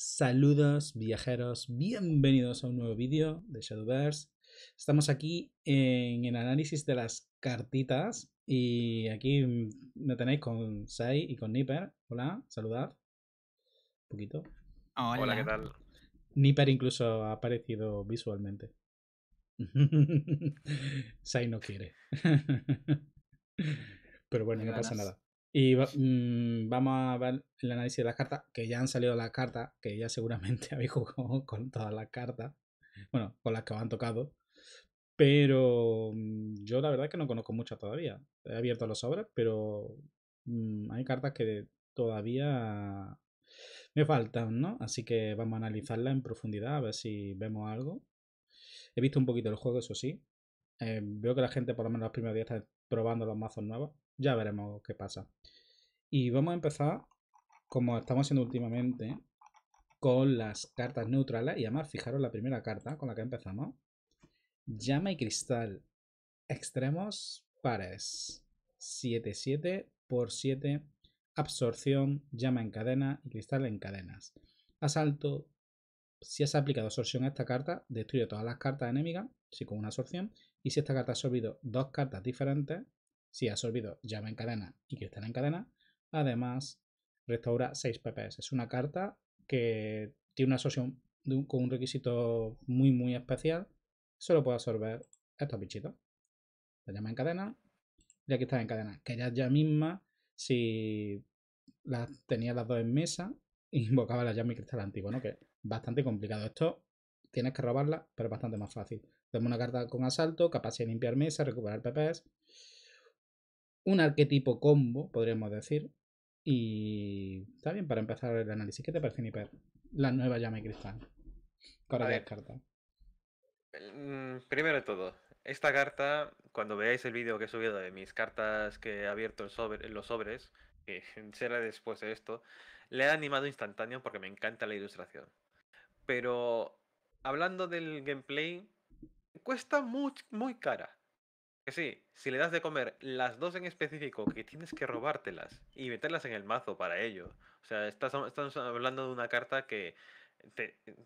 Saludos viajeros, bienvenidos a un nuevo vídeo de Shadowverse. Estamos aquí en el análisis de las cartitas y aquí me tenéis con Sai y con Nipper. Hola, saludad. Un poquito. Hola. ¿qué tal? Nipper incluso ha aparecido visualmente. Sai no quiere. Pero bueno, no pasa nada. Y mm, vamos a ver el análisis de las cartas, que ya han salido las cartas, que ya seguramente habéis jugado con todas las cartas, bueno, con las que os han tocado. Pero mm, yo la verdad es que no conozco muchas todavía. He abierto los sobres, pero mm, hay cartas que todavía me faltan, ¿no? Así que vamos a analizarlas en profundidad, a ver si vemos algo. He visto un poquito el juego, eso sí. Eh, veo que la gente, por lo menos los primeros días, está probando los mazos nuevos ya veremos qué pasa. Y vamos a empezar, como estamos haciendo últimamente, con las cartas neutrales. Y además, fijaros la primera carta con la que empezamos. Llama y cristal. Extremos pares. 7, 7 por 7. Absorción, llama en cadena y cristal en cadenas. Asalto. Si has aplicado absorción a esta carta, destruye todas las cartas enemigas, si con una absorción. Y si esta carta ha absorbido dos cartas diferentes, si ha absorbido llama en cadena y cristal en cadena. Además, restaura 6 PPS. Es una carta que tiene una asociación con un requisito muy, muy especial. Solo puede absorber estos bichitos. La llama en cadena y aquí está en cadena. Que ya, ya misma, si las tenía las dos en mesa, invocaba la llama y cristal antiguo, ¿no? Que bastante complicado. Esto tienes que robarla, pero es bastante más fácil. Tenemos una carta con asalto, capaz de limpiar mesa, recuperar PPs, un arquetipo combo, podríamos decir. Y está bien para empezar el análisis. ¿Qué te parece, Niper? La nueva llama y cristal. Para de carta. Mm, primero de todo, esta carta, cuando veáis el vídeo que he subido de mis cartas que he abierto en, los sobres, que será después de esto, le he animado instantáneo porque me encanta la ilustración. Pero hablando del gameplay, cuesta muy, muy cara. Que sí, si le das de comer las dos en específico que tienes que robártelas y meterlas en el mazo para ello. O sea, estás, estamos hablando de una carta que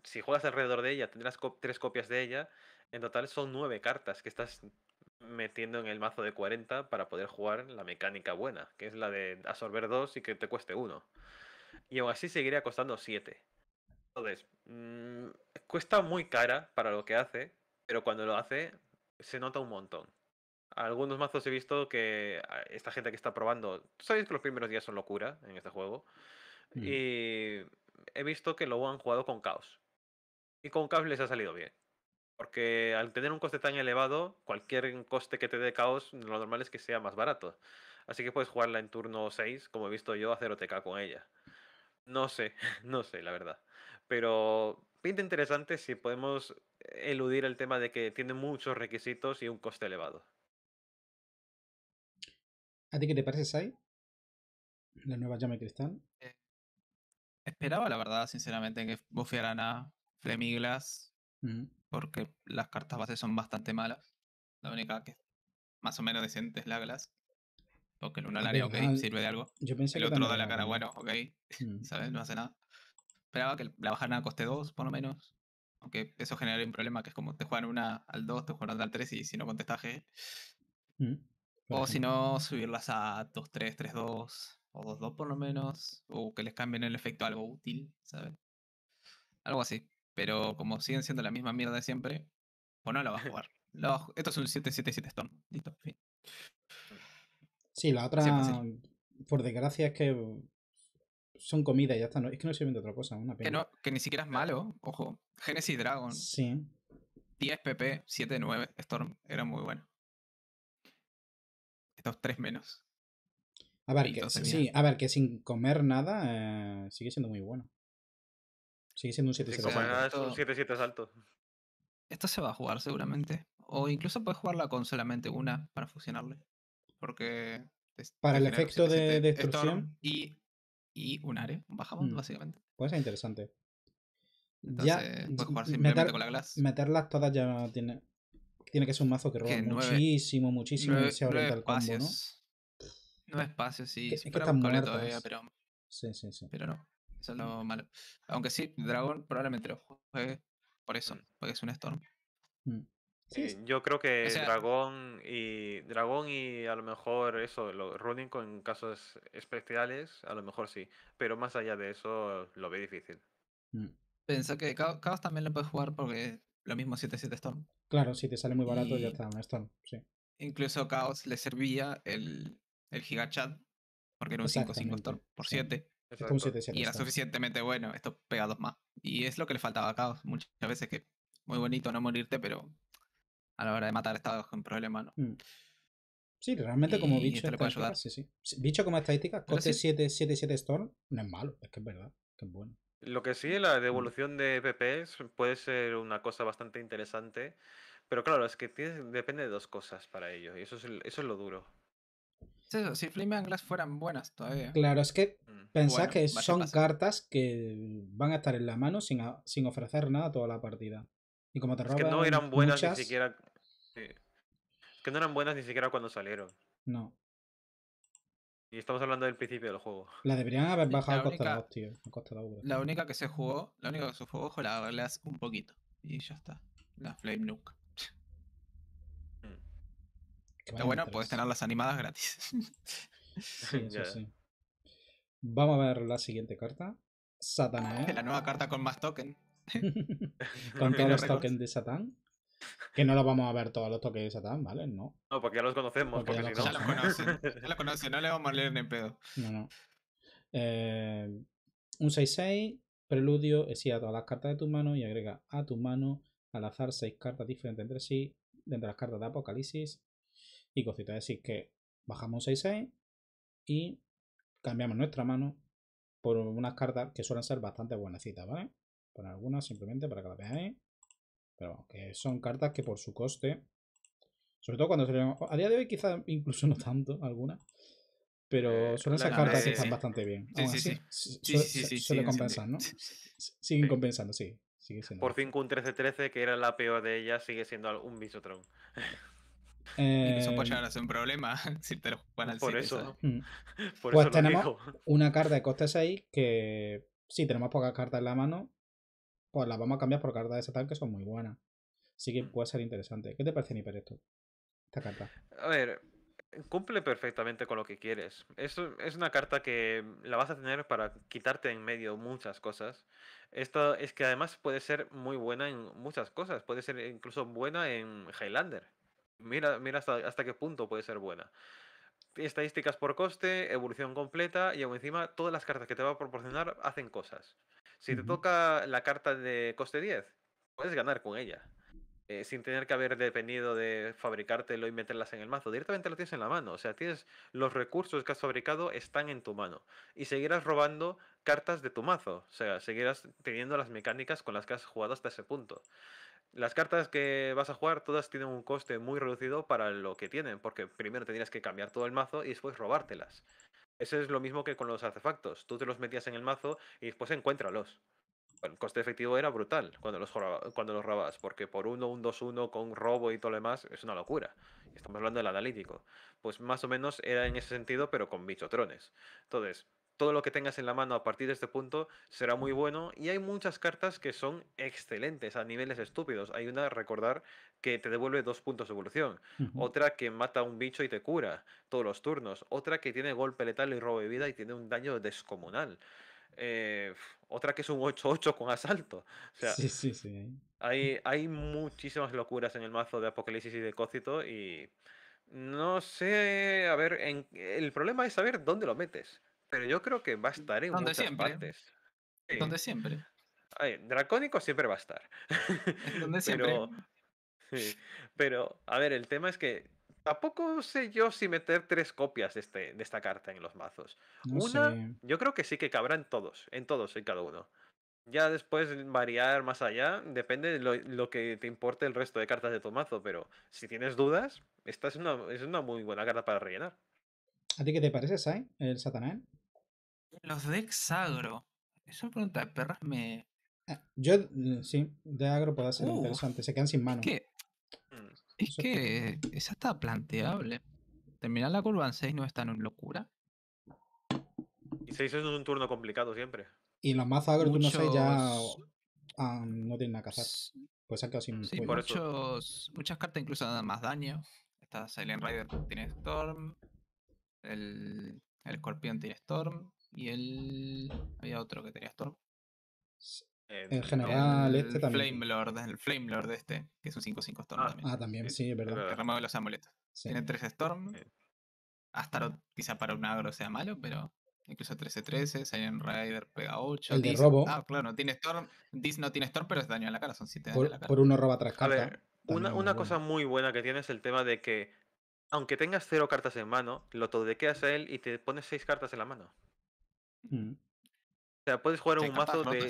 si juegas alrededor de ella tendrás tres copias de ella. En total son nueve cartas que estás metiendo en el mazo de 40 para poder jugar la mecánica buena, que es la de absorber dos y que te cueste uno. Y aún así seguiría costando siete Entonces, mm, cuesta muy cara para lo que hace, pero cuando lo hace se nota un montón algunos mazos he visto que ah, esta gente que está probando, Sabéis que los primeros días son locura en este juego, mm. y he visto que lo han jugado con caos. Y con caos les ha salido bien. Porque al tener un coste tan elevado, cualquier coste que te dé caos, lo normal es que sea más barato. Así que puedes jugarla en turno 6, como he visto yo, hacer 0 con ella. No sé, no sé, la verdad. Pero pinta interesante si podemos eludir el tema de que tiene muchos requisitos y un coste elevado. ¿A ti qué te parece, Sai? La nueva llama cristal. Eh, esperaba, la verdad, sinceramente, que bufiaran a Flemiglas. Porque las cartas bases son bastante malas. La única que más o menos decente es la Glass. Porque el área, ok, ah, sirve de algo. Yo el otro da la cara, bueno, ok, ¿sabes? No hace nada. Esperaba que la bajaran coste 2, por lo menos. Aunque eso genera un problema que es como te juegan una al 2, te juegan al 3 y si no contestas G. O si no, subirlas a 2-3, 3-2 o 2-2 por lo menos. O que les cambien el efecto a algo útil, ¿sabes? Algo así. Pero como siguen siendo la misma mierda de siempre, pues no la vas a jugar. esto es un 7-7-7 Storm. Listo, fin. Sí, la otra, por desgracia, es que son comida y ya está. es que no sirven de otra cosa, una pena. Que, que ni siquiera es malo, ojo. Genesis Dragon. Sí. 10 PP, 7-9 Storm. Era muy bueno estos tres menos. A ver, que, sí, a ver, que sin comer nada eh, sigue siendo muy bueno. Sigue siendo un 7-7 sí, Es un 7-7 alto. Esto se va a jugar seguramente. O incluso puedes jugarla con solamente una para fusionarle. Porque. Para el efecto de destrucción. Y, y un área, un bajamón, mm. básicamente. Puede ser interesante. Entonces, ya, puedes jugar simplemente con la glass. Meterlas todas ya tiene, tiene que ser un mazo que roba muchísimo, muchísimo nueve, y se combo, ¿no? No espacios, sí. sí es que pero, sí, sí, sí. Pero no, eso es lo malo. Aunque sí, Dragón probablemente lo juegue por eso, mm. porque es un Storm. Mm. Sí, eh, yo creo que Dragon Dragón y Dragón y a lo mejor eso, lo, running con casos especiales, a lo mejor sí, pero más allá de eso lo ve difícil. Mm. Pensé que Chaos también lo puede jugar porque lo mismo 7-7 Storm. Claro, si te sale muy barato, ya está, un Storm, sí. Incluso Chaos le servía el, el gigachat, porque era un 5-5 storm por 7. y era suficientemente bueno, estos pegados más. Y es lo que le faltaba a Chaos muchas veces, que muy bonito no morirte, pero a la hora de matar estados con problemas, ¿no? Mm. Sí, realmente como bicho. le puede ayudar. Sí, sí. Bicho como estadística, coste 7, 7, 7 Storm, no es malo, es que es verdad, que es bueno. Lo que sí, la devolución de e PPs puede ser una cosa bastante interesante, pero claro, es que depende de dos cosas para ello, y eso es, lo duro. si Flame and fueran buenas todavía. Claro, es que mm. que son cartas que van a estar en la mano sin, ofrecer nada toda la partida. Y como te es que no eran buenas ni siquiera. Es que no eran buenas ni siquiera cuando salieron. No. Y estamos hablando del principio del juego. La deberían haber bajado la a costa tío. la única que se jugó, la única que se jugó fue la un poquito. Y ya está. La Flame Nuke. Está bueno, puedes tener las animadas gratis. Sí, sí. Vamos a ver la siguiente carta. Satan La ¿eh? nueva carta con más token. con todos los tokens de Satan que no lo vamos a ver todos los toques de Satán, ¿vale? No. No, porque ya los conocemos. Porque ya, los si No... ya los no le vamos a leer ni en pedo. No, no. Eh, un 6-6, preludio, a todas las cartas de tu mano y agrega a tu mano al azar seis cartas diferentes entre sí, de las cartas de Apocalipsis y cositas. Es decir, que bajamos un 6-6 y cambiamos nuestra mano por unas cartas que suelen ser bastante buenas citas, ¿vale? Por algunas simplemente para que la veáis. Pero que son cartas que por su coste, sobre todo cuando se A día de hoy quizás incluso no tanto algunas. pero eh, son esas cartas que están bastante bien. Sí, sí, sí. Suele, compensar, ¿no? Siguen compensando, sí. Por fin un 13-13, que era la peor de ellas, sigue siendo un Bisotron. Eh, eso pues a un problema si te lo al Por eso. Mm. Por pues eso tenemos una carta de coste 6 que sí, tenemos pocas cartas en la mano, pues las vamos a cambiar por cartas de ese tal que son muy buenas. Así que puede ser interesante. ¿Qué te parece, Niper, esto? Esta carta. A ver, cumple perfectamente con lo que quieres. Es, es una carta que la vas a tener para quitarte en medio muchas cosas. Esto es que además puede ser muy buena en muchas cosas. Puede ser incluso buena en Highlander. Mira, mira hasta, hasta qué punto puede ser buena estadísticas por coste, evolución completa y aún encima todas las cartas que te va a proporcionar hacen cosas. Si te toca la carta de coste 10, puedes ganar con ella. Eh, sin tener que haber dependido de fabricártelo y meterlas en el mazo. Directamente lo tienes en la mano. O sea, tienes los recursos que has fabricado están en tu mano. Y seguirás robando cartas de tu mazo. O sea, seguirás teniendo las mecánicas con las que has jugado hasta ese punto. Las cartas que vas a jugar todas tienen un coste muy reducido para lo que tienen, porque primero tendrías que cambiar todo el mazo y después robártelas. Eso es lo mismo que con los artefactos. Tú te los metías en el mazo y después encuéntralos. el coste efectivo era brutal cuando los, robabas, porque por uno, un 2-1 con robo y todo lo demás es una locura. Estamos hablando del analítico. Pues más o menos era en ese sentido, pero con bichotrones. Entonces, todo lo que tengas en la mano a partir de este punto será muy bueno y hay muchas cartas que son excelentes a niveles estúpidos. Hay una, recordar, que te devuelve dos puntos de evolución, otra que mata a un bicho y te cura todos los turnos, otra que tiene golpe letal y robo de vida y tiene un daño descomunal. Eh, otra que es un 8-8 con asalto. sí, sí, sí. Hay, hay muchísimas locuras en el mazo de Apocalipsis y de Cócito y no sé, a ver, el problema es saber dónde lo metes. Pero yo creo que va a mm, estar en Donde siempre. partes. Donde siempre. dracónico siempre va a estar. Donde siempre. Pero, a ver, el tema es que tampoco sé yo si meter tres copias de, este, de esta carta en los mazos. Mm, una, yo creo que sí que cabrá en todos, en todos, en cada uno. Ya después variar más allá, depende de lo, que te importe el resto de cartas de tu mazo, pero si tienes dudas, esta es una, es una muy buena carta para rellenar. ¿A ti qué te parece, Sai, el Satanán? Los decks agro. Esa pregunta de perras me. Ah, yo, mm, sí, de agro puede ser interesante. Se quedan sin mano. Mm. Es que, es que esa está planteable. Terminar la curva en 6 no es tan locura. Y 6 es un turno complicado siempre. Y los más agro Muchos... turno 6 ya no tienen a cazar. Pues se han quedado sin Sí, por muchos, muchas cartas incluso dan más daño. Está Silent Rider tiene Storm. El, el escorpión tiene Storm y el. Había otro que tenía Storm. en general, este también. Flame Lord, el Flame Lord este, que es un 5-5 Storm ah, también. Ah, también, sí, es verdad. Que remueve los amuletos. Tiene 3 Storm. Astaroth quizá para un agro sea malo, pero incluso 13-13, Saiyan Rider pega 8. El de robo. Ah, claro, no tiene Storm. Dis no tiene Storm, pero es daño en la cara, son 7 cara. por, uno roba 3 cartas. A una, cosa muy buena que tiene es el tema de que, aunque tengas 0 cartas en mano, lo todequeas a él y te pones 6 cartas en la mano. O sea, puedes jugar un mazo de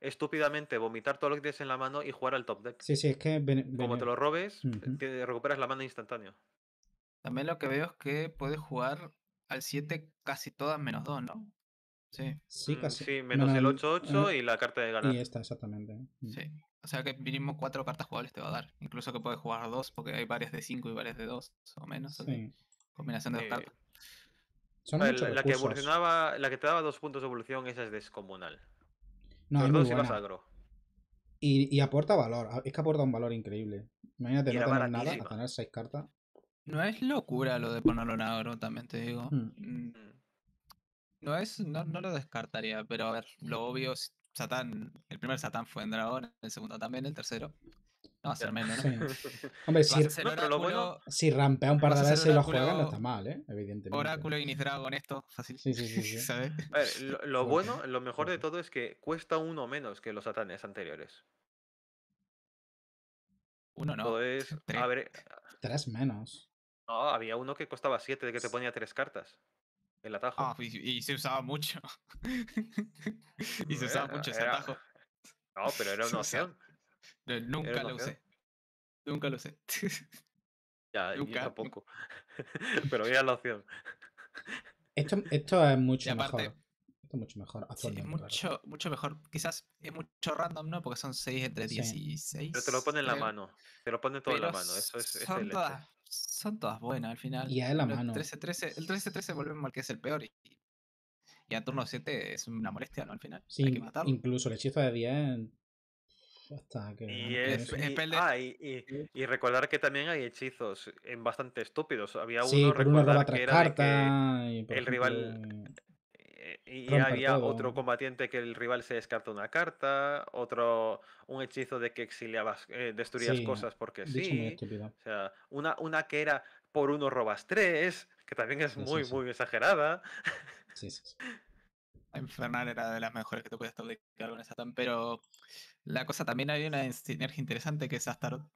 estúpidamente vomitar todo lo que tienes en la mano y jugar al top deck. Sí, sí, es que. Como te lo robes, eh, te recuperas la mano instantáneo. También lo que veo es que puedes jugar al 7 casi todas menos 2, ¿no? Sí. Mm, sí, casi. menos el 8-8 y la carta de ganar. Y está exactamente. Sí. O sea que mínimo cuatro cartas jugables te va a dar. Incluso que puedes jugar dos, porque hay varias de 5 y varias de 2 o menos. combinación de dos eh, cartas la, que evolucionaba, la que te daba dos puntos de evolución, esa es descomunal. No, es Y, y, aporta valor, es que aporta un valor increíble. Imagínate no tener nada a tener seis cartas. No es locura lo de ponerlo en agro, también te digo. Hmm. Mm. No es, no, lo descartaría, pero a ver, lo obvio, Satán, el primer Satán fue en dragón, el segundo también, el tercero. No, menos. ¿no? Hombre, si, bueno, si, rampea un par de veces y lo juega, no está mal, ¿eh? evidentemente. Oráculo iniciado con esto, fácil. Sí, sí, sí. lo, bueno, lo mejor de todo es que cuesta uno menos que los atanes anteriores. Uno no. es tres. menos. No, había uno que costaba siete, de que te ponía tres cartas. El atajo. Ah, y, se usaba mucho. y se usaba mucho ese atajo. No, pero era una opción nunca lo usé. Nunca lo usé. Ya, nunca. yo tampoco. Pero era la opción. Esto, es mucho mejor. Esto es mucho mejor. mucho, mejor. Quizás es mucho random, ¿no? Porque son 6 entre 16. Sí. Pero te lo ponen en la mano. Te lo ponen todo en la mano. son, todas, buenas al final. Y es la mano. 13, 13, el 13-13 vuelve mal que es el peor. Y, a turno 7 es una molestia, ¿no? Al final. Hay que matarlo. incluso el hechizo de 10 y, ah, y, recordar que también hay hechizos bastante estúpidos. Había uno, que era que el rival. Y había otro combatiente que el rival se descarta una carta, otro un hechizo de que exiliabas, eh, destruías cosas porque sí. O sea, una, una que era por uno robas tres, que también es muy, muy exagerada. Sí, sí, Infernal era de las mejores que te puedes con esa tan, pero la cosa también hay una sinergia interesante que es Astaroth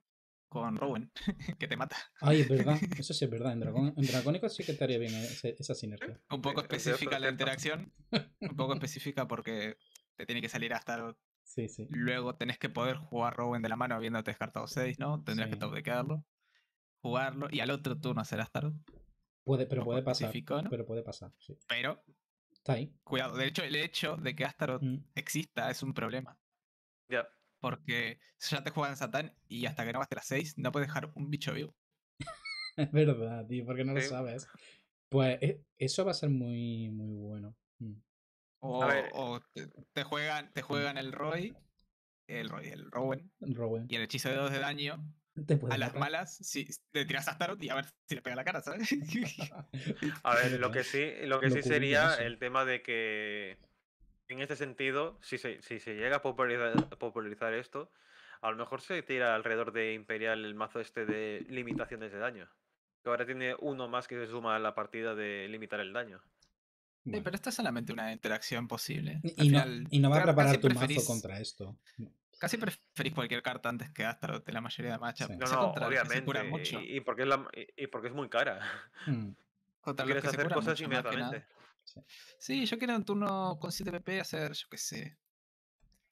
con Rowan, que te mata. Ay, es verdad, eso sí es verdad. En, Dragón, Dragónico sí que estaría bien eh, esa sinergia. Un poco específica la interacción, un poco específica porque te tiene que salir Astaroth. Sí, sí. Luego tenés que poder jugar Rowan de la mano habiéndote descartado 6, ¿no? Tendrías que top jugarlo y al otro turno hacer Astaroth. Puede, pero puede pasar. Pero puede pasar, Pero. Está ahí. Cuidado, de hecho, el hecho de que Astaroth mm. exista es un problema ya Porque ya te juegan Satán y hasta que no vas a las 6 no puedes dejar un bicho vivo. es verdad, tío, porque no lo sabes. Pues e, eso va a ser muy, muy bueno. Mm. O, te, juegan, te juegan el Roy, el Roy, el Rowan, y el hechizo de 2 de daño. a las malas, si te tiras a Starot y a ver si le pega la cara, ¿sabes? a ver, lo que sí, lo que sí sería el tema de que en este sentido, si se, llega a popularizar, esto, a lo mejor se tira alrededor de Imperial el mazo este de limitaciones de daño. Que ahora tiene uno más que se suma a la partida de limitar el daño. pero esta es solamente una interacción posible. Y, no, va a preparar tu mazo contra esto. Casi preferís cualquier carta antes que hasta la mayoría de matchups. No, obviamente. Y, porque es muy cara. Mm. hacer cosas inmediatamente. Sí. yo quiero un turno con 7 PP hacer, yo qué sé,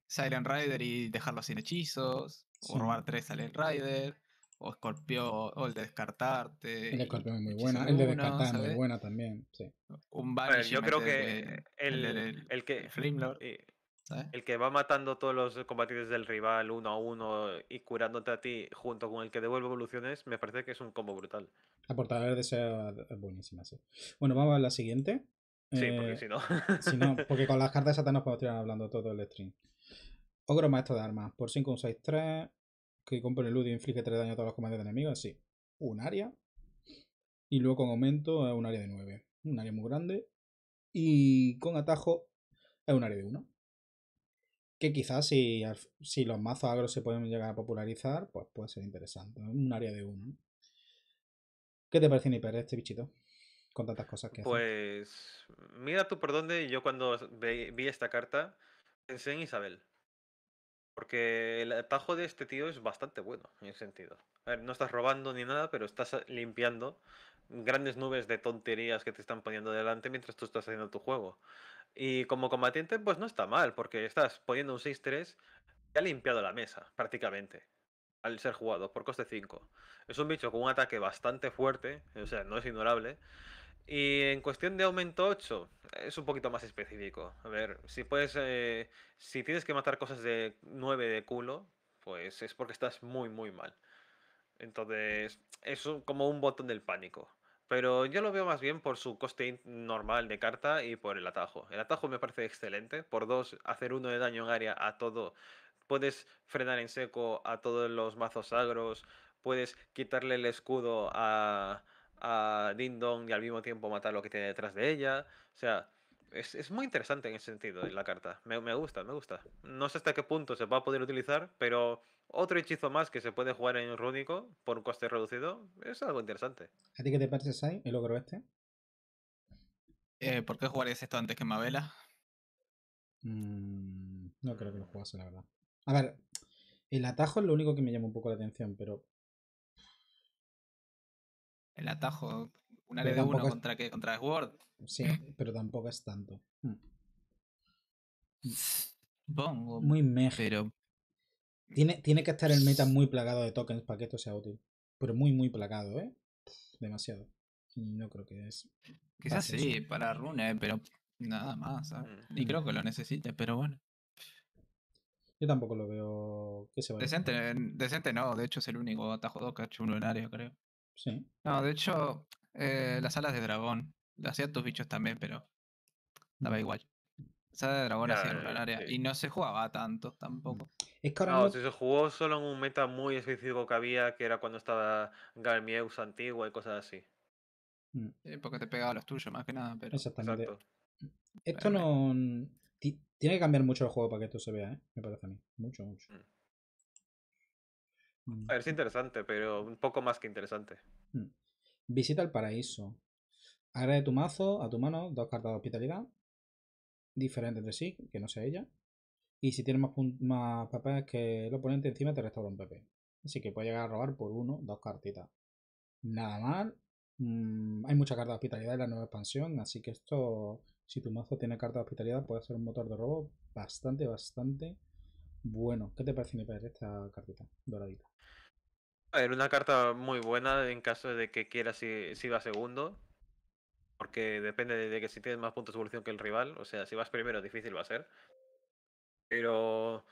Silent Rider y dejarlo sin hechizos, o robar 3 Silent Rider, o Scorpio, o el de descartarte. El de Scorpio es muy bueno, el de descartar es muy también, sí. Un yo creo que el, que... Eh, el que va matando todos los combatientes del rival uno a uno y curándote a ti junto con el que devuelve evoluciones, me parece que es un combo brutal. La portada verde es buenísima, sí. Bueno, vamos a la siguiente. Sí, porque eh, si no. porque con las cartas de nos podemos tirar hablando todo el stream. Ogro maestro de armas. Por 5, un 6, 3. Que compre el Ludio inflige 3 daño a todos los comandantes enemigos. Sí. Un área. Y luego con aumento es un área de 9. Un área muy grande. Y con atajo es un área de 1. Que quizás si, si los mazos agro se pueden llegar a popularizar, pues puede ser interesante. Un área de 1. ¿Qué te parece, Niper, este bichito? con tantas cosas que Pues mira tú por dónde yo cuando vi esta carta pensé en Isabel. Porque el atajo de este tío es bastante bueno, en ese sentido. A ver, no estás robando ni nada, pero estás limpiando grandes nubes de tonterías que te están poniendo delante mientras tú estás haciendo tu juego. Y como combatiente, pues no está mal, porque estás poniendo un 6-3 Y ha limpiado la mesa, prácticamente al ser jugado por coste 5. Es un bicho con un ataque bastante fuerte, o sea, no es ignorable, y en cuestión de aumento 8, es un poquito más específico. A ver, si puedes. Eh, si tienes que matar cosas de 9 de culo, pues es porque estás muy, muy mal. Entonces, es como un botón del pánico. Pero yo lo veo más bien por su coste normal de carta y por el atajo. El atajo me parece excelente. Por 2, hacer 1 de daño en área a todo. Puedes frenar en seco a todos los mazos agros. Puedes quitarle el escudo a, a Dindon y al mismo tiempo matar lo que tiene detrás de ella. O sea, es, muy interesante en ese sentido eh, la carta. Me, gusta, me gusta. No sé hasta qué punto se va a poder utilizar, pero otro hechizo más que se puede jugar en un Rúnico por un coste reducido es algo interesante. ¿A ti qué te parece, Sai, el logro este? Eh, ¿Por qué jugarías esto antes que Mabela? Mm, no creo que lo jugase, la verdad. A ver, el atajo es lo único que me llama un poco la atención, pero el atajo, una de 1 contra que contra Sword. Sí, pero tampoco es tanto. Hmm. pongo Muy mejero. Tiene, tiene que estar el meta muy plagado de tokens para que esto sea útil. Pero muy, muy plagado, ¿eh? Demasiado. No creo que es. Quizás sí, para Rune, pero nada más, ¿sabes? Y hmm. creo que lo necesite, pero bueno. Yo tampoco lo veo Decente, decente no, de hecho es el único atajo 2 que ha hecho un creo. Sí. No, de hecho, eh, las alas de dragón. Las hacían tus bichos también, pero daba mm. igual. sala de dragón claro, el área. Y no se jugaba tanto tampoco. no, se jugó solo en un meta muy específico que había, que era cuando estaba Galmieus antigua y cosas así. Mm. porque te pegaba los tuyos más que nada, pero. Exactamente. Esto no. Tiene que cambiar mucho el juego para que esto se vea, ¿eh? Me parece a mí. Mucho, mucho. Mm a ver Es interesante, pero un poco más que interesante. Mm. Visita el paraíso. Agrade tu mazo, a tu mano, dos cartas de hospitalidad. Diferentes de sí, que no sea ella. Y si tiene más, más papeles que el oponente encima, te restaura un PP. Así que puede llegar a robar por uno, dos cartitas. Nada mal. Mm, hay mucha carta de hospitalidad en la nueva expansión, así que esto, si tu mazo tiene carta de hospitalidad, puede ser un motor de robo bastante, bastante bueno, ¿qué te parece, padre esta cartita doradita? A ver, una carta muy buena en caso de que quieras si, si vas segundo. Porque depende de que si tienes más puntos de evolución que el rival. O sea, si vas primero, difícil va a ser. Pero.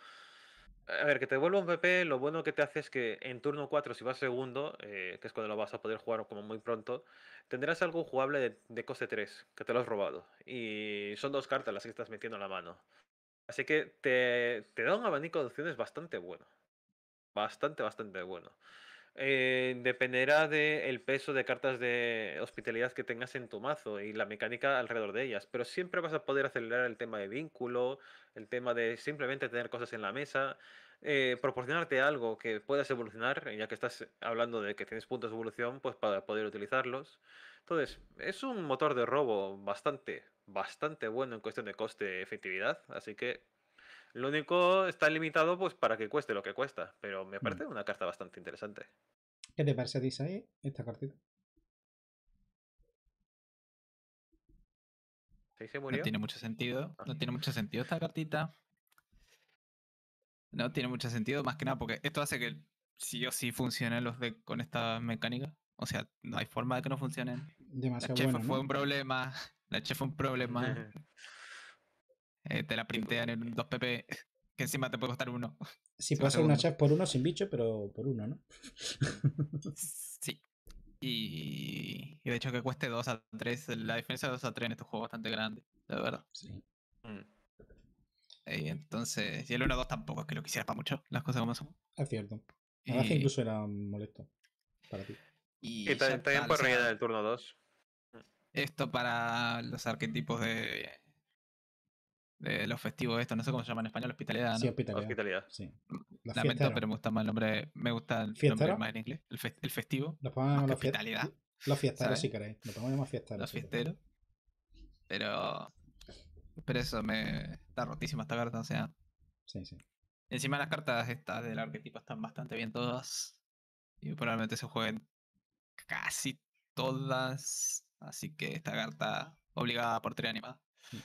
A ver, que te devuelva un PP, lo bueno que te hace es que en turno 4, si vas segundo, eh, que es cuando lo vas a poder jugar como muy pronto, tendrás algo jugable de, de coste 3, que te lo has robado. Y son dos cartas las que estás metiendo en la mano. Así que te, da un abanico de opciones bastante bueno. Bastante, bastante bueno. Eh, dependerá del peso de cartas de hospitalidad que tengas en tu mazo y la mecánica alrededor de ellas, pero siempre vas a poder acelerar el tema de vínculo, el tema de simplemente tener cosas en la mesa, eh, proporcionarte algo que puedas evolucionar, ya que estás hablando de que tienes puntos de evolución, pues para poder utilizarlos. Entonces, es un motor de robo bastante, bastante bueno en cuestión de coste-efectividad, así que lo único está limitado pues para que cueste lo que cuesta, pero me mm. parece una carta bastante interesante. ¿Qué te parece a ahí esta cartita? murió? No tiene mucho sentido, no tiene mucho sentido esta cartita. No tiene mucho sentido, más que nada porque esto hace que sí o sí funcionen los de con esta mecánica. O sea, no hay forma de que no funcionen. Demasiado bueno, ¿no? fue un problema la H fue un problema. ¿eh? Eh, te la pues. printean en 2 PP, que encima te puede costar uno. Sí, puede ser una chat por uno sin bicho, pero por uno, ¿no? sí. Y, y, de hecho que cueste 2 a 3, la diferencia de 2 a 3 en estos juego es bastante grande, de verdad. Sí. Y mm. eh, entonces, y el 1 a 2 tampoco es que lo quisieras para mucho, las cosas como son. Es cierto. Además incluso era molesto para ti. Y, y también, por realidad el turno 2 esto para los arquetipos de, los festivos, esto, no sé cómo se llama en español, hospitalidad. ¿no? Sí, hospitalidad. hospitalidad. Mm, lamento, pero me gusta más el nombre, me gusta el nombre más en inglés, el, festivo. Los la hospitalidad. Los fiesteros, si queréis. Los ponemos fiesteros. Los fiesteros. Pero. Pero eso me. Está rotísima esta carta, o sea. Sí, sí. Encima las cartas estas del arquetipo están bastante bien todas. Y probablemente se jueguen casi todas Así que esta carta ah. obligada por tres animada. Mm.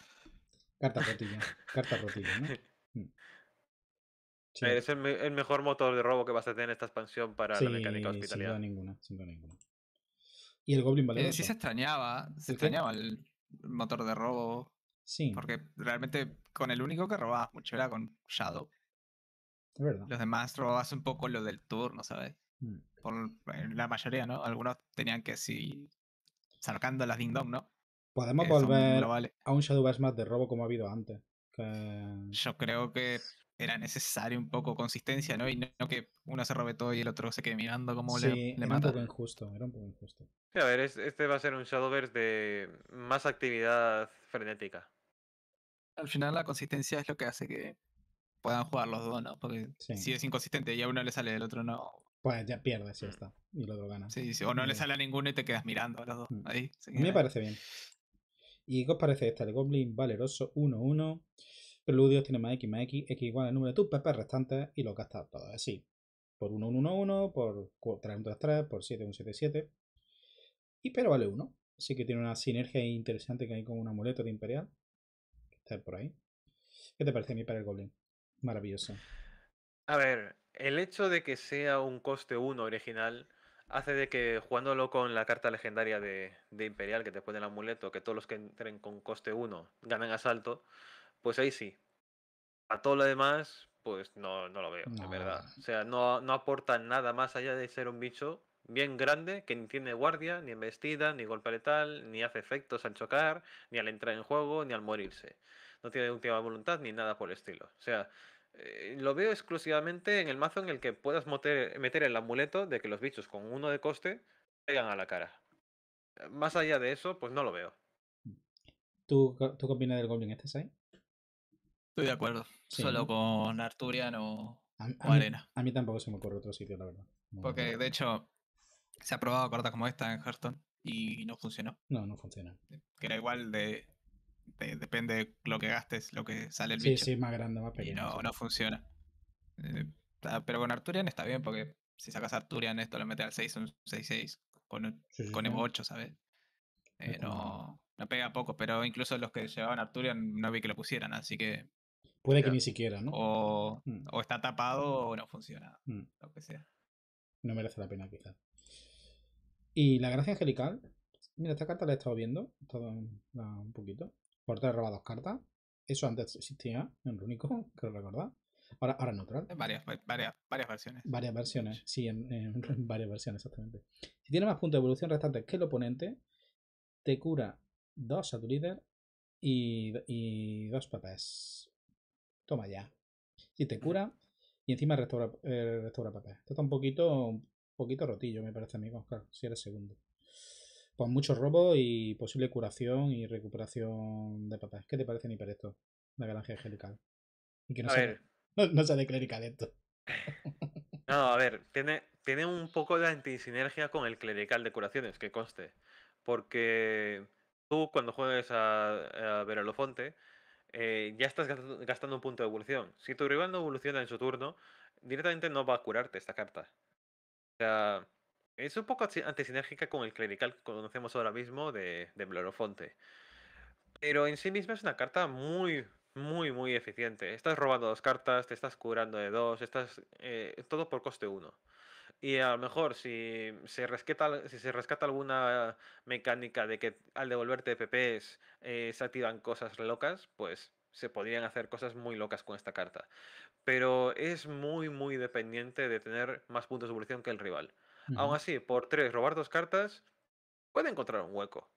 Carta rotilla, carta rotilla, ¿no? Sí. Mm. Es el, mejor motor de robo que vas a tener en esta expansión para la mecánica hospitalaria. Sin ninguna, sin ninguna. Y el Goblin Valero. Eh, sí se extrañaba, se ¿El extrañaba el motor de robo. Sí. Porque realmente con el único que robabas mucho era con Shadow. Es verdad. Los demás robabas un poco lo del turno, ¿sabes? Mm. Por eh, la mayoría, ¿no? Algunos tenían que si sacando las ding dong, ¿no? Podemos volver a un Shadowverse más de robo como ha habido antes. Yo creo que era necesario un poco consistencia, ¿no? Y no, que uno se robe todo y el otro se quede mirando como le, le era Un poco injusto, era un poco injusto. a ver, este va a ser un Shadowverse de más actividad frenética. Al final la consistencia es lo que hace que puedan jugar los dos, ¿no? Porque si es inconsistente y a uno le sale del otro no, pues ya pierdes, ya mm. está. Y lo otro gana. Sí, sí o no le sale a ninguno y te quedas mirando a los dos. Mm. Ahí, Me parece bien. ¿Y qué os parece esta? El Goblin Valeroso 1-1. Preludios tiene más X más X. X igual al número de tus PP restantes y lo gastas todos así. Por 1-1-1-1, por 3-1-3-3, por 7-1-7-7. Y pero vale 1. Así que tiene una sinergia interesante que hay con un amuleto de Imperial. Que está por ahí. ¿Qué te parece a mí para el Goblin? Maravilloso. A ver, el hecho de que sea un coste 1 original hace de que jugándolo con la carta legendaria de, Imperial que te pone el amuleto, que todos los que entren con coste 1 ganan asalto, pues ahí sí. A todo lo demás, pues no, lo veo, de verdad. O sea, no, no aporta nada más allá de ser un bicho bien grande que ni tiene guardia, ni embestida, ni golpe letal, ni hace efectos al chocar, ni al entrar en juego, ni al morirse. No tiene última voluntad, ni nada por el estilo. O sea, eh, lo veo exclusivamente en el mazo en el que puedas meter, el amuleto de que los bichos con uno de coste pegan a la cara. Más allá de eso, pues no lo veo. ¿Tú, tú qué del Goblin este, Sai? Estoy de acuerdo. Solo con Arturian o, Arena. a mí tampoco se me ocurre otro sitio, la verdad. Porque, de hecho, se ha probado cartas como esta en Hearthstone y no funcionó. No, no funciona. Que era igual de depende de lo que gastes, lo que sale el sí, Sí, sí, más grande, más pequeño. Y no, no funciona. Eh, ah, pero con Arturian está bien, porque si sacas Arturian, esto lo metes al 6, un 6 Con, m con 8, ¿sabes? Eh, no, no pega poco, pero incluso los que llevaban Arturian no vi que lo pusieran, así que. Puede que ni siquiera, ¿no? O, mm. o, está tapado o no funciona, mm. lo que sea. No merece la pena, quizás. Y la gracia angelical. Mira, esta carta la he estado viendo, todo ah, un poquito por 3 robado dos cartas. Eso antes existía en Runico, hmm. creo recordar. Ahora, ahora neutral. Varias, varias, varias versiones. Varias versiones, sí, en, varias versiones, exactamente. Si tiene más puntos de evolución restantes que el oponente, te cura dos a tu líder y, dos papés. Toma ya. Y te cura y encima restaura, eh, papés. Esto está un poquito, un poquito rotillo, me parece a mí, si eres segundo con pues mucho robo y posible curación y recuperación de papás. ¿Qué te parece, ni para esto? La Galange angelical. Y que no, a no, sale clerical esto. No, a ver, tiene, tiene un poco de antisinergia con el clerical de curaciones, que conste. Porque tú, cuando juegues a, a Verolofonte, eh, ya estás gastando un punto de evolución. Si tu rival no evoluciona en su turno, directamente no va a curarte esta carta. O sea, es un poco antisinérgica con el clerical que conocemos ahora mismo de, de Pero en sí misma es una carta muy, muy, muy eficiente. Estás robando dos cartas, te estás curando de dos, estás eh, todo por coste uno. Y a lo mejor si se rescata, si se rescata alguna mecánica de que al devolverte PPs eh, se activan cosas locas, pues se podrían hacer cosas muy locas con esta carta. Pero es muy, muy dependiente de tener más puntos de evolución que el rival. Aún así, por tres, robar dos cartas, puede encontrar un hueco.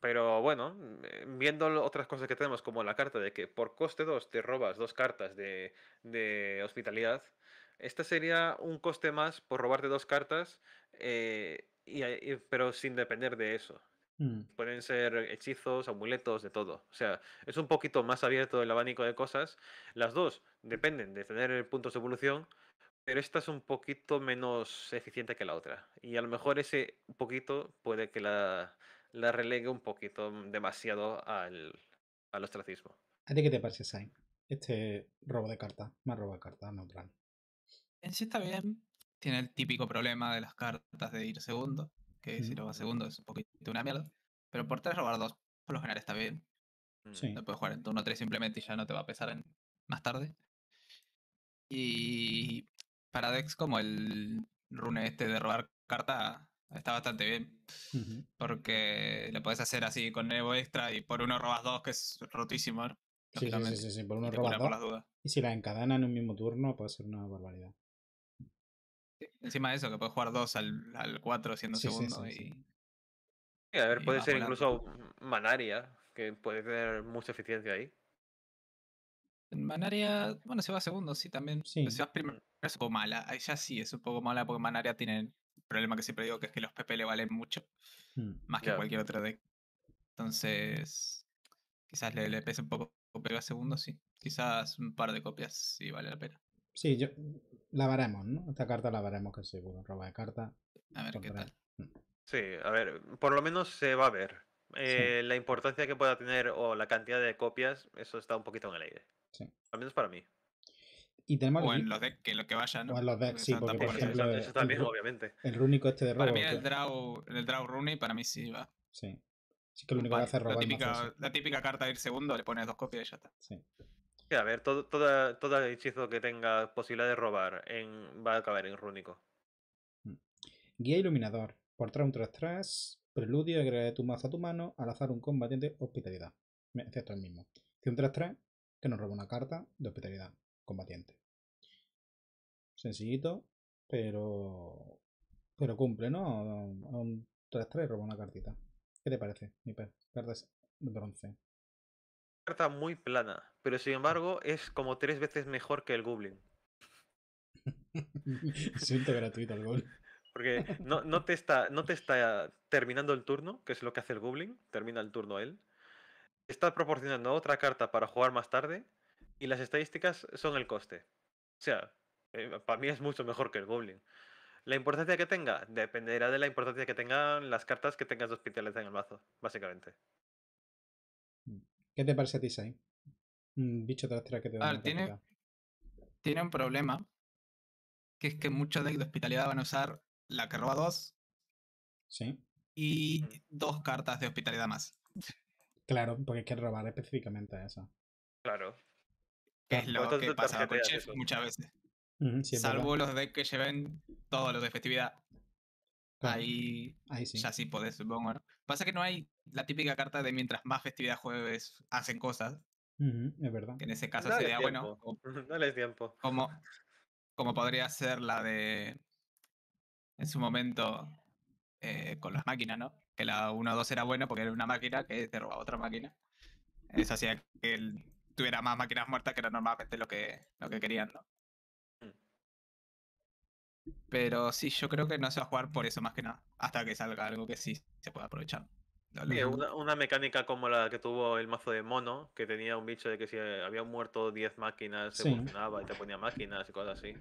Pero bueno, eh, viendo otras cosas que tenemos, como la carta de que por coste 2 te robas dos cartas de, hospitalidad, esta sería un coste más por robarte dos cartas, eh, y, pero sin depender de eso. Mm. Pueden ser hechizos, amuletos, de todo. O sea, es un poquito más abierto el abanico de cosas. Las dos dependen de tener puntos de evolución, pero esta es un poquito menos eficiente que la otra. Y a lo mejor ese poquito puede que la, la relegue un poquito mm, demasiado al, al ostracismo. ¿A ti qué te parece, Sain? Este robo de carta, más robo de carta neutral. En sí está bien. Tiene el típico problema de las cartas de ir segundo, que si lo va segundo es un poquito una mierda. Pero por tres robar dos, por lo general está bien. Mm. Sí. No puedes jugar en turno 3 simplemente y ya no te va a pesar en... más tarde. Y para Dex como el rune este de robar carta está bastante bien. Porque lo puedes hacer así con Evo extra y por uno robas dos, que es rotísimo. Sí, sí, sí, sí, por uno robas dos. y si la encadenan en un mismo turno, puede ser una barbaridad. Encima de eso, que puedes jugar dos al, al cuatro siendo segundo. y... a ver, puede ser incluso Manaria, que puede tener mucha eficiencia ahí. Manaria, bueno, va va segundo, sí, también. Sí. va primero, es un poco mala. Ahí ya sí, es un poco mala porque Manaria tiene el problema que siempre digo, que es que los PP le valen mucho. Mm, más que cualquier otra deck. Entonces, quizás le, pese un poco, pero a segundo sí. Quizás un par de copias sí vale la pena. Sí, yo, la ¿no? Esta carta la veremos, que seguro. Roba de carta. A ver qué tal. Mm. Sí, a ver, por lo menos se va a ver. Eh, la importancia que pueda tener o la cantidad de copias, eso está un poquito en el aire. Al menos para mí. Y tenemos o en los decks, que lo que ¿no? O en los decks, sí, por ejemplo, eso, también, el, obviamente. El rúnico este de robo. Para mí el pues. draw, el draw rune, para mí sí va. Sí. Sí que lo único que hace es robar. La típica, la típica carta de ir segundo, le pones dos copias y ya está. Sí. sí a ver, todo, el hechizo que tenga posibilidad de robar va a acabar en rúnico. Mm. Guía iluminador. Por un 3-3, Preludio, agrega tu mazo a tu mano al azar un combatiente hospitalidad. Excepto el mismo. Si un 3-3 que nos roba una carta de hospitalidad combatiente. Sencillito, pero pero cumple, ¿no? A un 3-3 roba una cartita. ¿Qué te parece, per Carta de bronce. Carta muy plana, pero sin embargo es como tres veces mejor que el Goblin. Siento gratuito el gol. Porque no, te está, no te está terminando el turno, que es lo que hace el Goblin, termina el turno él estás proporcionando otra carta para jugar más tarde y las estadísticas son el coste. O sea, eh, para mí es mucho mejor que el Goblin. La importancia que tenga dependerá de la importancia que tengan las cartas que tengas de hospitalidad en el mazo, básicamente. ¿Qué te parece a ti, Sai? Un bicho que te tiene, tiene un problema. Que es que muchos decks de hospitalidad van a usar la que roba dos. Sí. Y dos cartas de hospitalidad más. Claro, porque hay que robar específicamente eso. Claro. Que es lo que pasa con Chef muchas veces. Salvo los decks que lleven todos los de festividad. Ahí, Ahí sí. ya sí podés, supongo. ¿no? Pasa que no hay la típica carta de mientras más festividad jueves hacen cosas. es verdad. Que en ese caso sería bueno. no les tiempo. Como, como podría ser la de. En su momento. Eh, con las máquinas, ¿no? que la 1-2 era buena porque era una máquina que te robaba otra máquina. Eso hacía que él tuviera más máquinas muertas que era normalmente lo que, lo que querían, ¿no? Pero sí, yo creo que no se va a jugar por eso más que nada. Hasta que salga algo que sí se pueda aprovechar. una, mecánica como la que tuvo el mazo de mono, que tenía un bicho de que si había muerto 10 máquinas, se funcionaba y te ponía máquinas y cosas así.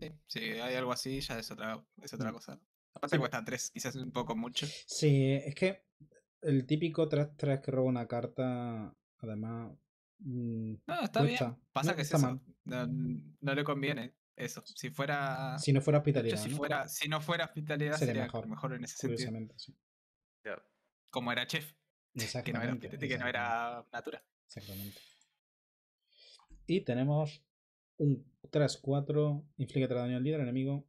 Sí, si hay algo así, ya es otra, es otra cosa aparte cuesta 3, quizás un poco mucho. Sí, es que el típico 3-3 que roba una carta, además. Mm, no, está bien. Pasa no, que es eso. No, le conviene eso. Si fuera. Si no fuera hospitalidad. si, ¿no? Fuera, si no fuera hospitalidad, sería, mejor, mejor en ese sentido. Como era chef. Que no era, que no era natura. Exactamente. Y tenemos un 3-4, inflige 3 daño al líder enemigo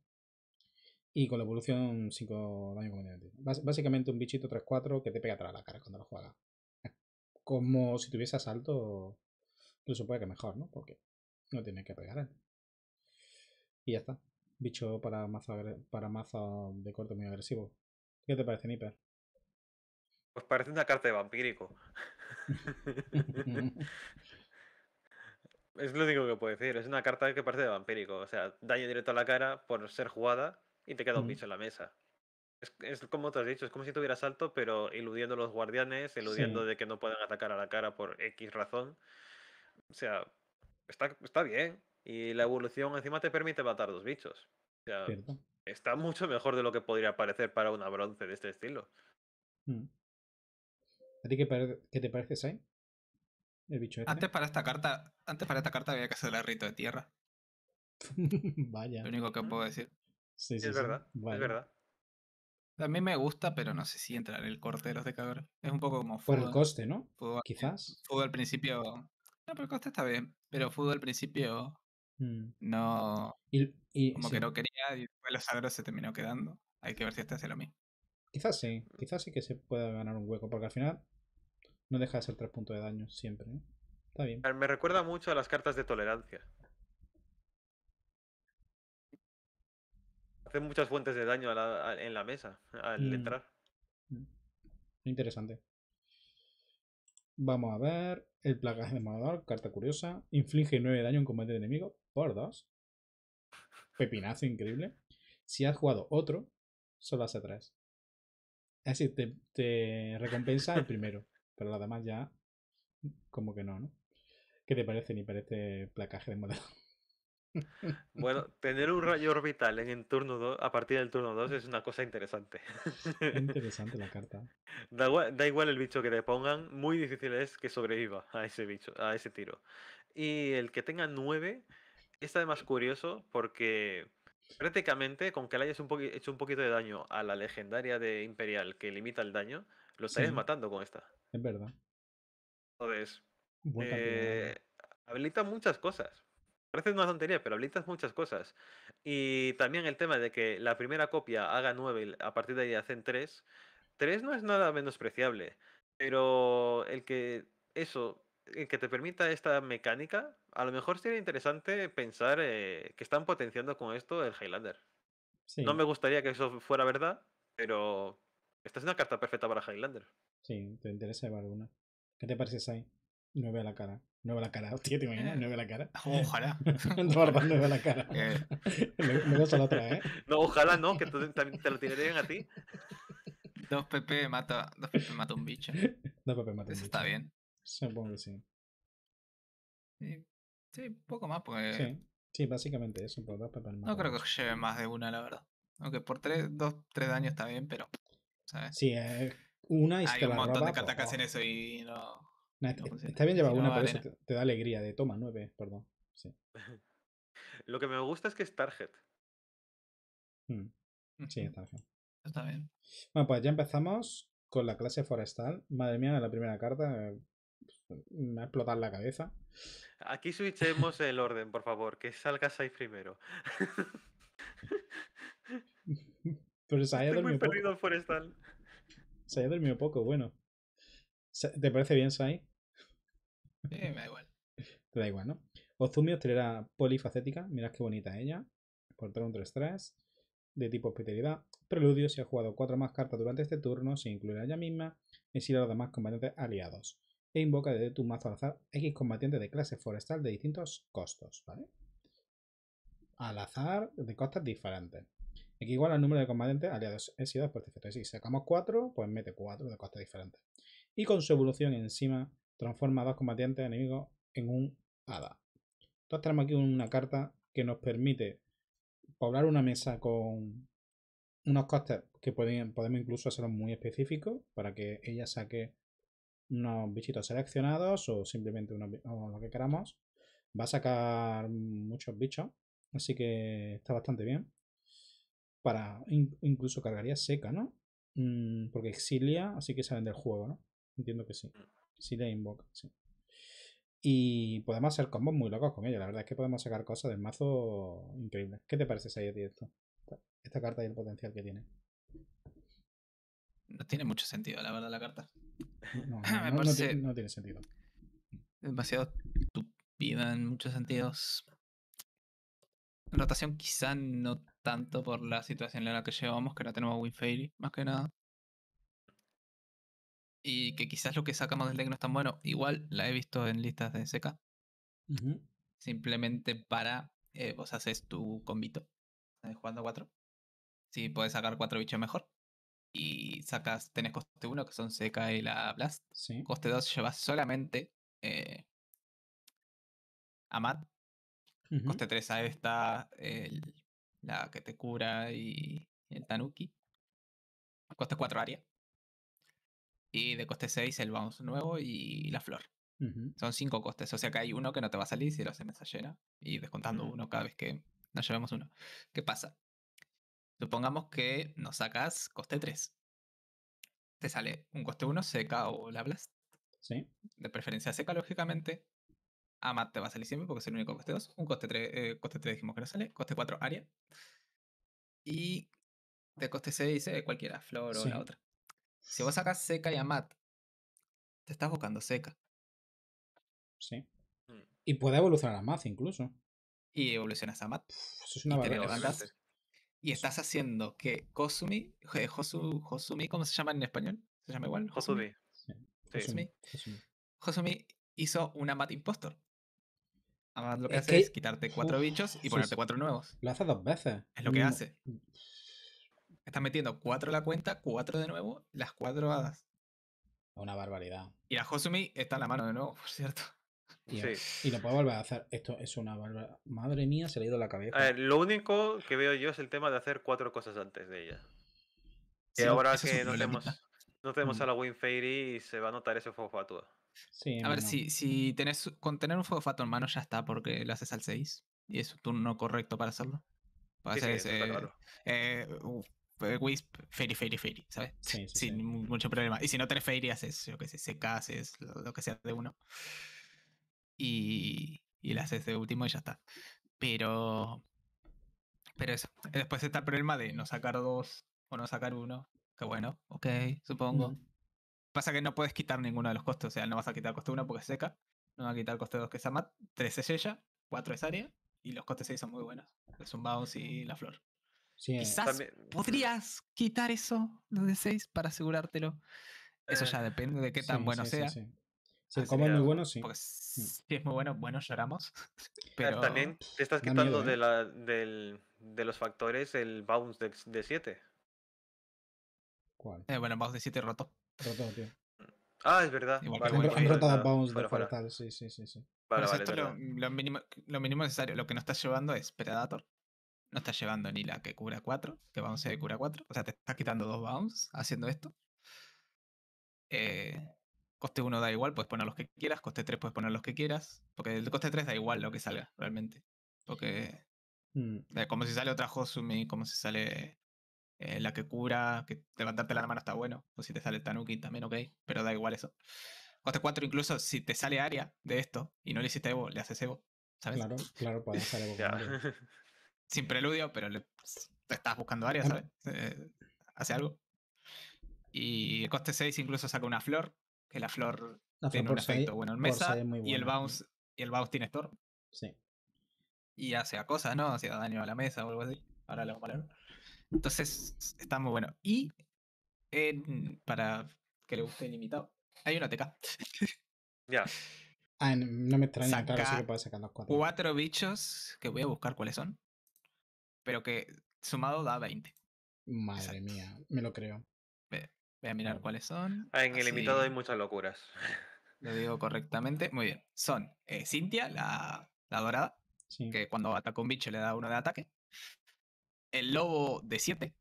y con la evolución 5 daño combinativo básicamente un bichito 3-4 que te pega atrás la cara cuando lo juegas. Como si tuviese asalto, incluso puede que mejor, ¿no? Porque no tiene que pegar. él. Y ya está. Bicho para mazo, para mazo de corte muy agresivo. ¿Qué te parece, Niper? Pues parece una carta de vampírico. es lo único que puedo decir. Es una carta que parece de vampírico. O sea, daño directo a la cara por ser jugada y te queda un bicho en la mesa. Es, es, como te has dicho, es como si tuvieras salto, pero iludiendo los guardianes, eludiendo de que no puedan atacar a la cara por X razón. O sea, está, está bien. Y la evolución encima te permite matar dos bichos. O sea, está mucho mejor de lo que podría parecer para una bronce de este estilo. Mm. ¿A ti qué, te parece, Sai? Este. Antes para esta carta, antes para esta carta había que hacer el rito de tierra. Vaya. Lo único que puedo mm. decir es verdad, es verdad. A mí me gusta, pero no sé si entrar en el corte de los de Es un poco como fútbol. Por el coste, ¿no? Quizás. Fútbol al principio. No, pero el coste está bien. Pero fútbol al principio. Mm. No. como que no quería y después los agros se terminó quedando. Hay que ver si este hace lo mismo. Quizás sí. Quizás sí que se pueda ganar un hueco. Porque al final no deja de ser tres puntos de daño siempre. ¿eh? Está bien. Me recuerda mucho a las cartas de tolerancia. Hace muchas fuentes de daño en la mesa al mm. entrar. Mm. Interesante. Vamos a ver. El placaje de modador, carta curiosa. Inflige 9 daño en combate de enemigo por 2. Pepinazo increíble. Si has jugado otro, solo hace 3. Así te, recompensa el primero, pero las demás ya como que no, ¿no? ¿Qué te parece, ni parece placaje de modador. Bueno, tener un rayo orbital en el turno a partir del turno 2 es una cosa interesante. Interesante la carta. Da igual, el bicho que te pongan, muy difícil es que sobreviva a ese bicho, a ese tiro. Y el que tenga 9 es además curioso porque prácticamente con que le hayas un hecho un poquito de daño a la legendaria de Imperial que limita el daño, lo estarías matando con esta. Es verdad. Entonces, eh, habilita muchas cosas. Parece una tontería, pero habilitas muchas cosas. Y también el tema de que la primera copia haga nueve y a partir de ahí hacen tres. Tres no es nada menospreciable, pero el que eso, el que te permita esta mecánica, a lo mejor sería interesante pensar eh, que están potenciando con esto el Highlander. No me gustaría que eso fuera verdad, pero esta es una carta perfecta para Highlander. Sí, te interesa llevar una. ¿Qué te parece, ahí? No veo la cara. No veo la cara, hostia, te imaginas, no veo la cara. Ojalá. no, no veo la cara. la eh. otra, ¿eh? No, ojalá no, que te, también te lo tirarían a ti. Dos PP mata, dos PP mata un bicho. Dos PP mata un bicho. Eso está bien. Supongo que sí. Sí, un poco más, porque. Sí, básicamente eso, No creo que lleve más de una, la verdad. Aunque por tres, dos, tres daños está bien, pero. ¿sabes? Sí, una y Hay un montón de catacas en eso y no. Pues, está bien llevar una, eso te, da alegría de toma, nueve, perdón. Lo que me gusta es que es target. Mm, sí, target. Está bien. Bueno, pues ya empezamos con la clase forestal. Madre mía, la primera carta eh, me ha explotado la cabeza. Aquí switchemos el orden, por favor, que salga ahí primero. Pero se haya Estoy muy perdido poco. forestal. Se haya dormido poco, bueno. ¿Te parece bien, Sai? me da igual. Te da igual, ¿no? Ozumi, hostelera polifacética. Mirad qué bonita ella. Por un 3-3. De tipo hospitalidad. Preludio, si ha jugado cuatro más cartas durante este turno, se incluirá ella misma. Si a los demás combatientes aliados. E invoca desde tu mazo al azar X combatientes de clase forestal de distintos costos, ¿vale? Al azar de costas diferentes. X igual al número de combatientes aliados SI2 por defecto. Si sacamos 4, pues mete 4 de costas diferentes y con su evolución encima transforma a dos combatientes enemigos en un hada. Entonces tenemos aquí una carta que nos permite poblar una mesa con unos costes que podemos incluso hacerlos muy específicos para que ella saque unos bichitos seleccionados o simplemente lo que queramos. Va a sacar muchos bichos, así que está bastante bien. Para incluso cargaría seca, ¿no? Mm, porque exilia, así que salen del juego, ¿no? Entiendo que sí. Sí le invoca, sí. Y podemos hacer combos muy locos con ella. La verdad es que podemos sacar cosas de mazo increíbles. ¿Qué te parece, Sayed, esto? Esta carta y el potencial que tiene. No tiene mucho sentido, la verdad, la carta. No, no, tiene sentido. Demasiado tupida en muchos sentidos. Rotación quizá no tanto por la situación en la que llevamos, que no tenemos Win más que nada y que quizás lo que sacamos del Deck no es tan bueno. Igual la he visto en listas de seca. Simplemente para eh, vos haces tu convito eh, jugando 4 Si puedes sacar 4 bichos mejor. Y sacas, tenés coste 1, que son seca y la blast. Coste 2 llevas solamente eh, a Matt. Coste 3 a esta, el, la que te cura y el Tanuki. Coste 4 Aria y de coste 6 el bounce nuevo y la flor. Son 5 costes, o sea que hay uno que no te va a salir si lo esa llena. y descontando uno cada vez que nos llevemos uno. ¿Qué pasa? Supongamos que nos sacas coste 3. Te sale un coste 1 seca o la blast. De preferencia seca, lógicamente. Amat te va a salir siempre porque es el único coste 2. Un coste 3, eh, coste 3 dijimos que no sale. Coste 4, área. Y de coste 6 dice eh, cualquiera, flor o la otra. Si vos sacas seca y amat, te estás buscando seca. Sí. Mm. Y puede evolucionar a mat incluso. Y evolucionas a mat. Eso es una y, y estás haciendo que Kosumi, Josumi, ¿cómo se llama en español? ¿Se llama igual? Josumi. Josumi. hizo una Amat Impostor. Amat lo que hace es quitarte cuatro bichos y ponerte cuatro nuevos. Lo hace dos veces. Es lo que mm, hace. Mm. Estás metiendo cuatro a la cuenta, cuatro de nuevo, las cuatro hadas. Una barbaridad. Y a Hosumi está en la mano de nuevo, por cierto. Sí. Y lo puedo volver a hacer. Esto es una barbaridad. Madre mía, se le ha ido la cabeza. A ver, lo único que veo yo es el tema de hacer cuatro cosas antes de ella. y ahora que no tenemos, mm. a la Win Fairy y se va a notar ese Fuego Sí, a ver, si, si tenés, con tener un Fuego Fatuo en mano ya está, porque lo haces al 6 y es tu turno correcto para hacerlo. Para hacer ese, eh, uh, eh, Wisp, Fairy, Fairy, Fairy, ¿sabes? Sin mucho problema. Y si no tenés Fairy, haces, lo que sé, seca, haces lo, que sea de uno. Y, y la haces de último y ya está. Pero. Pero eso. Después está el problema de no sacar dos o no sacar uno. Que bueno, ok, supongo. Pasa que no puedes quitar ninguno de los costes. O sea, no vas a quitar coste uno porque seca. No vas a quitar coste dos que es Amat. Tres es ella. cuatro es área. Y los costes seis son muy buenos. Es un bounce y la flor. Quizás podrías quitar eso, los de 6, para asegurártelo. Eso ya eh, depende de qué tan bueno sea. como muy bueno, sí. Pues, mm. si es muy bueno, bueno, lloramos. Ah, Pero... También te estás quitando de, la, del, de los factores el bounce de 7. ¿Cuál? Eh, bueno, bounce de 7 roto. tío. Ah, es verdad. han, roto el bounce de fuera. sí, sí, sí. sí. esto lo, lo, mínimo, lo mínimo necesario. Lo que nos está llevando es Predator, no estás llevando ni la que cura 4, que bounce de cura 4. O sea, te estás quitando dos bounces haciendo esto. Eh, coste 1 da igual, puedes poner los que quieras. Coste 3 puedes poner los que quieras. Porque el coste 3 da igual lo que salga, realmente. Porque. Mm. Eh, como si sale otra Hosumi, como si sale eh, la que cura, que levantarte la mano está bueno. O si te sale Tanuki también, ok. Pero da igual eso. Coste 4, incluso si te sale área de esto y no le hiciste Evo, le haces Evo. ¿Sabes? Claro, claro, para Evo. sin preludio, pero pues, te estás buscando área, ¿sabes? Eh, hace algo. Y el coste 6 incluso saca una flor, que la flor tiene un efecto bueno en mesa. y el bounce, y el bounce tiene store. Sí. Y hace a cosas, ¿no? Hace daño a la mesa o algo así. Ahora lo vamos Entonces, está muy bueno. Y para que le guste el invitado, hay una TK. ya. Ah, no me extraña, claro, sí que puede sacar las cuatro. Cuatro bichos que voy a buscar cuáles son pero que sumado da 20. Madre mía, me lo creo. Voy a mirar cuáles son. Ah, en el invitado hay muchas locuras. Lo digo correctamente. Muy bien. Son eh, Cintia, la, dorada, que cuando ataca un bicho le da uno de ataque. El lobo de 7.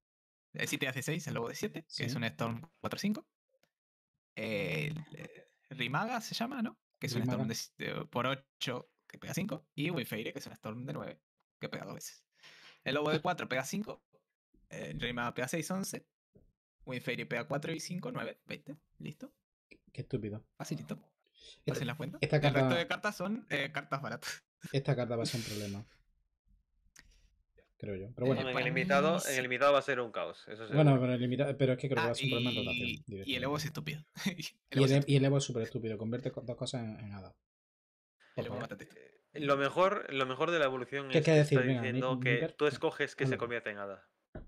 El 7 hace 6, el lobo de 7, que es un Storm 4-5. Eh, Rimaga se llama, ¿no? Que es un Storm de, por 8, que pega 5. Y Wayfair, que es un Storm de 9, que pega 2 veces. El lobo de 4 pega 5. Eh, el rey maga pega 6, 11. Winfairy pega 4 y 5, 9, 20. Listo. Qué estúpido. Facilito. listo la cuenta. el resto de cartas son eh, cartas baratas. Esta carta va a ser un problema. Creo yo. Pero bueno. En el, limitado, en el va a ser un caos. bueno, pero, el limitado, pero es que creo que va a ser un ah, problema en rotación. Y el Evo es estúpido. E, y, el, y es súper estúpido. Convierte dos cosas en, en hada. El Evo bastante lo mejor, lo mejor de la evolución es que diciendo que tú escoges que se convierte en hada. ah,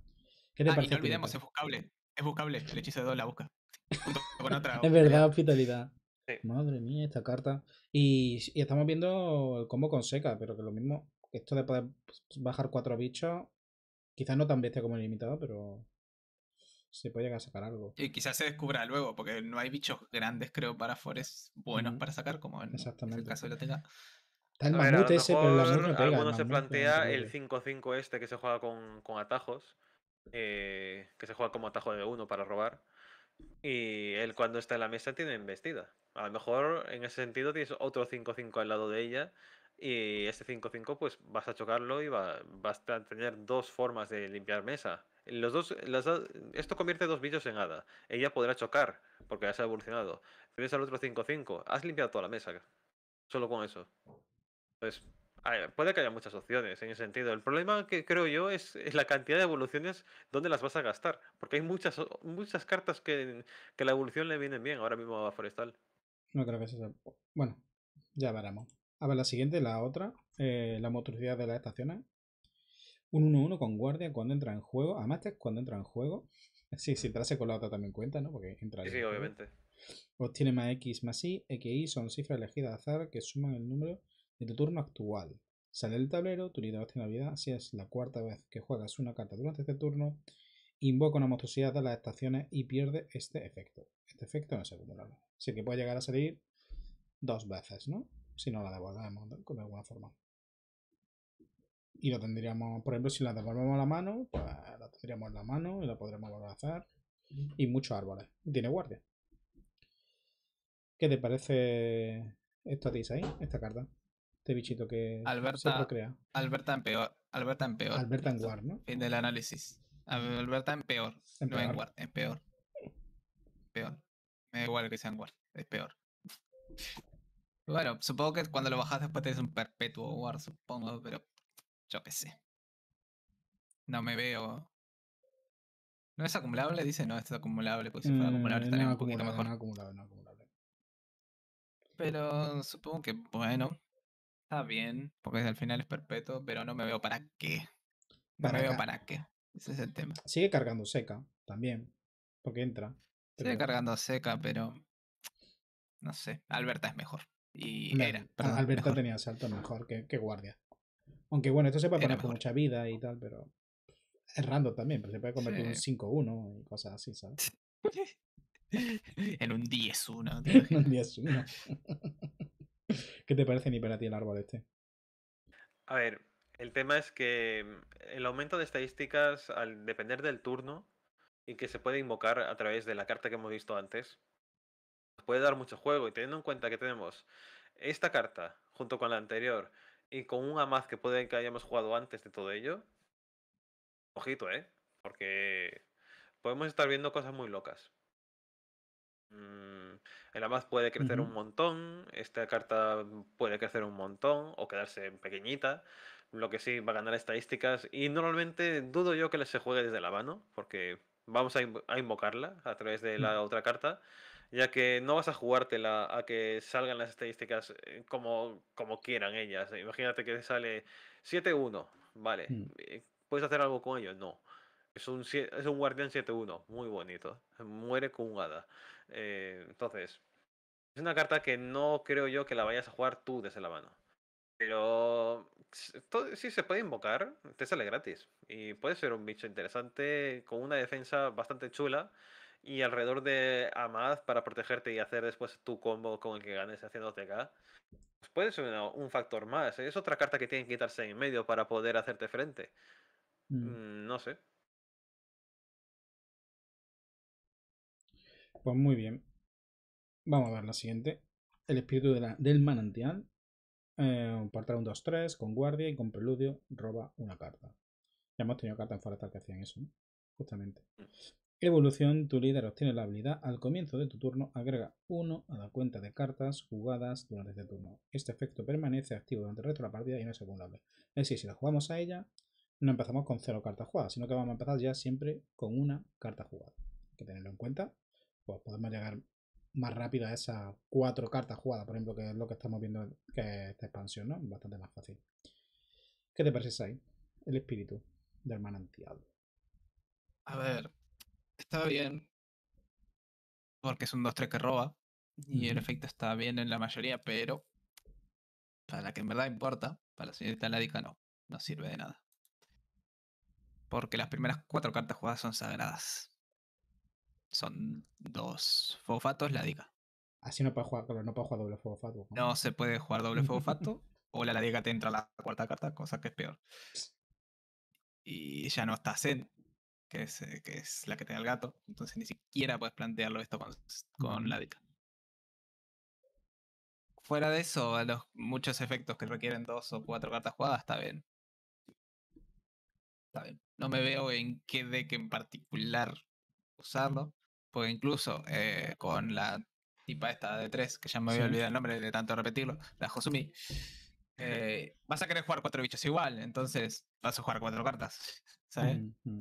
y no olvidemos, es buscable. Es buscable. El hechizo de dos la busca. es verdad, hospitalidad. Madre mía, esta carta. Y, y estamos viendo el combo con seca, pero que lo mismo, esto de poder bajar cuatro bichos, quizás no tan bestia como el limitado, pero se puede llegar a sacar algo. Y quizás se descubra luego, porque no hay bichos grandes, creo, para forest buenos para sacar, como en Exactamente. el caso de la tenga tal el se plantea el 5-5 este que se juega con, atajos. Eh, que se juega como atajo de uno para robar. Y él cuando está en la mesa tiene embestida. A lo mejor en ese sentido tienes otro 5-5 al lado de ella. Y este 5-5 pues vas a chocarlo y vas a tener dos formas de limpiar mesa. Los dos, las, esto convierte dos bichos en hada. Ella podrá chocar porque ya se ha evolucionado. Tienes al otro 5-5. Has limpiado toda la mesa. Solo con eso pues puede que haya muchas opciones en ese sentido. El problema que creo yo es, la cantidad de evoluciones donde las vas a gastar. Porque hay muchas, muchas cartas que, que la evolución le vienen bien ahora mismo a Forestal. No creo que sea. Bueno, ya veremos. A ver, la siguiente, la otra, eh, la motricidad de las estaciones. Un 1-1 con guardia cuando entra en juego. Además, cuando entra en juego. Sí, si entrase con la otra también cuenta, ¿no? Porque entra. Sí, sí obviamente. Obtiene más X más Y. Y son cifras elegidas al azar que suman el número en tu turno actual. Sale del tablero, tu unidad tiene vida si es la cuarta vez que juegas una carta durante este turno, invoca una monstruosidad de las estaciones y pierde este efecto. Este efecto no se acumula Así que puede llegar a salir dos veces, ¿no? Si no la devolvemos de alguna forma. Y lo tendríamos, por ejemplo, si la devolvemos a la mano, pues la tendríamos en la mano y la podremos hacer. Y muchos árboles. Tiene guardia. ¿Qué te parece esto a ahí, esta carta? este bichito que Alberta, Alberta en peor. Alberta en peor. Alberta en guard, ¿no? Fin del análisis. Alberta en peor. no en guard. en peor. Peor. Me da igual que sea en es peor. Bueno, supongo que cuando lo bajas después te des un perpetuo guard, supongo, pero yo qué sé. No me veo. ¿No es acumulable? Dice, no, esto es acumulable, porque si fuera mm, acumulable estaría un poquito mejor. No acumulable, no acumulable. Pero supongo que, bueno, Está bien, porque al final es perpetuo, pero no me veo para qué. No me veo para qué. Ese es el tema. Sigue cargando seca también, porque entra. Sigue cargando seca, pero. No sé, Alberta es mejor. Y era. Perdón, Alberta tenía salto mejor que, Guardia. Aunque bueno, esto se puede poner con mucha vida y tal, pero. Es random también, pero se puede convertir en un 5-1 y cosas así, ¿sabes? en un 10-1. en un 10-1. ¿Qué te parece ni para ti el árbol este? A ver, el tema es que mm, el aumento de estadísticas, al depender del turno y que se puede invocar a través de la carta que hemos visto antes, puede dar mucho juego. Y teniendo en cuenta que tenemos esta carta junto con la anterior y con un amaz que puede que hayamos jugado antes de todo ello, ojito, ¿eh? Porque podemos estar viendo cosas muy locas. Mm, el Amaz puede crecer un montón, esta carta puede crecer un montón o quedarse pequeñita, lo que sí va a ganar estadísticas y normalmente dudo yo que se juegue desde la mano porque vamos a, invocarla a través de mm. la otra carta ya que no vas a jugártela a que salgan las estadísticas eh, como, como quieran ellas. Imagínate que sale 7-1, vale. Mm. Eh, ¿Puedes hacer algo con ello? No. Es un, es un guardián 7-1, muy bonito. Muere con un hada. Eh, entonces, es una carta que no creo yo que la vayas a jugar tú desde la mano. Pero si se puede invocar, te sale gratis. Y puede ser un bicho interesante, con una defensa bastante chula. Y alrededor de Amad para protegerte y hacer después tu combo con el que ganes haciendo acá. Pues puede ser un factor más. Es otra carta que tiene que quitarse en medio para poder hacerte frente. Mm. Mm, no sé. Pues muy bien. Vamos a ver la siguiente. El espíritu de la, del manantial. Eh, un 2-3 con guardia y con preludio roba una carta. Ya hemos tenido cartas en Forestal que hacían eso, ¿no? justamente. Evolución, tu líder obtiene la habilidad. Al comienzo de tu turno, agrega 1 a la cuenta de cartas jugadas durante este turno. Este efecto permanece activo durante el resto de la partida y no es acumulable. Es decir, si la jugamos a ella, no empezamos con 0 cartas jugadas, sino que vamos a empezar ya siempre con una carta jugada. Hay que tenerlo en cuenta. Pues podemos llegar más rápido a esas cuatro cartas jugadas, por ejemplo, que es lo que estamos viendo que esta expansión, ¿no? Bastante más fácil. ¿Qué te parece, ahí? El espíritu del manantial. A ver, está bien. Porque es un 2-3 que roba. Y el efecto está bien en la mayoría, pero para la que en verdad importa, para la señorita Ládica no, no sirve de nada. Porque las primeras cuatro cartas jugadas son sagradas. Son dos fosfatos la Dica. Así no puedes jugar, pero no puedes jugar doble fofato ¿no? se puede jugar doble fosfato o la Dica te entra la cuarta carta, cosa que es peor. Y ya no está Zen, que es, eh, que es la que tiene el gato, entonces ni siquiera puedes plantearlo esto con, con Dica. Fuera de eso, los muchos efectos que requieren dos o cuatro cartas jugadas, está bien. Está bien. No me veo en qué deck en particular usarlo. Porque incluso eh, con la tipa esta de 3, que ya me había olvidado el nombre de tanto repetirlo, la Josumi, eh, vas a querer jugar cuatro bichos igual, entonces vas a jugar cuatro cartas. ¿Sabes? Mm,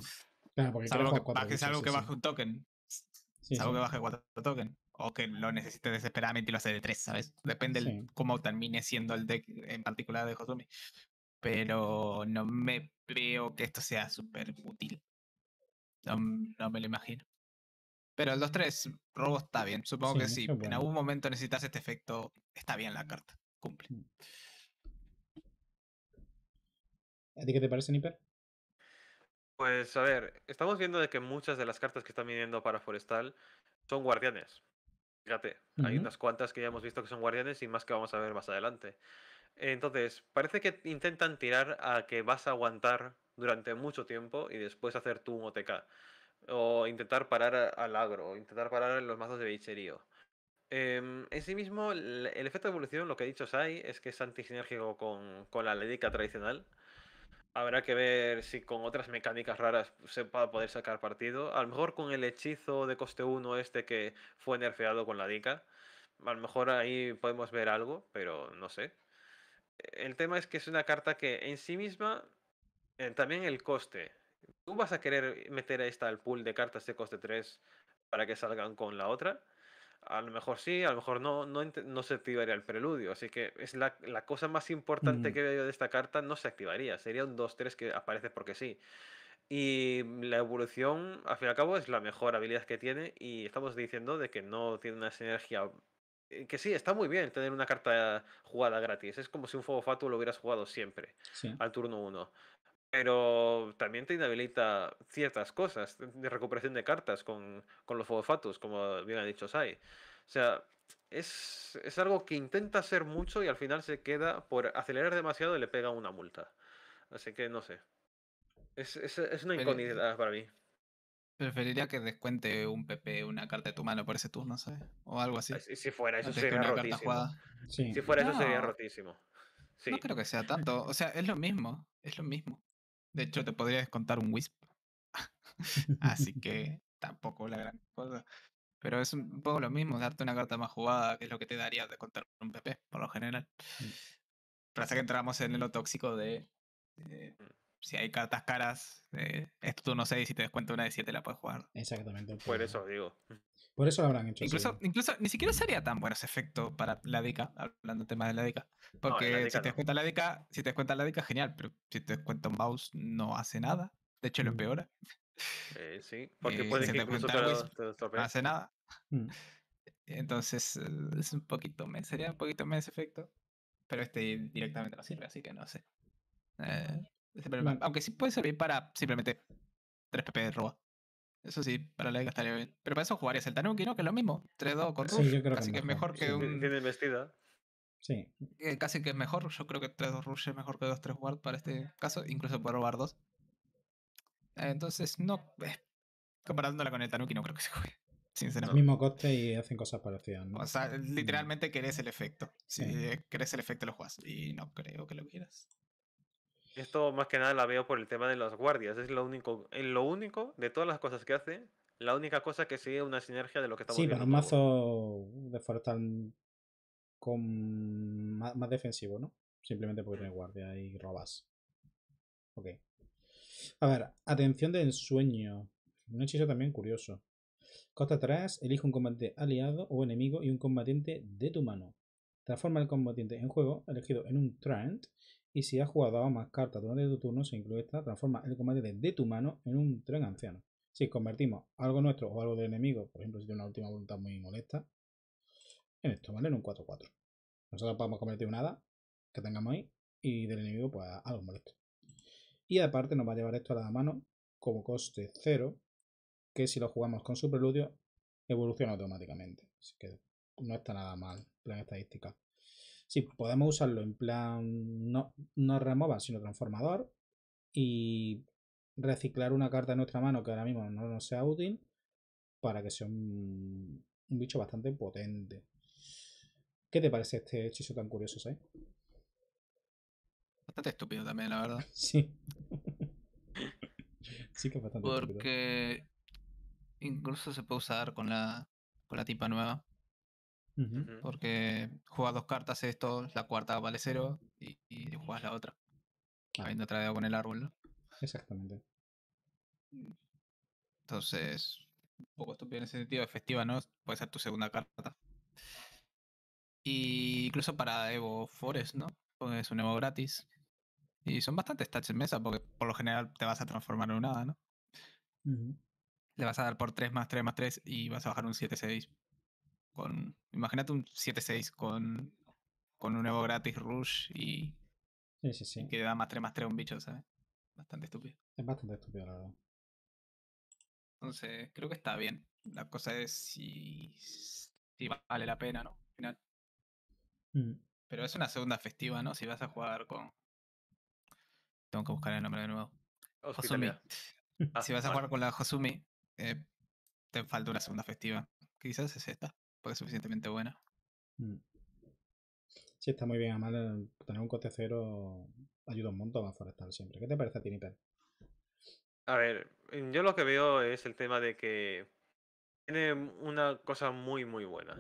que, baje, un token. algo que baje cuatro tokens, O que lo necesites desesperadamente y lo hace de tres ¿sabes? Depende de cómo termine siendo el deck en particular de Josumi. Pero no me veo que esto sea súper útil. no me lo imagino. Pero el 2-3 robo está bien. Supongo que sí. En algún momento necesitas este efecto. Está bien la carta. Cumple. Mm. ¿A ti qué te parece, Nipper? Pues a ver, estamos viendo de que muchas de las cartas que están viniendo para Forestal son guardianes. Fíjate, hay unas cuantas que ya hemos visto que son guardianes y más que vamos a ver más adelante. Entonces, parece que intentan tirar a que vas a aguantar durante mucho tiempo y después hacer tu un OTK o intentar parar al agro, o intentar parar los mazos de bicherío. Em, en sí mismo, el, efecto de evolución, lo que he dicho Sai, es que es antisinérgico con, con la Lédica tradicional. Habrá que ver si con otras mecánicas raras se va a poder sacar partido. A lo mejor con el hechizo de coste 1 este que fue nerfeado con la dica. A lo mejor ahí podemos ver algo, pero no sé. El tema es que es una carta que en sí misma, eh, también el coste, tú vas a querer meter a esta al pool de cartas secos de coste 3 para que salgan con la otra. A lo mejor sí, a lo mejor no, no, no se activaría el preludio. Así que es la, la cosa más importante mm. que veo de esta carta, no se activaría. Sería un 2-3 que aparece porque sí. Y la evolución, al fin y al cabo, es la mejor habilidad que tiene. Y estamos diciendo de que no tiene una sinergia eh, que sí, está muy bien tener una carta jugada gratis. Es como si un Fuego fatu lo hubieras jugado siempre al turno 1 pero también te inhabilita ciertas cosas de recuperación de cartas con, los Fodofatus, como bien ha dicho Sai. O sea, es, algo que intenta hacer mucho y al final se queda por acelerar demasiado y le pega una multa. Así que no sé. Es, es, una incógnita para mí. Preferiría que descuente un PP una carta de tu mano por ese turno, ¿sabes? O algo así. Si fuera eso sería rotísimo. Si fuera eso sería rotísimo. No creo que sea tanto. O sea, es lo mismo. Es lo mismo. De hecho, te podría descontar un Wisp. Así que tampoco la gran cosa. Pero es un poco lo mismo, darte una carta más jugada, que es lo que te daría de contar un PP, por lo general. hasta mm. que entramos en lo tóxico de, mm. si hay cartas caras, eh, esto tú no sé, y si te descuento una de 7 la puedes jugar. Exactamente. Por pues eso digo. Por eso lo habrán hecho. Incluso, incluso ni siquiera sería tan bueno ese efecto para la DECA, hablando de tema de la DECA. Porque si, te cuenta la DECA, si te cuenta la DECA, genial, pero si te cuenta un mouse no hace nada. De hecho, lo mm. empeora. Eh, sí, porque eh, puede que te incluso te no hace nada. Mm. E, entonces, eh, es un poquito sería un poquito menos efecto. Pero este directamente no sirve, así que no sé. Este, mm. aunque sí puede servir para simplemente 3PP de roba. Eso sí, para la liga estaría bien. Pero para eso jugarías el Tanuki, ¿no? Que es lo mismo. 3-2 con Rush. Sí, yo creo que, es mejor que sí, un. Tiene vestido. Sí. Eh, casi que es mejor. Yo creo que 3-2 Rush es mejor que 2-3 Ward para este caso. Incluso puede robar 2. Entonces, no. Eh, comparándola con el Tanuki, no creo que se juegue. Sinceramente. El mismo coste y hacen cosas parecidas. ¿no? O sea, literalmente querés el efecto. sí. querés el efecto, lo juegas. Y no creo que lo quieras. Esto más que nada la veo por el tema de los guardias. Es lo único, lo único de todas las cosas que hace, la única cosa que sigue una sinergia de lo que estamos sí, viendo. Sí, un mazo de fuerza con más, defensivo, ¿no? Simplemente porque tiene guardia y robas. Ok. A ver, atención de ensueño. Un hechizo también curioso. Costa atrás, elige un combate aliado o enemigo y un combatiente de tu mano. Transforma el combatiente en juego elegido en un Trant y si has jugado a más cartas durante tu turno, se incluye esta, transforma el combate de, tu mano en un tren anciano. Si convertimos algo nuestro o algo del enemigo, por ejemplo, si tiene una última voluntad muy molesta, en esto, ¿vale? En un 4-4. Nosotros podemos convertir una hada que tengamos ahí y del enemigo, pues algo molesto. Y aparte nos va a llevar esto a la mano como coste cero que si lo jugamos con su preludio, evoluciona automáticamente. Así que no está nada mal, plan estadística. Sí, podemos usarlo en plan no, no remova, sino transformador y reciclar una carta en nuestra mano que ahora mismo no nos sea útil para que sea un, bicho bastante potente. ¿Qué te parece este hechizo tan curioso, Sai? Bastante estúpido también, la verdad. Sí. sí que es bastante Porque incluso se puede usar con la, con la tipa nueva. Porque jugas dos cartas esto, la cuarta vale cero y, jugas la otra. Habiendo traído con el árbol, ¿no? Exactamente. Entonces, un poco estúpido en ese sentido, efectiva, ¿no? Puede ser tu segunda carta. incluso para Evo Forest, ¿no? Porque es un Evo gratis. Y son bastantes stats en mesa, porque por lo general te vas a transformar en un ¿no? Le vas a dar por 3 más 3 más 3 y vas a bajar un 7-6 con imagínate un 7-6 con, con un nuevo gratis Rush y, sí, sí, que da más 3 más 3 un bicho, ¿sabes? Bastante estúpido. Es bastante estúpido, la verdad. Entonces, creo que está bien. La cosa es si, si vale la pena, ¿no? Al final. Mm. Pero es una segunda festiva, ¿no? Si vas a jugar con. Tengo que buscar el nombre de nuevo. Josumi ah, si vas a jugar con la Josumi eh, te falta una segunda festiva. Quizás es esta porque es suficientemente buena. Mm. Sí, está muy bien. Además, tener un coste cero ayuda un montón a forestar siempre. ¿Qué te parece a ti, A ver, mm, yo lo que veo es el tema de que tiene una cosa muy, muy buena.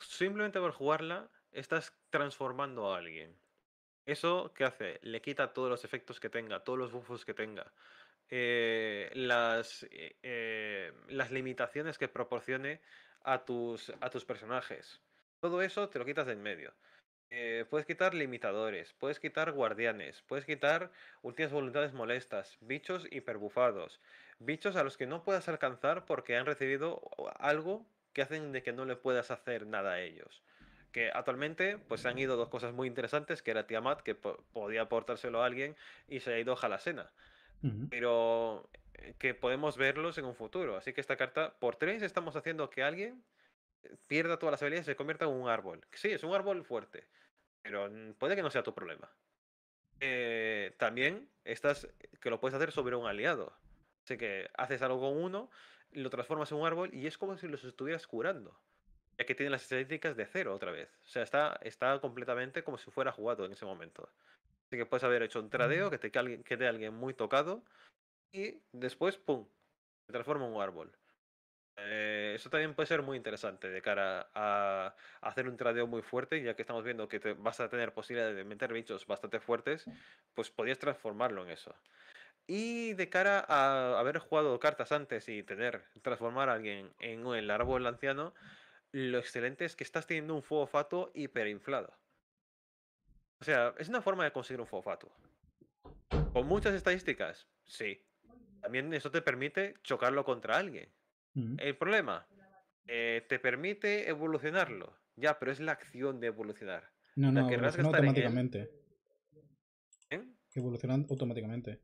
Simplemente por jugarla, estás transformando a alguien. ¿Eso qué hace? Le quita todos los efectos que tenga, todos los buffos que tenga. Eh, las, eh, eh, las limitaciones que proporcione a tus, a tus personajes. Todo eso te lo quitas en medio. Eh, puedes quitar limitadores, puedes quitar guardianes, puedes quitar últimas voluntades molestas, bichos hiperbufados, bichos a los que no puedas alcanzar porque han recibido algo que hacen de que no le puedas hacer nada a ellos. Que actualmente pues se han ido dos cosas muy interesantes, que era Tiamat, que podía portárselo a alguien, y se ha ido Jalasena. la -huh. Pero que podemos verlos en un futuro. Así que esta carta, por tres, estamos haciendo que alguien eh, pierda todas las habilidades y se convierta en un árbol. Sí, es un árbol fuerte, pero puede que no sea tu problema. Eh, también estás que lo puedes hacer sobre un aliado. Así que haces algo con uno, lo transformas en un árbol y es como si los estuvieras curando. Ya que tiene las estadísticas de cero otra vez. O sea, está, está completamente como si fuera jugado en ese momento. Así que puedes haber hecho un tradeo mm. que te, quede alguien muy tocado y después, ¡pum!, se transforma en un árbol. Eh, eso también puede ser muy interesante de cara a, hacer un tradeo muy fuerte, ya que estamos viendo que vas a tener posibilidad de meter bichos bastante fuertes, pues podías transformarlo en eso. Y de cara a haber jugado cartas antes y tener transformar a alguien en el árbol anciano, lo excelente es que estás teniendo un fuego fato hiperinflado. O sea, es una forma de conseguir un fuego fato. ¿Con muchas estadísticas? Sí también eso te permite chocarlo contra alguien. El problema, eh, te permite evolucionarlo, ya, pero es la acción de evolucionar. No, no, que evoluciona automáticamente. ¿Eh? Evolucionan automáticamente.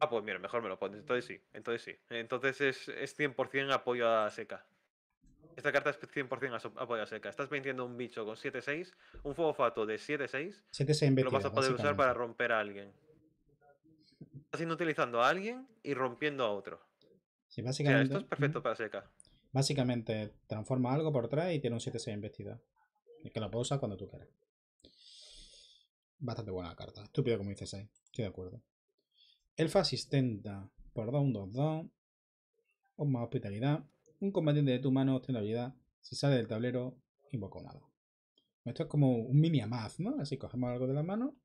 Ah, pues mira, mejor me lo pones. Entonces sí, entonces sí. Entonces es, es 100% apoyo a seca. Esta carta es 100% apoyo a seca. Estás vendiendo un bicho con 7-6, un fuego fato de 7-6. 7-6 Lo vas a poder usar para romper a alguien estás utilizando a alguien y rompiendo a otro. básicamente. esto es perfecto para seca. Básicamente, transforma algo por detrás y tiene un 7-6 investida. Es que lo puedes usar cuando tú quieras. Bastante buena carta. Estúpido como dices ahí. Estoy de acuerdo. Elfa asistenta. Por 2, 1, 2, 2. Un más hospitalidad. Un combatiente de tu mano obtiene habilidad. Si sale del tablero, invoca un Esto es como un mini amaz, ¿no? Así cogemos algo de la mano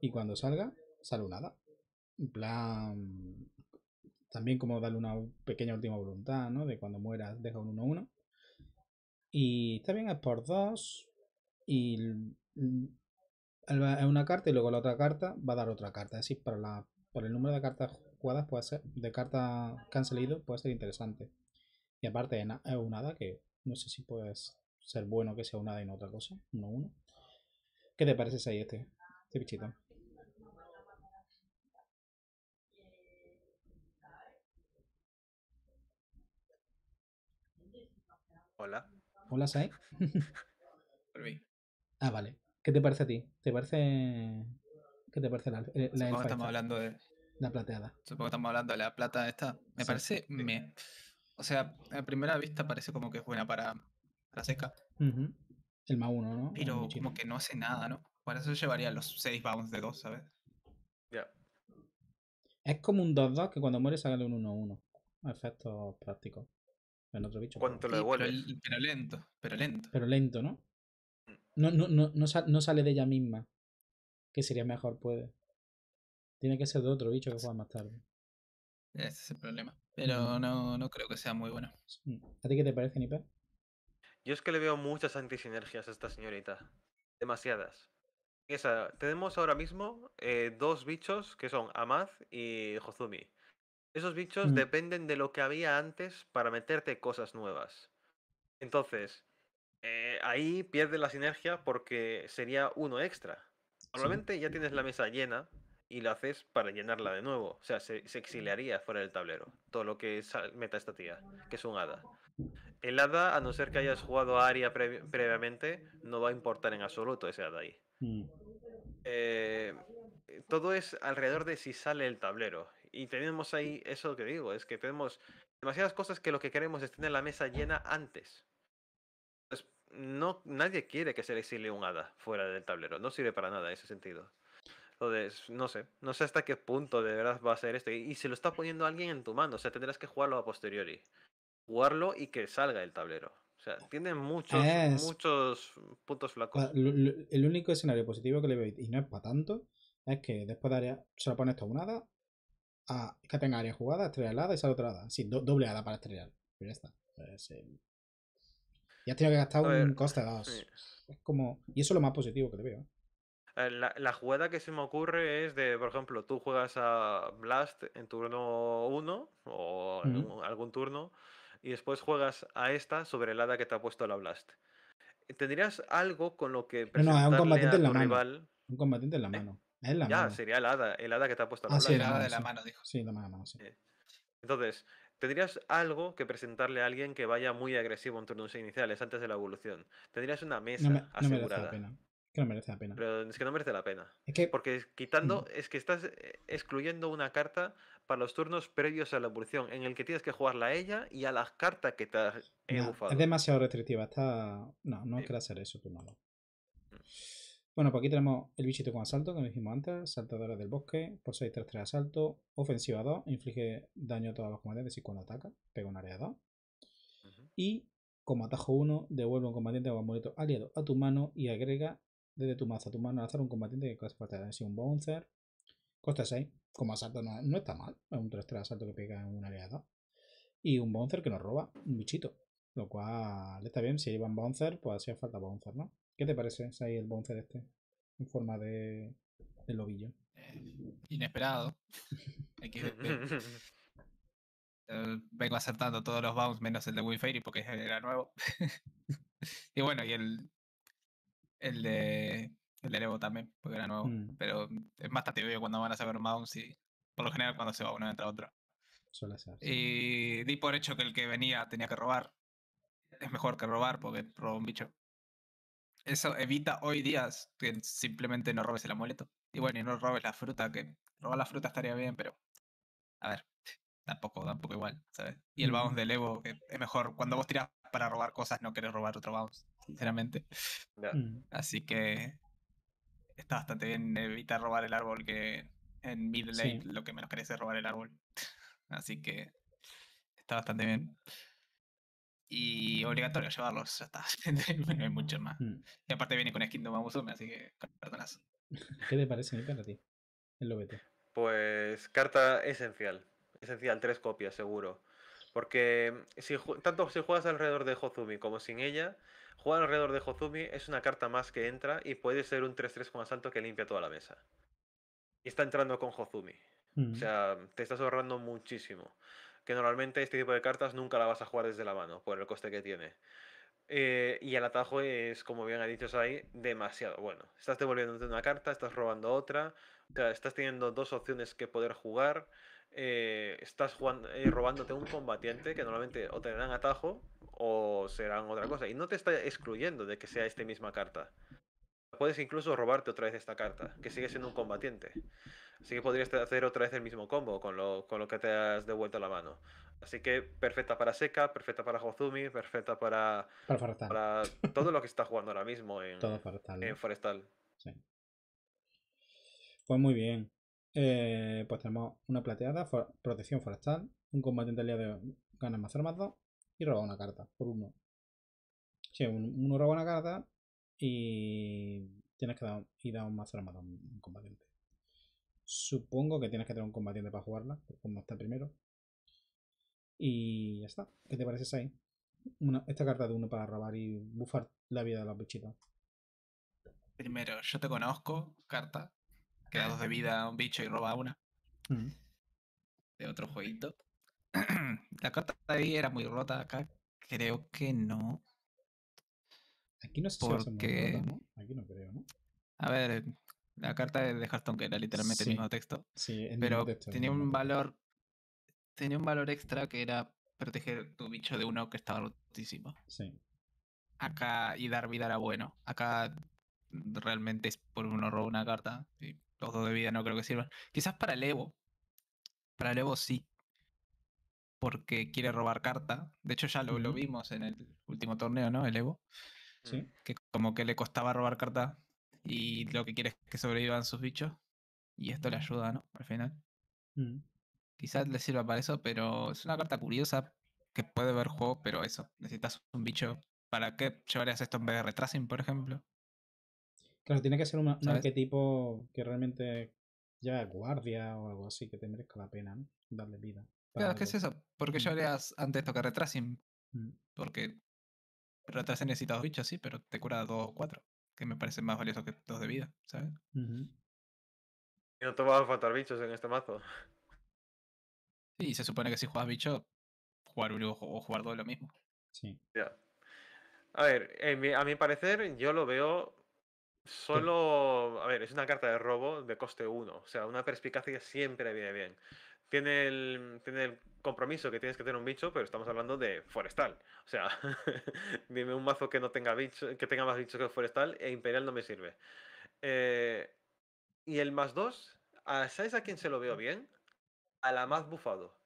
y cuando salga, sale un hada en plan, también como darle una pequeña última voluntad, ¿no? De cuando mueras, deja un 1-1. Y está bien, es por 2. Y es una carta y luego la otra carta va a dar otra carta. así para la, por el número de cartas jugadas puede ser, de cartas que puede ser interesante. Y aparte es una hada que no sé si puede ser bueno que sea un hada y otra cosa. 1-1. ¿Qué te parece ahí este? Este bichito. Hola. Hola, Sai. Por mí. Ah, vale. ¿Qué te parece a ti? ¿Te parece. ¿Qué te parece la, eh, la Supongo que estamos hablando de. La plateada. Supongo que estamos hablando de la plata esta. Me parece. Me... O sea, a primera vista parece como que es buena para, la seca. El más uno, ¿no? Pero como que no hace nada, ¿no? Por eso llevaría los seis bounds de dos, ¿sabes? Ya. Es como un 2-2 que cuando muere sale un 1-1. Efecto práctico. ¿Cuánto lo devuelve? Pero, lento, pero lento. Pero lento, ¿no? Mm. No, no, no, no, sale de ella misma. Que sería mejor, puede. Tiene que ser de otro bicho que juega más tarde. Ese es el problema. Pero mm. no, no creo que sea muy bueno. Mm. ¿A ti qué te parece, Nipe? Yo es que le veo muchas antisinergias a esta señorita. Demasiadas. Esa, tenemos ahora mismo eh, dos bichos que son Amaz y Hozumi. Esos bichos mm. dependen de lo que había antes para meterte cosas nuevas. Entonces, eh, ahí pierde la sinergia porque sería uno extra. Normalmente ya tienes la mesa llena y la haces para llenarla de nuevo. O sea, se, exiliaría fuera del tablero. Todo lo que meta esta tía, que es un hada. El hada, a no ser que hayas jugado a Aria previamente, no va a importar en absoluto ese hada ahí. Mm. Eh, todo es alrededor de si sale el tablero y tenemos ahí eso que digo, es que tenemos demasiadas cosas que lo que queremos es tener la mesa llena antes. Pues, no, nadie quiere que se le exile un hada fuera del tablero, no sirve para nada en ese sentido. Entonces, no sé, no sé hasta qué punto de verdad va a ser esto. Y, se lo está poniendo alguien en tu mano, o sea, tendrás que jugarlo a posteriori. Jugarlo y que salga del tablero. O sea, tiene muchos, muchos puntos flacos. El único escenario positivo que le veo, y no es para tanto, es que después de área se lo pone todo un hada es que tenga área jugada, estrellada y sale otra hada. Sí, doble hada para estrellar. Pero pues ya está. has ya que gastar un coste de dos. Es como. Y eso es lo más positivo que te veo. ¿eh? La, jugada que se me ocurre es de, por ejemplo, tú juegas a Blast en turno 1 o algún turno y después juegas a esta sobre el hada que te ha puesto la Blast. ¿Tendrías algo con lo que presentarle no, un combatiente en la rival? Un combatiente en la eh, mano ya, sería el hada, el hada que te ha puesto ah, la sí, hada de la mano, dijo. Sí, la mano, sí. Eh, entonces, tendrías algo que presentarle a alguien que vaya muy agresivo en turnos iniciales, antes de la evolución. Tendrías una mesa Merece Que no merece la pena. Pero es que no merece la pena. Porque quitando, mm. es que estás eh, excluyendo una carta para los turnos previos a la evolución, en el que tienes que jugarla a ella y a las cartas que te has no, Es demasiado restrictiva. Está... No, no sí. quieras hacer eso, tú malo. Mm. Bueno, pues aquí tenemos el bichito con asalto, como dijimos antes, saltadora del bosque, por 6, 3, 3 asalto, ofensiva 2, inflige daño a todos los combatientes y cuando ataca, pega un área 2. Y como atajo 1, devuelve un combatiente o amuleto aliado a tu mano y agrega desde tu mazo a tu mano al azar un combatiente que hace falta de un bouncer. Costa 6, como asalto no, no está mal, es un 3-3 asalto que pega en un área 2. Y un bouncer que nos roba un bichito, lo cual está bien, si llevan bouncer, pues hacía falta bouncer, ¿no? ¿Qué te parece, ahí el bouncer este? En forma de, lobillo. Eh, inesperado. Eh, vengo acertando todos los bounces, menos el de Winfairy porque era nuevo. y bueno, y el, el de el de también, porque era nuevo. Mm. Pero es más obvio cuando van a saber un bounce y por lo general cuando se va uno entra otro. Y di por hecho que el que venía tenía que robar. Es mejor que robar porque roba un bicho eso evita hoy día que simplemente no robes el amuleto. Y bueno, y no robes la fruta, que robar la fruta estaría bien, pero. A ver, tampoco, tampoco igual, ¿sabes? Y el bounce del Evo, que es mejor. Cuando vos tirás para robar cosas, no querés robar otro bounce, sinceramente. Mm. Así que. Está bastante bien evitar robar el árbol, que en mid lane lo que menos querés es robar el árbol. Así que. Está bastante bien. Y obligatorio llevarlos, ya está. no hay muchos más. Mm. Y aparte viene con skin de así que perdonas. ¿Qué te parece mi carta, ti? El Pues carta esencial. Esencial, tres copias, seguro. Porque mm, si, tanto si juegas alrededor de Hozumi como sin ella, jugar alrededor de Hozumi es una carta más que entra y puede ser un 3-3 con asalto que limpia toda la mesa. Y está entrando con Hozumi. O mm. sea, te estás ahorrando muchísimo que normalmente este tipo de cartas nunca la vas a jugar desde la mano, por el coste que tiene. Eh, y el atajo es, como bien ha dicho Sai, demasiado bueno. Estás devolviéndote una carta, estás robando otra, estás teniendo dos opciones que poder jugar, eh, estás jugando, eh, robándote un combatiente que normalmente o te dan atajo o serán otra mm. cosa. Y no te está excluyendo de que sea esta misma carta puedes incluso robarte otra vez esta carta, que sigue siendo un combatiente. Así que podrías hacer otra vez el mismo combo con lo, que te has devuelto a la mano. Así que perfecta para Seca, perfecta para Hozumi, perfecta para, todo lo que está jugando ahora mismo en, forestal, Pues muy bien. Eh, pues tenemos una plateada, protección forestal, un combatiente aliado gana más armado y roba una carta por uno. Si uno roba una carta, y tienes que dar, ir a un mazo armado a un, combatiente. Supongo que tienes que tener un combatiente para jugarla, pues, como está primero. Y ya está. ¿Qué te parece, ahí Una, esta carta de uno para robar y bufar la vida de los bichitos. Primero, yo te conozco, carta. Que de vida a un bicho y roba una. Mm. De otro jueguito. la carta de ahí era muy rota acá. Creo que no. Aquí no sé porque... a ver, eh, la carta de Hearthstone, que era literalmente el mismo texto. Sí, pero tenía un valor. Tenía un valor extra que era proteger tu bicho de uno que estaba rotísimo. Sí. Acá y dar vida era bueno. Acá realmente es por uno roba una carta. Y los dos de vida no creo que sirvan. Quizás para el Evo. Para el Evo sí. Porque quiere robar carta. De hecho, ya lo, lo vimos en el último torneo, ¿no? El Evo. Mm. que como que le costaba robar carta y lo que quiere es que sobrevivan sus bichos y esto le mm. ayuda, ¿no? Al final. Mm. Quizás le sirva para eso, pero es una carta curiosa que puede ver juego, pero eso, necesitas un bicho. ¿Para qué llevarías esto en vez de retracing, por ejemplo? Claro, tiene que ser un arquetipo que realmente lleve guardia o algo así, que te merezca la pena darle vida. Claro, ¿qué es eso? ¿Por qué llevarías antes esto que retracing? Porque pero te hace necesitar dos bichos, sí, pero te cura dos o cuatro. Que me parece más valioso que dos de vida, ¿sabes? Y no te van a faltar bichos en este mazo. Sí, se supone que si juegas bicho, jugar uno o jugar dos es lo mismo. Sí. Ya. A ver, a mi parecer, yo lo veo solo. A ver, es una carta de robo de coste uno. O sea, una perspicacia siempre viene bien. Tiene el, tiene el compromiso que tienes que tener un bicho, pero estamos hablando de forestal. O sea, dime un mazo que no tenga bicho, que tenga más bichos que forestal e imperial no me sirve. Eh, y el más 2, ¿sabes a quién se lo veo mm. bien? A la más bufado.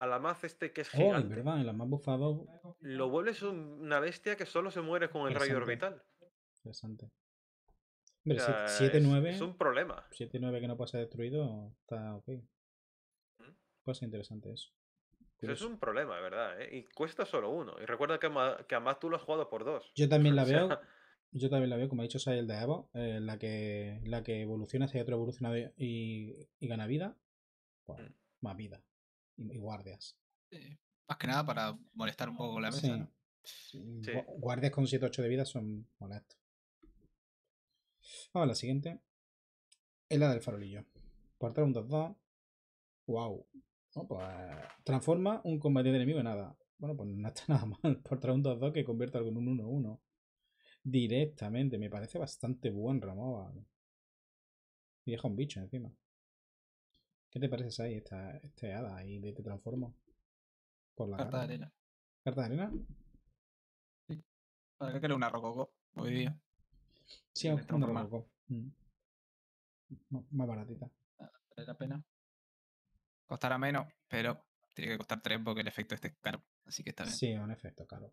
A la más este que es gigante. la más bufado. Lo vuelves una bestia que solo se muere con el rayo orbital. Interesante. Es, es, un problema. 7-9 que no puede ser destruido, está ok es interesante eso. Pero es un problema, de verdad, ¿eh? Y cuesta solo uno. Y recuerda que, que además tú lo has jugado por dos. Yo también la veo. yo también la veo, como ha dicho el de Evo, eh, la, que, la que evoluciona hacia otro evolucionado y, gana vida. Mm. más vida. Y, guardias. más que nada para molestar un poco la mesa. Guardias con 7-8 de vida son molestos. Vamos a la siguiente. Es la del farolillo. Portar un 2-2. Wow. Pues, transforma un combatiente enemigo en nada. Bueno, pues no está nada mal. Por traer un 2-2 que convierta algo en un 1-1. Directamente. Me parece bastante buen Ramón Y deja un bicho encima. ¿Qué te parece ahí, esta, este hada ahí de te transformo? Por la carta. de arena. ¿Carta de arena? Sí. Para que le una rococo hoy día. Sí, una rococo. Mm. más baratita. Ah, vale la pena. Costará menos, pero tiene que costar 3 porque el efecto este es caro. Así que está bien. Sí, un efecto caro.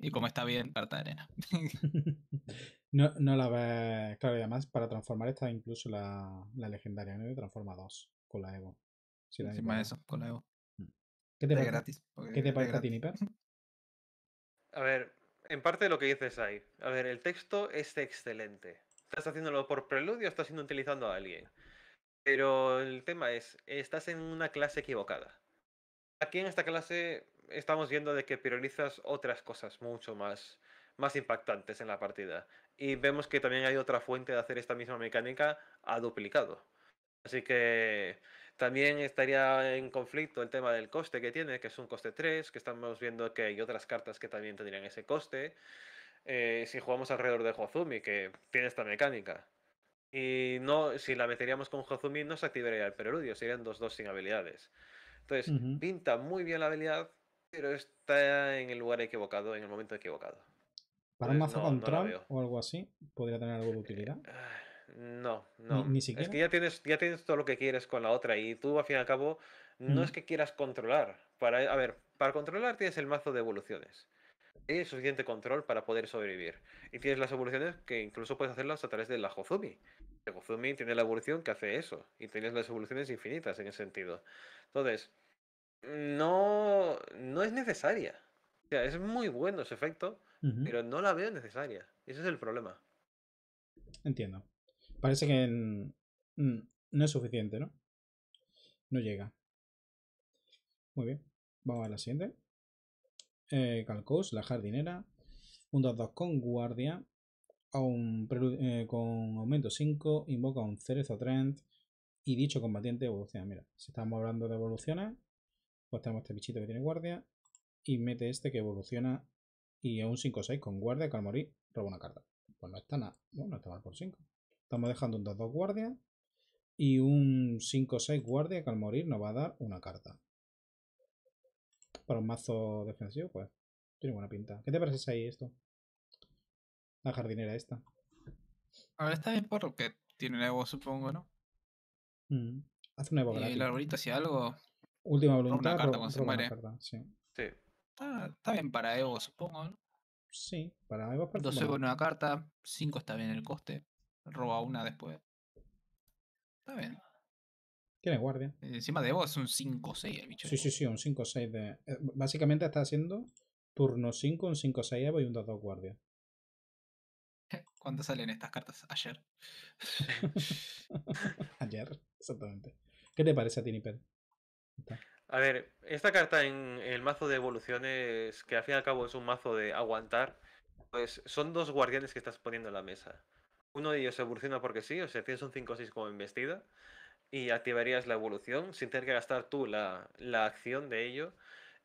Y como está bien, tarta de arena. no, no, la ves. Claro, y además para transformar está incluso la, legendaria, ¿no? transforma 2 con la Evo. Sí, la eso, con la Evo. Mm. ¿Qué te parece? Gratis, ¿Qué te parece a ti, A ver, en parte de lo que dices ahí. A ver, el texto es excelente. ¿Estás haciéndolo por preludio o estás utilizando a alguien? Pero el tema es, estás en una clase equivocada. Aquí en esta clase estamos viendo de que priorizas otras cosas mucho más, más impactantes en la partida. Y vemos que también hay otra fuente de hacer esta misma mecánica a duplicado. Así que también estaría en conflicto el tema del coste que tiene, que es un coste 3, que estamos viendo que hay otras cartas que también tendrían ese coste. Eh, si jugamos alrededor de Hozumi, que tiene esta mecánica. Y no, si la meteríamos con Hozumi no se activaría el preludio, serían dos dos sin habilidades. Entonces, pinta muy bien la habilidad, pero está en el lugar equivocado, en el momento equivocado. ¿Para un mazo control o algo así? ¿Podría tener algo de eh, utilidad? Ah, no, no. Es que ya tienes, ya tienes todo lo que quieres con la otra y tú, al fin y al cabo, no es que quieras controlar. Para, a ver, para controlar tienes el mazo de evoluciones. Tienes suficiente control para poder sobrevivir. Y tienes las evoluciones que incluso puedes hacerlas a través de la Hozumi. Gozumi tiene la evolución que hace eso. Y tienes las evoluciones infinitas en ese sentido. Entonces, no, no es necesaria. O sea, es muy bueno ese efecto, pero no la veo necesaria. Ese es el problema. Entiendo. Parece que no es suficiente, ¿no? No llega. Muy bien. Vamos a la siguiente. Eh, Calcos, la jardinera. Un 2-2 con guardia un eh, con aumento 5, invoca un Cerezo trend y dicho combatiente evoluciona. Mira, si estamos hablando de evolucionar pues tenemos este bichito que tiene guardia y mete este que evoluciona y es un 5-6 con guardia que al morir roba una carta. Pues no está nada, bueno, no está mal por 5. Estamos dejando un 2-2 guardia y un 5-6 guardia que al morir nos va a dar una carta. Para un mazo defensivo, pues tiene buena pinta. ¿Qué te parece ahí esto? La jardinera esta. Ahora está bien porque tiene un Evo, supongo, ¿no? Mm, Hace un Evo gratis. Y el arbolito si algo. Última voluntad. Una carta cuando se muere. sí. está bien para Evo, supongo, ¿no? Sí, para Evo. Para Dos Evo en una carta, cinco está bien el coste. Roba una después. Está bien. Tiene guardia. Encima de Evo es un 5-6 el bicho. Sí, sí, sí, un 5-6 eh, Básicamente está haciendo turno 5, un 5-6 Evo y un 2-2 guardia. ¿Cuándo salen estas cartas? Ayer. Ayer, exactamente. ¿Qué te parece a ti, A ver, esta carta en el mazo de evoluciones, que al fin y al cabo es un mazo de aguantar, pues son dos guardianes que estás poniendo en la mesa. Uno de ellos evoluciona porque sí, o sea, tienes un 5-6 como investida y activarías la evolución sin tener que gastar tú la, acción de ello.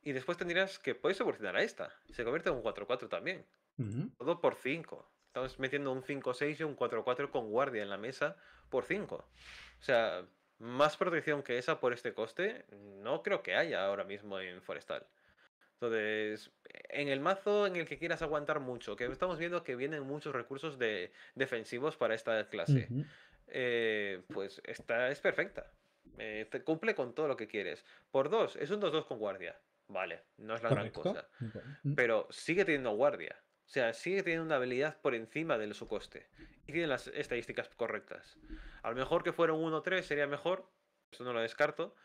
Y después tendrías que puedes evolucionar a esta. Se convierte en un 4-4 también. Todo por 5. Estamos metiendo un 5-6 y un 4-4 con guardia en la mesa por 5. O sea, más protección que esa por este coste no creo que haya ahora mismo en Forestal. Entonces, en el mazo en el que quieras aguantar mucho, que estamos viendo que vienen muchos recursos de, defensivos para esta clase, eh, pues esta es perfecta. Eh, cumple con todo lo que quieres. Por 2, es un 2-2 con guardia. Vale, no es la gran cosa. Mm. Pero sigue teniendo guardia. O sea, sigue teniendo una habilidad por encima de su coste. Y tiene las estadísticas correctas. A lo mejor que fuera un 1-3 sería mejor. Eso no lo descarto.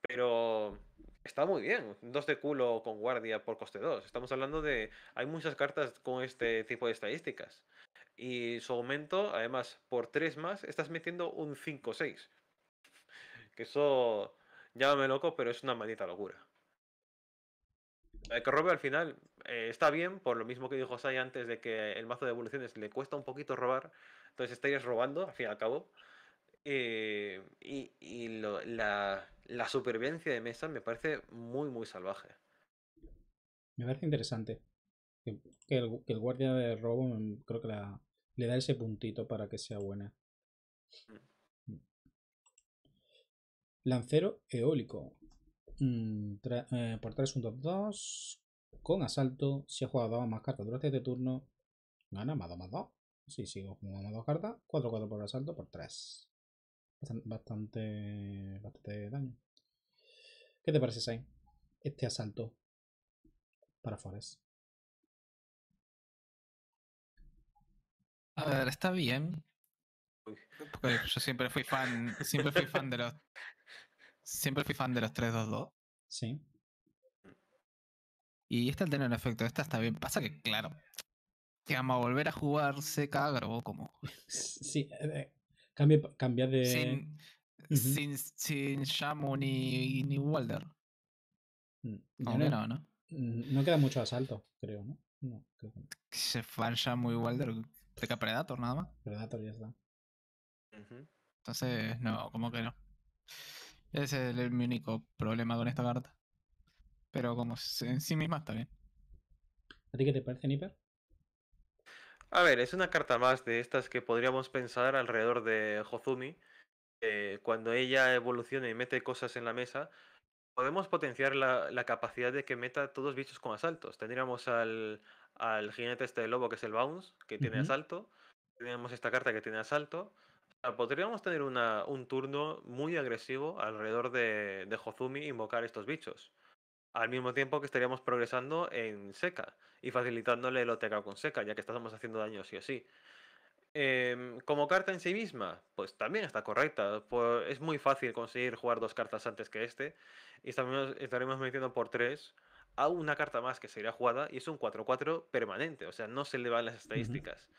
Pero está muy bien. Dos de culo con guardia por coste 2. Estamos hablando de. Hay muchas cartas con este tipo de estadísticas. Y su aumento, además, por 3 más, estás metiendo un 5-6. Que eso. Llámame loco, pero es una maldita locura. Eh, que robe al final eh, está bien, por lo mismo que dijo Sai antes de que el mazo de evoluciones le cuesta un poquito robar, entonces estáis robando, al fin y al cabo. Eh, y, la, supervivencia de mesa me parece muy, muy salvaje. Me parece interesante. Que, el, guardia de robo mm, creo que le da ese puntito para que sea buena. Mm. Mm. Lancero eólico. Mm, eh, por 3, 1, 2. Con asalto. Si ha jugado dos más cartas durante este turno, gana más 2 más 2. Si sigo jugando más 2 cartas, 4, 4 por asalto por 3. Bastante, bastante daño. ¿Qué te parece, Sai? Este asalto para Forest. A ver, está bien. yo siempre fui fan, siempre fui fan de los Siempre fui fan de los 3-2-2. Sí. Y esta tiene un efecto, esta está bien. Pasa que, claro, a volver a jugar se grabó como. Sí, eh, eh, cambia, cambia, de. Sin, sin, sin Shamu ni, ni Walder. Mm, no, no, no, mm, no, queda mucho asalto, creo, ¿no? No, que Se fan Shamu y Walder. Te Predator nada más. Predator ya está. Entonces, no, como que no. Ese es el, mi único problema con esta carta. Pero como en sí misma está bien. ¿A ti qué te parece, Nipper? A ver, es una carta más de estas que podríamos pensar alrededor de Hozumi. cuando ella evoluciona y mete cosas en la mesa, podemos potenciar la, capacidad de que meta todos bichos con asaltos. Tendríamos al, al jinete este de lobo que es el Bounce, que tiene asalto. Tenemos esta carta que tiene asalto. Ah, podríamos tener un turno muy agresivo alrededor de, de Hozumi invocar estos bichos. Al mismo tiempo que estaríamos progresando en Seca y facilitándole el OTK con Seca, ya que estamos haciendo daño sí o sí. Em, como carta en sí misma, pues también está correcta. Pues es muy fácil conseguir jugar dos cartas antes que este. Y estaremos, metiendo por tres a una carta más que sería jugada y es un 4-4 permanente. O sea, no se le van las estadísticas.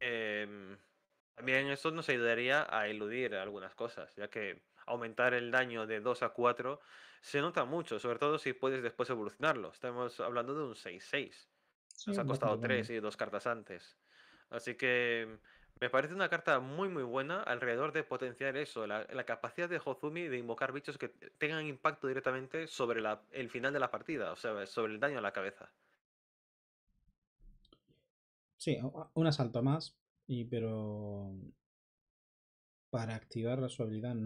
eh, también esto nos ayudaría a eludir algunas cosas, ya que aumentar el daño de 2 a 4 se nota mucho, sobre todo si puedes después evolucionarlo. Estamos hablando de un 6-6. Nos ha costado 3 y dos cartas antes. Así que me parece una carta muy muy buena alrededor de potenciar eso, la, capacidad de Hozumi de invocar bichos que tengan impacto directamente sobre la, el final de la partida, o sea, sobre el daño a la cabeza. Sí, un asalto más, y pero para activar la su habilidad,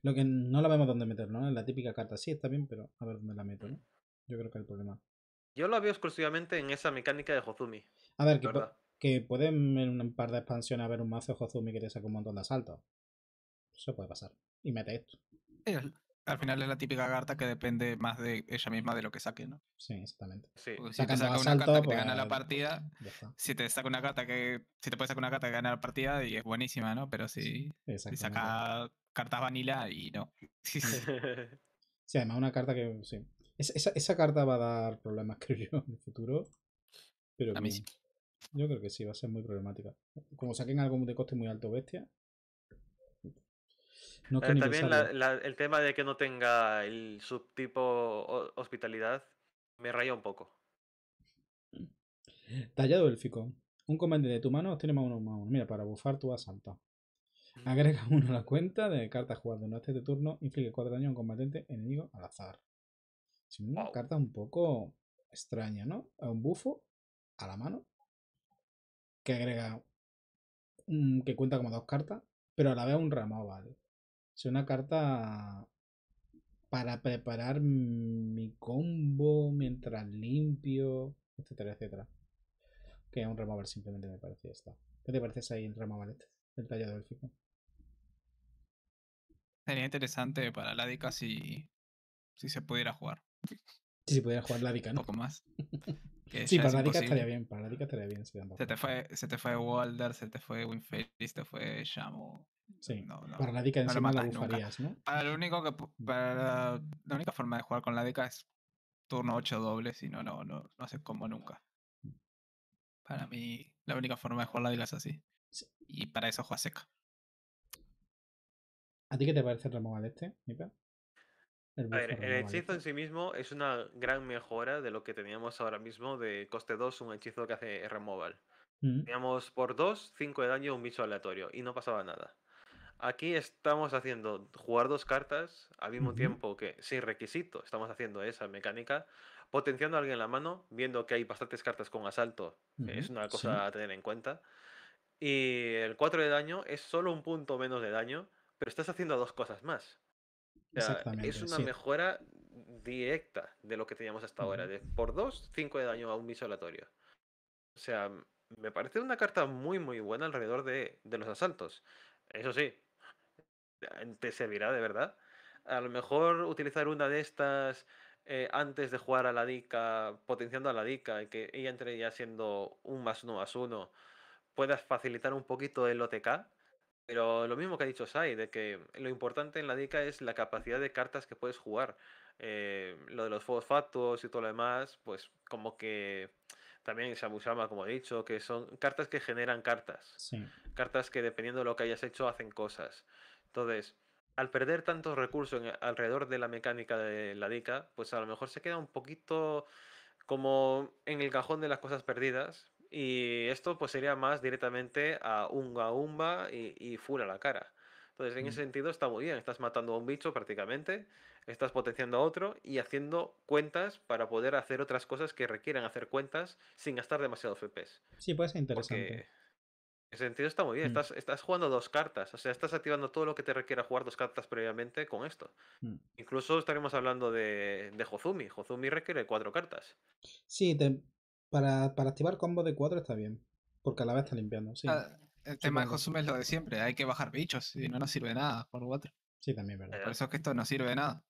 lo que no la vemos dónde meter, ¿no? En la típica carta sí está bien, pero a ver dónde la meto, ¿no? Yo creo que el problema. Yo lo veo exclusivamente en esa mecánica de Hozumi. A ver, que, que pueden en un par de expansiones haber un mazo de Hozumi que te saca un montón de asaltos. Eso puede pasar. Y mete esto. Al final es la típica carta que depende más de ella misma de lo que saque, ¿no? Sí, exactamente. Pues, si te saca una carta que te gana la partida, si te saca una carta que. Si te puede sacar una carta que gana la partida y es buenísima, ¿no? Pero si, si saca cartas vanilla y no. Sí, además una carta que. Sí. esa, carta va a dar problemas, creo yo, en el futuro. Pero a mí sí. Yo creo que sí, va a ser muy problemática. Como saquen algo de coste muy alto bestia, no eh, también el tema de que no tenga el subtipo hospitalidad me raya un poco. Tallado élfico. Un comandante de tu mano obtiene más uno más uno. Mira, para bufar tu asalto. Agrega uno a la cuenta de cartas jugadas durante este turno. Inflige cuatro daños a un combatiente enemigo al azar. Es una carta un poco extraña, ¿no? A un bufo a la mano. Que agrega. que cuenta como dos cartas. Pero a la vez un ramo, vale. Es una carta para preparar mi combo mientras limpio, etcétera, etcétera. Que un remover simplemente me parece esta. ¿Qué te parece ahí el remover el del Sería interesante para la si, si se pudiera jugar. Si se pudiera jugar la ¿no? Un poco más. sí, para la estaría bien, para estaría bien. Se te, fue, se te fue Walder, se te fue Winfrey, se te fue Shamu. Sí, para la deca no encima la bufarías, ¿no? Para lo único que, para la, única forma de jugar con la deca es turno 8 doble, si no, no, no, no haces combo nunca. Para mí, la única forma de jugar la Dica es así. Y para eso juega seca. ¿A ti qué te parece el Removal este, El a ver, el hechizo en sí mismo es una gran mejora de lo que teníamos ahora mismo de coste 2, un hechizo que hace removal. Mm. Teníamos por 2, 5 de daño, un bicho aleatorio y no pasaba nada. Aquí estamos haciendo jugar dos cartas al mismo tiempo que, sin requisito, estamos haciendo esa mecánica, potenciando a alguien en la mano, viendo que hay bastantes cartas con asalto, es una cosa a tener en cuenta. Y el 4 de daño es solo un punto menos de daño, pero estás haciendo dos cosas más. O es una mejora directa de lo que teníamos hasta ahora, de por 2, 5 de daño a un misolatorio. O sea, me parece una carta muy, muy buena alrededor de los asaltos. Eso sí, te servirá de verdad. A lo mejor utilizar una de estas eh, antes de jugar a la DICA, potenciando a la DICA, y que ella entre ya siendo un más uno más uno, puedas facilitar un poquito el OTK. Pero lo mismo que ha dicho Sai, de que lo importante en la DICA es la capacidad de cartas que puedes jugar. Eh, lo de los fosfatos y todo lo demás, pues como que también abusaba como he dicho, que son cartas que generan cartas. Cartas que dependiendo de lo que hayas hecho hacen cosas. Entonces, al perder tantos recursos alrededor de la mecánica de la DICA, pues a lo mejor se queda un poquito como en el cajón de las cosas perdidas. Y esto pues sería más directamente a unga umba y, y full a la cara. Entonces, en ese mm. sentido está muy bien. Estás matando a un bicho prácticamente, estás potenciando a otro y haciendo cuentas para poder hacer otras cosas que requieran hacer cuentas sin gastar demasiado FPS. Sí, puede ser interesante sentido está muy bien. Mm. Estás, jugando dos cartas. O sea, estás activando todo lo que te requiera jugar dos cartas previamente con esto. Mm. Incluso estaremos hablando de, de Hozumi. Hozumi requiere cuatro cartas. Sí, para, activar combo de cuatro está bien. Porque a la vez está limpiando. Ah, el tema de Hozumi es lo de siempre. Hay que bajar bichos y no nos sirve nada por cuatro. Sí, también, ¿verdad? Por eso es que esto no sirve de nada.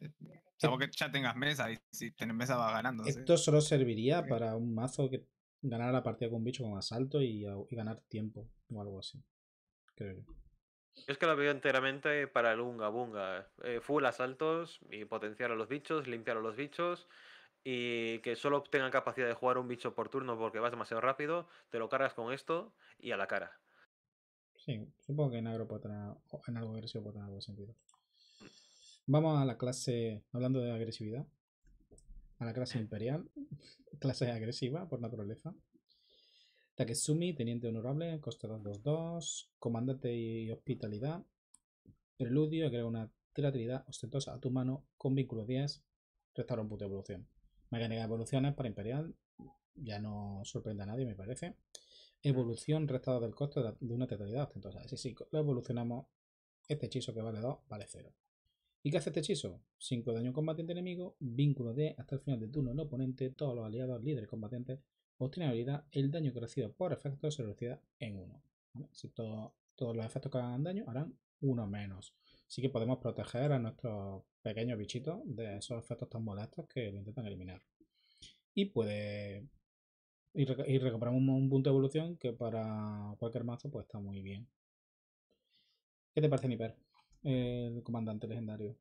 Eh, Salvo que ya tengas mesa y si tienes mesa vas ganando. Esto solo serviría para un mazo que ganar la partida con un bicho con asalto y, ganar tiempo o algo así. Creo yo. Es que lo veo enteramente para el Unga Bunga. Eh, full asaltos y potenciar a los bichos, limpiar a los bichos y que solo tengan capacidad de jugar un bicho por turno porque vas demasiado rápido, te lo cargas con esto y a la cara. Sí, supongo que en agro puede en algo agresivo puede tener algo sentido. Vamos a la clase, hablando de agresividad, a la clase imperial, clase agresiva por naturaleza. Takesumi, teniente honorable, coste 2-2, comandante y hospitalidad. Preludio, agrega una teatralidad ostentosa a tu mano con vínculo 10, restaura un punto de evolución. Mecánica de evoluciones para imperial, ya no sorprende a nadie, me parece. Evolución restado del coste de una teatralidad ostentosa. Sí, sí, lo evolucionamos. Este hechizo que vale 2 vale 0. ¿Y qué hace este hechizo? 5 daño combatiente enemigo, vínculo de hasta el final de turno el oponente, todos los aliados líderes combatientes obtienen habilidad, el daño que por efectos, se reducirá en 1. Si todos los efectos que hagan daño harán 1 menos. Así que podemos proteger a nuestros pequeños bichitos de esos efectos tan molestos que lo intentan eliminar. Y puede. Y, recuperamos un punto de evolución que para cualquier mazo pues está muy bien. ¿Qué te parece, Niper? el comandante legendario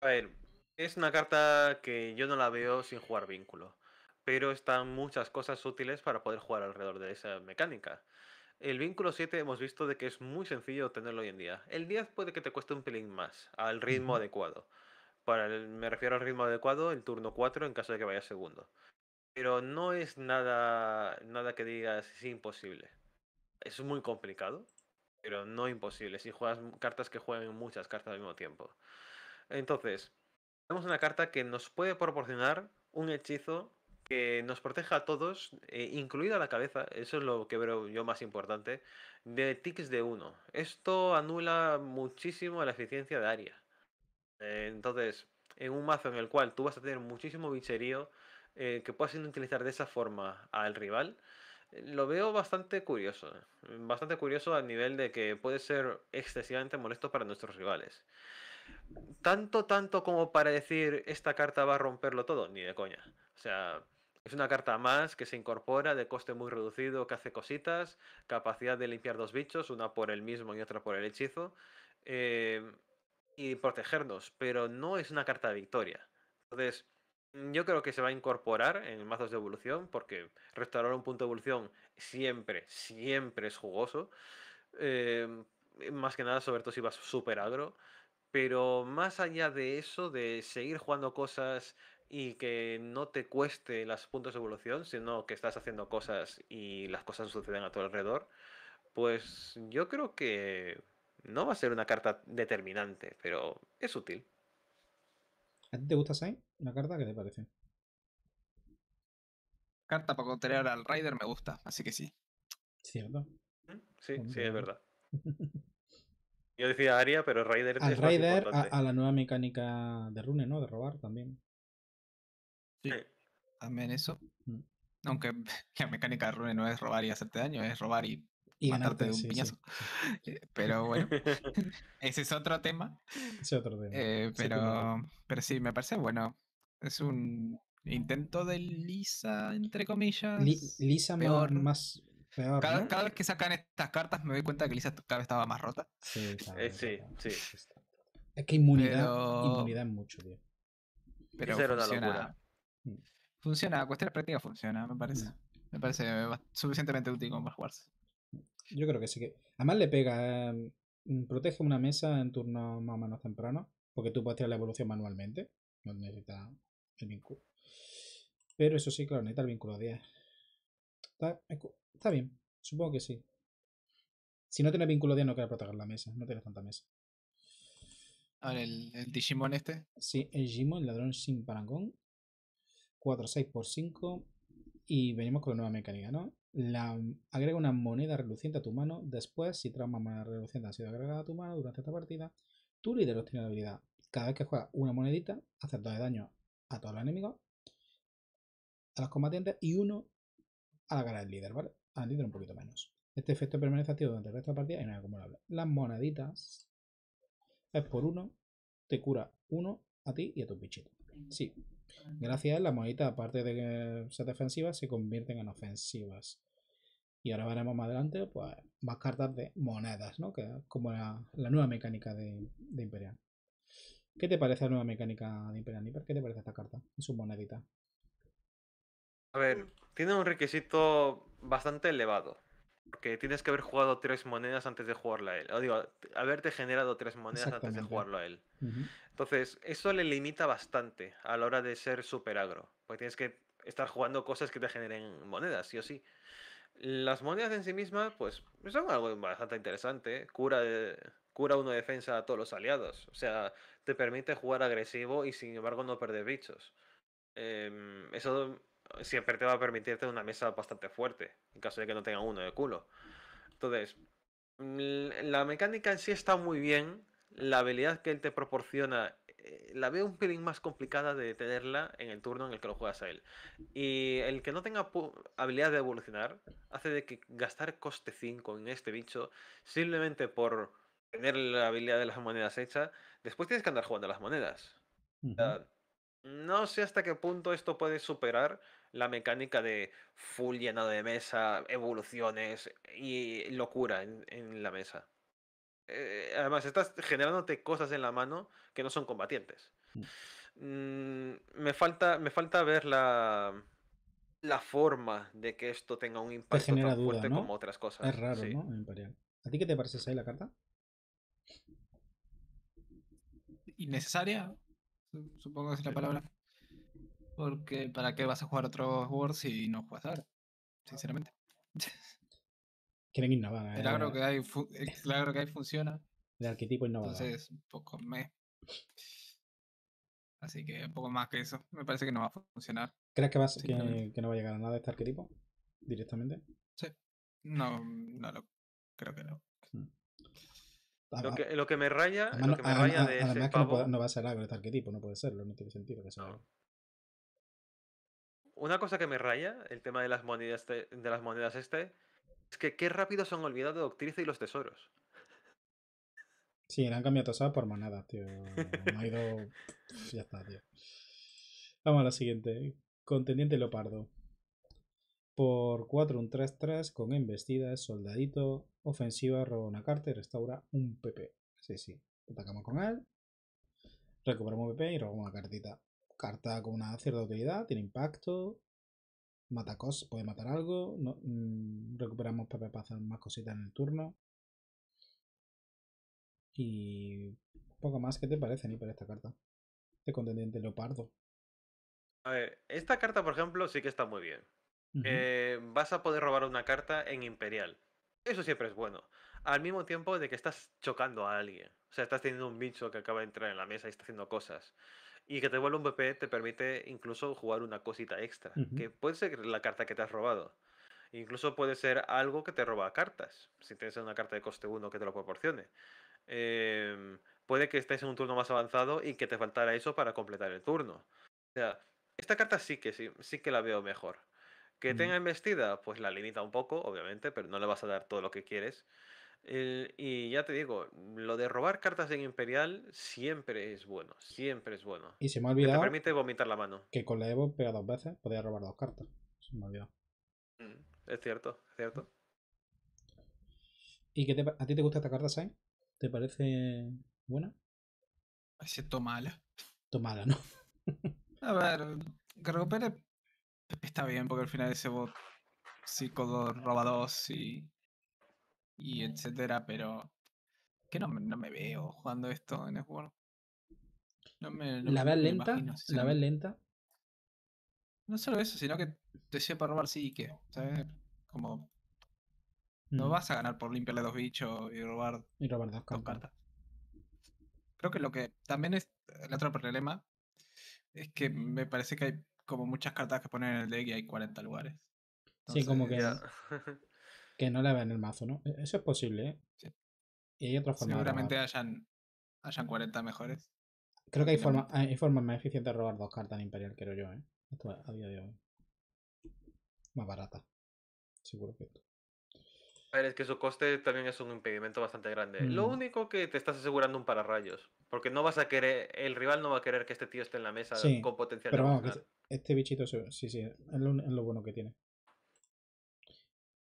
A ver, es una carta que yo no la veo sin jugar vínculo, pero están muchas cosas útiles para poder jugar alrededor de esa mecánica. El vínculo 7 hemos visto de que es muy sencillo tenerlo hoy en día. El 10 puede que te cueste un pelín más, al ritmo adecuado. Para me refiero al ritmo adecuado, el turno 4 en caso de que vaya segundo. Pero no es nada, nada que digas es imposible. Es muy complicado, pero no imposible, si juegas cartas que jueguen muchas cartas al mismo tiempo. Entonces, tenemos una carta que nos puede proporcionar un hechizo que nos proteja a todos, eh, incluida la cabeza, eso es lo que veo yo más importante, de ticks de 1. Esto anula muchísimo la eficiencia de área. entonces, en un mazo en el cual tú vas a tener muchísimo bicherío eh, que puedas utilizar de esa forma al rival, lo veo bastante curioso. Bastante curioso al nivel de que puede ser excesivamente molesto para nuestros rivales. Tanto, tanto como para decir esta carta va a romperlo todo, ni de coña. O sea, es una carta más que se incorpora de coste muy reducido, que hace cositas, capacidad de limpiar dos bichos, una por el mismo y otra por el hechizo, eh, y protegernos, pero no es una carta de victoria. Entonces, Mm, yo creo que se va a incorporar en mazos de evolución, porque restaurar un punto de evolución siempre, siempre es jugoso. Em, eh, más que nada, sobre todo si vas super agro. Pero más allá de eso, de seguir jugando cosas y que no te cueste las puntos de evolución, sino que estás haciendo cosas y las cosas suceden a tu alrededor, pues yo creo que no va a ser una carta determinante, pero es útil. ¿A ti te gusta Sain? ¿Una carta? que te parece? Carta para contrariar al Raider me gusta, así que sí. Cierto. Sí, sí, es verdad. Yo decía Aria, pero Raider al es Raider, a, la nueva mecánica de Rune, ¿no? De robar también. Sí. También eso. Mm. Aunque la mecánica de Rune no es robar y hacerte daño, es robar y y matarte de un piñazo. Eh, pero bueno, ese es otro tema. Es otro tema. Eh, pero, pero sí, me parece bueno. Es un intento de Lisa, entre comillas. Lisa mejor, más. cada, cada, vez que sacan estas cartas me doy cuenta que Lisa cada vez estaba más rota. Sí, eh, sí, sí. Es que inmunidad, inmunidad mucho, tío. Pero funciona. Mm. funciona, cuestión cuestiones funciona, me parece. Mm. Me parece suficientemente útil como para jugarse. Yo creo que sí que. Además le pega. Mm, mm, protege una mesa en turno más o menos temprano. Porque tú puedes tirar la evolución manualmente. No necesita el vínculo. Pero eso sí, claro, necesita el vínculo 10. Está, bien. Supongo que sí. Si no tienes vínculo 10, no quieres proteger la mesa. No tienes tanta mesa. A ver, el, Digimon este. Sí, el Digimon, el ladrón sin parangón. 4, 6 por 5. Y venimos con la nueva mecánica, ¿no? La, agrega una moneda reluciente a tu mano. Después, si una monedas relucientes ha sido agregada a tu mano durante esta partida, tu líder obtiene la habilidad. Cada vez que juegas una monedita, hace dos de daño a todos los enemigos, a los combatientes y uno a la cara del líder, ¿vale? Al líder un poquito menos. Este efecto permanece activo durante el resto de la partida y no es acumulable. Las moneditas es por uno, te cura uno a ti y a tu bichitos. Sí. Gracias las moneditas, aparte de ser defensivas, se convierten en ofensivas. Y ahora veremos más adelante, pues, más cartas de monedas, ¿no? Que como la, nueva mecánica de, Imperial. ¿Qué te parece la nueva mecánica de Imperial por ¿Qué te parece esta carta? Es su monedita. A ver, tiene un requisito bastante elevado. Porque tienes que haber jugado tres monedas antes de jugarla a él. O digo, haberte generado tres monedas antes de jugarlo a él. Entonces, eso le limita bastante a la hora de ser super agro. Porque tienes que estar jugando cosas que te generen monedas, sí o sí. Las monedas en sí mismas, pues, son algo bastante interesante. Cura, de, cura una defensa a todos los aliados. O sea, te permite jugar agresivo y sin embargo no perder bichos. Em, eso siempre te va a permitirte una mesa bastante fuerte, en caso de que no tenga uno de culo. Entonces, mm, la mecánica en sí está muy bien. La habilidad que él te proporciona eh, la veo un pelín más complicada de tenerla en el turno en el que lo juegas a él. Y el que no tenga habilidad de evolucionar hace de que gastar coste 5 en este bicho simplemente por tener la habilidad de las monedas hecha, después tienes que andar jugando las monedas. no sé hasta qué punto esto puede superar la mecánica de full llenado de mesa, evoluciones y locura en la mesa. Eh, además, estás generándote cosas en la mano que no son combatientes. Mm. Mm, me, falta, me falta ver la, la forma de que esto tenga un impacto tan fuerte como otras cosas. Es raro, ¿no? ¿A ti qué te parece esa la carta? Innecesaria, supongo que es la palabra. Porque ¿para qué vas a jugar otro Wars si no juegas ahora? Sinceramente. quieren innovar. El que eh, hay, claro eh, que hay funciona. de arquetipo innovador. Entonces, un poco me. Así que un poco más que eso. Me parece que no va a funcionar. ¿Crees que, va que, no va a llegar a nada este arquetipo? Directamente. Sí. No, no lo creo que no. Hmm. Lo que, lo que, me raya, además, que no, va a ser de este arquetipo, no puede serlo, no tiene sentido que Una cosa que me raya, el tema de las monedas de las monedas este, es que qué rápido se son de Doctrice y los tesoros. Sí, le han cambiado Tosa por Manada, tío. Me ha ido. ya está, tío. Vamos a la siguiente. Contendiente Leopardo. Por 4, un 3-3 con embestidas, soldadito, ofensiva, roba una carta y restaura un PP. Sí, sí. Atacamos con él. Recuperamos un PP y robamos una cartita. Carta con una cierta utilidad, tiene impacto. Matacos puede matar algo. Mm, recuperamos para hacer más cositas en el turno. Y poco más. ¿Qué te parece, Ni, para esta carta? De contendiente leopardo. A ver, esta carta, por ejemplo, sí que está muy bien. Eh, vas a poder robar una carta en Imperial. Eso siempre es bueno. Al mismo tiempo de que estás chocando a alguien. O sea, estás teniendo un bicho que acaba de entrar en la mesa y está haciendo cosas. Y que te vuelva un BP e, te permite incluso jugar una cosita extra, que puede ser la carta que te has robado. Incluso puede ser algo que te roba cartas, si tienes una carta de coste 1 que te lo proporcione. Em, puede que estés en un turno más avanzado y que te faltara eso para completar el turno. O sea, esta carta sí que sí, que la veo mejor. Que tenga embestida, pues la limita un poco, obviamente, pero no le vas a dar todo lo que quieres y ya te digo, lo de robar cartas en Imperial siempre es bueno, siempre es bueno. Y se me ha olvidado. te permite vomitar la mano. Que con la Evo pega dos veces, podía robar dos cartas. Se me ha olvidado. Mm, es cierto, es cierto. ¿Y qué a ti te gusta esta carta, Sai? ¿Te parece buena? toma mala. Tomala, ¿no? a ver, que está bien porque al final ese bot roba dos y y etcétera, pero que no, no me veo jugando esto en juego. No me, ¿La ves lenta? ¿La lenta? No solo eso, sino que te sirve para robar sí y qué, Como no mm. vas a ganar por limpiarle dos bichos y robar, y robar dos, cartas. Creo que lo que también es el otro problema es que me parece que hay como muchas cartas que poner en el deck y hay 40 lugares. sí, como que. Que no la vean en el mazo, ¿no? E-, eso es posible, ¿eh? Sí. Y hay otra forma. Seguramente hayan, hayan 40 mejores. Creo que hay, hay formas más eficientes de robar dos cartas en Imperial, creo yo, ¿eh? Esto a día de hoy. Más barata. Seguro que esto. A ver, es que su coste también es un impedimento bastante grande. Lo mm. único que te estás asegurando un pararrayos. Porque no vas a querer. El rival no va a querer que este tío esté en la mesa con potencial. Pero vamos, este, bichito, sí, sí, es lo bueno que tiene.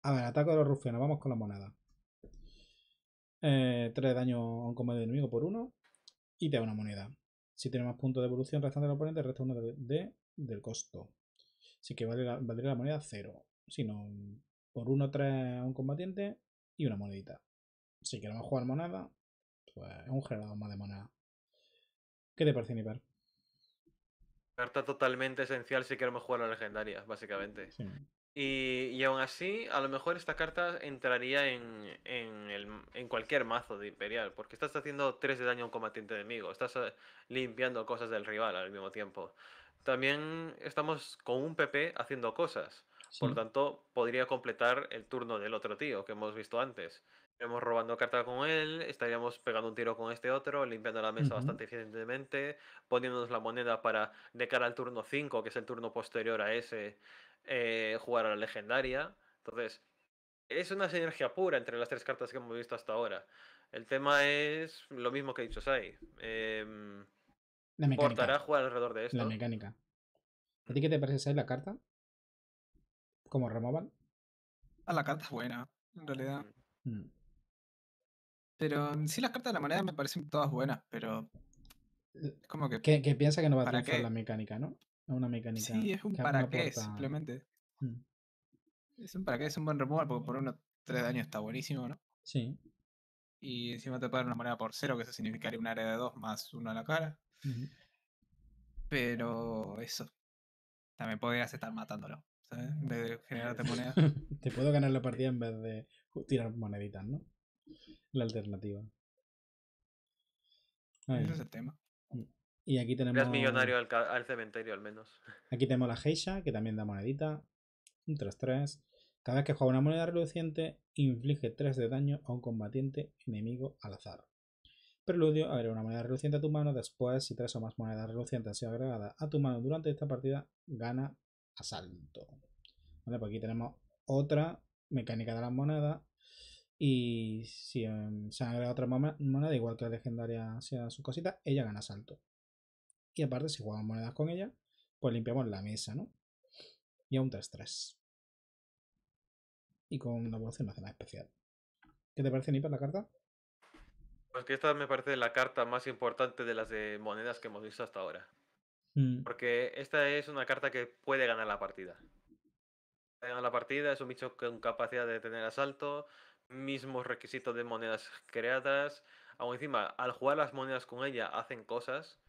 A ver, ataque de los rufianos. Vamos con la moneda. Eh, 3 daño a un combate enemigo por 1. Y te da una moneda. Si tiene más puntos de evolución restante del oponente, resta uno de, del costo. Así que valdría, la, la moneda 0. Si no, por 1, 3 a un combatiente y una monedita. Si queremos jugar moneda, pues es un generador más de moneda. ¿Qué te parece, Niper? Carta totalmente esencial si queremos jugar a legendarias, básicamente. Y, y, aún así, a lo mejor esta carta entraría en, en, el, en, cualquier mazo de Imperial, porque estás haciendo 3 de daño a un combatiente enemigo, estás eh, limpiando cosas del rival al mismo tiempo. También estamos con un PP haciendo cosas, por lo tanto, podría completar el turno del otro tío que hemos visto antes. Estaríamos robando carta con él, estaríamos pegando un tiro con este otro, limpiando la mesa bastante eficientemente, poniéndonos la moneda para de cara al turno 5, que es el turno posterior a ese eh, jugar a la legendaria. Entonces, es una sinergia pura entre las tres cartas que hemos visto hasta ahora. El tema es lo mismo que ha dicho Sai. Em, la mecánica. jugar alrededor de esto? La mecánica. ¿A ti mm. qué te parece, Sai, la carta? como removal? Ah, la carta es buena, en realidad. Mm. Mm. Pero sí, las cartas de la moneda me parecen todas buenas, pero. Eh, que. piensa que no va a triunfar la mecánica, ¿no? a una mecánica. Sí, es un para qué, simplemente. Mm. Es un para qué, es un buen remover, porque por mm. uno, tres daños está buenísimo, ¿no? Sí. Y encima te puede dar una moneda por cero, que eso significaría un área de dos más uno a la cara. Pero eso. También podrías estar matándolo. ¿sabes? En vez de generarte monedas. te puedo ganar la partida en vez de tirar moneditas, ¿no? La alternativa. Ahí. Ese es el tema. Y aquí tenemos. al, cementerio, al menos. Aquí tenemos la Geisha, que también da monedita. Un 3-3. Cada vez que juega una moneda reluciente, inflige 3 de daño a un combatiente enemigo al azar. Preludio, agrega una moneda reluciente a tu mano. Después, si 3 o más monedas relucientes han sido agregadas a tu mano durante esta partida, gana asalto. Vale, pues aquí tenemos otra mecánica de las monedas. Y si em, se han agregado otra moneda, igual que la legendaria sea su cosita, ella gana asalto. Y aparte, si jugamos monedas con ella, pues limpiamos la mesa, ¿no? Y a un 3-3. Y con una evolución no hace especial. ¿Qué te parece, Nipa, la carta? Pues que esta me parece la carta más importante de las de monedas que hemos visto hasta ahora. Mm. Porque esta es una carta que puede ganar la partida. Puede ganar la partida, es un bicho con capacidad de tener asalto, mismos requisitos de monedas creadas. Aún encima, al jugar las monedas con ella, hacen cosas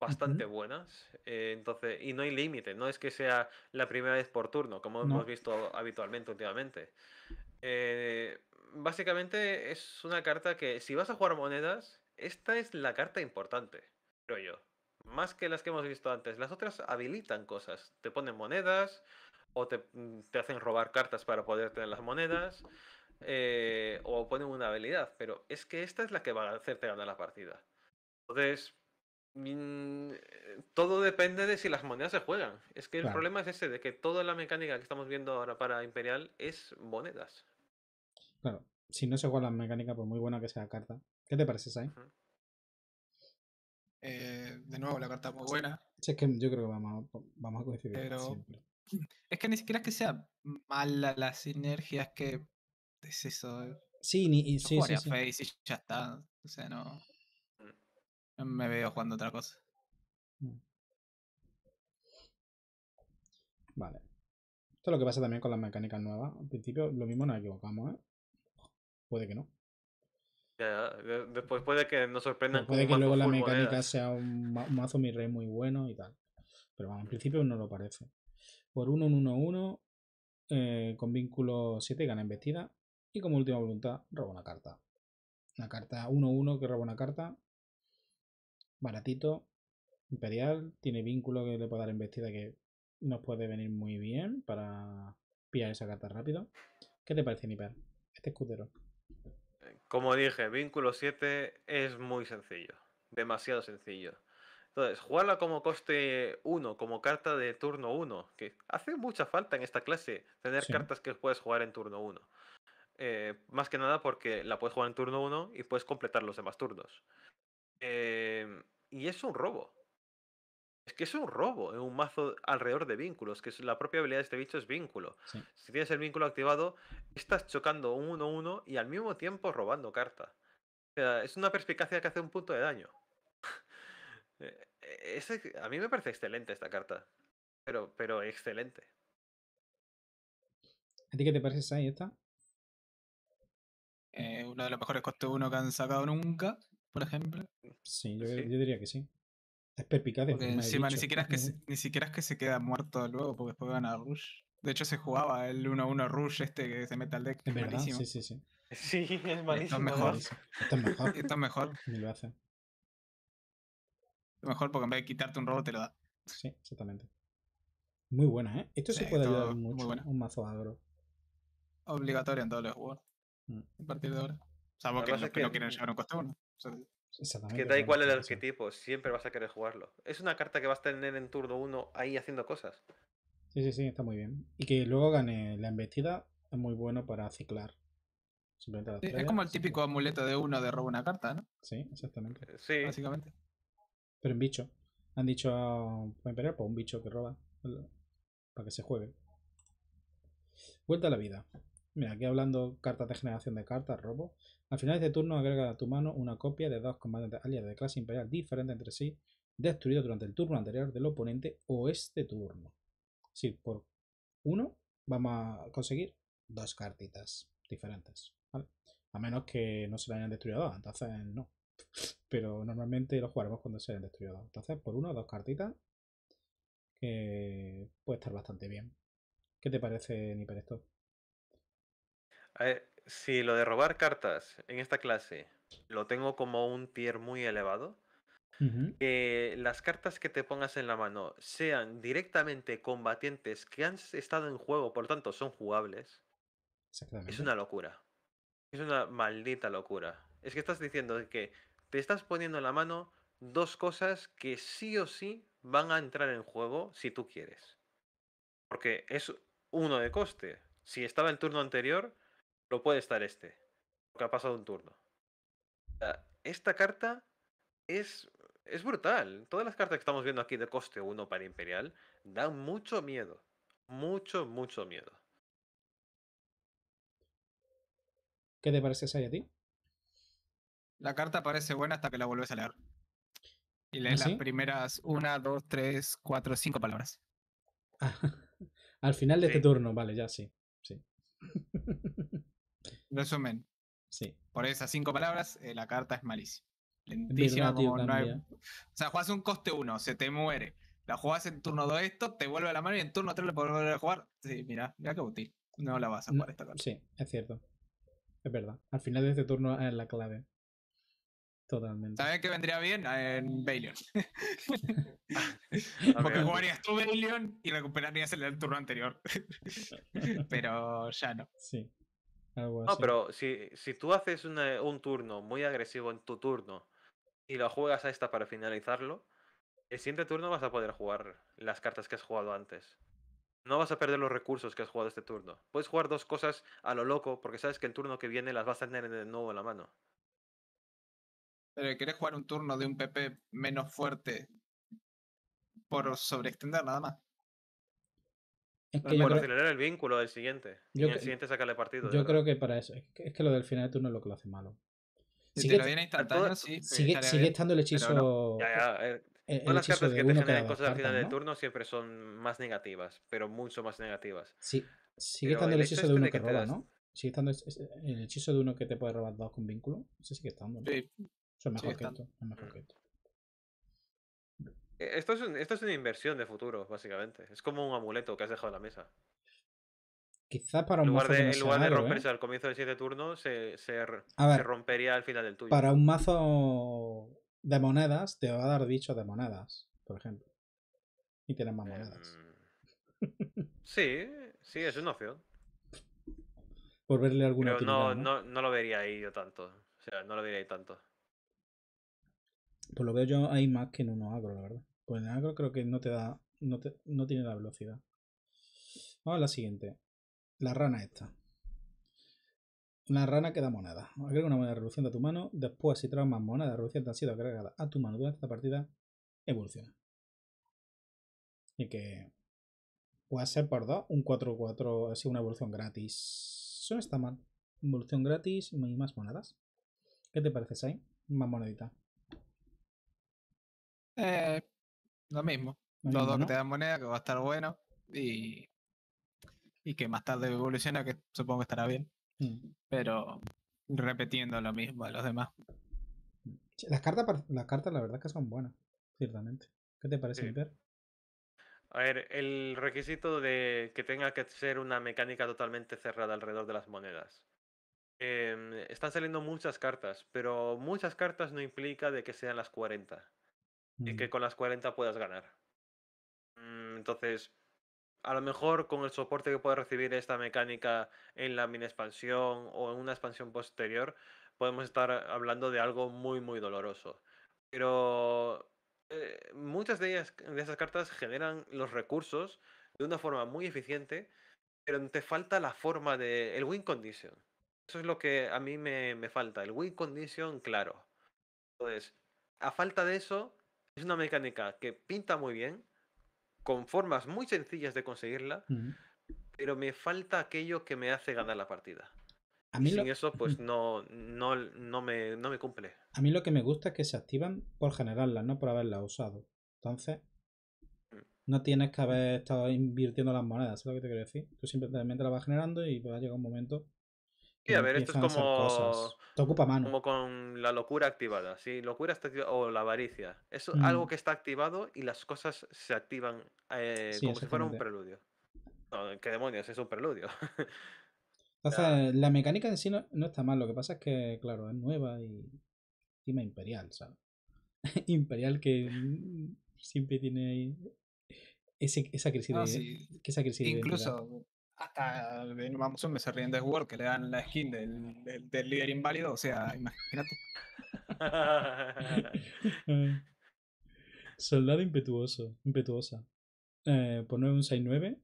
bastante buenas. Eh, entonces, y no hay límite, no es que sea la primera vez por turno, como hemos visto habitualmente últimamente. Eh, básicamente es una carta que si vas a jugar monedas, esta es la carta importante, creo yo. Más que las que hemos visto antes. Las otras habilitan cosas. Te ponen monedas o te, mm, hacen robar cartas para poder tener las monedas. Eh, o ponen una habilidad. Pero es que esta es la que va a hacerte ganar la partida. Entonces, Mm, eh, todo depende de si las monedas se juegan. Es que el problema es ese, de que toda la mecánica que estamos viendo ahora para Imperial es monedas. Claro, si no se juega la mecánica, Pues muy buena que sea la carta. ¿Qué te parece, Sai? Eh, de nuevo, la carta es muy buena. es que yo creo que vamos, a coincidir Es que ni siquiera es que sea mala la sinergia, es que es eso. Eh. Sí, ni, sí, sí, ya está. O sea, no. Me veo jugando otra cosa. Mm. Vale. Esto es lo que pasa también con las mecánicas nuevas. Al principio lo mismo nos equivocamos, ¿eh? Puede que no. después puede que nos sorprendan. Pues puede que luego la ¿eh? mecánica sea un, mazo mi rey muy bueno y tal. Pero vamos, bueno, en principio no lo parece. Por 1 en 1 1 con vínculo 7 gana embestida. Y como última voluntad, roba una carta. Una carta 1-1 que roba una carta baratito, imperial, tiene vínculo que le puede dar en vestida que nos puede venir muy bien para pillar esa carta rápido. ¿Qué te parece, Niper? Este escudero. Como dije, vínculo 7 es muy sencillo, demasiado sencillo. Entonces, jugarla como coste 1, como carta de turno 1, que hace mucha falta en esta clase tener cartas que puedes jugar en turno 1. Eh, más que nada porque la puedes jugar en turno 1 y puedes completar los demás turnos. Em, y es un robo. Es que es un robo en un mazo alrededor de vínculos, que es la propia habilidad de este bicho es vínculo. Si tienes el vínculo activado, estás chocando un 1-1 y al mismo tiempo robando carta. O sea, es una perspicacia que hace un punto de daño. Eh, e-, a mí me parece excelente esta carta. Pero, pero excelente. ¿A ti qué te parece esa esta? Eh, una de las mejores coste 1 que han sacado nunca por ejemplo. Sí, yo, diría que sí. Es perpicaz encima ni siquiera es, que ni siquiera es que se queda muerto luego, porque después van a Rush. De hecho, se jugaba el 1-1 Rush este que se mete al deck. Es sí, sí, sí. Sí, es malísimo. Esto es mejor. Esto es mejor. Esto es mejor. Mejor porque en vez de quitarte un robo te lo da. Sí, exactamente. Muy buena, ¿eh? Esto se puede ayudar mucho. un mazo agro. Obligatorio en todos los juegos. Mm. A partir de ahora. Salvo que, los no quieren llevar un coste uno. Que da igual el arquetipo, siempre vas a querer jugarlo. Es una carta que vas a tener en turno 1 ahí haciendo cosas. Sí, sí, sí, está muy bien. Y que luego gane la embestida es muy bueno para ciclar. es como el típico amuleto de uno de robo una carta, ¿no? Sí, exactamente. Eh, sí. Básicamente. Pero en bicho. Han dicho a por pues un bicho que roba. Para que se juegue. Vuelta a la vida. Mira, aquí hablando cartas de generación de cartas, robo. Al final de este turno agrega a tu mano una copia de dos combatientes aliados de clase imperial diferentes entre sí, Destruido durante el turno anterior del oponente o este turno. Sí, por uno vamos a conseguir dos cartitas diferentes. A menos que no se le hayan destruido dos, entonces no. Pero normalmente lo jugaremos cuando se hayan destruido dos. Entonces, por uno, dos cartitas. Que puede estar bastante bien. ¿Qué te parece, Niper, eh, si lo de robar cartas en esta clase lo tengo como un tier muy elevado, que las cartas que te pongas en la mano sean directamente combatientes que han estado en juego, por lo tanto son jugables, es una locura. Es una maldita locura. Es que estás diciendo que te estás poniendo en la mano dos cosas que sí o sí van a entrar en juego si tú quieres. Porque es uno de coste. Si estaba el turno anterior, lo puede estar este, porque ha pasado un turno. Ah, esta carta es, es brutal. Todas las cartas que estamos viendo aquí de coste 1 para Imperial dan mucho miedo. Mucho, mucho miedo. ¿Qué te parece, Sai, a ti? La carta parece buena hasta que la vuelves a leer. Y lees ¿Ah, las primeras 1, 2, 3, 4, 5 palabras. al final de este turno, vale, ya sí. sí. resumen. Sí. Por esas cinco palabras, eh, la carta es malísima. Lentísima como no hay... O sea, juegas un coste 1, se te muere. La juegas en turno 2 esto, te vuelve a la mano y en turno 3 le podés volver a jugar. Sí, mira, mira qué útil. No la vas a jugar esta carta. Sí, es cierto. Es verdad. Al final de este turno es la clave. Totalmente. ¿Sabes qué vendría bien? En Baelion. Porque jugarías tú Baelion y recuperarías el del turno anterior. Pero ya no. Sí no, pero si, si tú haces un turno muy agresivo en tu turno y lo juegas a esta para finalizarlo, el siguiente turno vas a poder jugar las cartas que has jugado antes. No vas a perder los recursos que has jugado este turno. Puedes jugar dos cosas a lo loco porque sabes que el turno que viene las vas a tener de nuevo en la mano. Pero quieres jugar un turno de un PP menos fuerte por extender nada más. Es que por acelerar el vínculo del siguiente. y el siguiente sacarle partido. Yo creo que para eso. Es que, es que lo del final de turno es lo que lo hace malo. Si sigue, te lo viene Sigue, sigue estando el hechizo. No. Ya, ya, eh, eh, todas las cartas que te generan cosas al final de turno siempre son más negativas, pero mucho más negativas. Sí, sigue estando el hechizo de uno este que, roba, ¿no? Sigue estando el hechizo de uno que te puede robar dos con vínculo. Ese sigue estando. ¿no? Sí. Eso mejor, que, es mejor mm. que esto. E-, esto es, una inversión de futuro, básicamente. Es como un amuleto que has dejado en la mesa. Quizá para un mazo de, En lugar de ¿eh? romperse al comienzo del siguiente turno, se, rompería al final del tuyo. Para un mazo de monedas, te va a dar dicho de monedas, por ejemplo. Y tienes más monedas. Em, sí, sí, es una opción. Por verle alguna Pero no, ¿no? no, lo vería ahí yo tanto. O sea, no lo vería ahí tanto. Pues lo veo yo ahí más que en uno agro, la verdad. Pues creo que no te da. No, tiene la velocidad. Vamos a la siguiente. La rana esta. la rana que da moneda. Agrega una moneda revolución a tu mano. Después, si traes más monedas te han sido agregadas a tu mano durante esta partida, evoluciona. Y que puede ser por dos, un 4-4, así una evolución gratis. Eso no está mal. Evolución gratis y más monedas. ¿Qué te parece, Sai? Más monedita. Eh, lo mismo. Los dos que te dan moneda, que va a estar bueno. Y, y que más tarde evoluciona, que supongo que estará bien. Mm. Pero repitiendo lo mismo a los demás. Las cartas, las cartas la verdad que son buenas, ciertamente. ¿Qué te parece, A ver, el requisito de que tenga que ser una mecánica totalmente cerrada alrededor de las monedas. Em, están saliendo muchas cartas, pero muchas cartas no implica de que sean las 40 y mm. que con las 40 puedas ganar. Mm, entonces, a lo mejor con el soporte que puede recibir esta mecánica en la mini expansión o en una expansión posterior, podemos estar hablando de algo muy, muy doloroso. Pero eh, muchas de esas cartas, generan los recursos de una forma muy eficiente, pero te falta la forma de. el win condition. Eso es lo que a mí me, me falta, el win condition claro. Entonces, a falta de eso, es una mecánica que pinta muy bien, con formas muy sencillas de conseguirla, pero me falta aquello que me hace ganar la partida. A Sin eso, pues no, no, no, me, no me cumple. A mí lo que me gusta es que se activan por generarlas, no por haberlas usado. Entonces, mm. no tienes que mm. haber estado invirtiendo las monedas, es lo que te quiero decir. Tú simplemente la vas generando y va a llegar un momento Sí, a ver, esto es como. Te ocupa mano. Como con la locura activada, sí, locura activada, o la avaricia. Es algo mm. que está activado y las cosas se activan eh, como si fuera un preludio. No, ¿Qué demonios? Es un preludio. Entonces, la mecánica en sí no, está mal, lo que pasa es que, claro, es nueva y encima imperial, ¿sabes? imperial que mm, siempre tiene ahí esa crisis esa Incluso, hasta ven eh, vamos me se ríen de Word que le dan la skin del, líder inválido, o sea, imagínate. Soldado impetuoso, impetuosa. Eh, poner un 6-9.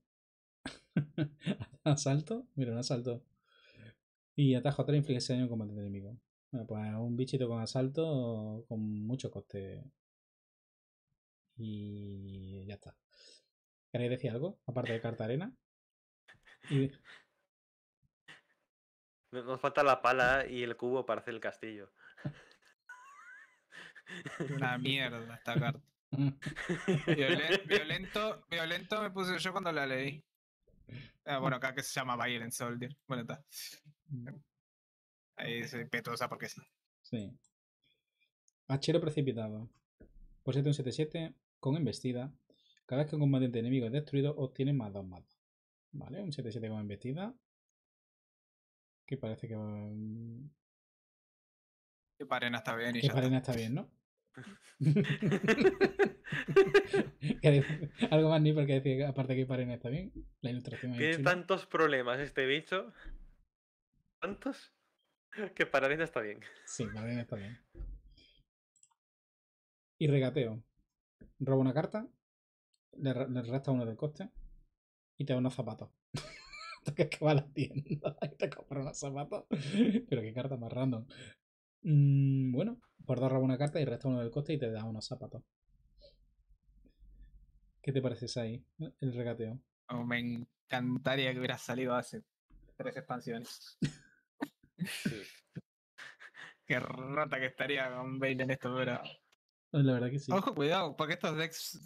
asalto. Mira, un asalto. Y atajo a 3 inflige ese daño en combate enemigo. Bueno, pues un bichito con asalto con mucho coste. Y ya está. ¿Queréis decir algo? Aparte de carta arena. Nos falta la pala y el cubo para hacer el castillo. Una mierda esta carta. violento, violento me puse yo cuando la leí. Ah, bueno, acá que se llama Violent Soldier. Bueno, está. Mm. Ahí se petosa porque sí. Sí. Hachero precipitado. Por 7177 con embestida. Cada vez que un combatiente enemigo es destruido, obtiene más dos más Vale, un 7-7 con embestida. Que parece que... Mm, que Parena está bien y Que Parena está. bien, ¿no? Algo más ni porque decir, aparte que Parena está bien. La ilustración Tiene tantos problemas este bicho. ¿Tantos? Que Parena está bien. Sí, Parena está bien. Y regateo. Robo una carta. Le, le resta uno del coste y te da unos zapatos. es que va a la tienda y te compra unos zapatos. Pero qué carta más random. Mm, bueno, por dos una carta y resta uno del coste y te da unos zapatos. ¿Qué te pareces ahí? El regateo. Oh, me encantaría que hubiera salido hace tres expansiones. Qué rata que estaría con Bale en esto, pero. Ah, la verdad que sí. Ojo, cuidado, porque estos decks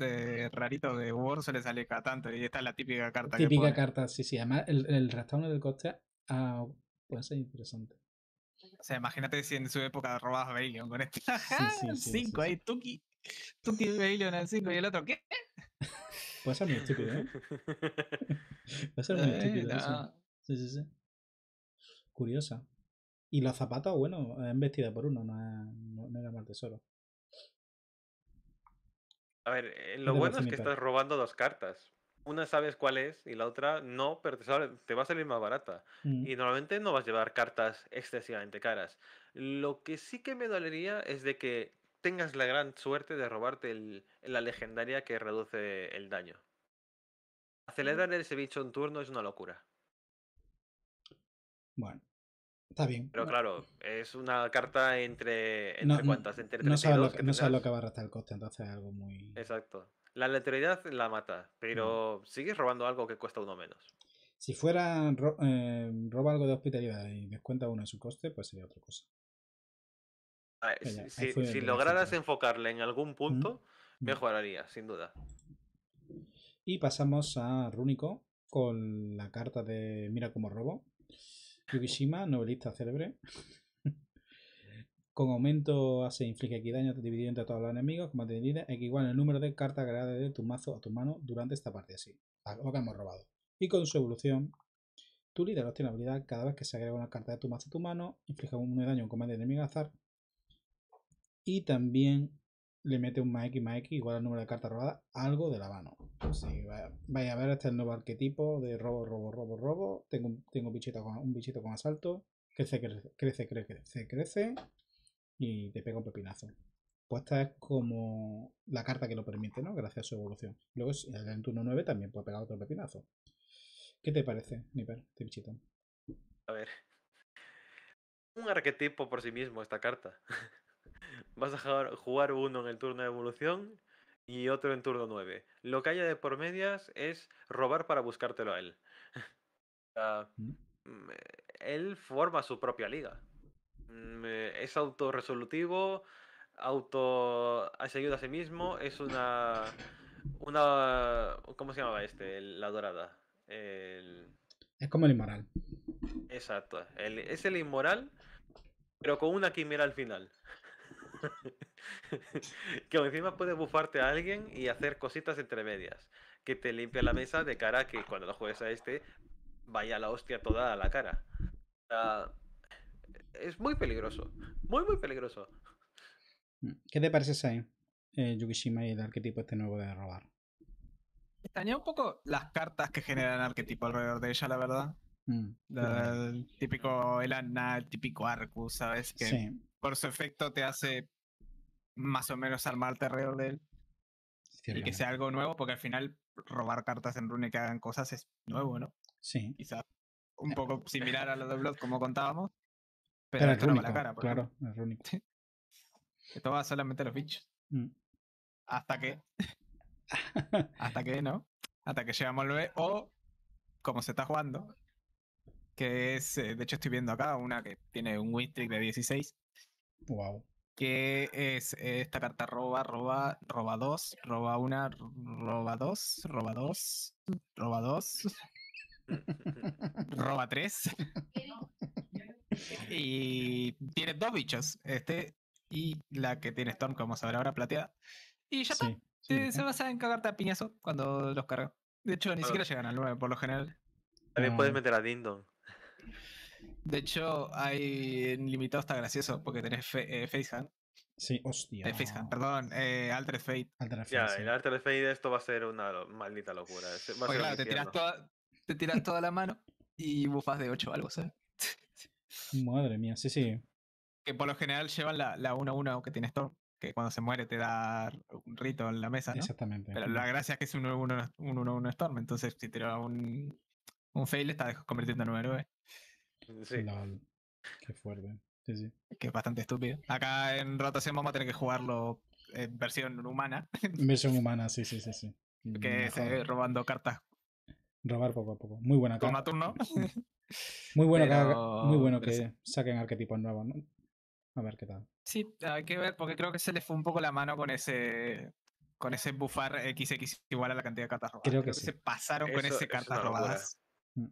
raritos de War se les sale cada tanto. Y esta es la típica carta. Típica carta, sí, sí. Además, el, el restaurante del coste ah, puede ser interesante. O sea, imagínate si en su época robabas Bailion con esta. Sí, 5 ahí, eh! Tuki. Tuki en al 5 y el otro, ¿qué? Puede ser muy estúpido, ¿eh? Puede ser muy estúpido. Sí, sí, sí. Curiosa. Y los zapatos, bueno, es vestida por uno, no, no, no era mal tesoro. A ver, eh, lo bueno es que estás robando dos cartas. Una sabes cuál es y la otra no, pero te, va a salir más barata. Mm. Y normalmente no vas a llevar cartas excesivamente caras. Lo que sí que me dolería es de que tengas la gran suerte de robarte la legendaria que reduce el daño. Mm. Acelerar ese bicho en turno es una locura. Bueno, Está bien. Pero claro, es una carta entre, entre no, cuantas, entre 32 No sabes lo, que, va a restar el coste, entonces es algo muy. Exacto. La letalidad la mata, pero sigues robando algo que cuesta uno menos. Si fuera eh, roba algo de hospitalidad y descuenta uno de su coste, pues sería otra cosa. Ah, si, lograras enfocarle en algún punto, mejoraría, sin duda. Y pasamos a Rúnico con la carta de Mira cómo robo. Yukishima, novelista célebre. Con aumento se inflige aquí daño dividido entre todos los enemigos, combate de es es igual el número de cartas agregadas de tu mazo a tu mano durante esta parte así. Lo que hemos robado. Y con su evolución, tu líder obtiene habilidad cada vez que se agrega una carta de tu mazo a tu mano, inflige un daño a un de enemigo azar. Y también le mete un más X más X igual al número de cartas robadas, algo de la mano. Sí, vaya, a ver, este es el nuevo arquetipo de robo, robo, robo, robo. Tengo, tengo bichito con, un bichito con asalto. Crece, crece, crece, crece, crece. Y te pega un pepinazo. Pues esta es como la carta que lo permite, ¿no? Gracias a su evolución. Luego en turno 9 también puede pegar otro pepinazo. ¿Qué te parece, Nipper? este bichito? A ver. Un arquetipo por sí mismo esta carta. vas a jugar uno en el turno de evolución y otro en turno 9. Lo que haya de por medias es robar para buscártelo a él. Mm, él forma su propia liga. Mm, es autorresolutivo, auto se ayuda a sí mismo, es una una ¿cómo se llamaba este? La dorada. Es como el inmoral. Exacto. es el inmoral, pero con una quimera al final. que encima puede bufarte a alguien y hacer cositas entre medias. Que te limpia la mesa de cara a que cuando lo juegues a este vaya la hostia toda a la cara. es muy peligroso. Muy, muy peligroso. Mm, ¿Qué te parece, ahí, eh, Yukishima y el arquetipo este nuevo de robar. Extraña un poco las cartas que generan arquetipo alrededor de ella, la verdad. Mm, el típico el típico Arcus, ¿sabes? Que por su efecto te hace más o menos armarte alrededor de él. y que sea algo nuevo, porque al final robar cartas en Rune que hagan cosas es nuevo, ¿no? Sí. Quizás un eh, poco similar a lo de Blood, como contábamos. Pero, la cara, claro, es rúnico. que toma solamente los bichos. Mm. Hasta que. hasta que, ¿no? Hasta que llegamos al B. O, como se está jugando, que es, eh, de hecho estoy viendo acá, una que tiene un win streak de 16. Wow. Que es eh, esta carta roba, roba, roba 2, roba 1, roba 2, roba 2, roba 2, roba 3. y tiene dos bichos, este y la que tiene Storm, como sabrá ahora, plateada. Y ya está. Eh, se, se basa en cagarte a piñazo cuando los carga. De hecho, ni ah. siquiera llegan al 9 por lo general. También ah. puedes meter a Dindon. De hecho, hay en limitado está gracioso porque tenés face eh, hand Sí, hostia. Eh, face hand perdón, eh, Altered Fate. alter Fate ya, el Altered Fate esto va a ser una maldita locura. Va claro, te tiras, toda, te tiras toda la mano y bufas de 8 o algo, ¿sabes? Madre mía, sí, sí. Que por lo general llevan la 1-1 que tiene Storm, que cuando se muere te da un rito en la mesa. ¿no? Exactamente. Pero la gracia es que es un 1-1 Storm, entonces si te da un, un fail estás convirtiendo en un héroe. Sí. fuerte. Sí, Que es bastante estúpido. Acá en rotación vamos a tener que jugarlo en versión humana. Versión humana, sí, sí, sí, sí. Mm, que es robando cartas. Robar poco a poco. Muy buena toma turno. Muy bueno, que, muy bueno que saquen arquetipos nuevos, ¿no? A ver qué tal. Sí, hay que ver, porque creo que se le fue un poco la mano con ese con ese bufar XX igual a la cantidad de cartas robadas. Creo que, se pasaron con ese cartas robadas. Mm.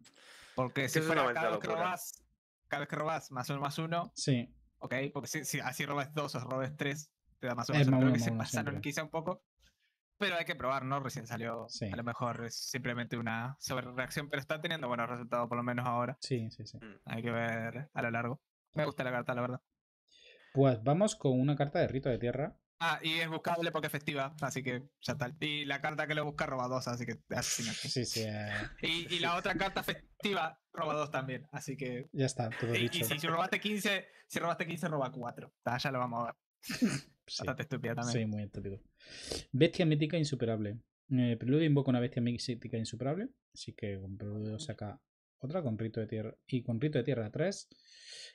Porque si fuera cada vez, que robas cada vez que más uno más uno. Sí. Ok, porque si, así robas dos o robas tres, te da más uno. Más Creo que se pasaron quizá un poco. Pero hay que probar, ¿no? Recién salió. A lo mejor es simplemente una sobrereacción, pero está teniendo buenos resultados, por lo menos ahora. Sí, sí, sí. Mm. Hay que ver a lo largo. Me gusta la carta, la verdad. Pues vamos con una carta de rito de tierra Ah, y es buscable porque efectiva, festiva, así que ya tal. Y la carta que lo busca roba dos, así que Sí, sí. Eh. Y, la otra carta festiva roba dos también, así que. Ya está, todo dicho. Y si, robaste 15, si robaste 15, roba 4. Ya lo vamos a ver. Sí. Bastante estúpida también. Sí, muy estúpido. Bestia mítica insuperable. Eh, Preludio invoca una bestia mítica insuperable, así que con Preludio saca otra con Rito de Tierra y con Rito de Tierra 3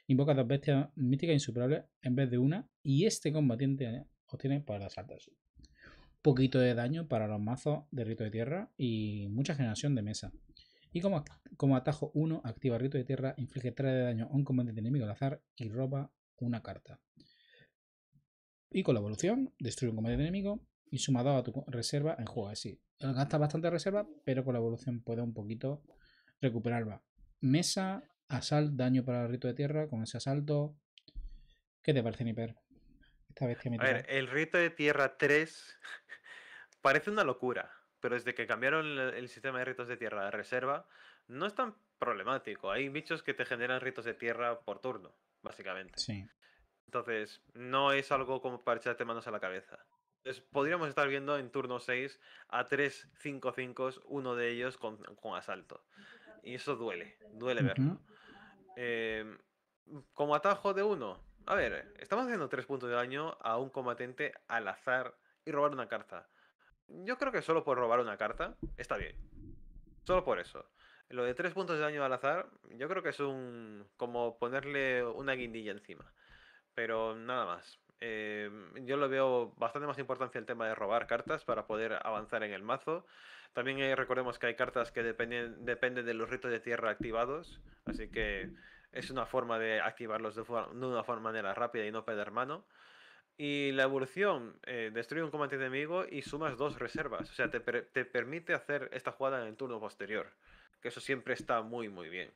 invoca dos bestias míticas insuperables en vez de una y este combatiente tiene para Un Poquito de daño para los mazos de rito de tierra y mucha generación de mesa. Y como, como atajo 1, activa rito de tierra, inflige 3 de daño a un comandante enemigo al azar y roba una carta. Y con la evolución, destruye un comandante enemigo y sumado a tu reserva en juego así. Gasta bastante reserva, pero con la evolución puede un poquito recuperarla. Mesa, asalto, daño para el rito de tierra con ese asalto. ¿Qué te parece, Niper? a ver, el rito de tierra 3 parece una locura, pero desde que cambiaron el sistema de ritos de tierra de reserva, no es tan problemático. Hay bichos que te generan ritos de tierra por turno, básicamente. Sí. Entonces, no es algo como para echarte manos a la cabeza. podríamos estar viendo en turno 6 a 3 5 5 uno de ellos con, asalto. Y eso duele, duele verlo. Em, como atajo de uno, a ver, estamos haciendo tres puntos de daño a un combatente al azar y robar una carta. Yo creo que solo por robar una carta está bien. Solo por eso. Lo de tres puntos de daño al azar, yo creo que es un. como ponerle una guindilla encima. Pero nada más. Eh, yo lo veo bastante más importancia el tema de robar cartas para poder avanzar en el mazo. También eh, recordemos que hay cartas que dependen, dependen de los ritos de tierra activados. Así que es una forma de activarlos de, de una manera rápida y no perder mano. Y la evolución, eh, destruye un combatiente enemigo y sumas dos reservas. O sea, te, permite hacer esta jugada en el turno posterior. Que eso siempre está muy, muy bien.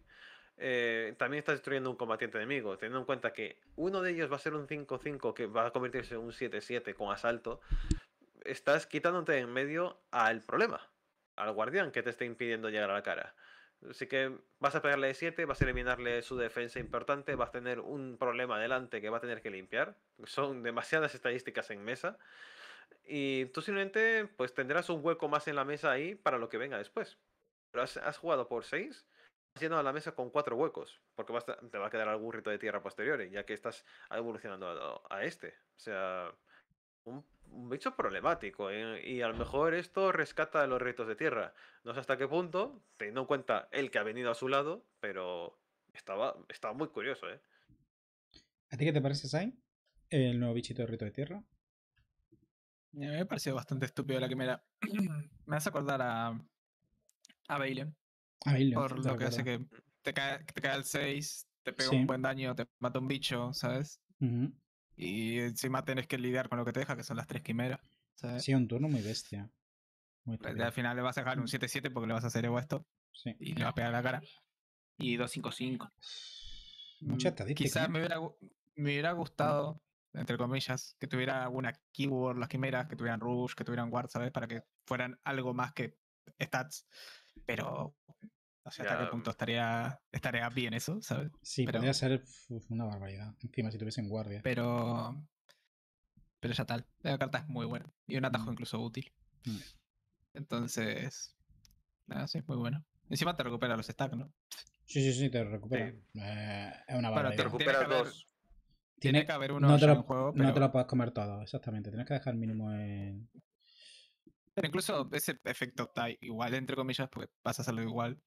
Eh, también estás destruyendo un combatiente enemigo, teniendo en cuenta que uno de ellos va a ser un 5-5 que va a convertirse en un 7-7 con asalto. Estás quitándote en medio al problema, al guardián que te está impidiendo llegar a la cara. Así que vas a pegarle de 7, vas a eliminarle su defensa importante, vas a tener un problema adelante que va a tener que limpiar. Son demasiadas estadísticas en mesa. Y tú simplemente pues tendrás un hueco más en la mesa ahí para lo que venga después. Pero has, jugado por 6, has llenado la mesa con 4 huecos, porque te va a quedar algún rito de tierra posterior, ya que estás evolucionando a, este. O sea, un un bicho problemático ¿eh? y a lo mejor esto rescata los retos de tierra. No sé hasta qué punto, teniendo en cuenta el que ha venido a su lado, pero estaba, estaba muy curioso. ¿eh? ¿A ti qué te parece, Sain? El nuevo bichito de reto de tierra. A mí me parecido bastante estúpido la quimera. me hace acordar a. a Bailen. A Bailen por lo que hace que te cae, te cae el 6, te pega un buen daño, te mata un bicho, ¿sabes? Y encima tenés que lidiar con lo que te deja, que son las tres quimeras. Sí, un turno muy bestia. Muy al final le vas a dejar un 7-7 porque le vas a hacer ego esto. Y le vas a pegar la cara. Y 2-5-5. Mucha mm, Quizás ¿eh? me hubiera, gustado, entre comillas, que tuviera alguna keyword las quimeras, que tuvieran rush, que tuvieran ward, ¿sabes? Para que fueran algo más que stats. Pero hasta qué punto estaría, estaría bien eso, ¿sabes? Sí, podría ser una barbaridad. Encima, si tuviesen guardia. Pero. Pero ya tal. La carta es muy buena. Y un atajo mm. incluso útil. Mm. Entonces. Nada, sí, muy bueno. Encima te recupera los stacks, ¿no? Sí, sí, sí, te recupera. Eh, es una barbaridad. te recupera dos. Tiene que haber uno no te juego. No te lo puedes comer todo, exactamente. Tienes que dejar mínimo en. Pero incluso ese efecto está igual, entre comillas, pues pasa a hacerlo igual.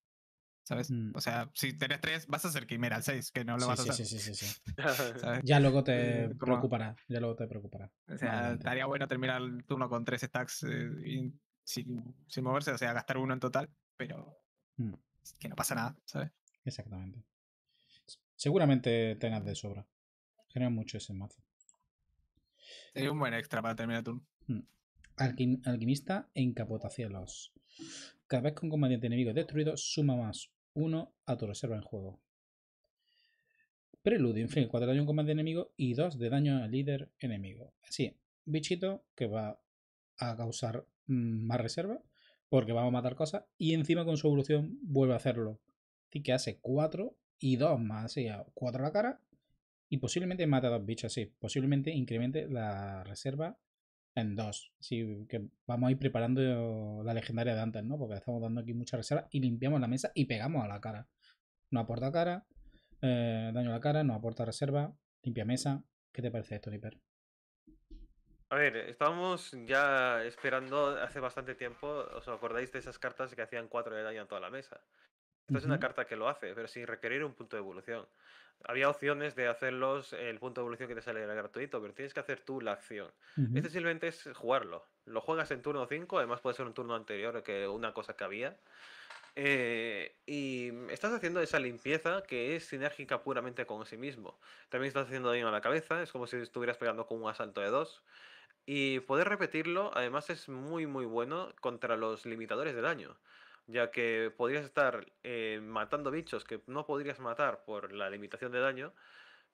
Mm. O sea, si tenés tres, vas a ser quimera al 6, que no lo vas a hacer. Sí, sí, sí, ya luego te eh, preocupará, ya luego te preocupará. O sea, estaría bueno terminar el turno con tres stacks eh, sin, moverse, o sea, gastar uno en total, pero mm. que no pasa nada, ¿sabes? Exactamente. Seguramente tenas de sobra. Genera mucho ese mazo. Sería un buen extra para terminar el turno. Mm. alquimista encapotacielos. Cada vez que un combatiente enemigo destruido suma más 1 a tu reserva en juego. Preludio, en 4 de daño a un de enemigo y 2 de daño al líder enemigo. Así, bichito que va a causar mm, más reserva porque va a matar cosas y encima con su evolución vuelve a hacerlo. Así que hace 4 y 2 más, sea 4 a la cara y posiblemente mata a dos bichos, así. Posiblemente incremente la reserva en dos. Así que vamos a ir preparando la legendaria de antes, ¿no? Porque estamos dando aquí mucha reserva y limpiamos la mesa y pegamos a la cara. No aporta cara, eh, daño a la cara, no aporta reserva, limpia mesa. ¿Qué te parece esto, Niper? A ver, estábamos ya esperando hace bastante tiempo, ¿os acordáis de esas cartas que hacían cuatro de daño a toda la mesa? Esta es una carta que lo hace, pero sin requerir un punto de evolución. Había opciones de hacerlos, el punto de evolución que te sale era gratuito, pero tienes que hacer tú la acción. Este simplemente es jugarlo. Lo juegas en turno 5, además puede ser un turno anterior que una cosa que había. Eh, y estás haciendo esa limpieza que es sinérgica puramente con sí mismo. También estás haciendo daño a la cabeza, es como si estuvieras pegando con un asalto de dos. Y poder repetirlo, además, es muy, muy bueno contra los limitadores de daño ya que podrías estar eh, matando bichos que no podrías matar por la limitación de daño.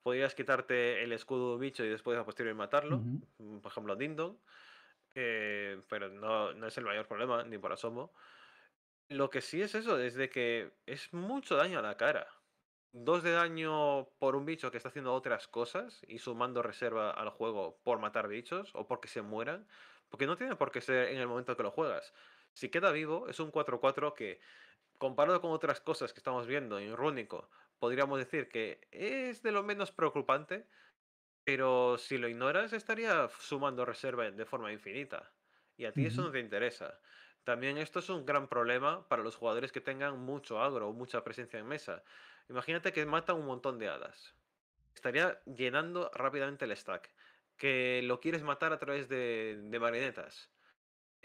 Podrías quitarte el escudo de un bicho y después a posteriori matarlo, mm, por ejemplo, Dindon, eh, pero no, no, es el mayor problema, ni por asomo. Lo que sí es eso, es de que es mucho daño a la cara. Dos de daño por un bicho que está haciendo otras cosas y sumando reserva al juego por matar bichos o porque se mueran, porque no tiene por qué ser en el momento que lo juegas. Si queda vivo, es un 4-4 que, comparado con otras cosas que estamos viendo en Rúnico, podríamos decir que es de lo menos preocupante, pero si lo ignoras estaría sumando reserva de forma infinita. Y a ti eso no te interesa. También esto es un gran problema para los jugadores que tengan mucho agro o mucha presencia en mesa. Imagínate que matan un montón de hadas. Estaría llenando rápidamente el stack. Que lo quieres matar a través de, de marionetas.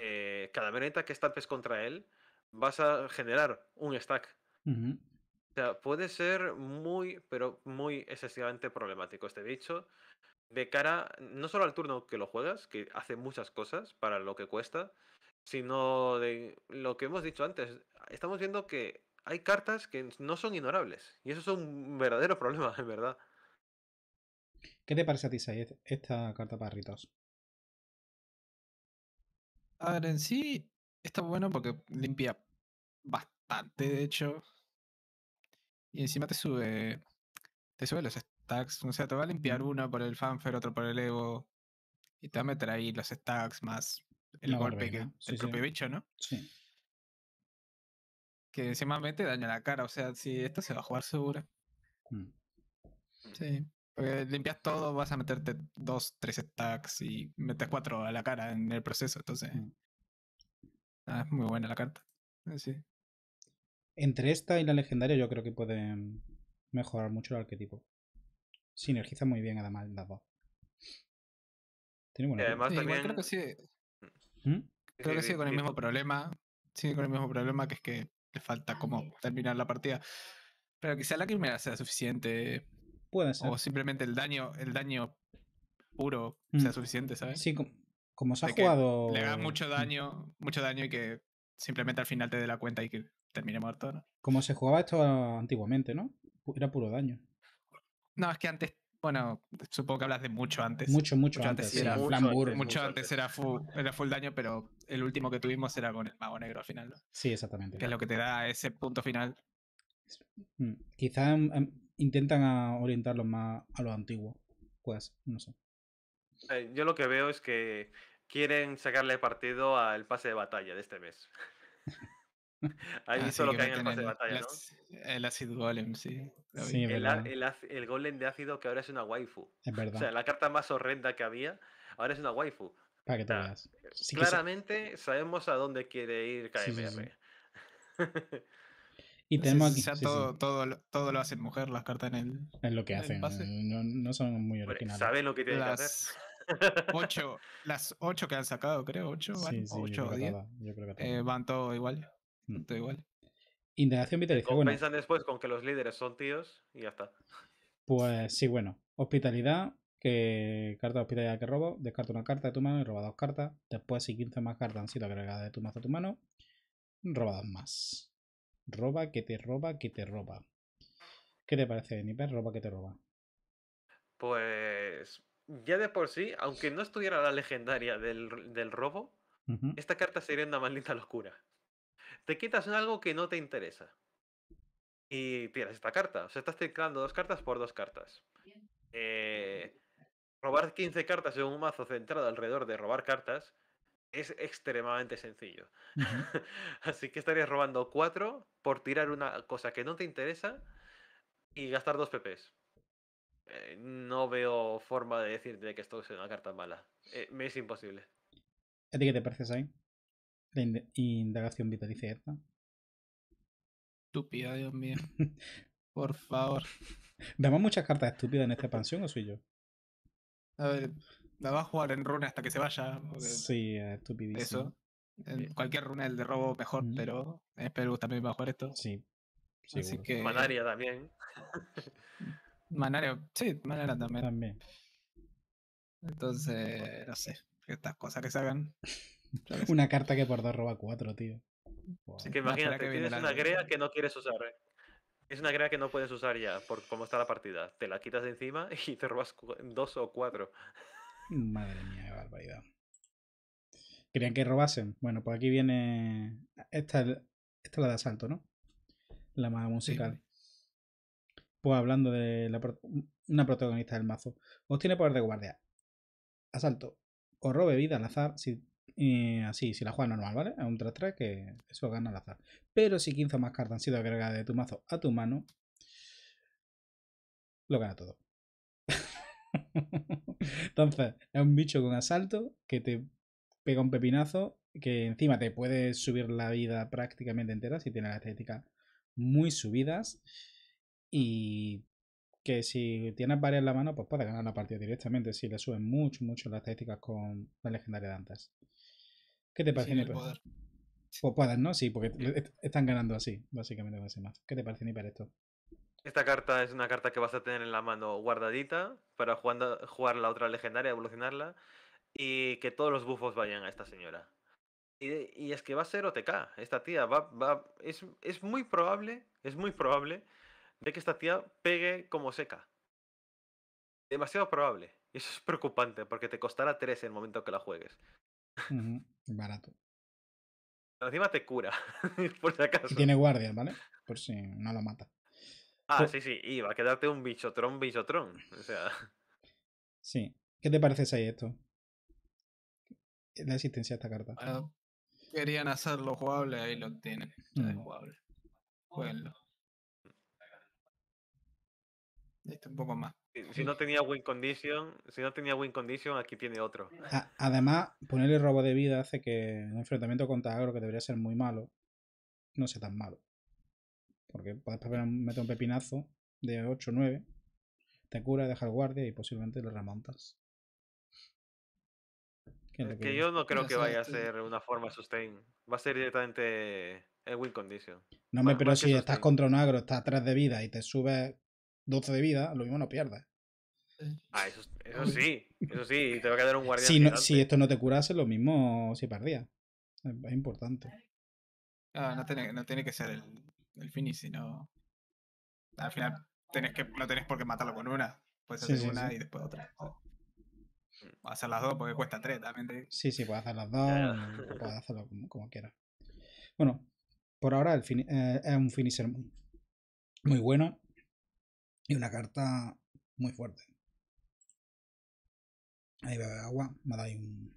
Eh, cada vez que estampes contra él, vas a generar un stack. O sea, puede ser muy, pero muy excesivamente problemático este bicho. De cara, no solo al turno que lo juegas, que hace muchas cosas para lo que cuesta, sino de lo que hemos dicho antes. Estamos viendo que hay cartas que no son ignorables. Y eso es un verdadero problema, en verdad. ¿Qué te parece a ti, esta carta para Ritos? A ver, en sí está bueno porque limpia bastante, de hecho. Y encima te sube. Te sube los stacks. O sea, te va a limpiar uno por el fanfare, otro por el ego, Y te va a meter ahí los stacks más el golpe que el propio bicho, ¿no? Sí. Que encima mete daño a la cara. O sea, si esto se va a jugar seguro. Mm. Sí. Porque eh, limpias todo, vas a meterte dos, tres stacks y metes cuatro a la cara en el proceso. Entonces, mm. ah, es muy buena la carta. Eh, sí. Entre esta y la legendaria, yo creo que pueden mejorar mucho el arquetipo. Sinergiza muy bien, además, las dos. Tiene buena. también... ¿Mm? creo que sí. sigue con el mismo problema. Sigue con el mismo problema que es que le falta como terminar la partida. Pero quizá la quimera sea suficiente o simplemente el daño, el daño puro sea mm. suficiente, ¿sabes? Sí, como, se ha jugado. Le da mucho mm. daño, mucho daño y que simplemente al final te dé la cuenta y que termine muerto, ¿no? Como se jugaba esto antiguamente, ¿no? Era puro daño. No, es que antes bueno, supongo que hablas de mucho antes. Mucho, mucho, antes. era mucho, antes, mucho antes, era, full, daño, pero el último que tuvimos era con el mago negro al final. Sí, exactamente. Que es lo que te da ese punto final. Mm, quizá intentan a orientarlo más a lo antiguo. Pues, no sé. Eh, yo lo que veo es que quieren sacarle partido al pase de batalla de este mes. Ahí ah, solo que caen en el pase de batalla, ¿no? El ácido golem, sí. el, golem de ácido que ahora es una waifu. Es verdad. O sea, la carta más horrenda que había, ahora es una waifu. Para que te veas. claramente sabemos a dónde quiere ir KMR. Y tenemos aquí. todo, Todo, todo, lo hacen mujer, las cartas en el. En lo que hacen. Eh, no, son muy originales. Saben lo que tienen que hacer. Ocho, las ocho que han sacado, creo. Ocho, o diez. van todo igual. Mm. Todo igual. Integración vitalicia. Bueno. Piensan después con que los líderes son tíos y ya está. Pues sí, bueno. Hospitalidad, que carta de hospitalidad que robo, descarta una carta de tu mano y roba dos cartas. Después, si 15 más cartas han sido agregadas de tu mazo a tu mano, robadas más. Roba, que te roba, que te roba. ¿Qué te parece, Nipper? Roba, que te roba. Pues ya de por sí, aunque no estuviera la legendaria del, del robo, esta carta sería una maldita locura. Te quitas algo que no te interesa. Y tiras esta carta. O sea, estás tirando dos cartas por dos cartas. Eh, robar 15 cartas en un mazo centrado alrededor de robar cartas es extremadamente sencillo. Así que estarías robando 4 por tirar una cosa que no te interesa y gastar dos PPs. Eh, no veo forma de decirte que esto es una carta mala. Eh, me es imposible. ¿A ti qué te parece, ahí La indagación vitalicia esta. Estúpida, Dios mío. Por favor. ¿Vemos muchas cartas estúpidas en esta expansión o soy yo? A ver, la va a jugar en runa hasta que se vaya. Sí, estupidísimo. Eso. Eh, cualquier runa el de robo mejor, pero que Perú también va a jugar esto. Sí. Así que... Manaria también. Manaria, sí, Manaria también. También. Entonces, no sé. Estas cosas que se hagan. una carta que por dos roba cuatro, tío. Así que imagínate, tienes una grea que no quieres usar. ¿eh? Es una grea que no puedes usar ya por cómo está la partida. Te la quitas de encima y te robas dos o cuatro. Madre mía, qué barbaridad. Querían que robasen. Bueno, pues aquí viene. Esta, es la de asalto, ¿no? La más musical. Pues hablando de la una protagonista del mazo. Os tiene poder de guardia. Asalto. O robe vida al azar si así, si la juegas normal, ¿vale? A un 3-3 que eso gana al azar. Pero si 15 más cartas han sido agregadas de tu mazo a tu mano, lo gana todo. Entonces, es un bicho con asalto que te pega un pepinazo que encima te puede subir la vida prácticamente entera si tienes las estadísticas muy subidas y que si tienes varias en la mano pues puedes ganar la partida directamente si le suben mucho mucho las estadísticas con la legendaria de ¿Qué te parece? Poder. Pues puedes, ¿no? Sí, porque están ganando así, básicamente ese ¿Qué te parece, Niper, esto? Esta carta es una carta que vas a tener en la mano guardadita para jugar la otra legendaria, evolucionarla y que todos los bufos vayan a esta señora. Y, es que va a ser OTK, esta tía va, va es, es, muy probable, es muy probable de que esta tía pegue como seca. Demasiado probable. eso es preocupante porque te costará 3 el momento que la juegues. Barato. encima te cura, por si acaso. tiene guardia, ¿vale? Por si no la mata. Ah, sí, sí, y va a quedarte un bichotrón, bichotrón. O sea. Sí. ¿Qué te parece si esto? Eh, la existencia de esta carta. querían hacerlo jugable, ahí lo tienen. No. Es mm. jugable. un poco más. Si no tenía win condition, si no tenía win condition, aquí tiene otro. Además, ponerle robo de vida hace que el enfrentamiento contra agro, que debería ser muy malo, no sea tan malo. Porque puedes meter un pepinazo de 8 o 9, te cura, deja el guardia y posiblemente le remontas. Es que yo no creo que vaya a ser una forma sustain. Va a ser directamente el win condition. No, me, pero si estás contra un agro, estás a 3 de vida y te subes 12 de vida, lo mismo no pierdes. Ah, eso, sí, eso sí, te va a quedar un guardia Si, esto no te curase, lo mismo si perdías. Es, importante. Ah, no, tiene, no tiene que ser el, el si no... Al final tenés que, no tenés por qué matarlo con una. Puedes hacer una y después otra. O hacer las dos porque cuesta tres también. Sí, sí, puedes hacer las dos, mm, puedes hacerlo como, quieras. Bueno, por ahora el eh, es un finisher muy, muy bueno y una carta muy fuerte. Ahí bebe agua, me da un,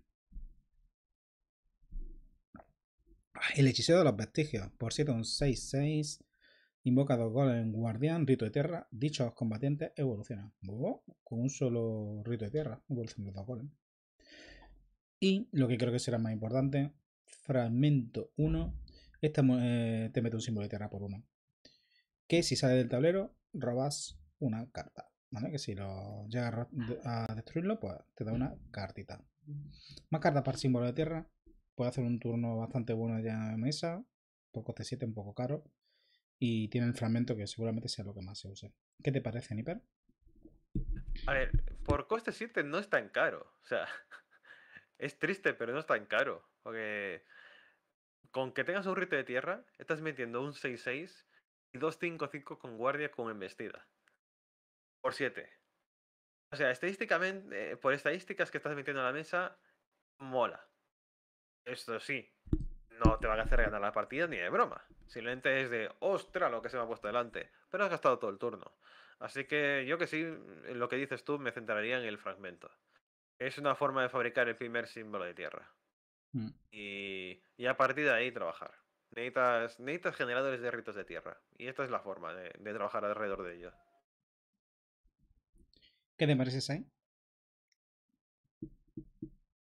El hechicero de los vestigios, por cierto, un 6-6, invoca dos goles en guardián, rito de tierra, dichos combatientes evolucionan. Oh, con un solo rito de tierra, evolucionan los dos goles. Y lo que creo que será más importante, fragmento 1, Este eh, te mete un símbolo de tierra por uno. Que si sale del tablero, robas una carta. Que si lo llegas a destruirlo, pues te da una cartita. Más cartas para símbolo de tierra puede hacer un turno bastante bueno ya en mesa, por coste 7, un poco caro. Y tiene el fragmento que seguramente sea lo que más se use. ¿Qué te parece, Niper? A ver, por coste 7 no es tan caro. O sea, es triste, pero no es tan caro. Porque con que tengas un rito de tierra, estás metiendo un 6-6 y 2-5-5 con guardia con embestida. Por 7. O sea, estadísticamente, eh, por estadísticas que estás metiendo a la mesa, mola. Esto sí, no te va a hacer ganar la partida ni de broma. Simplemente es de, ostra, lo que se me ha puesto delante. Pero has gastado todo el turno. Así que yo que sí, lo que dices tú, me centraría en el fragmento. Es una forma de fabricar el primer símbolo de tierra. Mm. Y, a partir de ahí trabajar. Necesitas, necesitas, generadores de ritos de tierra. Y esta es la forma de, trabajar alrededor de ello. ¿Qué te parece, Sain?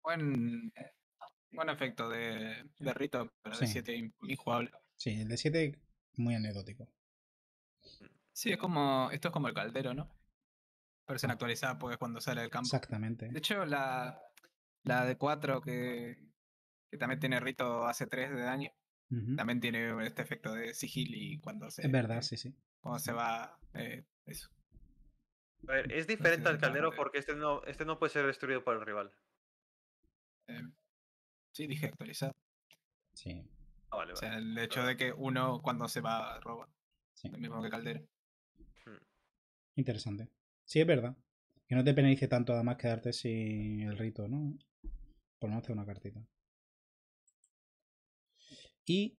Buen, Buen efecto de, Rito, pero de 7 injugable. Sí, el de 7 muy anecdótico. Sí, es como. Esto es como el caldero, ¿no? Versión ah. actualizada porque es cuando sale del campo. Exactamente. De hecho, la, la de 4 que, que también tiene Rito hace 3 de daño. También tiene este efecto de sigil y cuando se. Es verdad, sí, sí. Cuando se va. Eh, eso. A ver, es diferente al caldero porque este no, este no puede ser destruido por el rival. Eh, Sí, dije actualizado. Sí. Ah, vale, vale. O sea, el hecho de que uno cuando se va roba. Sí. Lo mismo que Caldera. Hmm. Interesante. Sí, es verdad. Que no te penalice tanto además quedarte sin el rito, ¿no? Por no hacer una cartita. Y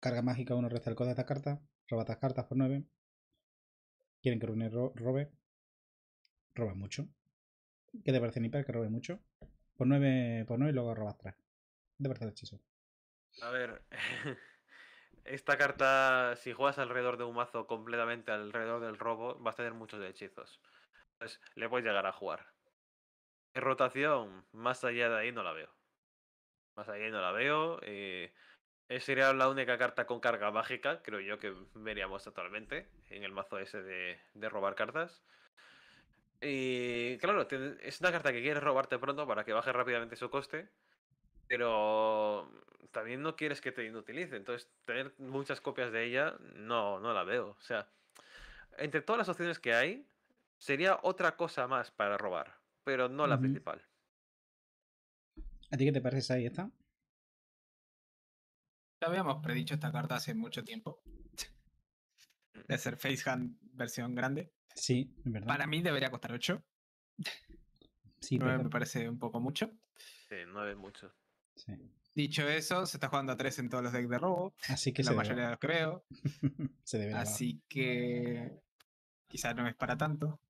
carga mágica, uno resta el de esta carta, roba estas cartas por 9. Quieren que Rune robe. Roba mucho. ¿Qué te parece, para que robe mucho? Por 9, por 9 y luego robas 3. De verdad, hechizo. A ver. Esta carta, si juegas alrededor de un mazo completamente alrededor del robo, vas a tener muchos hechizos. Entonces, le puedes llegar a jugar. Rotación, más allá de ahí no la veo. Más allá de ahí no la veo. Eh, eh, sería la única carta con carga mágica, creo yo, que veríamos actualmente en el mazo ese de, de robar cartas. Y claro, es una carta que quieres robarte pronto para que baje rápidamente su coste, pero también no quieres que te inutilice. Entonces, tener muchas copias de ella no, no la veo. O sea, entre todas las opciones que hay, sería otra cosa más para robar, pero no la principal. ¿A ti qué te parece ahí esta? Ya habíamos predicho esta carta hace mucho tiempo. De ser Facehand versión grande. Sí, en verdad. Para mí debería costar 8. Sí, 9 me parece un poco mucho. Sí, 9 mucho. Dicho eso, se está jugando a 3 en todos los decks de robo. Así que la mayoría de los creo. se debe Así que quizás no es para tanto.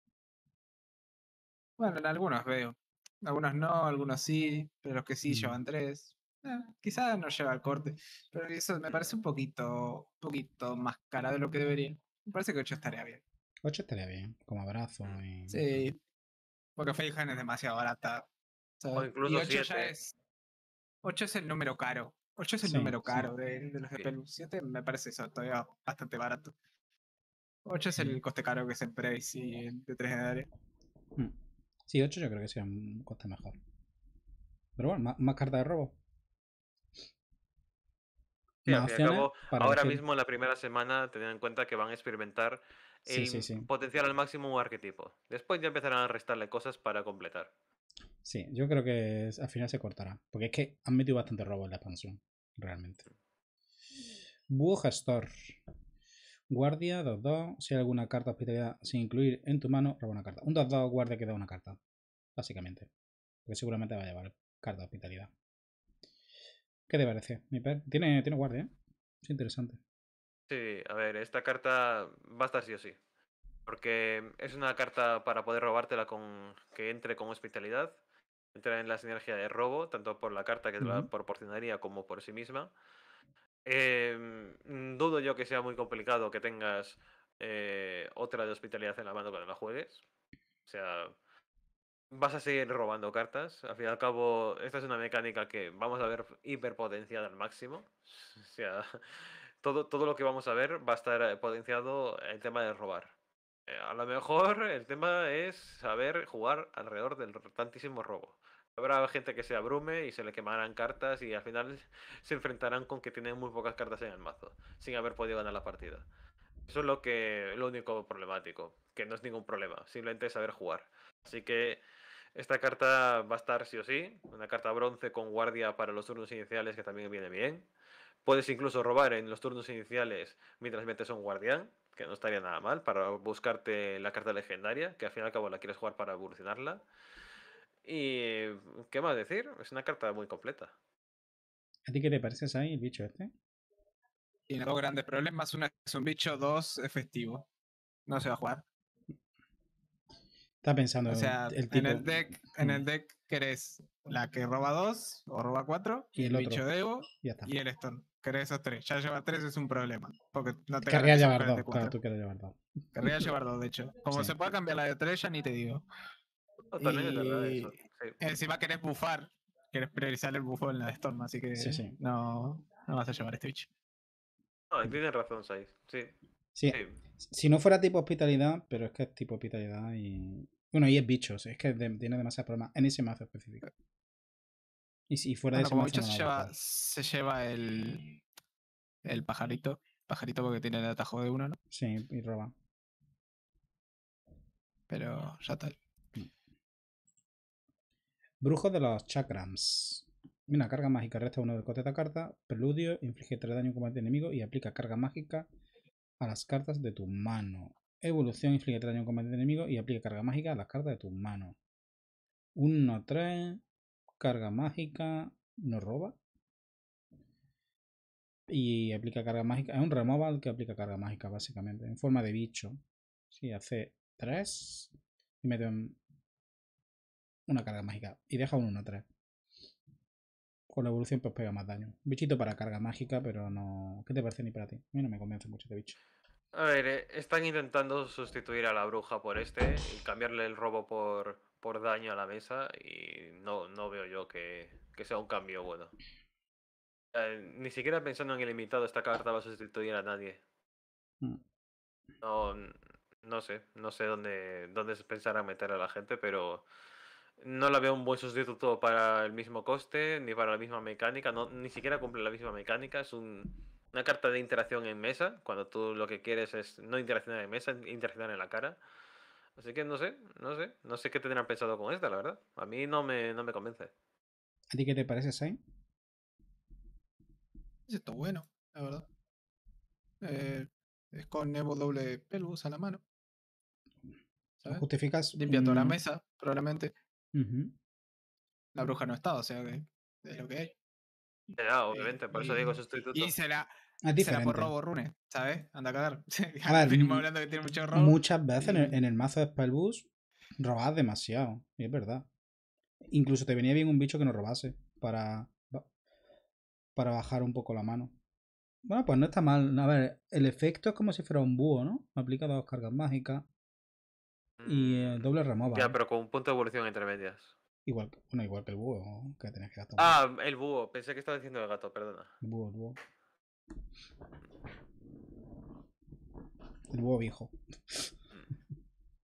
Bueno, en algunos veo. Algunos no, algunos sí, pero los que sí mm. llevan 3. Eh, quizás no lleva al corte, pero eso me parece un poquito, un poquito más cara de lo que debería. Me parece que 8 estaría bien. 8 estaría bien, como abrazo. Mm, y... Sí. Porque Feijan es demasiado barata. O, incluso y 8 es. 8 es el número caro. 8 es el número caro de, los de Pelu. 7 me parece eso, todavía bastante barato. 8 es el mm. coste caro que es el Brace de 3 área. Mm. Sí, 8 yo creo que sería un coste mejor. Pero bueno, más, más carta de robo ahora mismo en la primera semana, teniendo en cuenta que van a experimentar y potenciar al máximo un arquetipo. Después ya empezarán a restarle cosas para completar. Sí, yo creo que al final se cortará. Porque es que han metido bastante robo en la expansión, realmente. store Guardia, 2-2. Si hay alguna carta hospitalidad sin incluir en tu mano, roba una carta. Un 2-2 guardia que da una carta, básicamente. Porque seguramente va a llevar carta hospitalidad. ¿Qué te parece? Mi tiene, tiene guardia, ¿eh? Es interesante. Sí, a ver, esta carta va a estar sí o sí. Porque es una carta para poder robártela con que entre con hospitalidad. Entra en la sinergia de robo, tanto por la carta que te la proporcionaría como por sí misma. Em, dudo yo que sea muy complicado que tengas eh, otra de hospitalidad en la mano cuando la juegues. O sea, vas a seguir robando cartas. Al fin y al cabo, esta es una mecánica que vamos a ver hiperpotenciada al máximo. O sea, todo, todo lo que vamos a ver va a estar eh, potenciado el tema de robar. Eh, a lo mejor el tema es saber jugar alrededor del tantísimo robo. Habrá gente que se abrume y se le quemarán cartas y al final se enfrentarán con que tienen muy pocas cartas en el mazo, sin haber podido ganar la partida. Eso es lo que lo único problemático que no es ningún problema, simplemente saber jugar. Así que esta carta va a estar sí o sí, una carta bronce con guardia para los turnos iniciales que también viene bien. Puedes incluso robar en los turnos iniciales mientras metes un guardián, que no estaría nada mal, para buscarte la carta legendaria, que al fin y al cabo la quieres jugar para evolucionarla. Y, ¿qué más decir? Es una carta muy completa. ¿A ti qué te parece, ahí, bicho este? Tiene dos grandes problemas. Una es un bicho, dos, efectivo. No se va a jugar. Está pensando el tipo. En el deck, en el deck querés la que roba 2 o roba 4, y el, el bicho de Evo y el Storm. Querés esos tres. Ya lleva 3 es un problema. Porque no te querría llevar 2. Claro, tú querés llevar 2. Querría llevar 2, de hecho. Como se puede cambiar la de 3, ya ni te digo. Y... Encima querés bufar. Querés priorizar el bufo en la de Storm, así que No, no vas a llevar este bicho. No, tienes razón, Saiz. Sí. Sí. Si no fuera tipo hospitalidad, pero es que es tipo hospitalidad y, bueno, y es bichos, es que tiene demasiados problemas en ese mazo específico. Y si fuera de ese mazo. se, lleva, el, pajarito. Pajarito porque tiene el atajo de uno, ¿no? Sí, y roba. Pero ya tal. Mm. Brujo de los chakrams. Una carga mágica, resta uno del coste de carta, preludio, inflige 3 daño en el enemigo y aplica carga mágica a las cartas de tu mano. Evolución inflige daño en combate de enemigo y aplica carga mágica a las cartas de tu mano. 1, 3, carga mágica, no roba. Y aplica carga mágica, es un removal que aplica carga mágica básicamente, en forma de bicho. Si hace 3 y mete una carga mágica y deja un 1-3. Con la evolución pues pega más daño. Bichito para carga mágica, pero no... ¿Qué te parece ni para ti? A mí no me convence mucho este bicho. A ver, eh, están intentando sustituir a la bruja por este y cambiarle el robo por, por daño a la mesa y no, no veo yo que, que sea un cambio bueno. Eh, ni siquiera pensando en el invitado, esta carta va a sustituir a nadie. Mm. No, no sé, no sé dónde, dónde se pensará meter a la gente, pero no la veo un buen sustituto para el mismo coste, ni para la misma mecánica, no, ni siquiera cumple la misma mecánica, es un una carta de interacción en mesa, cuando tú lo que quieres es no interaccionar en mesa, interaccionar en la cara. Así que no sé, no sé, no sé qué tendrán pensado con esta, la verdad. A mí no me, no me convence. ¿A ti qué te parece, Sain? Esto bueno, la verdad. Eh, es con Evo doble pelus a la mano. ¿sabes? Justificas. Limpiando la mesa, probablemente. La bruja no está, o sea que es lo que hay obviamente, por eso digo sustituto. Y se la, por robo rune, ¿sabes? Anda a cagar. A ver, hablando que tiene mucho robo. Muchas veces en, el, mazo de Spellbus robas demasiado, y es verdad. Incluso te venía bien un bicho que no robase para, para bajar un poco la mano. Bueno, pues no está mal. A ver, el efecto es como si fuera un búho, ¿no? Aplica dos cargas mágicas y eh, mm. doble remova. Ya, ¿eh? pero con un punto de evolución entre medias. Igual, bueno, igual que el búho, que tenías que gastar. Ah, el búho, pensé que estaba diciendo el gato, perdona. El búho, el búho. El búho viejo.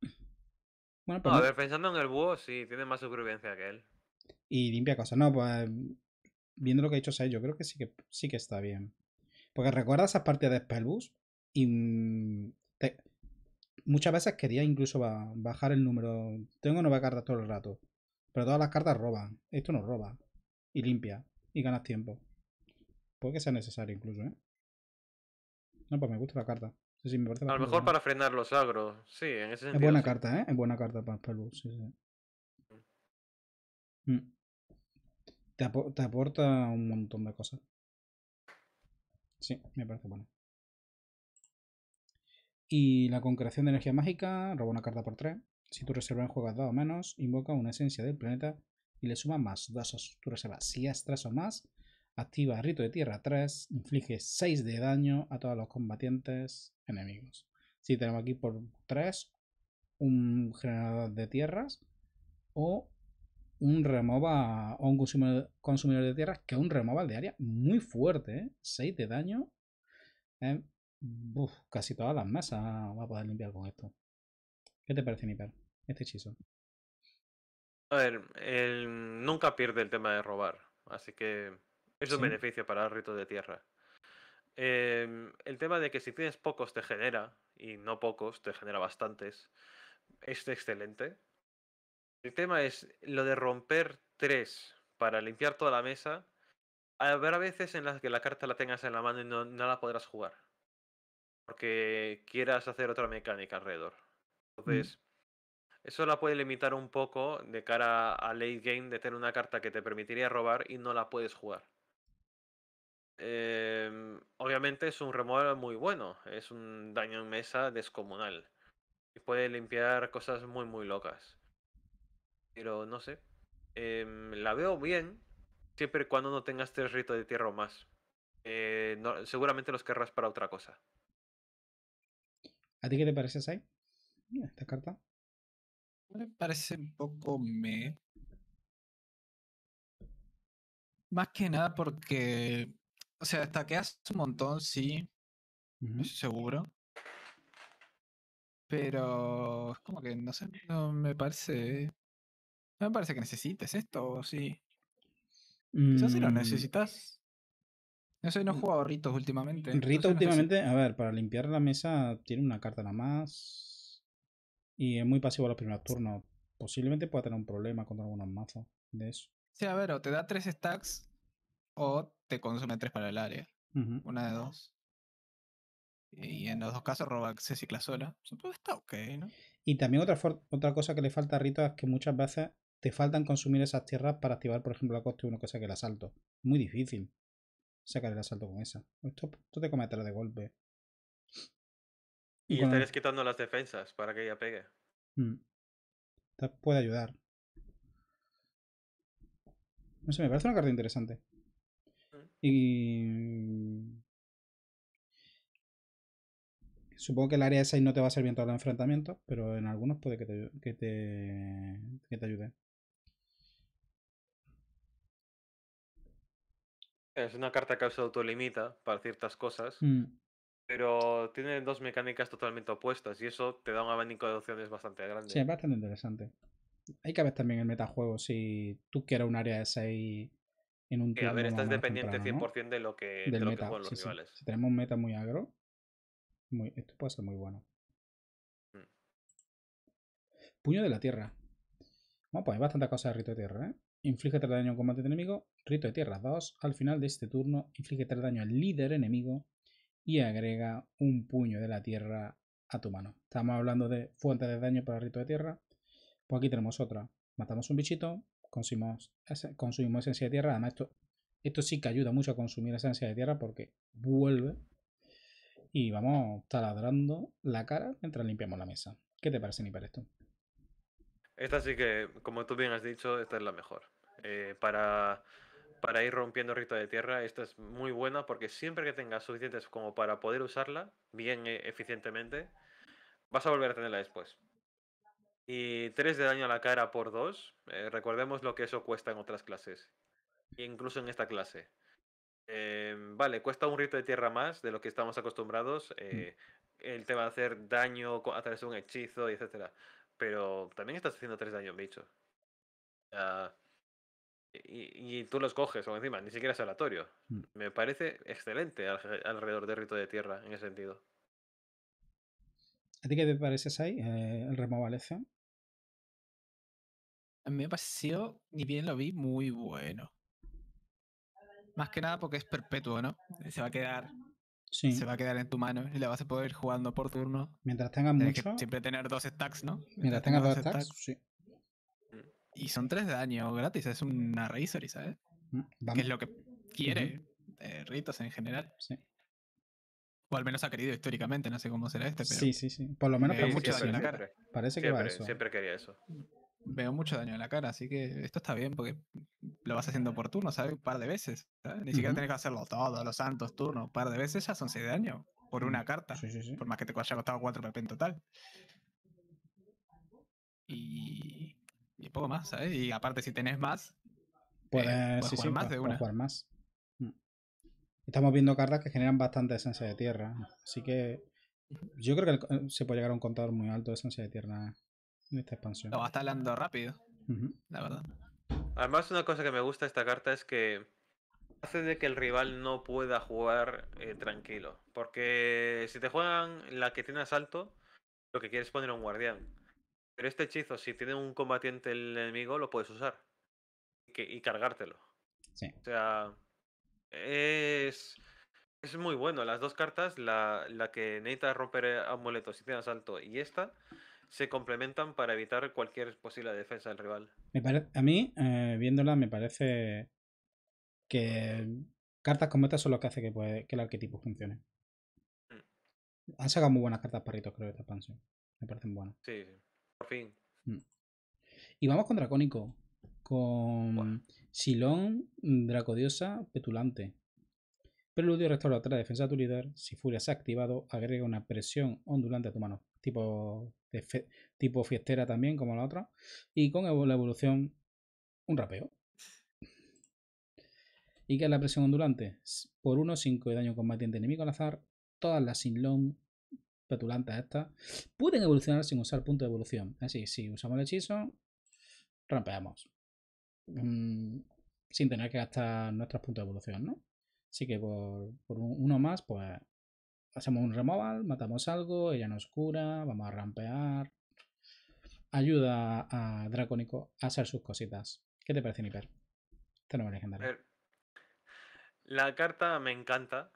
Mm. bueno, pues a ver, pensando en el búho, sí, tiene más supervivencia que él. Y limpia cosas, no, pues viendo lo que ha dicho Sai, yo creo que sí que sí que está bien. Porque recuerda esas partidas de Spellbus y mm, muchas veces quería incluso bajar el número. Tengo nueve cartas todo el rato. Pero todas las cartas roban. Esto no roba. Y limpia. Y ganas tiempo. Puede que sea necesario incluso, ¿eh? No, pues me gusta la carta. Sí, a lo mejor para frenar los agros. Sí, en ese sentido. Es buena carta, ¿eh? Es buena carta para el sí, sí. Mm. Mm. Te, aporta un montón de cosas. Sí, me parece buena. Y la concreción de energía mágica, roba una carta por tres. Si tu reserva en juego dado menos, invoca una esencia del planeta y le suma más dos. a tu reserva. Si es tres o más, activa Rito de Tierra 3, inflige 6 de daño a todos los combatientes enemigos. Si tenemos aquí por 3 un generador de tierras o un remova o un consumidor, de tierras que un remova de área muy fuerte, 6 ¿eh? de daño. ¿eh? casi todas las mesas va a poder limpiar con esto. ¿Qué te parece, Niper? este hechizo. A ver, nunca pierde el tema de robar, así que es un beneficio para el rito de tierra. Em, el tema de que si tienes pocos te genera, y no pocos, te genera bastantes, es excelente. El tema es lo de romper tres para limpiar toda la mesa. Habrá veces en las que la carta la tengas en la mano y no la podrás jugar. Porque quieras hacer otra mecánica alrededor. Mm. Entonces, eso la puede limitar un poco de cara a late game de tener una carta que te permitiría robar y no la puedes jugar. Em, obviamente es un remover muy bueno, es un daño en mesa descomunal. Y puede limpiar cosas muy muy locas. Pero no sé. Em, la veo bien siempre y cuando no tengas tres ritos de tierra o más. Eh, seguramente los querrás para otra cosa. ¿A ti qué te parece, Sai? Esta carta. Me parece un poco me. Más que nada porque. O sea, hasta que hace un montón, sí. Uh Seguro. Pero. Es como que, no sé, no me parece. No me parece que necesites esto, sí. Mm. si lo necesitas. No sé, no he mm. jugado ritos últimamente. Rito últimamente, a ver, para limpiar la mesa tiene una carta nada más. Y es muy pasivo los primeros turnos. Posiblemente pueda tener un problema contra algunos mazos de eso. Sí, a ver, o te da tres stacks o te consume tres para el área. Una de dos. Y en los dos casos roba acceso y clasola. Supongo está ok, ¿no? Y también otra, cosa que le falta a Rito es que muchas veces te faltan consumir esas tierras para activar, por ejemplo, la coste uno que saque el asalto. Muy difícil sacar el asalto con esa. Esto, esto te comete de golpe. Y estaréis quitando las defensas para que ella pegue. Mm. Te puede ayudar. No sé, me parece una carta interesante. Mm. Y. Supongo que el área 6 no te va a servir en todos los enfrentamientos, pero en algunos puede que te, que te, que te ayude. Es una carta que se autolimita para ciertas cosas. Mm pero tiene dos mecánicas totalmente opuestas y eso te da un abanico de opciones bastante grande. Sí, es bastante interesante. Hay que ver también el metajuego si tú quieres un área de 6 en un turno. a ver, estás dependiente 100% de lo que, juegan los rivales. Si tenemos un meta muy agro, muy, esto puede ser muy bueno. Mm. Puño de la tierra. Bueno, pues hay bastantes cosas de rito de tierra, ¿eh? Inflige 3 daño en combate combate enemigo. Rito de tierra 2. Al final de este turno, inflige 3 daño al líder enemigo y agrega un puño de la tierra a tu mano. Estamos hablando de fuente de daño para el rito de tierra. Pues aquí tenemos otra. Matamos un bichito, consumimos, consumimos esencia de tierra. Además, esto, esto sí que ayuda mucho a consumir esencia de tierra porque vuelve. Y vamos taladrando la cara mientras limpiamos la mesa. ¿Qué te parece, para esto? Esta sí que, como tú bien has dicho, esta es la mejor. Eh, para para ir rompiendo rito de tierra. Esta es muy buena porque siempre que tengas suficientes como para poder usarla bien eh, eficientemente, vas a volver a tenerla después. Y 3 de daño a la cara por 2. Eh, recordemos lo que eso cuesta en otras clases. Incluso en esta clase. Eh, vale, cuesta un rito de tierra más de lo que estamos acostumbrados. Mm. él te va a hacer daño a través de un hechizo, etc. Pero también estás haciendo 3 daño, bicho y, tú los coges, o encima, ni siquiera es aleatorio. Mm. Me parece excelente alrededor de Rito de Tierra en ese sentido. ¿A ti qué te parece, ahí? Eh, el removalece? A mí me pareció, ni bien lo vi, muy bueno. Más que nada porque es perpetuo, ¿no? Se va a quedar. Se va a quedar en tu mano y la vas a poder ir jugando por turno. Mientras tengas mucho. siempre tener dos stacks, ¿no? Mientras, tengas, dos stacks, sí. Y son 3 de daño gratis, es una Razor, ¿sabes? Mm, que es lo que quiere eh, Ritos en general. Sí. O al menos ha querido históricamente, no sé cómo será este, pero. Sí, sí, sí. Por lo menos veo mucho daño en la cara. Parece que siempre, eso. Siempre quería eso. Veo mucho daño en la cara, así que esto está bien porque lo vas haciendo por turno, ¿sabes? Un par de veces. Ni siquiera tenés que hacerlo todos los santos turnos. Un par de veces ya son 6 de daño por mm. una carta. Sí, sí, sí. Por más que te haya costado 4 PP en total. Y y poco más, ¿sabes? Y aparte, si tenés más, pues, eh, sí, jugar sí, más más. Mm. Estamos viendo cartas que generan bastante esencia de tierra. Así que yo creo que eh, se puede llegar a un contador muy alto de esencia de tierra en esta expansión. Lo va talando rápido, la verdad. Además, una cosa que me gusta de esta carta es que hace de que el rival no pueda jugar eh, tranquilo. Porque si te juegan la que tiene asalto lo que quieres es poner un guardián. Pero este hechizo, si tiene un combatiente el enemigo, lo puedes usar. Y, cargártelo. Sí. O sea, es, es muy bueno. Las dos cartas, la, que necesita romper amuletos si tiene asalto y esta, se complementan para evitar cualquier posible defensa del rival. A mí, eh, viéndola, me parece que cartas como estas son lo que hace que, que el arquetipo funcione. Mm. Han sacado muy buenas cartas parritos, creo, de esta expansión. Me parecen buenas. Sí, sí. Mm. Y vamos con Dracónico. Con Silón, Dracodiosa, Petulante. Preludio restaura la defensa de tu líder. Si Furia se ha activado, agrega una presión ondulante a tu mano. Tipo, tipo fiestera también, como la otra. Y con la evolución, un rapeo. ¿Y qué es la presión ondulante? Por 1, 5 de daño combatiente enemigo al azar. Todas las Silón petulantes estas, pueden evolucionar sin usar punto de evolución. Así, si usamos el hechizo, rampeamos. Mm, sin tener que gastar nuestros puntos de evolución, ¿no? Así que por, uno más, pues hacemos un removal, matamos algo, ella nos cura, vamos a rampear. Ayuda a Dracónico a hacer sus cositas. ¿Qué te parece, Niper? Este no es legendario. La carta me encanta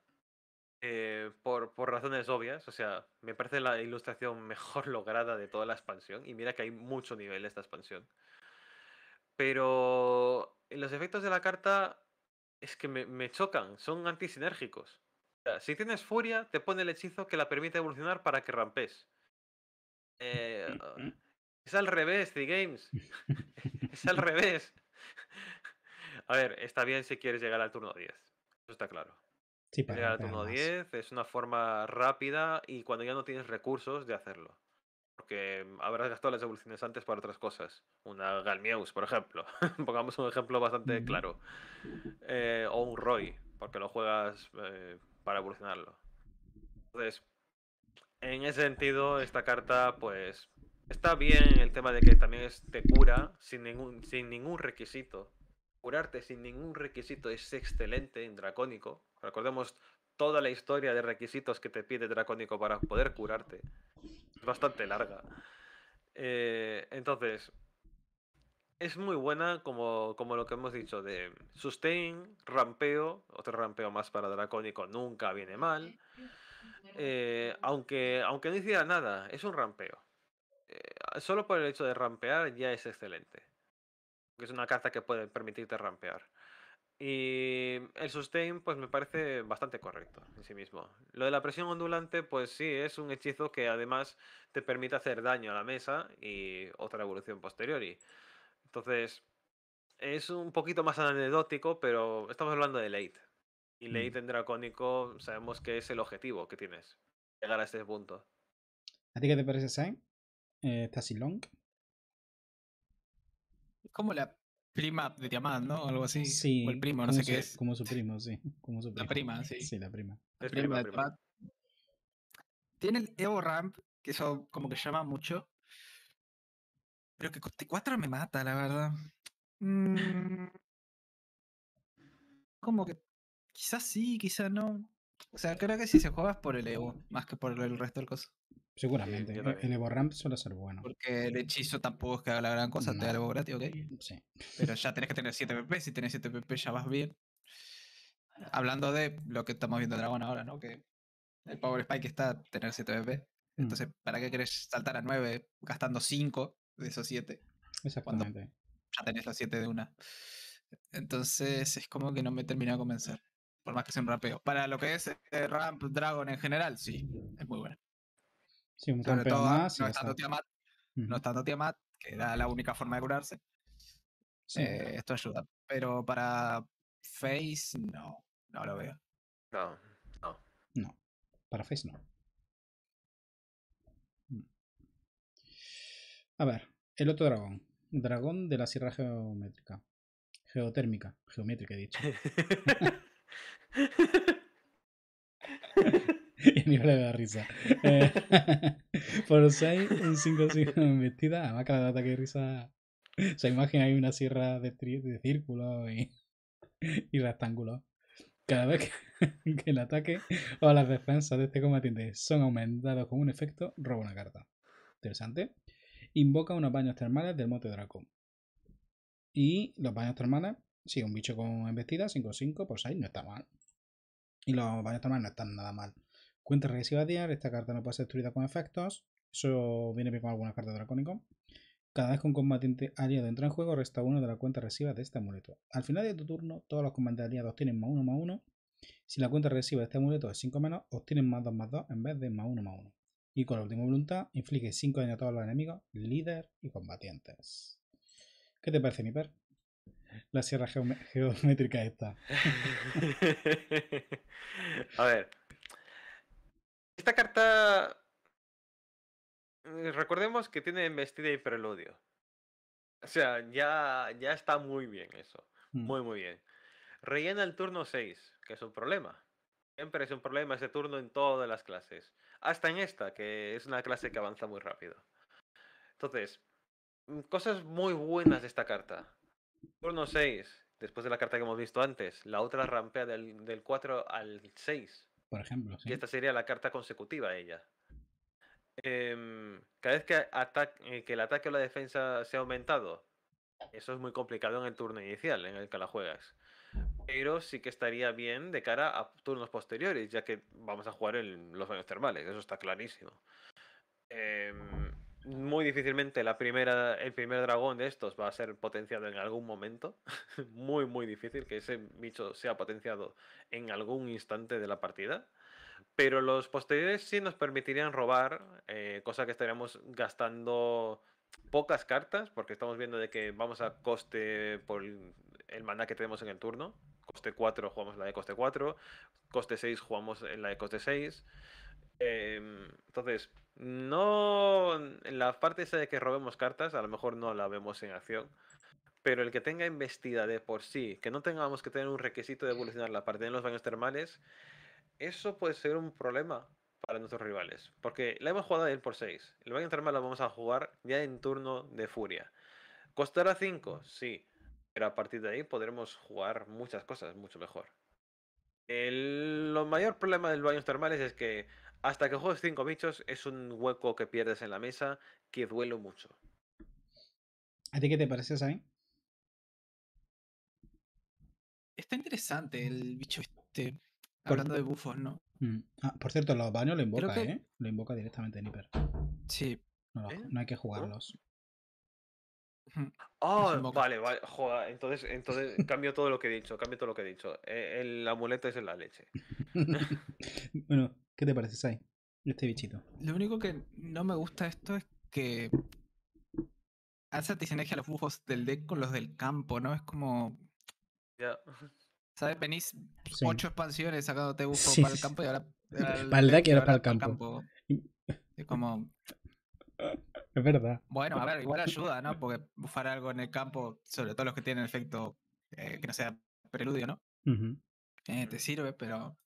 eh, por, razones obvias, o sea, me parece la ilustración mejor lograda de toda la expansión, y mira que hay mucho nivel esta expansión. Pero los efectos de la carta es que me, chocan, son antisinérgicos. si tienes furia, te pone el hechizo que la permite evolucionar para que rampes. Eh, es al revés, The Games. es al revés. A ver, está bien si quieres llegar al turno 10. Eso está claro. Sí, turno 10 es una forma rápida y cuando ya no tienes recursos de hacerlo. Porque habrás gastado las evoluciones antes para otras cosas. Una Galmius, por ejemplo. Pongamos un ejemplo bastante claro. Eh, o un Roy, porque lo juegas eh, para evolucionarlo. Entonces, en ese sentido, esta carta, pues, está bien el tema de que también te cura sin ningún, sin ningún requisito curarte sin ningún requisito es excelente en Dracónico. Recordemos toda la historia de requisitos que te pide Dracónico para poder curarte. Es bastante larga. Eh, entonces, es muy buena como, lo que hemos dicho de sustain, rampeo, otro rampeo más para Dracónico nunca viene mal. Eh, aunque, aunque no hiciera nada, es un rampeo. Eh, solo por el hecho de rampear ya es excelente que es una carta que puede permitirte rampear. Y el sustain, pues me parece bastante correcto en sí mismo. Lo de la presión ondulante, pues sí, es un hechizo que además te permite hacer daño a la mesa y otra evolución posterior. Entonces, es un poquito más anecdótico, pero estamos hablando de late. Y late mm. en Dracónico sabemos que es el objetivo que tienes, llegar a este punto. ¿A ti qué te parece, Sain? Eh, long? Es como la prima de Diamant, ¿no? Algo así. Sí. O el primo, no sé qué Como su primo, sí. Como su primo. La prima, sí. Sí, la prima. La Tiene el Evo Ramp, que eso como que llama mucho. Pero que coste 4 me mata, la verdad. Mm. Como que quizás sí, quizás no. O sea, creo que si se juegas por el Evo, más que por el resto del coso. Seguramente. en el Evo suele ser bueno. Porque el hechizo tampoco es que haga la gran cosa, te da algo gratis, ok. Sí. Pero ya tenés que tener 7 PP, si tenés 7 PP ya vas bien. Hablando de lo que estamos viendo Dragon ahora, ¿no? Que el Power Spike está tener 7 PP. Mm. Entonces, ¿para qué querés saltar a 9 gastando 5 de esos 7? Exactamente. Ya tenés los 7 de una. Entonces, es como que no me termina de convencer. Por más que sea un rapeo. Para lo que es eh, Ramp Dragon en general, sí, es muy bueno no, estando Tiamat, no estando Tiamat, que era la única forma de curarse. Eh, esto ayuda. Pero para Face, no. No lo veo. No, no. No. Para Face, no. Mm. A ver, el otro dragón. Dragón de la sierra geométrica. Geotérmica. Geométrica, he dicho. nivel de la risa. Eh, por 6, un 5 en vestida. Además cada ataque de risa. se imagina hay una sierra de, de círculo y, y rectángulo. Cada vez que, el ataque o las defensas de este combatiente son aumentados con un efecto, roba una carta. Interesante. Invoca unos baños termales del mote Draco. Y los baños termales, sí, un bicho con vestida 5-5 por 6, no está mal. Y los baños termales no están nada mal. Cuenta regresiva diaria. esta carta no puede ser destruida con efectos. Eso viene bien con algunas cartas dracónico. Cada vez que un combatiente aliado entra en juego, resta uno de la cuenta regresiva de este amuleto. Al final de tu turno, todos los combatientes aliados tienen más uno más uno. Si la cuenta regresiva de este amuleto es 5 menos, obtienen más 2 más 2 en vez de más 1 más 1. Y con la última voluntad, inflige 5 daño a todos los enemigos, líder y combatientes. ¿Qué te parece, Niper? La sierra geométrica esta. a ver, esta carta. Eh, recordemos que tiene embestida y preludio. O sea, ya, ya está muy bien eso. Mm. Muy, muy bien. Rellena el turno 6, que es un problema. Siempre es un problema ese turno en todas las clases. Hasta en esta, que es una clase que avanza muy rápido. Entonces, mm, cosas muy buenas de esta carta. Turno 6, después de la carta que hemos visto antes. La otra rampea del, del 4 al 6 por ejemplo. ¿sí? Y esta sería la carta consecutiva ella. Em, cada vez que, ataque, eh, que el ataque o la defensa Se ha aumentado, eso es muy complicado en el turno inicial en el que la juegas. Pero sí que estaría bien de cara a turnos posteriores, ya que vamos a jugar en los baños termales, eso está clarísimo. Em, muy difícilmente la primera, el primer dragón de estos va a ser potenciado en algún momento. muy, muy difícil que ese bicho sea potenciado en algún instante de la partida. Pero los posteriores sí nos permitirían robar, eh, cosa que estaríamos gastando pocas cartas, porque estamos viendo de que vamos a coste por el maná que tenemos en el turno. Coste 4 jugamos la de coste 4, coste 6 jugamos la de coste 6. Em, entonces, no. En la parte esa de que robemos cartas, a lo mejor no la vemos en acción. Pero el que tenga investida de por sí, que no tengamos que tener un requisito de evolucionar la parte en los baños termales, eso puede ser un problema para nuestros rivales. Porque la hemos jugado él por 6. El baño termal lo vamos a jugar ya en turno de furia. ¿Costará 5? Sí. Pero a partir de ahí podremos jugar muchas cosas mucho mejor. El lo mayor problema del baño termal termales es que hasta que juegues cinco bichos es un hueco que pierdes en la mesa que duele mucho. ¿A ti qué te parece, Sain? Está interesante el bicho este. Hablando de bufos, ¿no? Mm, ah, por cierto, los baños lo invoca, ¿eh? Lo invoca directamente en Sí. ¿Eh? No, hay que jugarlos. oh, vale, vale. Joder, entonces, entonces cambio todo lo que he dicho, cambio todo lo que he dicho. El, eh, el amuleto es en la leche. bueno, ¿Qué te parece, Sai? Este bichito. Lo único que no me gusta esto es que hace a los bufos del deck con los del campo, ¿no? Es como. ¿Sabes? Venís ocho expansiones sacándote bufos para el campo y ahora. Para el deck y ahora para el campo. Es como. Es verdad. Bueno, a ver, igual ayuda, ¿no? Porque bufar algo en el campo, sobre todo los que tienen efecto eh, que no sea preludio, ¿no? Eh, te sirve, pero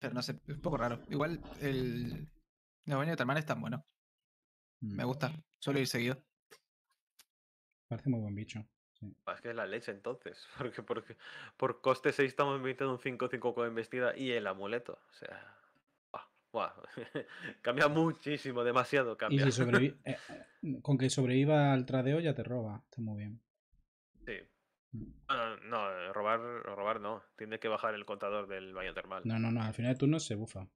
pero no sé, es un poco raro. Igual el, los baño de Talman están buenos. Mm. Me gusta. Suelo ir seguido. Parece muy buen bicho. Pues es que es la leche entonces. Porque, por coste 6 estamos invirtiendo un 5-5 con investida y el amuleto. O sea. cambia muchísimo, demasiado cambia. Y eh, eh, con que sobreviva al tradeo ya te roba, está muy bien. No, robar, robar no. Tiene que bajar el contador del baño termal. No, no, no. Al final de turno se bufa.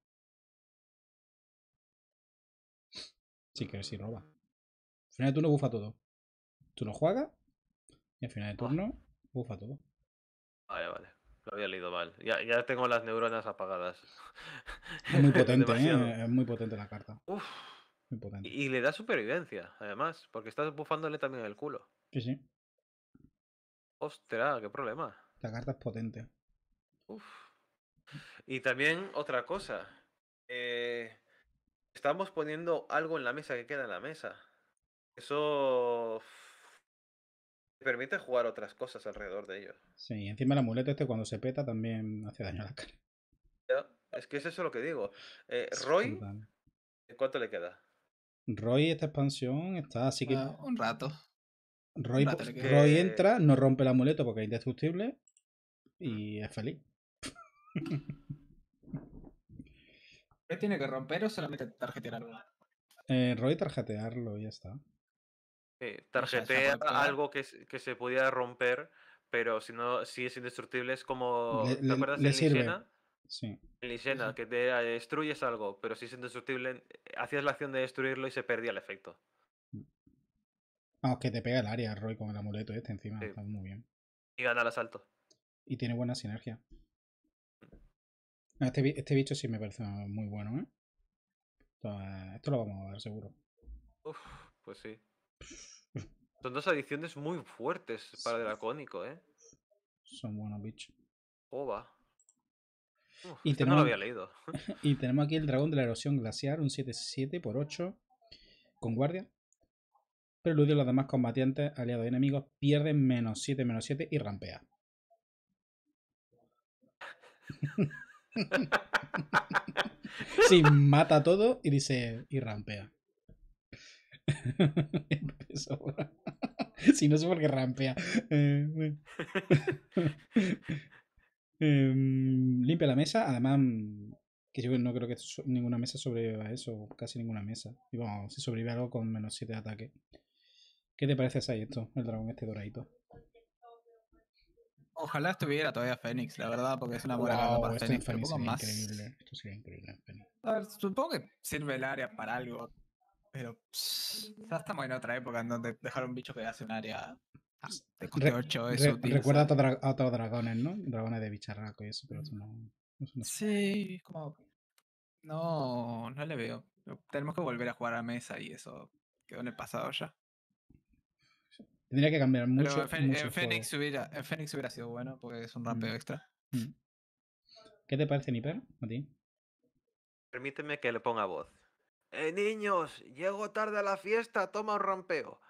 Sí, que sí roba. Al final de turno bufa todo. Tú lo juegas y al final de turno bufa todo. Vale, vale. Lo había leído mal. Ya, ya tengo las neuronas apagadas. Es muy potente, ¿eh? Es muy potente la carta. y, le da supervivencia, además, porque estás bufándole también el culo. Sí, sí. Ostras, qué problema. La carta es potente. Y también otra cosa. Eh, estamos poniendo algo en la mesa que queda en la mesa. Eso te permite jugar otras cosas alrededor de ellos. Sí, encima el amuleto este cuando se peta también hace daño a la cara. Es que es eso lo que digo. Eh, Roy, ¿cuánto le queda? Roy, esta expansión está así que. un rato. Roy, Roy entra, no rompe el amuleto porque es indestructible y ah. es feliz. ¿Qué tiene que romper o solamente tarjetearlo? Eh, Roy tarjetearlo, y ya está. Sí, algo que, que se pudiera romper, pero si no, si es indestructible es como. ¿Te acuerdas le, Sí. que te destruyes algo, pero si es indestructible, eh, hacías la acción de destruirlo y se perdía el efecto que te pega el área, Roy, con el amuleto este encima. Está muy bien. Y gana el asalto. Y tiene buena sinergia. Este, este bicho sí me parece muy bueno, ¿eh? ¿eh? esto lo vamos a ver seguro. Uf, pues sí. Son dos adiciones muy fuertes para el dracónico, ¿eh? Son buenos bichos. Oba. y tenemos, este no lo había leído. y tenemos aquí el dragón de la erosión glaciar, un 7-7 por 8 con guardia. Preludio, los demás combatientes, aliados y enemigos pierden menos 7, menos 7 y rampea. Si mata todo y dice y rampea. si no sé por qué rampea. Eh, eh. Em, limpia la mesa, además que yo no creo que ninguna mesa sobreviva a eso, casi ninguna mesa. Y bueno, si sobrevive algo con menos 7 de ataque. ¿Qué te parece eso, esto, el dragón este doradito? Ojalá estuviera todavía Fénix, la verdad, porque es una buena gama para Fénix. sería más... increíble. Esto sería increíble A ver, supongo que sirve el área para algo, pero ya estamos en otra época en donde dejar un bicho que hace un área de 8 es re, Recuerda a, otros dragones, ¿no? Dragones de bicharraco y eso, pero eso no, eso no... Sí, es como... No, no le veo. Tenemos que volver a jugar a mesa y eso quedó en el pasado ya. Tendría que cambiar mucho. Pero eh, en, eh, Fénix hubiera, sido bueno porque es un mm. rampeo extra. Mm. ¿Qué te parece, Niper? A ti. Permíteme que le ponga voz. Eh, niños, llego tarde a la fiesta, toma un rampeo.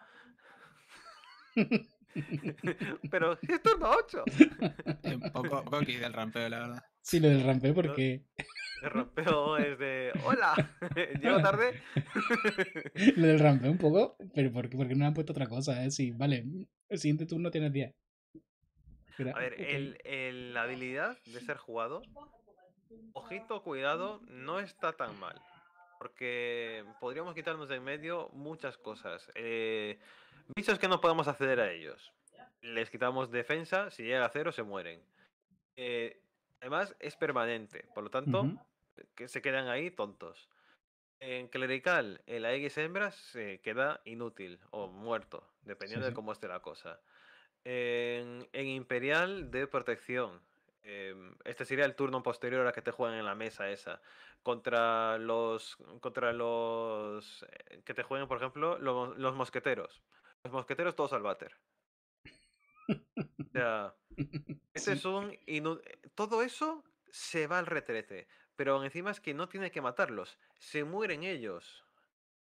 Pero esto es 8. Un poco, del rampeo, la verdad. Sí, lo del rampeo porque. El rampeo es de ¡Hola! ¿Llego tarde? Le del rampeo un poco, pero ¿por porque no han puesto otra cosa? Eh? Sí, vale, el siguiente turno tienes 10. A ver, la habilidad de ser jugado, ojito, cuidado, no está tan mal. Porque podríamos quitarnos de en medio muchas cosas. Eh, bichos que no podemos acceder a ellos. Les quitamos defensa, si llega a cero se mueren. Eh, Además, es permanente, por lo tanto, que se quedan ahí tontos. En clerical, el X hembra se queda inútil o muerto, dependiendo de cómo esté la cosa. En, imperial, de protección. Em, este sería el turno posterior a que te jueguen en la mesa esa. Contra los. Contra los. Eh, que te jueguen, por ejemplo, los, los mosqueteros. Los mosqueteros todos al váter. O sea es un todo eso se va al retrete, pero encima es que no tiene que matarlos, se mueren ellos.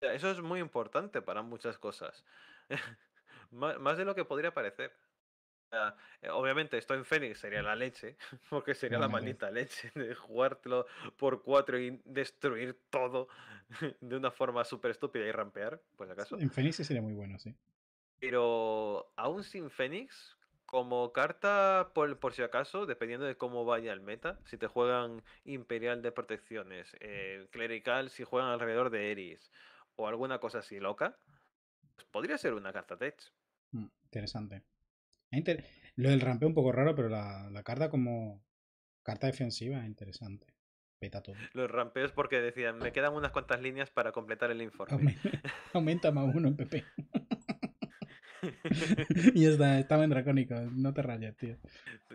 Eso es muy importante para muchas cosas. más de lo que podría parecer. Eh, obviamente, esto en Fénix sería la leche, porque sería la maldita leche de jugártelo por cuatro y destruir todo de una forma súper estúpida y rampear, Pues acaso. En Fénix sería muy bueno, sí. Pero aún sin Fénix, como carta, por, por si acaso, dependiendo de cómo vaya el meta, si te juegan Imperial de protecciones, eh, Clerical si juegan alrededor de Eris o alguna cosa así loca, pues podría ser una carta tech. Mm, interesante. Lo del rampeo un poco raro, pero la, la carta como carta defensiva interesante. Peta todo. Los rampeos porque decían, me quedan unas cuantas líneas para completar el informe. Aumenta, aumenta más uno en PP. y está, estaba en dracónico, no te rayes, tío.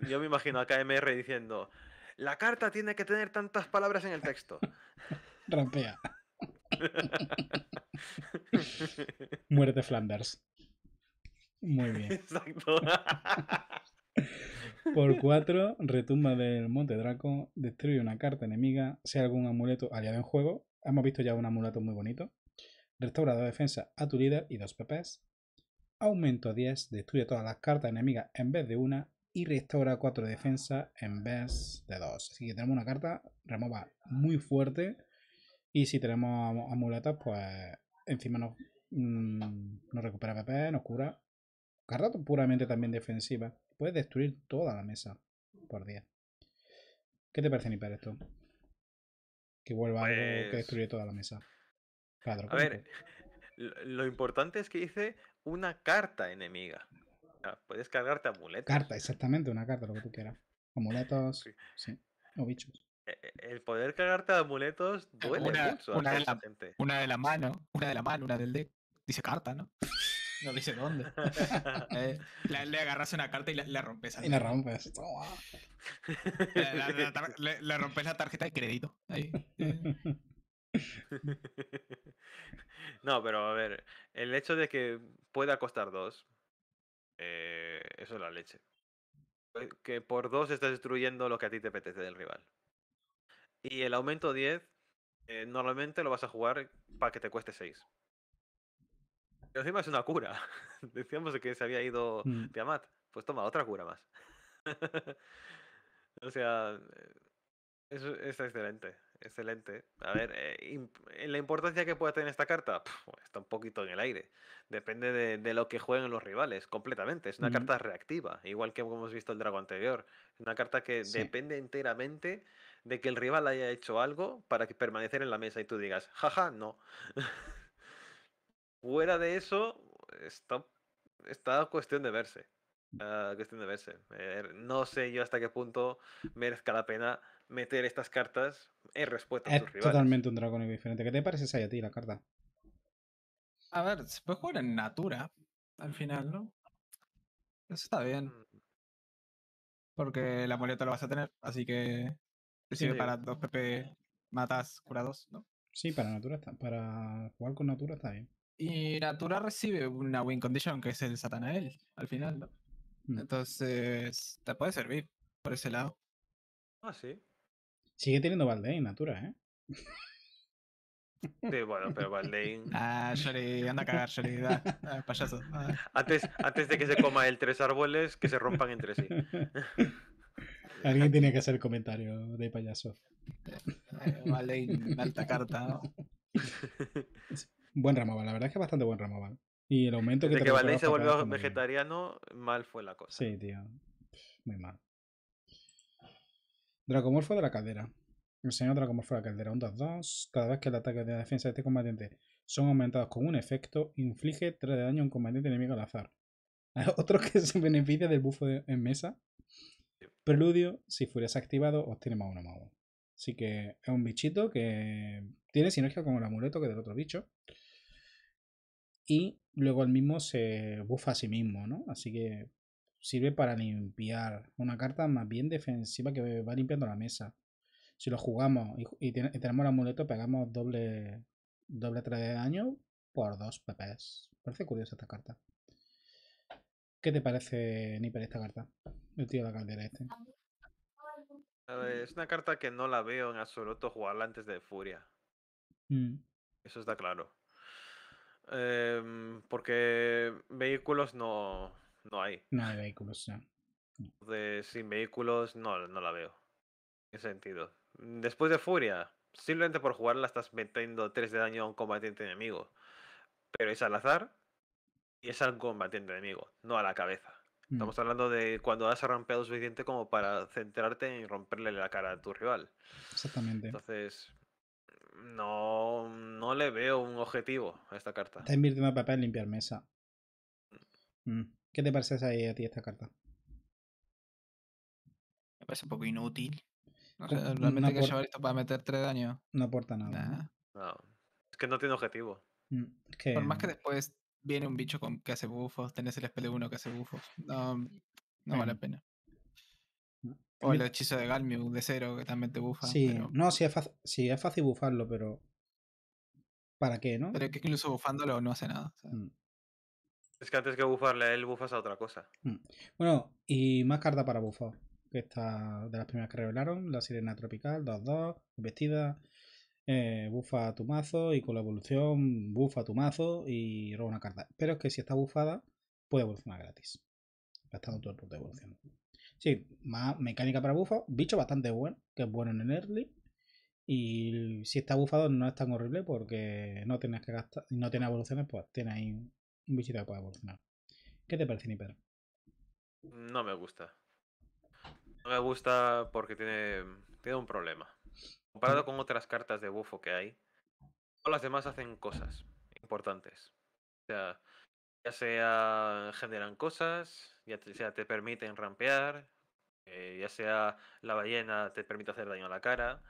Yo me imagino a KMR diciendo, la carta tiene que tener tantas palabras en el texto. Rampea. Muerte Flanders. Muy bien. Por 4, retumba del Monte Draco, destruye una carta enemiga, sea algún amuleto aliado en juego. Hemos visto ya un amuleto muy bonito. Restaura dos defensa a tu líder y dos PPs aumento 10, destruye todas las cartas enemigas en vez de una y restaura 4 defensa en vez de 2. Así que tenemos una carta remova muy fuerte y si tenemos amuletas pues encima nos, mm, recupera PP, nos cura. Carta puramente también defensiva. Puedes destruir toda la mesa por 10. ¿Qué te parece, para esto? Que vuelva a pues destruir toda la mesa. a ver, lo importante es que dice una carta enemiga. Puedes cargarte amuletos. Carta, exactamente, una carta, lo que tú quieras. Amuletos, sí. o bichos. E, e, el poder cargarte amuletos duele una, de la, una de la mano, una de la mano, una del deck. Dice carta, ¿no? No dice dónde. Eh, le, agarras una carta y la rompes. Y la rompes. le, rompes la tarjeta de crédito. Ahí. Eh. no, pero a ver, el hecho de que pueda costar dos, eh, eso es la leche. Eh, que por dos estás destruyendo lo que a ti te apetece del rival. Y el aumento 10, eh, normalmente lo vas a jugar para que te cueste 6. Pero encima es una cura. Decíamos que se había ido Piamat, mm. Pues toma, otra cura más. o sea, eso es excelente excelente. A ver, eh, eh, la importancia que pueda tener esta carta está un poquito en el aire. Depende de, lo que jueguen los rivales, completamente. Es una carta reactiva, igual que hemos visto el drago anterior. Es una carta que depende enteramente de que el rival haya hecho algo para que permanecer en la mesa y tú digas, jaja, no. Fuera de eso, está, cuestión de verse. Ah, cuestión de verse. no sé yo hasta qué punto merezca la pena meter estas cartas es respuesta totalmente un dragón diferente. ¿Qué te parece esa a ti la carta? A ver, se puede jugar en natura al final, ¿no? Eso está bien. Mm. Porque la moleta lo vas a tener, así que Recibe sirve para dos PP matas curados, ¿no? Sí, para natura está, para jugar con natura está bien. Y natura recibe una win condition que es el Satanael al final, ¿no? Mm. Entonces, te puede servir por ese lado. Ah, sí. Sigue teniendo Valdein, Natura, ¿eh? Sí, bueno, pero Valdein. Ah, Shari, anda a cagar, payaso. Antes, antes de que se coma el tres árboles, que se rompan entre sí. Alguien tiene que hacer el comentario de payaso. Valdein, eh, alta carta. Buen Ramaval, la verdad es que bastante buen Ramaval. Y el aumento que Desde que Valdein se volvió vegetariano, mal fue la cosa. Sí, tío. Muy mal. Dracomorfo de la caldera, El señor Dracomorfo de la caldera, Un 2-2. Cada vez que el ataque de la defensa de este combatiente son aumentados con un efecto, inflige 3 de daño a un combatiente enemigo al azar. Hay otro que se beneficia del bufo en mesa. Preludio, si fueras activado, obtiene más uno más Así que es un bichito que tiene sinergia con el amuleto que del otro bicho. Y luego el mismo se bufa a sí mismo, ¿no? Así que sirve para limpiar. Una carta más bien defensiva que va limpiando la mesa. Si lo jugamos y, tenemos el amuleto, pegamos doble, doble 3 de daño por 2 PPs. Parece curiosa esta carta. ¿Qué te parece, Nipper, esta carta? El tío de la caldera este. Es una carta que no la veo en absoluto jugarla antes de Furia. Mm. Eso está claro. Em, porque vehículos no, no hay. No hay vehículos, sí. Entonces, sin vehículos, no, no la veo. ese sentido? Después de Furia, simplemente por jugarla estás metiendo 3 de daño a un combatiente enemigo. Pero es al azar y es al combatiente enemigo, no a la cabeza. Mm. Estamos hablando de cuando has rampeado suficiente como para centrarte en romperle la cara a tu rival. Exactamente. Entonces, no, no le veo un objetivo a esta carta. Está invirtiendo papel en limpiar mesa. Mm. ¿Qué te parece a ti esta carta? Me parece un poco inútil. No realmente que llevar esto para meter 3 daños. No aporta nada. Es que no tiene objetivo. Mm, Por más que después viene un bicho que hace bufos, tenés el de uno que hace bufos. No, vale la pena. Mm, o el hechizo de Galmiu de cero que también te bufa. Sí, no, sí es, fácil, sí, es fácil bufarlo, pero. ¿Para qué, no? Pero es que incluso bufándolo no hace nada. Mm. Es que antes que bufarle a él, bufas a otra cosa. Mm. Bueno, y más carta para Que Esta de las primeras que revelaron, la sirena tropical, 2-2, vestida, eh, bufa tu mazo y con la evolución bufa tu mazo y roba una carta. Pero es que si está bufada, puede evolucionar gratis. Gastando todo el punto de evolución. Sí, más mecánica para bufo, bicho bastante bueno, que es bueno en el early. Y si está bufado no es tan horrible porque no tienes que gastar, no tiene evoluciones, pues tiene ahí un bichito que evolucionar. ¿Qué te parece, Niper? No me gusta. No me gusta porque tiene, tiene un problema. Comparado con otras cartas de bufo que hay, todas las demás hacen cosas importantes. O sea, ya sea generan cosas, ya sea te permiten rampear, eh, ya sea la ballena te permite hacer daño a la cara,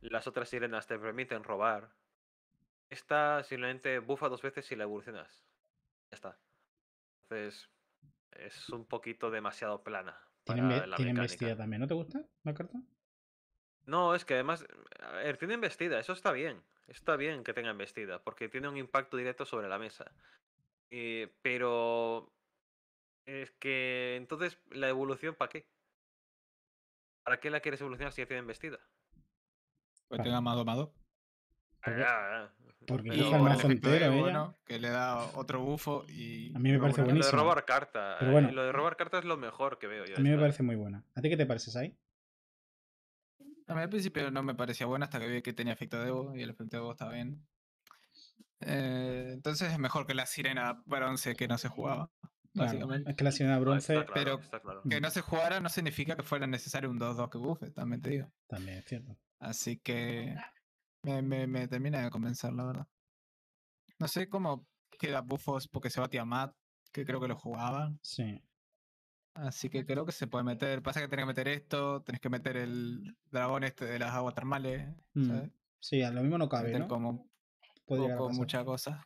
las otras sirenas te permiten robar. Esta simplemente bufa dos veces si la evolucionas ya está. Entonces, es un poquito demasiado plana. ¿Tiene, también? ¿No te gusta la carta? No, es que además, ver, tiene embestida, eso está bien. Está bien que tenga vestida porque tiene un impacto directo sobre la mesa. Eh, pero es que entonces, ¿la evolución para qué? ¿Para qué la quieres evolucionar si ya tiene vestida Pues tenga amado amado Ah, porque es Bueno, eh, que le da otro bufo y. A mí me parece buenísimo. Lo de robar carta. Eh, lo de robar carta es lo mejor que veo A mí me parece muy buena. ¿A ti qué te parece, ahí? A mí al principio no me parecía buena hasta que vi que tenía efecto de y el efecto de está bien. Eh, entonces es mejor que la sirena bronce que no se jugaba. es que la sirena ah, bronce. pero que no se jugara no significa que fuera necesario un 2-2 que bufe, también te digo. También es cierto. Así que me, termina de convencer, la verdad. No sé cómo queda Bufos porque se va a que creo que lo jugaban Sí. Así que creo que se puede meter. Pasa que tenés que meter esto, tenés que meter el dragón este de las aguas termales. Mm. Sí, a lo mismo no cabe. ¿no? como muchas cosas.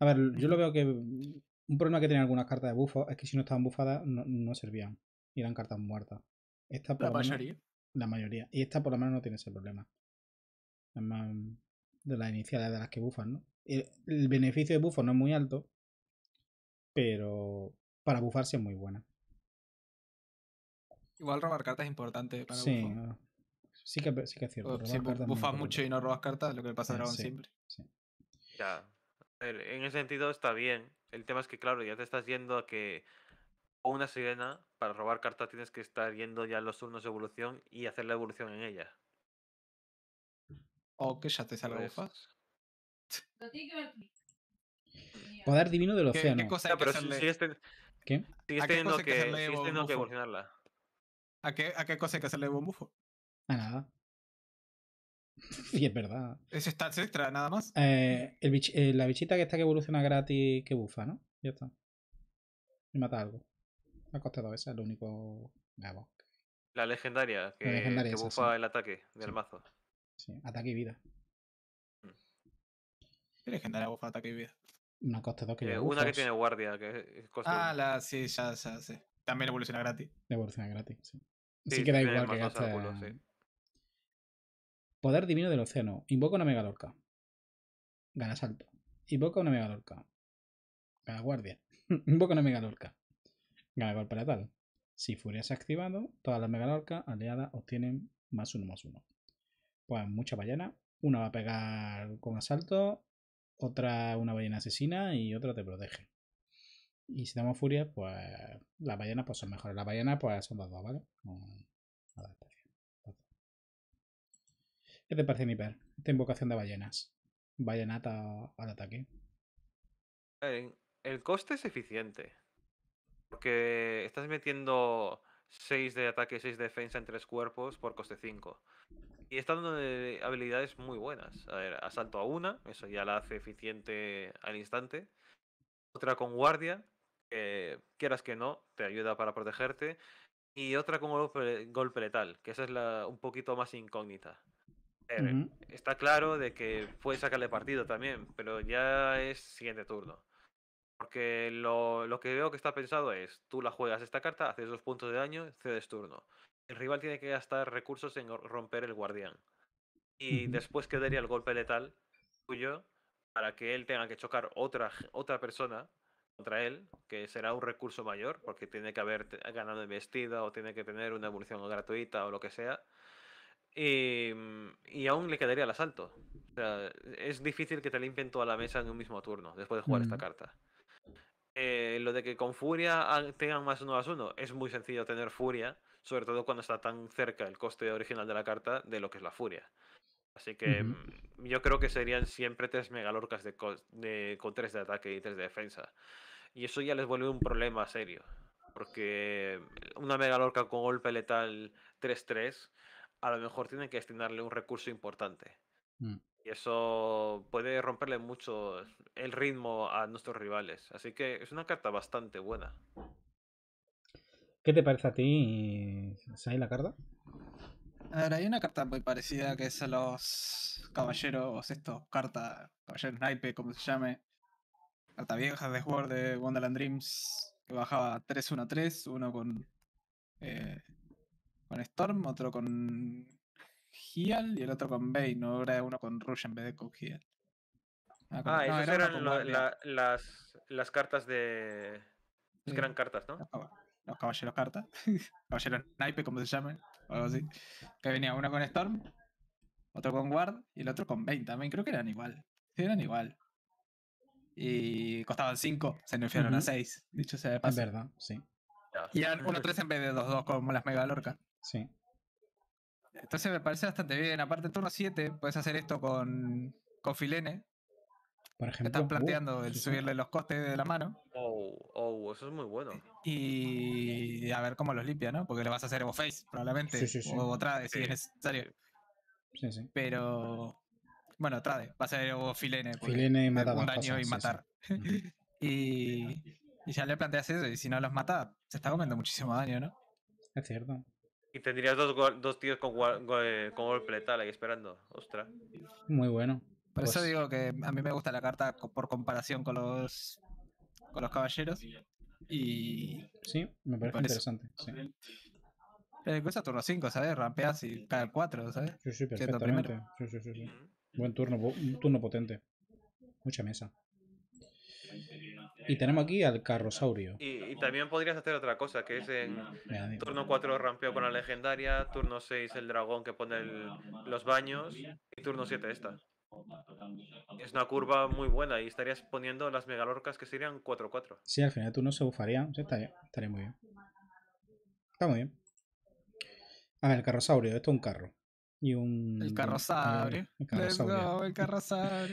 A ver, yo lo veo que un problema que tienen algunas cartas de bufo es que si no estaban bufadas no, servían. eran cartas muertas. Esta la mayoría. la mayoría. Y esta por lo menos no tiene ese problema. Mm, de las iniciales de las que bufan, ¿no? El, beneficio de bufo no es muy alto, pero para bufarse es muy buena. Igual robar cartas es importante para sí, ah, Sí que, sí que es cierto. si bufas mucho y no robas cartas, lo que pasa a eh, Dragon siempre. Ya. En ese sentido está bien. El tema es que, claro, ya te estás yendo a que o una sirena, para robar cartas tienes que estar yendo ya a los turnos de evolución y hacer la evolución en ella. O que ya te salga pues bufas. Poder divino del océano. ¿Qué, qué cosa hay que hacerle? que ¿A qué, qué cosa hay que hacerle bufo A nada. Sí, es verdad. Es está extra, nada más. Eh, eh, la bichita que está que evoluciona gratis, que bufa, ¿no? Ya está. Me mata algo. ha costado esa, es lo único. La legendaria, que, la que bufa el ataque del mazo. Sí, ataque y vida. Mm. que generar ataque y vida? una coste dos que eh, Una que tiene guardia, Ah, la, sí, ya, ya, sí. También evoluciona gratis. Evoluciona gratis, sí. sí, que da igual que gaste. Poder divino del océano. Invoca una megalorca. Gana salto. Invoca una megalorca. Gana guardia. Invoca una megalorca. Gana golpe tal. Si Furia se ha activado, todas las megalorcas aliadas obtienen más uno más uno pues mucha ballena. Una va a pegar con asalto, otra una ballena asesina y otra te protege. Y si damos furia, pues las ballenas pues, son mejores. Las ballenas pues son las dos, ¿vale? Pues ¿Qué te parece mi per? Esta invocación de ballenas. Ballenata al ataque. Eh, el coste es eficiente. Porque estás metiendo 6 de ataque y 6 de defensa en tres cuerpos por coste 5. Y está dando habilidades muy buenas. A ver, asalto a una, eso ya la hace eficiente al instante. Otra con guardia, que quieras que no, te ayuda para protegerte. Y otra con golpe, letal, que esa es la un poquito más incógnita. Está claro de que puede sacarle partido también, pero ya es siguiente turno. Porque lo, lo que veo que está pensado es, tú la juegas esta carta, haces dos puntos de daño, cedes turno el rival tiene que gastar recursos en romper el guardián. Y después quedaría el golpe letal tuyo para que él tenga que chocar otra, otra persona contra él, que será un recurso mayor, porque tiene que haber ganado en vestida o tiene que tener una evolución gratuita o lo que sea. Y, mm, aún le quedaría el asalto. es difícil que te limpien toda la mesa en un mismo turno después de jugar esta carta. Eh, lo de que con Furia ah, tengan más uno a uno, es muy sencillo tener Furia sobre todo cuando está tan cerca el coste original de la carta de lo que es la furia. Así que mm, yo creo que serían siempre tres megalorcas de, con tres de ataque y tres de defensa. Y eso ya les vuelve un problema serio. Porque una megalorca con golpe letal 3-3, a lo mejor tienen que destinarle un recurso importante. Mm. Y eso puede romperle mucho el ritmo a nuestros rivales. Así que es una carta bastante buena. ¿Qué te parece a ti, ¿Sai la carta? A ver, hay una carta muy parecida que es a los caballeros, estos cartas, caballeros naipe, como se llame. Carta vieja de jugador de Wonderland Dreams, que bajaba 3-1-3, uno con, eh, con Storm, otro con Heal y el otro con Bane, no era uno con Rush en vez de con Heal. Ah, ah esas eran las, las cartas de... Las que eran cartas, ¿no? los caballeros cartas, caballeros naipe, como se llaman, o algo así, que venía uno con Storm, otro con guard y el otro con Bane también, creo que eran igual, sí, eran igual. Y costaban 5, se nerfearon a 6, dicho sea de paso. verdad, sí. Y eran 1-3 en vez de 2-2 como las Mega Lorca. Sí. Entonces me parece bastante bien. Aparte, turno 7, puedes hacer esto con, con Filene. Por ejemplo. Están planteando uh, el subirle los costes de la mano. Oh, Oh, oh, eso es muy bueno. Y a ver cómo los limpia, ¿no? Porque le vas a hacer Face probablemente. Sí, sí, O Trade, si es necesario. Sí, sí. Pero. Bueno, Trade, va a ser Evo Filene. Filene un daño y matar. y, ya le planteas eso, y si no los mata, se está comiendo muchísimo daño, ¿no? Es cierto. Y tendrías dos, tíos con, eh, con, con ahí esperando. Ostras. Muy bueno. Por eso pues digo que a mí me gusta la carta por comparación con los con los caballeros. Y. Sí, me parece, interesante. Sí. Pero cuesta turno 5, ¿sabes? Rampeas y cada 4, ¿sabes? Sí, sí, perfectamente. Sí, sí, sí, Buen turno, un turno potente. Mucha mesa. Y tenemos aquí al carrosaurio. Y, y, también podrías hacer otra cosa, que es en turno 4 rampeo con la legendaria, turno 6 el dragón que pone los baños y turno 7 esta. Es una curva muy buena y estarías poniendo las megalorcas que serían 4-4. si al final tú no se bufaría. estaría, muy bien. Está muy bien. A ver, el carrosaurio. Esto es un carro. Y un... El carrosaurio. El carrosaurio.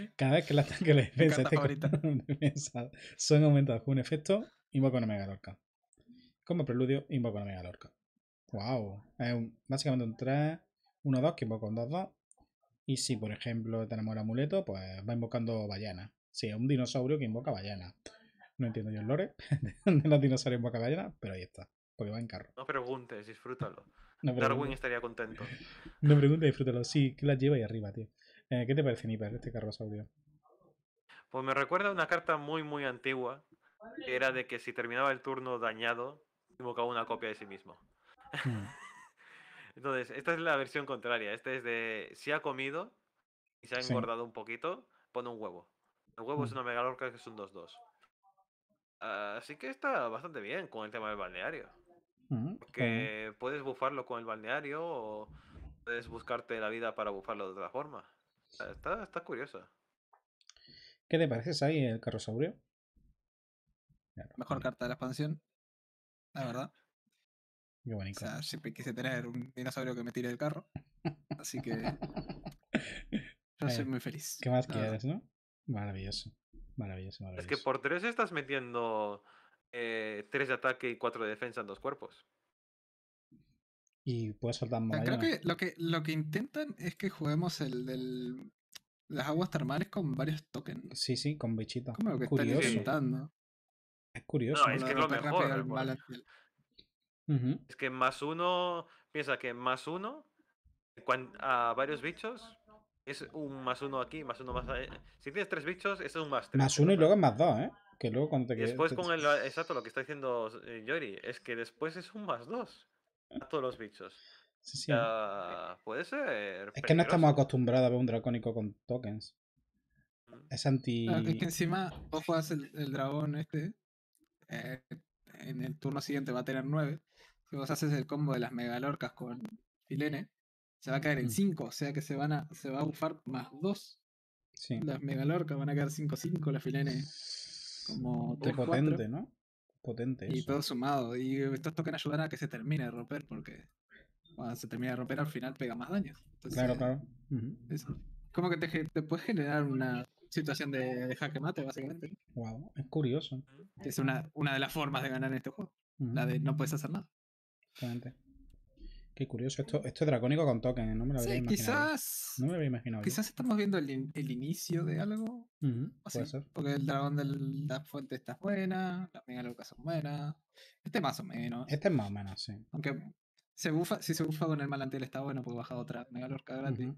Go, Cada vez que la, tanque le defensa, son aumentados con un efecto, invoca una megalorca. Como preludio, invoco una megalorca. Wow. Es un, básicamente un 3, 1, 2 que invoco un 2, 2 y si, por ejemplo, tenemos el amuleto, pues va invocando ballena. Sí, es un dinosaurio que invoca ballena. No entiendo yo el lore de los dinosaurios invoca ballena, pero ahí está. Porque va en carro. No preguntes, disfrútalo. Darwin estaría contento. No preguntes, disfrútalo. Sí, que la lleva ahí arriba, tío. Eh, ¿Qué te parece, Nipper, este carrosaurio? Pues me recuerda a una carta muy, muy antigua. Que era de que si terminaba el turno dañado, invocaba una copia de sí mismo. Hmm. Entonces, esta es la versión contraria. Este es de si ha comido y se ha engordado un poquito, pone un huevo. El huevo es mm. una megalorca que es un 2-2. así que está bastante bien con el tema del balneario. Que mm, Porque puedes bufarlo con el balneario o puedes buscarte la vida para bufarlo de otra forma. Está, está curioso. ¿Qué te parece ahí el carrosaurio? Mejor carta de la expansión. La verdad. Qué O sea, siempre quise tener un dinosaurio que me tire del carro. Así que. yo soy muy feliz. ¿Qué más quieres, no? Maravilloso. Maravilloso, maravilloso. Es que por tres estás metiendo eh, tres de ataque y cuatro de defensa en dos cuerpos. Y puedes soltar más. Ah, creo que lo, que lo que intentan es que juguemos el del. Las aguas termales con varios tokens. Sí, sí, con bichitos. Como lo que curioso. están Es curioso. No, es que lo mejor. Es que más uno, piensa que más uno a varios bichos es un más uno aquí, más uno más. Eh, si tienes tres bichos, eso es un más tres. Más uno y luego es más dos, ¿eh? Que luego Después con el. Ah, exacto, lo que está diciendo eh, Yori, es que después es un más dos a todos los bichos. Sí, sí. puede ser. Es que no estamos acostumbrados a ver un dracónico con tokens. Mm. Es anti. es que encima, vos hace el, dragón este. Eh, en el turno siguiente va a tener nueve. Si vos haces el combo de las megalorcas con Filene, se va a caer en 5, mm. o sea que se van a, se va a bufar más 2. Las megalorcas van a caer 5-5, las Filene como 3 potente, ¿no? Potente. Y todo sumado. Y estos tocan ayudar a que se termine de romper, porque cuando se termina de romper al final pega más daño. claro, claro. ¿Cómo que te, te puedes generar una situación de, jaque mate, básicamente. Wow, es curioso. Es una, de las formas de ganar en este juego. La de no puedes hacer nada. Exactamente. Qué curioso, esto, esto es dracónico con token, ¿eh? no me lo había imaginado. Quizás, Quizás estamos viendo el, inicio de algo. Porque el dragón de la fuente está buena, las megalorcas son buenas. Este más o menos. Este es más o menos, sí. Aunque se bufa, si se bufa con el malantiel está bueno, porque baja otra megalorca gratis.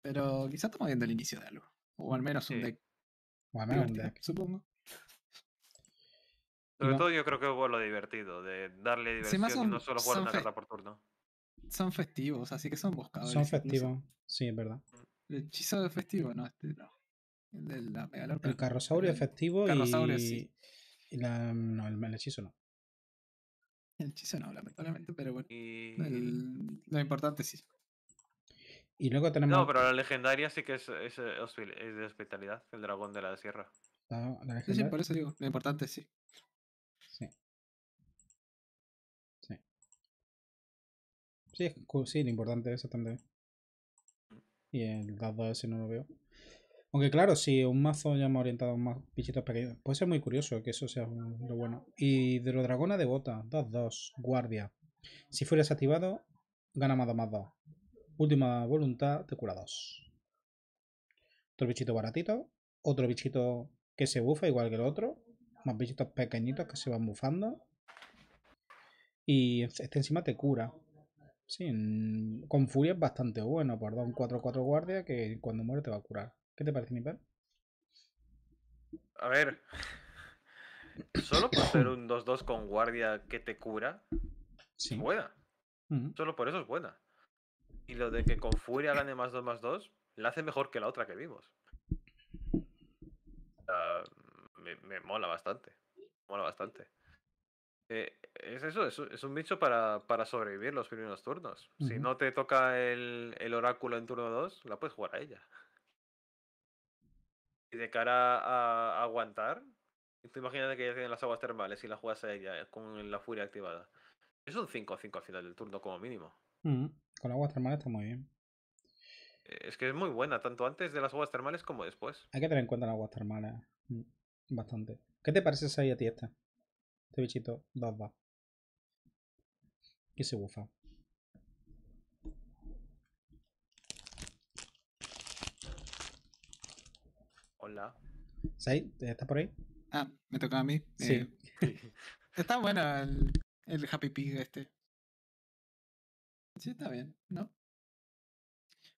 Pero quizás estamos viendo el inicio de algo. O al menos un deck. O al menos un deck. Supongo. Sobre todo yo creo que hubo lo divertido, de darle diversión son, no solo jugar una carta por turno. Son festivos, así que son buscados. Son festivos, sí, es verdad. Mm, el hechizo de festivo, no, este no. El de la El carrosaurio es festivo carrosaurio, y... Sí. y la... no, el, hechizo no. El hechizo no, lamentablemente, pero bueno. Y... lo importante sí. Y luego tenemos... No, pero la legendaria sí que es, eh, es, de hospitalidad, el dragón de la sierra. Ah, la legendaria... Sí, por eso digo, lo importante sí. Sí, es importante es exactamente. Y el 2-2 ese no lo veo. Aunque claro, si un mazo ya me ha orientado a más bichitos pequeños, puede ser muy curioso que eso sea lo bueno. Y de de bota, 2-2, guardia. Si fuera activado, gana más 2 más 2. Última voluntad, te cura 2. Otro bichito baratito, otro bichito que se bufa igual que el otro, más bichitos pequeñitos que se van bufando. Y este encima te cura. Sí, mm, con furia es bastante bueno, por dar un 4-4 guardia que cuando muere te va a curar. ¿Qué te parece, Nipper? A ver. Solo por ser un 2-2 con guardia que te cura, Sí. es buena. Solo por eso es buena. Y lo de que con Furia gane más 2 más 2, la hace mejor que la otra que vimos. me, me mola bastante. Mola bastante. Eh, es eso, es, un bicho para, para sobrevivir los primeros turnos. Si no te toca el, oráculo en turno 2, la puedes jugar a ella. Y de cara a, aguantar, imagínate que ya tiene las aguas termales y la juegas a ella eh, con la furia activada. Es un 5-5 al final del turno como mínimo. Mm, con aguas termales está muy bien. Eh, es que es muy buena, tanto antes de las aguas termales como después. Hay que tener en cuenta las aguas termales. Mm, bastante. ¿Qué te parece esa ahí a ti esta? Este bichito, va va Y se bufa. Hola. ¿Sí? ¿Estás por ahí? Ah, me toca a mí. Sí. Eh, está bueno el, el, Happy Pig este. Sí, está bien, ¿no?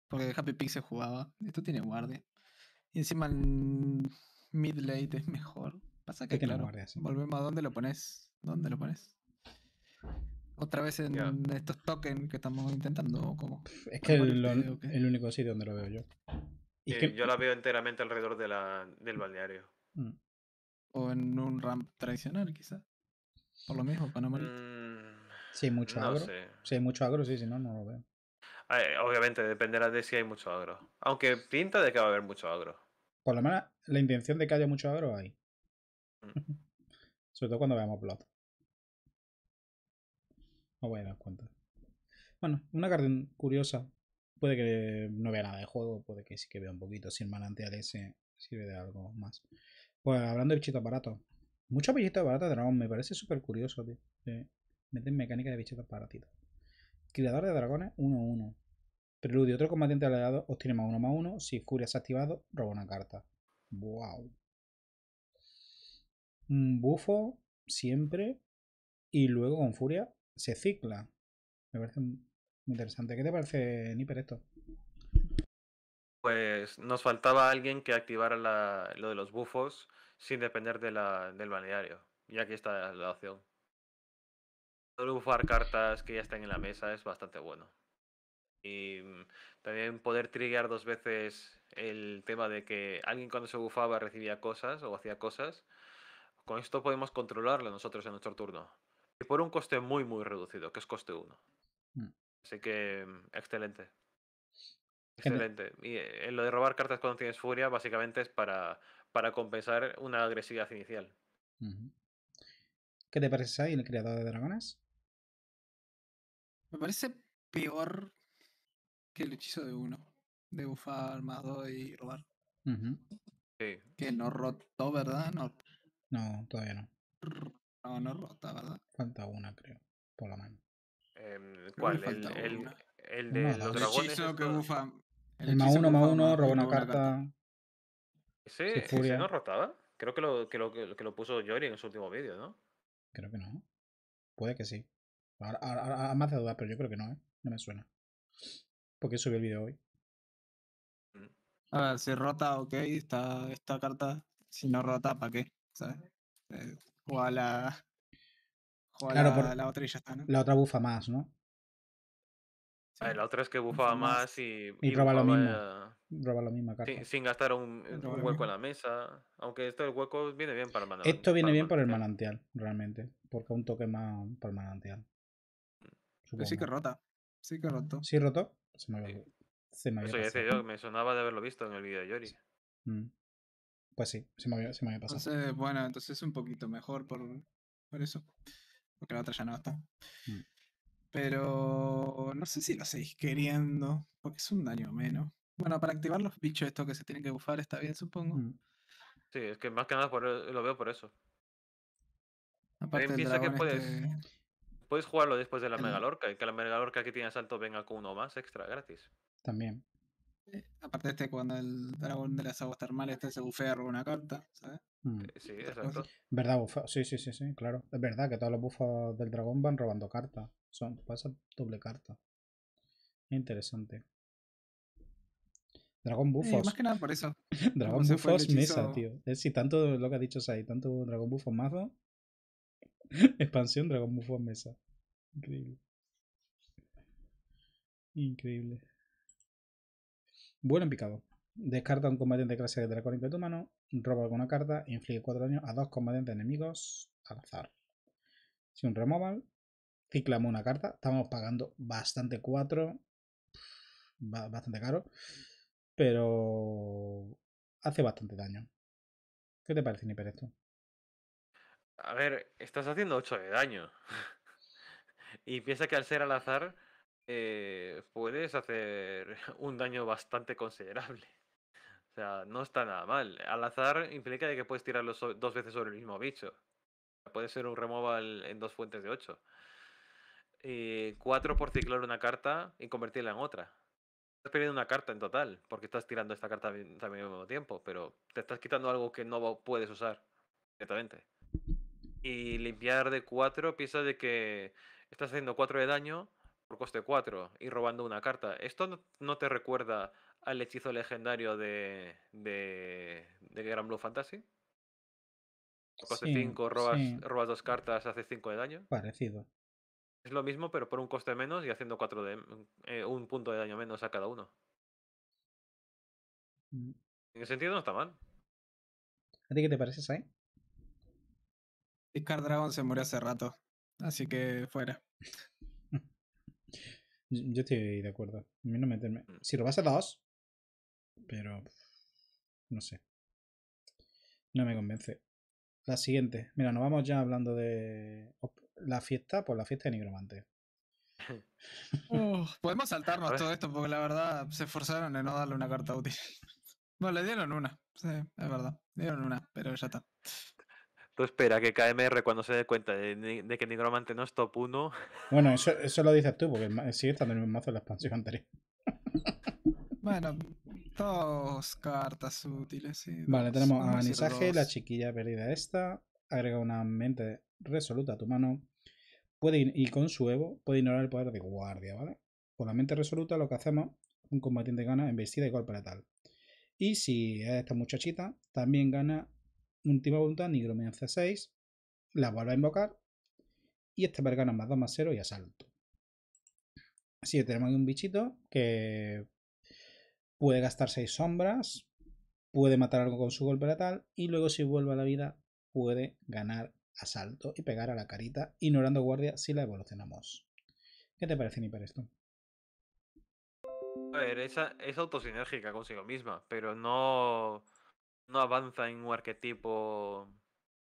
Porque el Happy Pig se jugaba. Esto tiene guardia. Y encima el mid late es mejor. Pasa que, claro, volvemos a dónde lo pones. ¿Dónde lo pones? ¿Otra vez en estos tokens que estamos intentando? Es que el, el, único sitio donde lo veo yo. Eh, yo la veo enteramente alrededor de la, del balneario. Mm. O en un ramp tradicional, quizás. Por lo mismo, Panamarito. Mm, si hay mucho agro. Si mucho agro, sí, si no, no lo veo. Ah, eh, obviamente, dependerá de si hay mucho agro. Aunque pinta de que va a haber mucho agro. Por lo menos, la intención de que haya mucho agro hay. Mm. Sobre todo cuando veamos plot. No voy a dar cuenta. Bueno, una carta curiosa. Puede que no vea nada de juego, puede que sí que vea un poquito. Si el manantial ese sirve de algo más. Pues hablando de bichitos baratos. Muchos bichitos baratos de dragón. Me parece súper curioso, tío. Eh, meten mecánica de bichitos baratitos. Criador de dragones 1-1. Preludio. Otro combatiente aliado obtiene más 1 más 1. Si Furia se ha activado, roba una carta. Wow. Un bufo siempre y luego con furia se cicla. Me parece interesante. ¿Qué te parece, Niper, esto? Pues nos faltaba alguien que activara lo de los bufos sin depender del balneario. Y aquí está la opción. Solo bufar cartas que ya están en la mesa es bastante bueno. Y mm, también poder triggear dos veces el tema de que alguien cuando se bufaba recibía cosas o hacía cosas con esto podemos controlarlo nosotros en nuestro turno. Y por un coste muy, muy reducido, que es coste 1. Mm. Así que, mm, excelente. Excelente. Y eh, en lo de robar cartas cuando tienes furia, básicamente es para, para compensar una agresividad inicial. ¿Qué te parece ahí el creador de dragones? Me parece peor que el hechizo de uno. De bufar armado y robar. Que no rotó, ¿verdad? No no, todavía no. No, no rota, ¿verdad? Falta una, creo, por lo menos. Em, ¿Cuál? El, el, el, de los dragones. Que bufa, el, más uno, más uno, robó una carta. ¿Ese, ese no rotaba? Creo que lo, que lo, que lo puso Jory en su último vídeo, ¿no? Creo que no. Puede que sí. Ahora, más de dudas, pero yo creo que no, ¿eh? No me suena. Porque subí el vídeo hoy. Mm. A ver, si rota, ok, está esta carta. Si no rota, ¿para qué? ¿sabes? Eh, juega la. la, otra y ya está, ¿no? La otra bufa más, ¿no? Eh, la otra es que bufaba bufa más, y. roba lo mismo. Roba lo sin, gastar un, hueco en la mesa. Aunque esto el hueco viene bien para el manantial. Esto viene bien para el manantial, realmente. Porque un toque más para el manantial. Que Sí que rota. Sí que roto. ¿Sí roto? Se me Eso ya yo, me sonaba de haberlo visto en el vídeo de Yori. Mm. Pues sí, se me había, se me pasado. Entonces, bueno, entonces es un poquito mejor por, por eso. Porque la otra ya no está. Mm. Pero no sé si lo seguís queriendo, porque es un daño menos. Bueno, para activar los bichos estos que se tienen que bufar está bien, supongo. Mm. Sí, es que más que nada e, lo veo por eso. Aparte piensa que puedes, este puedes jugarlo después de la Megalorca y que la Megalorca que tiene asalto venga con uno más extra gratis. También. Eh, aparte este cuando el dragón de las aguas termales este se bufea roba una carta, ¿sabes? Mm. Eh, sí, exacto. ¿Verdad, bufa Sí, sí, sí, sí, claro. Es verdad que todos los bufos del dragón van robando cartas. Son, pasa doble carta. Interesante. Dragón eh, bufos. más que nada por eso. dragón bufos mesa, tío. Es si tanto lo que ha dicho ahí, tanto dragón bufo mazo. Expansión dragón en mesa. Increíble. Increíble. Buen en picado. Descarta un combatiente clase de dracónico de tu mano, roba alguna carta e inflige 4 daños a dos combatientes enemigos al azar. Si un removal, ciclamos una carta. Estamos pagando bastante 4. Bastante caro. Pero hace bastante daño. ¿Qué te parece, Niper, esto? A ver, estás haciendo 8 de daño. y piensa que al ser al azar eh, puedes hacer un daño bastante considerable. O sea, no está nada mal. Al azar implica que puedes tirarlo dos veces sobre el mismo bicho. Puede ser un removal en dos fuentes de 8. Y 4 por ciclar una carta y convertirla en otra. Estás perdiendo una carta en total, porque estás tirando esta carta también al mismo tiempo, pero te estás quitando algo que no puedes usar directamente. Y limpiar de 4 piensa de que estás haciendo 4 de daño por coste 4 y robando una carta. ¿Esto no, te recuerda al hechizo legendario de, de, de Grand Blue Fantasy? Coste 5, robas, dos cartas, haces 5 de daño. Parecido. Es lo mismo, pero por un coste menos y haciendo cuatro de, eh, un punto de daño menos a cada uno. Mm. En ese sentido no está mal. ¿A ti qué te parece, Sai? Discard Dragon se murió hace rato, así que fuera. Yo estoy de acuerdo. A mí no meterme. Mm. Si la dos, pero no sé. No me convence. La siguiente. Mira, nos vamos ya hablando de la fiesta, pues la fiesta de Nigromante. podemos saltarnos todo esto porque la verdad se esforzaron en no darle una carta útil. Bueno, le dieron una, sí, es verdad. Dieron una, pero ya está. Tú espera que KMR cuando se dé cuenta de, que Nigromante no es top 1. Bueno, eso, lo dices tú, porque sigue estando en el mazo de la expansión anterior. Bueno, dos cartas útiles. vale, tenemos a Anisaje, la chiquilla perdida esta. Agrega una mente resoluta a tu mano. Puede y con su Evo puede ignorar el poder de guardia, ¿vale? Con la mente resoluta lo que hacemos, un combatiente gana embestida y golpe letal. Y si esta muchachita, también gana Última voluntad, nigromancia 6. La vuelve a invocar. Y este vergana gana más 2 más 0 y asalto. Así que tenemos aquí un bichito que puede gastar 6 sombras. Puede matar algo con su golpe letal. Y luego, si vuelve a la vida, puede ganar asalto y pegar a la carita, ignorando guardia si la evolucionamos. ¿Qué te parece, ni para esto? A ver, esa es autosinérgica consigo misma, pero no no avanza en un arquetipo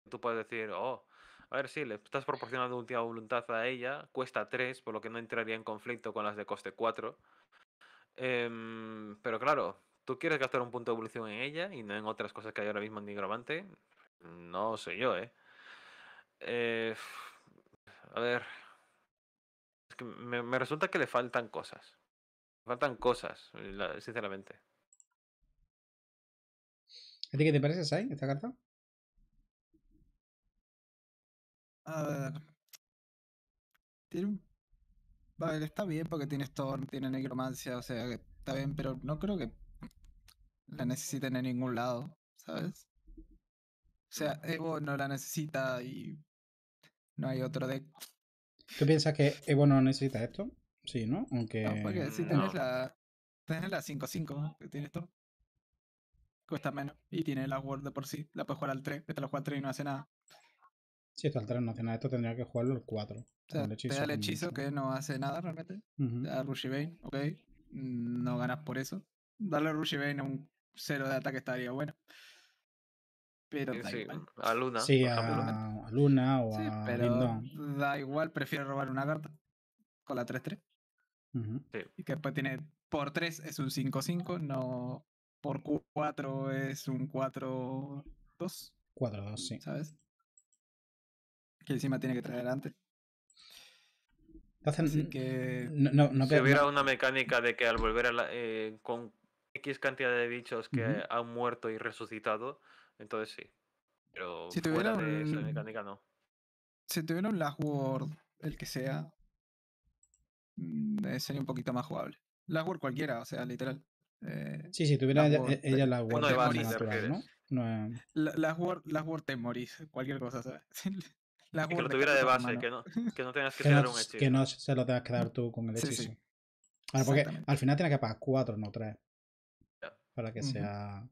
tú puedes decir, oh, a ver, si le estás proporcionando última voluntad a ella, cuesta 3, por lo que no entraría en conflicto con las de coste 4. Em, pero claro, tú quieres gastar un punto de evolución en ella y no en otras cosas que hay ahora mismo en Nigromante. No sé yo, ¿eh? eh a ver. me, me resulta que le faltan cosas. Le faltan cosas, sinceramente. ¿A ti qué te parece, Sai, esta carta? A ver. Tiene un... está bien porque tiene Storm, tiene Necromancia, o sea, que está bien, pero no creo que la necesiten en ningún lado, ¿sabes? O sea, Evo no la necesita y no hay otro deck. ¿Tú piensas que Evo no necesita esto? Sí, ¿no? Aunque... No, porque si mm, tenés la... Tenés la 5-5 que tiene Storm cuesta menos y tiene la world de por sí. La puedes jugar al 3, que te la juega al 3 y no hace nada. Si está al 3 no hace nada, esto tendría que jugarlo al 4. el hechizo, te da hechizo que no hace nada realmente. A Rushy Bane, ok. Mm, no ganas por eso. Darle a Rushy Bane a un 0 de ataque estaría bueno. Pero da igual. a Luna. Sí, a... Luna o sí, a pero Da igual, prefiero robar una carta con la 3-3. Y que después tiene por 3 es un 5-5, no por 4 es un 4-2. 4-2, sí. ¿Sabes? Que encima tiene que traer adelante hacen que... No, no, no, si hubiera una mecánica de que al volver a la, eh, con X cantidad de bichos que han muerto y resucitado, entonces sí. Pero si tuviera esa mecánica no. Si tuviera un Last Word, el que sea, mm, eh, sería un poquito más jugable. Last Word cualquiera, o sea, literal. Eh, sí, si tuviera ella, la Word no eh. la, las, word, las Word cualquier cosa, ¿sabes? que lo tuviera de base, que no, que no tengas que, que crear un hechizo. Que no se lo tengas que dar mm. tú con el hechizo. porque al final tiene que pagar cuatro, no tres. Para que sea...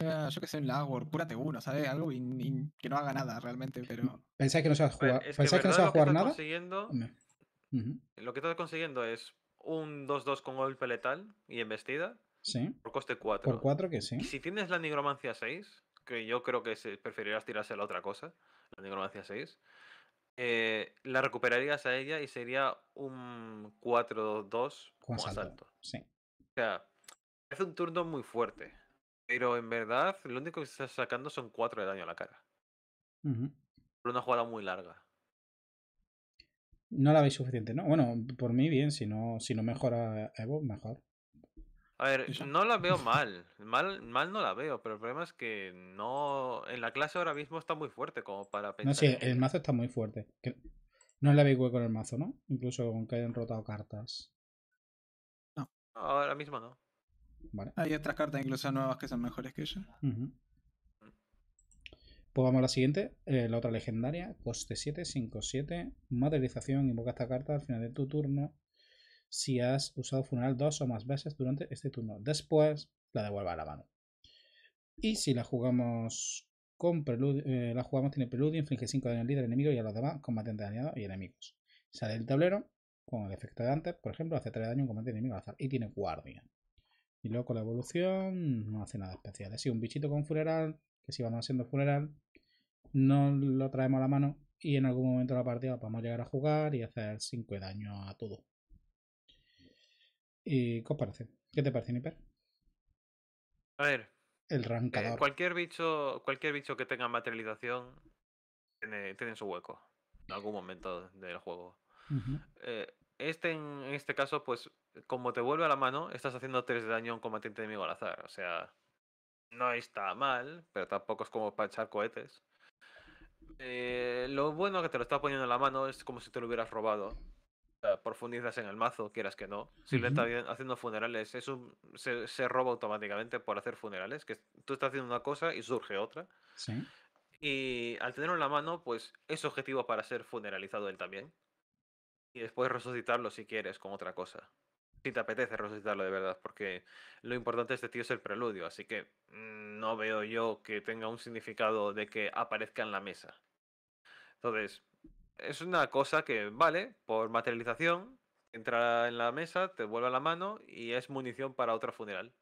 Yo que sé, un word, cúrate uno, ¿sabes? Algo y, que no haga nada realmente, mm, pero... ¿Pensáis que no se va a jugar, no jugar nada? Lo que estás consiguiendo es un 2-2 con golpe peletal y embestida. Sí. Por coste 4. Por que Si tienes la nigromancia 6, que yo creo que preferirás tirarse a la otra cosa, la nigromancia 6, eh, la recuperarías a ella y sería un 4-2 con asalto. O sea, hace un turno muy fuerte. Pero en verdad, lo único que estás sacando son 4 de daño a la cara. Por una jugada muy larga. No la veis suficiente, ¿no? Bueno, por mí bien, si no, si no mejora Evo, mejor. A ver, no la veo mal. mal. Mal no la veo, pero el problema es que no. En la clase ahora mismo está muy fuerte como para pensar. No, sí, el mazo está muy fuerte. No la veis hueco con el mazo, ¿no? Incluso con que hayan rotado cartas. No. Ahora mismo no. Vale. Hay otras cartas incluso nuevas que son mejores que ella. Pues vamos a la siguiente, eh, la otra legendaria, coste 7, 5, 7, materialización, invoca esta carta al final de tu turno si has usado funeral dos o más veces durante este turno. Después la devuelva a la mano. Y si la jugamos con preludio, eh, la jugamos tiene preludio, inflige 5 daño al líder enemigo y a los demás combatientes dañados y enemigos. Sale del tablero con el efecto de antes, por ejemplo, hace 3 daño a un combate enemigo al azar y tiene guardia. Y luego la evolución no hace nada especial. así un bichito con funeral que si vamos haciendo funeral, no lo traemos a la mano y en algún momento de la partida podemos llegar a jugar y hacer 5 de daño a todo. ¿Y qué os parece? ¿Qué te parece, Niper? A ver. El eh, rancador. cualquier, bicho, cualquier bicho que tenga materialización tiene, su hueco en algún momento del juego. Eh, este en, este caso, pues como te vuelve a la mano, estás haciendo 3 de daño a un combatiente enemigo al azar. O sea, no está mal, pero tampoco es como para echar cohetes. Eh, lo bueno que te lo está poniendo en la mano es como si te lo hubieras robado. Profundizas en el mazo, quieras que no. Si le está haciendo funerales, se, roba automáticamente por hacer funerales, que tú estás haciendo una cosa y surge otra. Y al tenerlo en la mano, pues es objetivo para ser funeralizado él también. Y después resucitarlo si quieres con otra cosa si te apetece resucitarlo de verdad, porque lo importante de este tío es el preludio, así que mm, no veo yo que tenga un significado de que aparezca en la mesa. Entonces, es una cosa que vale por materialización, entra en la mesa, te vuelve a la mano y es munición para otro funeral.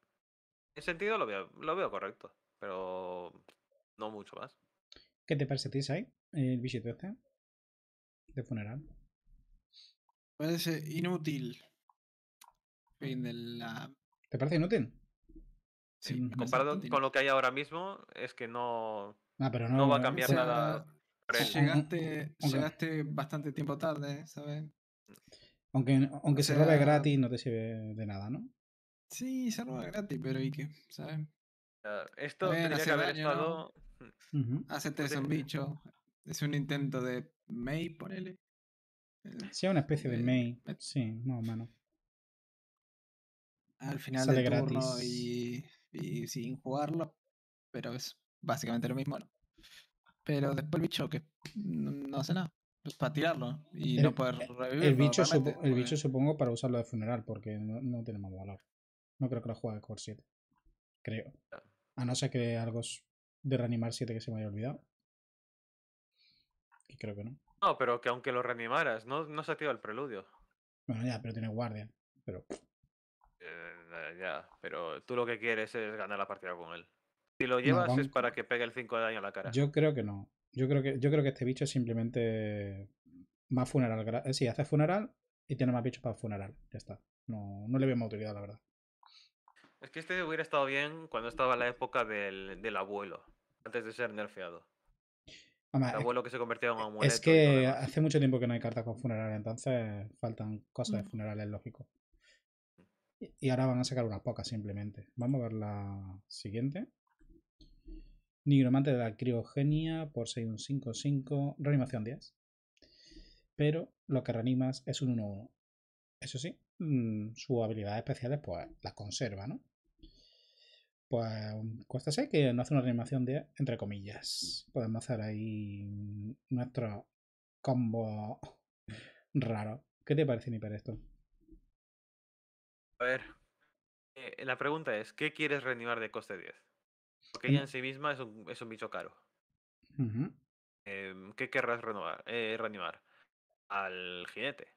En sentido lo veo, correcto, pero no mucho más. ¿Qué te parece a ahí, el bichito este? De funeral. Parece inútil. ¿Te parece inútil? Sí, mm, comparado con lo que hay ahora mismo, es que no, ah, no, va a cambiar nada. Llegaste, llegaste bastante tiempo tarde, ¿eh? ¿sabes? Aunque, aunque se robe gratis, no te sirve de nada, ¿no? Sí, se roba gratis, pero ¿y qué? ¿Sabes? Ah, esto que haber estado. Hmm, Hace tres un bicho. Es un intento de May, ponele. Sí, una especie de, de eh, May. Eh, sí, más o menos al final Y, sin jugarlo, pero es básicamente lo mismo, ¿no? Pero después el bicho que no hace nada. Es pues, para tirarlo y no poder e, revivirlo. El bicho, el pues bicho supongo para usarlo de funeral, porque no, tiene más valor. No creo que lo juegue Core 7. Creo. A no ser que algo de reanimar 7 que se me haya olvidado. Y creo que no. No, pero que aunque lo reanimaras, no, no se activa el preludio. Bueno, ya, pero tiene guardia. Pero. Eh, ya, pero tú lo que quieres es ganar la partida con él. Si lo llevas es para que pegue el 5 de daño a la cara. Yo creo que no. Yo creo que, yo creo que este bicho es simplemente más funeral. Eh, sí, hace funeral y tiene más bichos para funeral. Ya está. No, no le veo más utilidad, la verdad. Es que este hubiera estado bien cuando estaba en la época del, abuelo, antes de ser nerfeado. el abuelo que se convertía en un e, amuleto. Es que hace mucho tiempo que no hay cartas con funeral, entonces faltan cosas de mm. funerales, lógico. Y ahora van a sacar unas pocas simplemente. Vamos a ver la siguiente. Nigromante de la criogenia por 6 un 5 5 reanimación 10. Pero lo que reanimas es un 1 1. Eso sí, mm, sus habilidades especiales pues las conserva, ¿no? Pues cuesta ser que no hace una reanimación 10, entre comillas. Podemos hacer ahí nuestro combo raro. ¿Qué te parece, para esto? A ver, eh, la pregunta es, ¿qué quieres reanimar de coste 10? Porque ella en sí misma es un, es un bicho caro. Em, ¿Qué querrás renovar, eh, reanimar? Al jinete.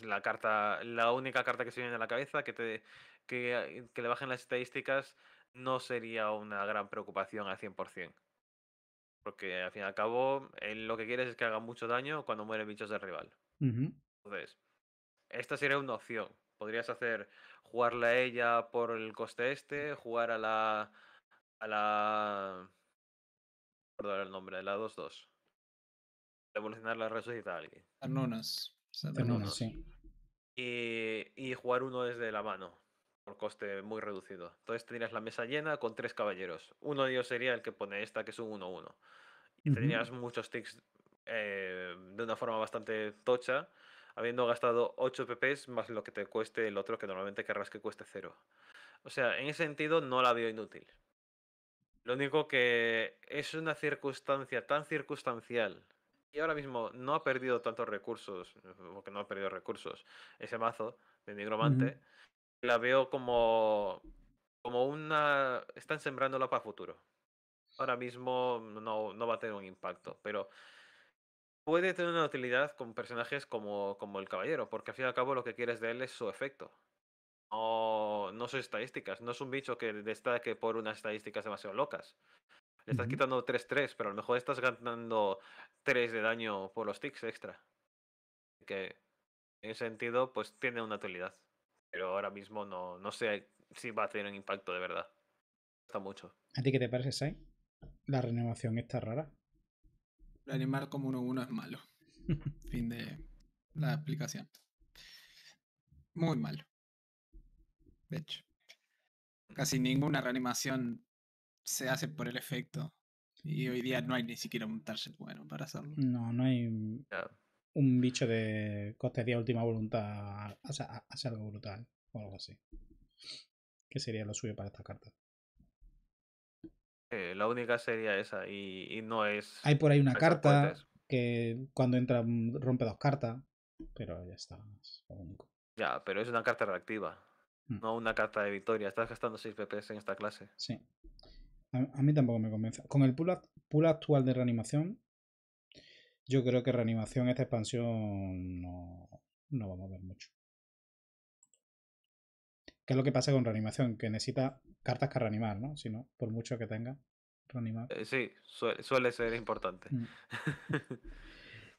La carta, la única carta que se viene a la cabeza que te que, eh, le bajen las estadísticas no sería una gran preocupación al 100%. Porque al fin y al cabo, lo que quieres es que haga mucho daño cuando mueren bichos del rival. Entonces, esta sería una opción podrías hacer jugarla a ella por el coste este, jugar a la. a la. Perdón el nombre, de la 2-2. la resucitar a alguien. Anonas. Anonas, sí. Y, y jugar uno desde la mano por coste muy reducido. Entonces tendrías la mesa llena con tres caballeros. Uno de ellos sería el que pone esta, que es un 1-1. Y tendrías muchos ticks eh, de una forma bastante tocha habiendo gastado 8 PPs más lo que te cueste el otro, que normalmente querrás que cueste 0. O sea, en ese sentido no la veo inútil. Lo único que es una circunstancia tan circunstancial y ahora mismo no ha perdido tantos recursos, que no ha perdido recursos, ese mazo de Nigromante, la veo como, como una... están sembrándola para futuro. Ahora mismo no, no va a tener un impacto, pero puede tener una utilidad con personajes como, como el caballero, porque al fin y al cabo lo que quieres de él es su efecto. O no sus estadísticas, no es un bicho que destaque por unas estadísticas demasiado locas. Le estás quitando 3-3, pero a lo mejor estás ganando 3 de daño por los ticks extra. Que en ese sentido, pues tiene una utilidad. Pero ahora mismo no, no sé si va a tener un impacto de verdad. Está mucho. ¿A ti qué te parece, Sai? La renovación está rara. Reanimar como uno uno es malo. fin de la explicación. Muy malo. De hecho. Casi ninguna reanimación se hace por el efecto. Y hoy día no hay ni siquiera un target bueno para hacerlo. No, no hay un bicho de de última voluntad. O hace algo brutal o algo así. Que sería lo suyo para esta carta. Eh, la única sería esa y, no es... Hay por ahí una carta que cuando entra mm, rompe dos cartas, pero ya está, Ya, pero es una carta reactiva, mm. no una carta de victoria. Estás gastando 6 PPS en esta clase. Sí. A, mí tampoco me convence. Con el pool, actual de reanimación, yo creo que reanimación esta expansión no, no vamos a ver mucho. ¿Qué es lo que pasa con reanimación? Que necesita cartas que reanimar, ¿no? Si no, por mucho que tenga, reanimar. Eh, sí, suele, ser importante. Mm.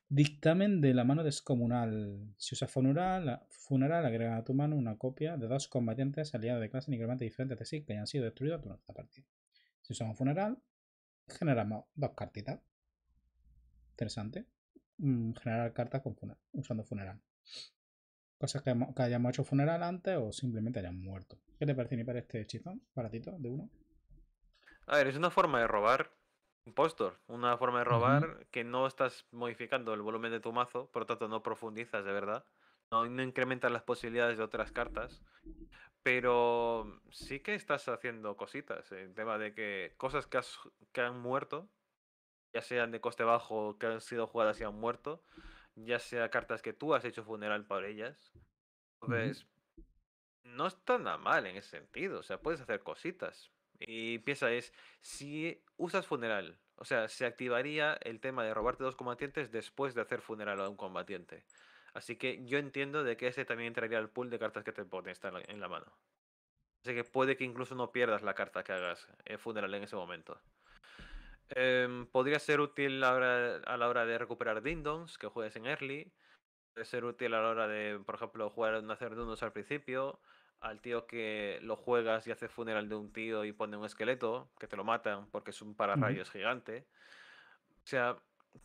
Dictamen de la mano descomunal. Si usas funeral, funeral, agrega a tu mano una copia de dos combatientes aliados de clase nigromante diferentes de sí que hayan sido destruidos durante esta partida. Si usamos funeral, generamos dos cartitas. Interesante. Mm, generar cartas con funeral, usando funeral cosas que, hayamos hecho funeral antes o simplemente hayan muerto. ¿Qué te parece ni para este hechizo baratito de uno? A ver, es una forma de robar impostor, una forma de robar que no estás modificando el volumen de tu mazo, por lo tanto no profundizas de verdad, no, incrementas las posibilidades de otras cartas, pero sí que estás haciendo cositas, el tema de que cosas que, que han muerto, ya sean de coste bajo, que han sido jugadas y han muerto, ya sea cartas que tú has hecho funeral por ellas. pues no está nada mal en ese sentido, o sea, puedes hacer cositas. Y piensa es, si usas funeral, o sea, se activaría el tema de robarte dos combatientes después de hacer funeral a un combatiente. Así que yo entiendo de que ese también entraría al pool de cartas que te pones en la mano. Así que puede que incluso no pierdas la carta que hagas eh, funeral en ese momento. Em, podría ser útil a la, hora, de recuperar dindons que juegues en early. Puede ser útil a la hora de, por ejemplo, jugar a hacer dindons al principio. Al tío que lo juegas y hace funeral de un tío y pone un esqueleto, que te lo matan porque es un pararrayos gigante. O sea,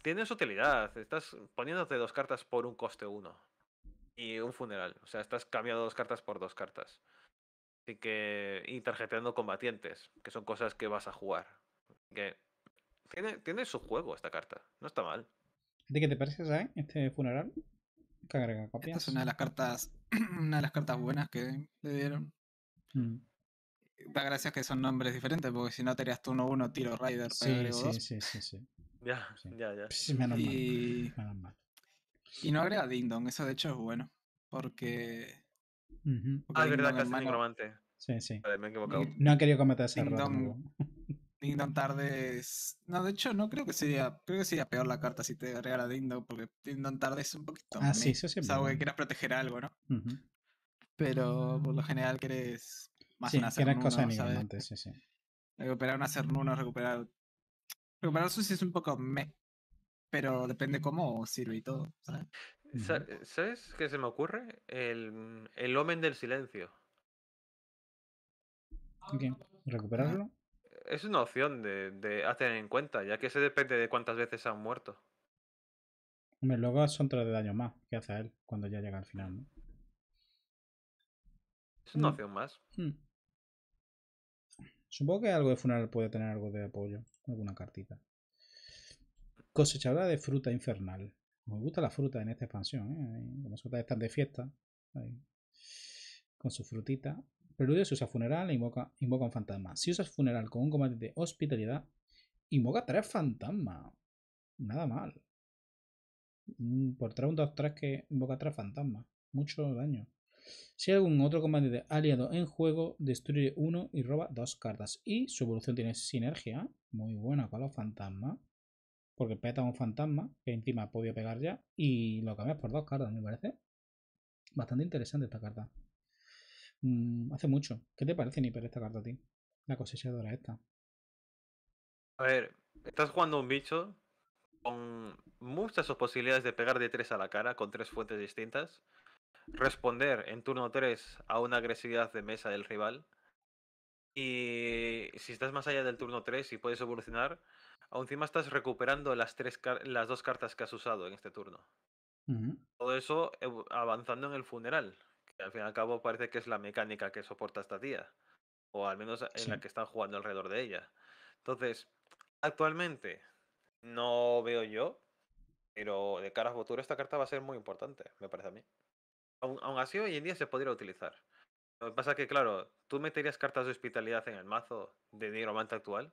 tienes utilidad. Estás poniéndote dos cartas por un coste uno. Y un funeral. O sea, estás cambiando dos cartas por dos cartas. Así que. Y tarjeteando combatientes, que son cosas que vas a jugar. que tiene, su juego esta carta. No está mal. ¿De qué te parece, eh este funeral? Que Esta es una de las cartas, una de las cartas buenas que le dieron. Mm. Da gracias que son nombres diferentes, porque si no tú turno uno tiro Rider, sí, sí, sí, sí, Ya, ya, ya. y... Mal, Y no agrega Ding eso de hecho es bueno. Porque. ah, es verdad que Sí, sí. Vale, me he equivocado. No han querido cometer ese error. Dindo Tardes... No, de hecho, no creo que sería. Creo que sería peor la carta si te regala Dindo porque Dindo Tardes es un poquito. Ah, sí, eso siempre. que quieras proteger algo, ¿no? Pero por lo general quieres más sí, una Cernuno, cosas ¿sabes? sí, sí. Recuperar una Cernuno, recuperar. Recuperar sí es un poco me. Pero depende cómo sirve y todo, ¿sabes? ¿Sabes qué se me ocurre? El, el del Silencio. Okay. ¿Recuperarlo? es una opción de, hacer en cuenta, ya que se depende de cuántas veces han muerto. Hombre, luego son tres de daño más que hace él cuando ya llega al final, Es una mm. opción más. Mm. Supongo que algo de funeral puede tener algo de apoyo, alguna cartita. Cosechadora de fruta infernal. Me gusta la fruta en esta expansión, ¿eh? Como están de fiesta. Con su frutita. Preludio si usa funeral e invoca, invoca un fantasma. Si usas funeral con un combate de hospitalidad, invoca tres fantasmas. Nada mal. Mm, por traer un 2-3 que invoca tres fantasmas. Mucho daño. Si hay algún otro combate aliado en juego, destruye uno y roba dos cartas. Y su evolución tiene sinergia. Muy buena con los fantasmas. Porque peta un fantasma que encima podía pegar ya. Y lo cambias por dos cartas, me parece. Bastante interesante esta carta. Mm, hace mucho. ¿Qué te parece, Niper, esta carta a ti? La cosechadora esta. A ver, estás jugando un bicho con muchas posibilidades de pegar de tres a la cara, con tres fuentes distintas. Responder en turno tres a una agresividad de mesa del rival. Y si estás más allá del turno 3 y puedes evolucionar, aún encima estás recuperando las, tres las dos cartas que has usado en este turno. Todo eso eh, avanzando en el funeral al fin y al cabo parece que es la mecánica que soporta esta tía, o al menos en la que están jugando alrededor de ella. Entonces, actualmente no veo yo, pero de cara a futuro esta carta va a ser muy importante, me parece a mí. Aún así, hoy en día se podría utilizar. Lo que pasa es que, claro, ¿tú meterías cartas de hospitalidad en el mazo de Negromante actual?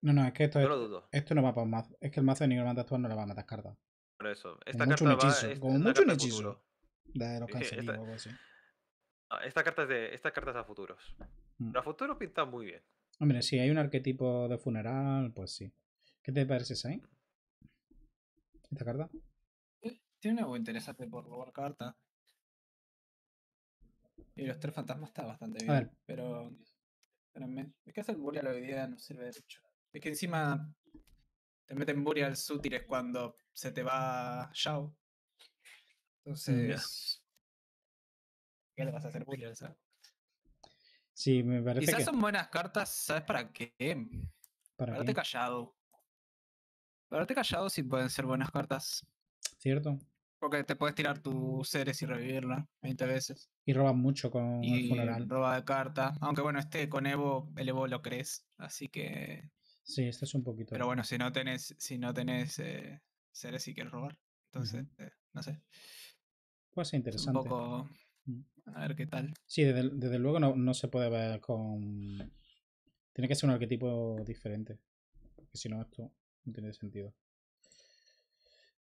No, no, es que esto, esto no va para un mazo. Es que el mazo de Nigromante actual no le va a matar cartas. Por eso. Esta con carta mucho hechizo, con mucho hechizo. De los así. Ah, esta carta es de. estas cartas a futuros. Mm. futuros pinta muy bien. Hombre, si hay un arquetipo de funeral, pues sí. ¿Qué te parece, ahí? ¿Esta carta? Tiene algo interesante por robar carta. Y los tres fantasmas está bastante bien. Pero. Espérenme. Es que hacer Burial hoy día no sirve de mucho. Es que encima te meten Burial sutiles cuando se te va Shao. Mm, Entonces vas a hacer bullying? Sí, me parece. Quizás son buenas cartas, ¿sabes para qué? Para verte callado. Para verte callado si pueden ser buenas cartas. Cierto. Porque te puedes tirar tus seres y revivirla 20 veces. Y roban mucho con el funeral. Roba de carta. Aunque bueno, este con Evo, el Evo lo crees. Así que. Sí, este es un poquito. Pero bueno, si no tenés, si no tenés eh, seres y quieres robar. Entonces, eh, no sé. Puede ser interesante. Un poco a ver qué tal. Sí, desde, luego no, se puede ver con. Tiene que ser un arquetipo diferente. que si no, esto no tiene sentido.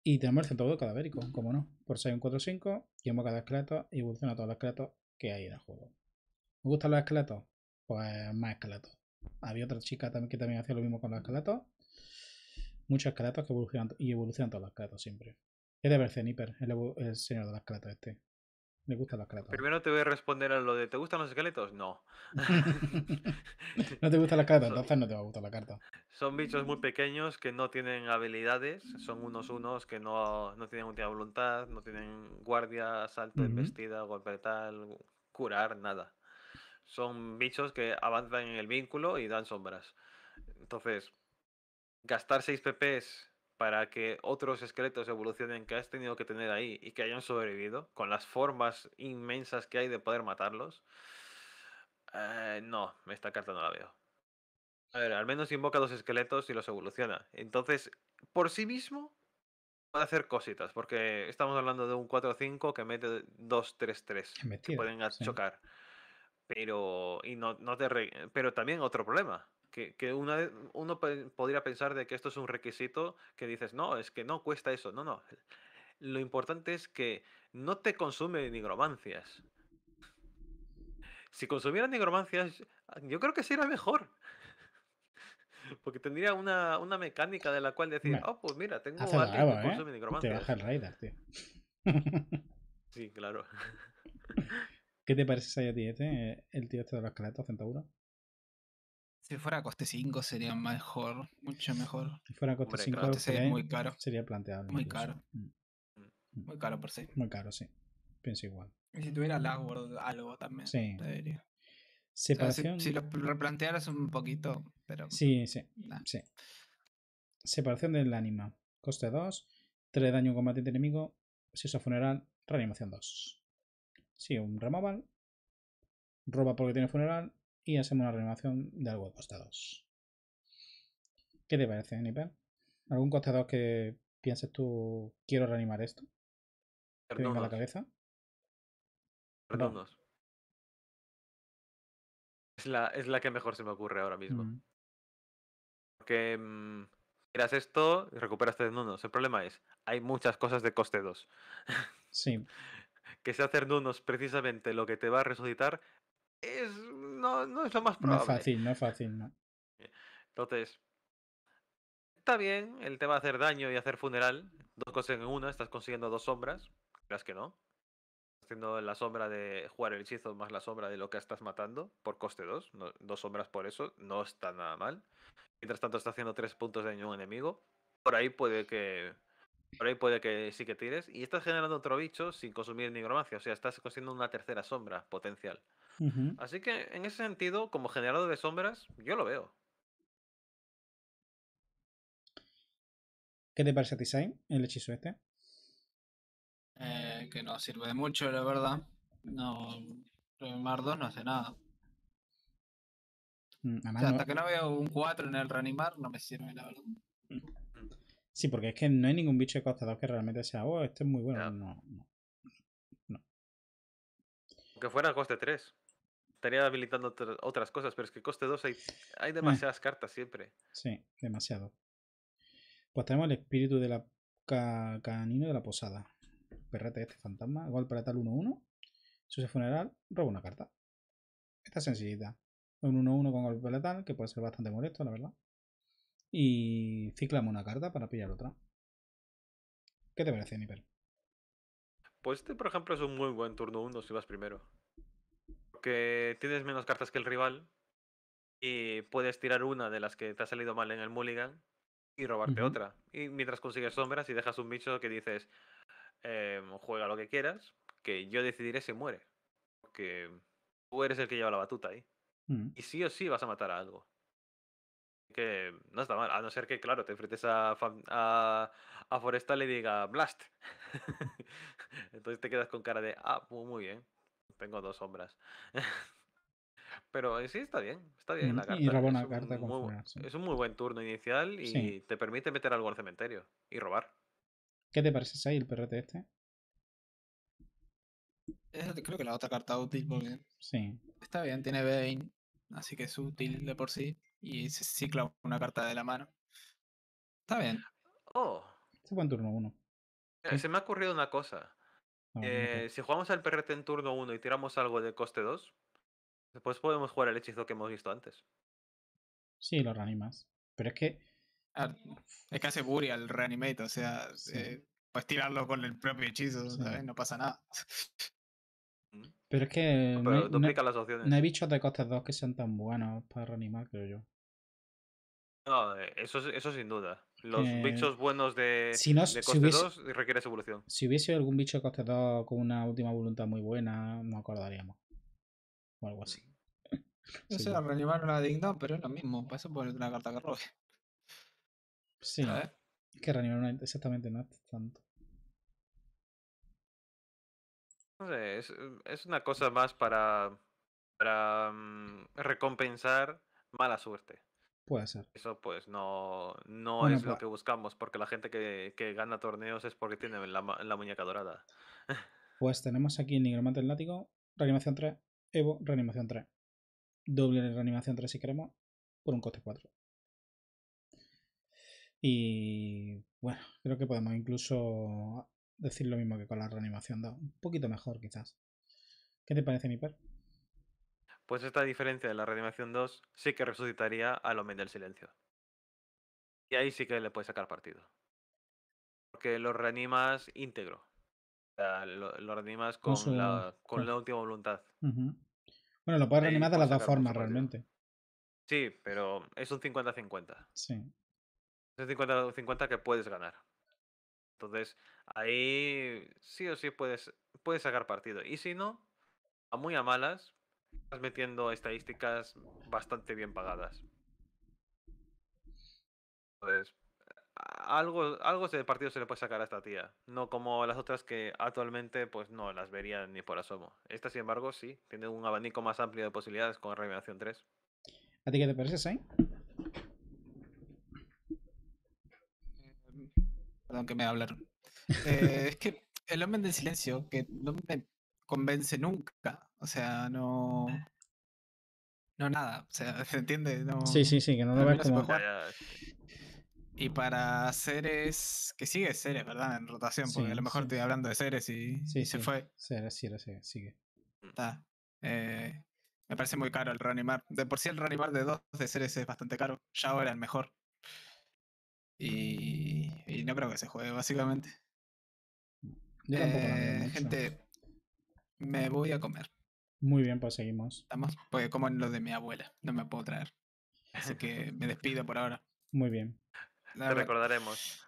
Y tenemos el centauro cadavérico, como no. Por 6, un 4, 5. Y hemos cada esqueleto y evoluciona todos los esqueletos que hay en el juego. ¿Me gustan los esqueletos? Pues más esqueletos. Había otra chica también que también hacía lo mismo con los escalatos Muchos escalatos que evolucionan y evolucionan todos los escalatos siempre. Es de hiper el, el señor de los escalatos este. Me gusta la cartas. Primero te voy a responder a lo de ¿te gustan los esqueletos? No. no te gustan las cartas, entonces no te va a gustar la carta. Son bichos muy pequeños que no tienen habilidades, son unos unos que no, tienen última voluntad, no tienen guardia, salto, embestida, golpe de tal, curar, nada. Son bichos que avanzan en el vínculo y dan sombras. Entonces, gastar 6 PPs para que otros esqueletos evolucionen que has tenido que tener ahí y que hayan sobrevivido, con las formas inmensas que hay de poder matarlos. Eh, no, esta carta no la veo. A ver, al menos invoca los esqueletos y los evoluciona. Entonces, por sí mismo, puede hacer cositas, porque estamos hablando de un 4-5 que mete 2-3-3, que pueden chocar. Pero, y no, no te pero también otro problema que, una, uno podría pensar de que esto es un requisito que dices, no, es que no cuesta eso. No, no. Lo importante es que no te consume nigromancias. Si consumieran nigromancias, yo creo que sería mejor. Porque tendría una, mecánica de la cual decir, oh, pues mira, tengo ¿eh? Te el tío. sí, claro. ¿Qué te parece, este, El tío este de los esqueletos, centauro. Si fuera coste 5 sería mejor, mucho mejor. Si fuera coste 5 sería muy caro. Sería planteable. Muy caro. Mm. Mm. Muy caro por sí. Muy caro, sí. Pienso igual. Y si tuviera Lagward algo también. Sí. Separación. si, lo replantearas un poquito, pero. Sí, sí, sí. Separación del ánima. Coste 2. 3 daño combatiente enemigo. si usa funeral. Reanimación 2. Sí, un removal. Roba porque tiene funeral y hacemos una reanimación de algo de costados. ¿Qué te parece, Nipper? ¿Algún 2 que pienses tú, quiero reanimar esto? ¿Te la cabeza? Redondos. Es la, es la que mejor se me ocurre ahora mismo. Mm. Porque mm, esto y recuperas Nunos. El problema es, hay muchas cosas de coste 2. Sí. que sea nudos precisamente lo que te va a resucitar es no, no es lo más probable. No es fácil, no es fácil, no. Eh, entonces, está bien el tema de hacer daño y hacer funeral. Dos cosas en una, estás consiguiendo dos sombras, creas que no. Estás haciendo la sombra de jugar el hechizo más la sombra de lo que estás matando, por coste Dos. dos sombras por eso, no está nada mal. Mientras tanto, Estás haciendo tres puntos de daño a un enemigo. Por ahí puede que por ahí puede que sí que tires. Y estás generando otro bicho sin consumir nigromancia. O sea, estás consiguiendo una tercera sombra potencial. Así que en ese sentido, como generador de sombras, yo lo veo. ¿Qué te parece a Design, el hechizo este? Eh, que no sirve de mucho, la verdad. No, reanimar 2 no hace nada. Mm, hasta que no veo un 4 en el reanimar, no me sirve, la verdad. Mm. Sí, porque es que no hay ningún bicho de coste 2 que realmente sea, oh, este es muy bueno. No, no, no. Aunque fuera coste 3 estaría habilitando otras cosas, pero es que coste 2 hay, hay demasiadas cartas siempre. Sí, demasiado. Pues tenemos el espíritu de la canino de la posada. Perrete este fantasma, igual para tal 1-1. Su funeral, roba una carta. Está sencillita. Un 1-1 con golpe letal, que puede ser bastante molesto, la verdad. Y ciclame una carta para pillar otra. ¿Qué te parece, Niper? Pues este, por ejemplo, es un muy buen turno 1 si vas primero porque tienes menos cartas que el rival y puedes tirar una de las que te ha salido mal en el mulligan y robarte otra. Y mientras consigues sombras y dejas un bicho que dices, em, juega lo que quieras, que yo decidiré si muere. Porque tú eres el que lleva la batuta ahí. Mm. Y sí o sí vas a matar a algo. Que no está mal, a no ser que, claro, te enfrentes a, a, a Forestal y diga Blast. Entonces te quedas con cara de, ah, muy bien tengo dos sombras. Pero eh, sí está bien, está bien la carta. Y roba una es carta un, muy, Es un muy buen turno inicial y te permite meter algo al cementerio y robar. ¿Qué te parece, ahí el perrete este? creo que la otra carta útil Sí. Está bien, tiene Bane, así que es útil de por sí. Y se cicla una carta de la mano. Está bien. Oh. fue buen turno uno. Eh, se me ha ocurrido una cosa. Eh, si jugamos al PRT en turno 1 y tiramos algo de coste 2, después pues podemos jugar el hechizo que hemos visto antes. Sí, lo reanimas. Pero es que. Ah, es que hace Buri al reanimate, o sea, eh, puedes tirarlo con el propio hechizo, No pasa nada. Mm. Pero es que. no, duplica las opciones. No he bichos de coste 2 que sean tan buenos para reanimar, creo yo. No, eh, eso, eso sin duda. Los eh, bichos buenos de, si coste si hubiese, 2 evolución. Si hubiese algún bicho de coste 2 con una última voluntad muy buena, no acordaríamos. O algo así. Mm. No sé, reanimar una dignidad, pero es lo mismo. Pasa por una carta que robe. Sí. Que reanimar una... exactamente no es tanto. No sé, es, es una cosa más para, para mm, recompensar mala suerte. Puede ser. Eso pues no, no es lo que buscamos, porque la gente que, gana torneos es porque tiene la, muñeca dorada. pues tenemos aquí Nigromante el Látigo, reanimación 3, Evo, reanimación 3. Doble reanimación 3 si queremos, por un coste 4. Y bueno, creo que podemos incluso decir lo mismo que con la reanimación 2. Un poquito mejor quizás. ¿Qué te parece mi per? Pues esta diferencia de la reanimación 2 sí que resucitaría al hombre del silencio. Y ahí sí que le puedes sacar partido. Porque lo reanimas íntegro. O sea, lo, reanimas con, la, última voluntad. Bueno, lo puedes reanimar de las dos formas realmente. Sí, pero es un 50-50. Sí. Es un 50-50 que puedes ganar. Entonces, ahí sí o sí puedes, puedes sacar partido. Y si no, a muy a malas, Estás metiendo estadísticas bastante bien pagadas. Entonces, algo, algo de partido se le puede sacar a esta tía. No como las otras que actualmente, pues no las vería ni por asomo. Esta, sin embargo, sí, tiene un abanico más amplio de posibilidades con Revelación 3. ¿A ti qué te parece, Sain? Eh, perdón que me hablaron. Eh, es que el hombre del silencio, que no me convence nunca. O sea, no. Ah. No nada. O sea, ¿se entiende? sí, sí, sí, que no lo ves como. Y para seres. Que sigue seres, ¿verdad? En rotación, porque a lo mejor estoy hablando de seres y, sí, se fue. sí, sigue. sigue. Mm. Eh, me parece muy caro el reanimar. De por sí el reanimar de dos de seres es bastante caro. Ya ahora el mejor. Y, y no creo que se juegue, básicamente. Eh, gente, me voy a comer. Muy bien, pues seguimos. Estamos, porque como en lo de mi abuela, no me puedo traer. Así que me despido por ahora. Muy bien. Te recordaremos.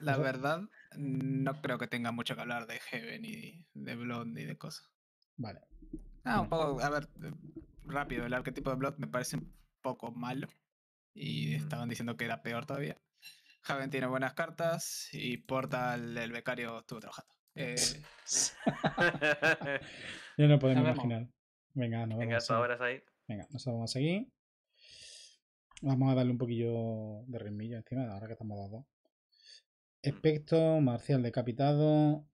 La verdad, no creo que tenga mucho que hablar de Heaven y de Blood y de cosas. Vale. Ah, un poco, a ver, eh, rápido, el arquetipo de Blood me parece un poco malo. Y mm. estaban diciendo que era peor todavía. Javen tiene buenas cartas y Portal, el becario, estuvo trabajando. Eh... Ya no podemos imaginar. Venga, nos Venga, eso ahora ahí. Venga, nos vamos aquí. Vamos a darle un poquillo de ritmillo encima, ahora que estamos 2 Especto, marcial decapitado,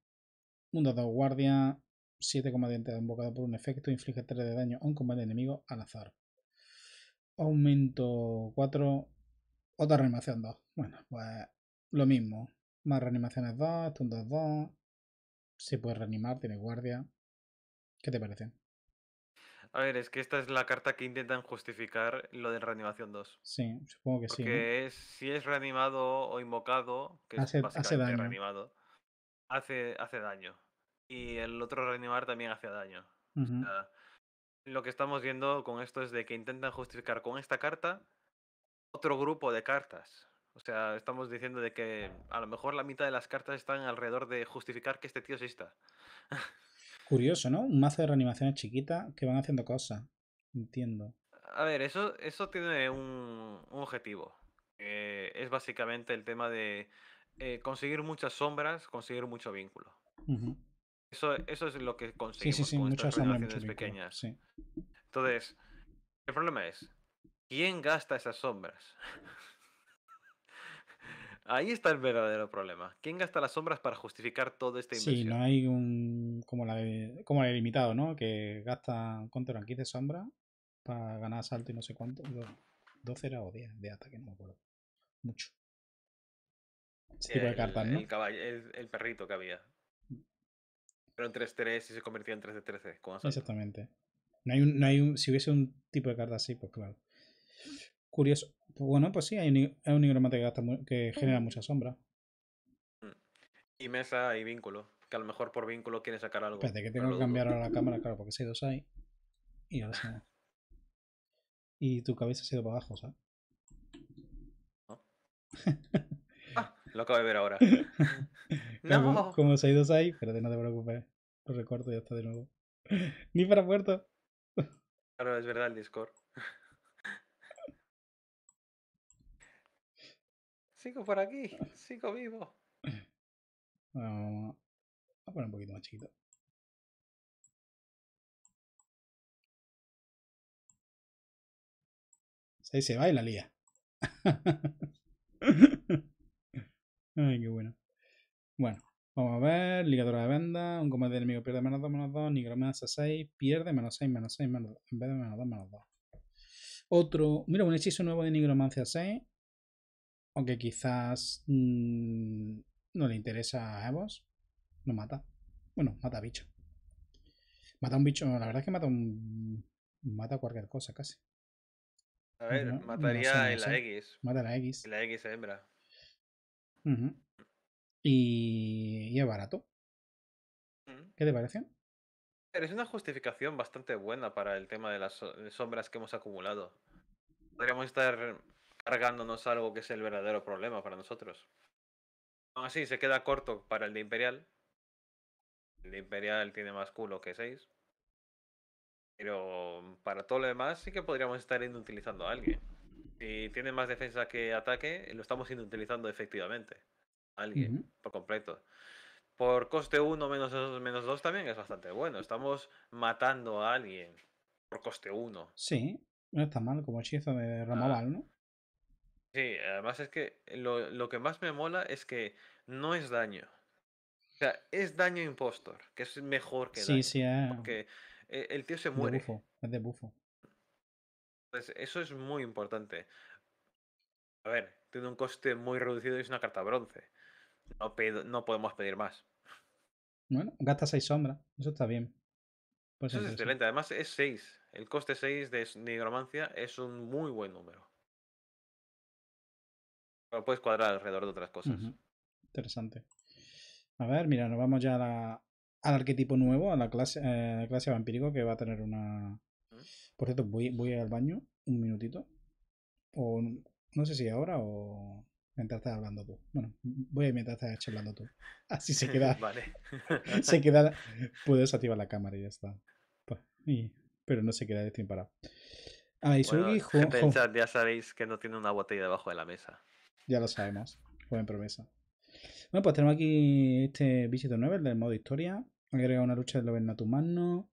un 2 guardia, 7 combatientes invocados por un efecto, inflige 3 de daño a un combate enemigo al azar. Aumento 4, otra reanimación 2. Bueno, pues lo mismo. Más reanimaciones 2, esto un 2-2. Se puede reanimar, tiene guardia. ¿Qué te parece? A ver, es que esta es la carta que intentan justificar lo de Reanimación 2. Sí, supongo que sí. Porque es, si es reanimado o invocado, que hace, es básicamente reanimado, hace, hace daño. Y el otro reanimar también hace daño. lo que estamos viendo con esto es de que intentan justificar con esta carta otro grupo de cartas. O sea, estamos diciendo de que a lo mejor la mitad de las cartas están alrededor de justificar que este tío exista. Curioso, ¿no? Un mazo de reanimaciones chiquitas que van haciendo cosas. Entiendo. A ver, eso, eso tiene un, objetivo. Eh, es básicamente el tema de eh, conseguir muchas sombras, conseguir mucho vínculo. eso, eso es lo que conseguimos muchas pequeñas. Sí. Entonces, el problema es, ¿quién gasta esas sombras? Ahí está el verdadero problema. ¿Quién gasta las sombras para justificar todo este inversión? Sí, no hay un. como la de, limitado, ¿no? Que gasta. ¿Cuánto eran? 15 sombras para ganar salto y no sé cuánto. 12 era o 10 de ataque, no me acuerdo. Mucho. Ese tipo de cartas, ¿no? El, perrito que había. Pero en 3-3 y se convertía en 3 de 13. Exactamente. No hay un, no hay un, si hubiese un tipo de carta así, pues claro. Curioso. Bueno, pues sí, hay un, es un nigromante que, que genera mucha sombra. Mm. Y mesa y vínculo. Que a lo mejor por vínculo quiere sacar algo. Espérate, que tengo que cambiar ahora la cámara, claro, porque se ha dos ahí. Y ahora sí. Y tu cabeza ha sido para abajo, ¿sabes? ¿No? ah, lo acabo de ver ahora. no. Como, se ha ido ahí, espérate, no te preocupes. Lo recorto y ya está de nuevo. Ni para puerto. Claro, es verdad, el Discord. sigo por aquí, sigo vivo. Ah, vamos a poner un poquito más chiquito. Se, se va y la lía. Ay, qué bueno. Bueno, vamos a ver. ligadura de venda. Un combate de enemigo pierde menos 2, menos 2. Nigromancia 6. Pierde menos 6, menos 6, menos 2. En vez de menos 2, menos 2. Otro. Mira, un hechizo nuevo de Nigromancia 6 aunque quizás mm, no le interesa a Evos, no mata. Bueno, mata a bicho. Mata a un bicho, la verdad es que mata un... Mata cualquier cosa casi. A ver, mataría la X. Mata la X. En la X hembra. y... y... es barato. ¿Qué te parece? es una justificación bastante buena para el tema de las sombras que hemos acumulado. Podríamos estar cargándonos algo que es el verdadero problema para nosotros. Aún así, se queda corto para el de Imperial. El de Imperial tiene más culo que 6. Pero para todo lo demás sí que podríamos estar inutilizando a alguien. Si tiene más defensa que ataque, lo estamos inutilizando efectivamente. alguien, por completo. Por coste 1 menos 2 también es bastante bueno. Estamos matando a alguien por coste 1. Sí, no está mal, como hechizo de Ramaval, ah, ¿no? Sí, además es que lo, que más me mola es que no es daño. O sea, es daño impostor, que es mejor que daño. Sí, ah, Porque e, el tío se muere. es de bufo. Entonces, pues eso es muy importante. A ver, tiene un coste muy reducido y es una carta bronce. No, no podemos pedir más. Bueno, gasta seis sombras. Eso está bien. eso es excelente. Además, es 6. El coste 6 de nigromancia es un muy buen número. Lo puedes cuadrar alrededor de otras cosas. Interesante. A ver, mira, nos vamos ya al arquetipo nuevo, a la clase, eh, clase vampírico que va a tener una... Por cierto, voy, voy al baño un minutito. O no sé si ahora o mientras estás hablando tú. Bueno, voy mientras estás charlando tú. Así se queda. vale. se queda. Puedes activar la cámara y ya está. Pues, pero no se queda de parado. Ah, y ya sabéis que no tiene una botella debajo de la mesa. Ya lo sabemos. buen promesa. Bueno, pues tenemos aquí este Visito 9, del modo historia. Agrega una lucha de Loverna a tu mano.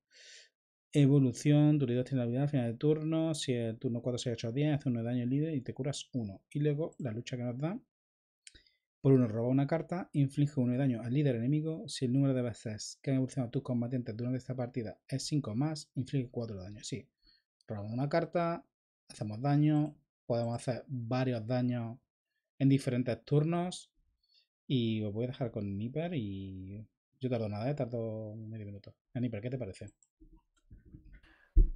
Evolución, duridad tiene la vida al final de turno. Si el turno 4, 6, 8, 10, hace 1 de daño líder y te curas 1. Y luego la lucha que nos da. Por uno roba una carta, inflige 1 de daño al líder enemigo. Si el número de veces que han evolucionado tus combatientes durante esta partida es 5 más, inflige 4 de daño. Sí, robamos una carta, hacemos daño, podemos hacer varios daños en diferentes turnos. Y os voy a dejar con Nipper y yo tardo nada, ¿eh? tardo medio minuto. A Nipper, ¿qué te parece?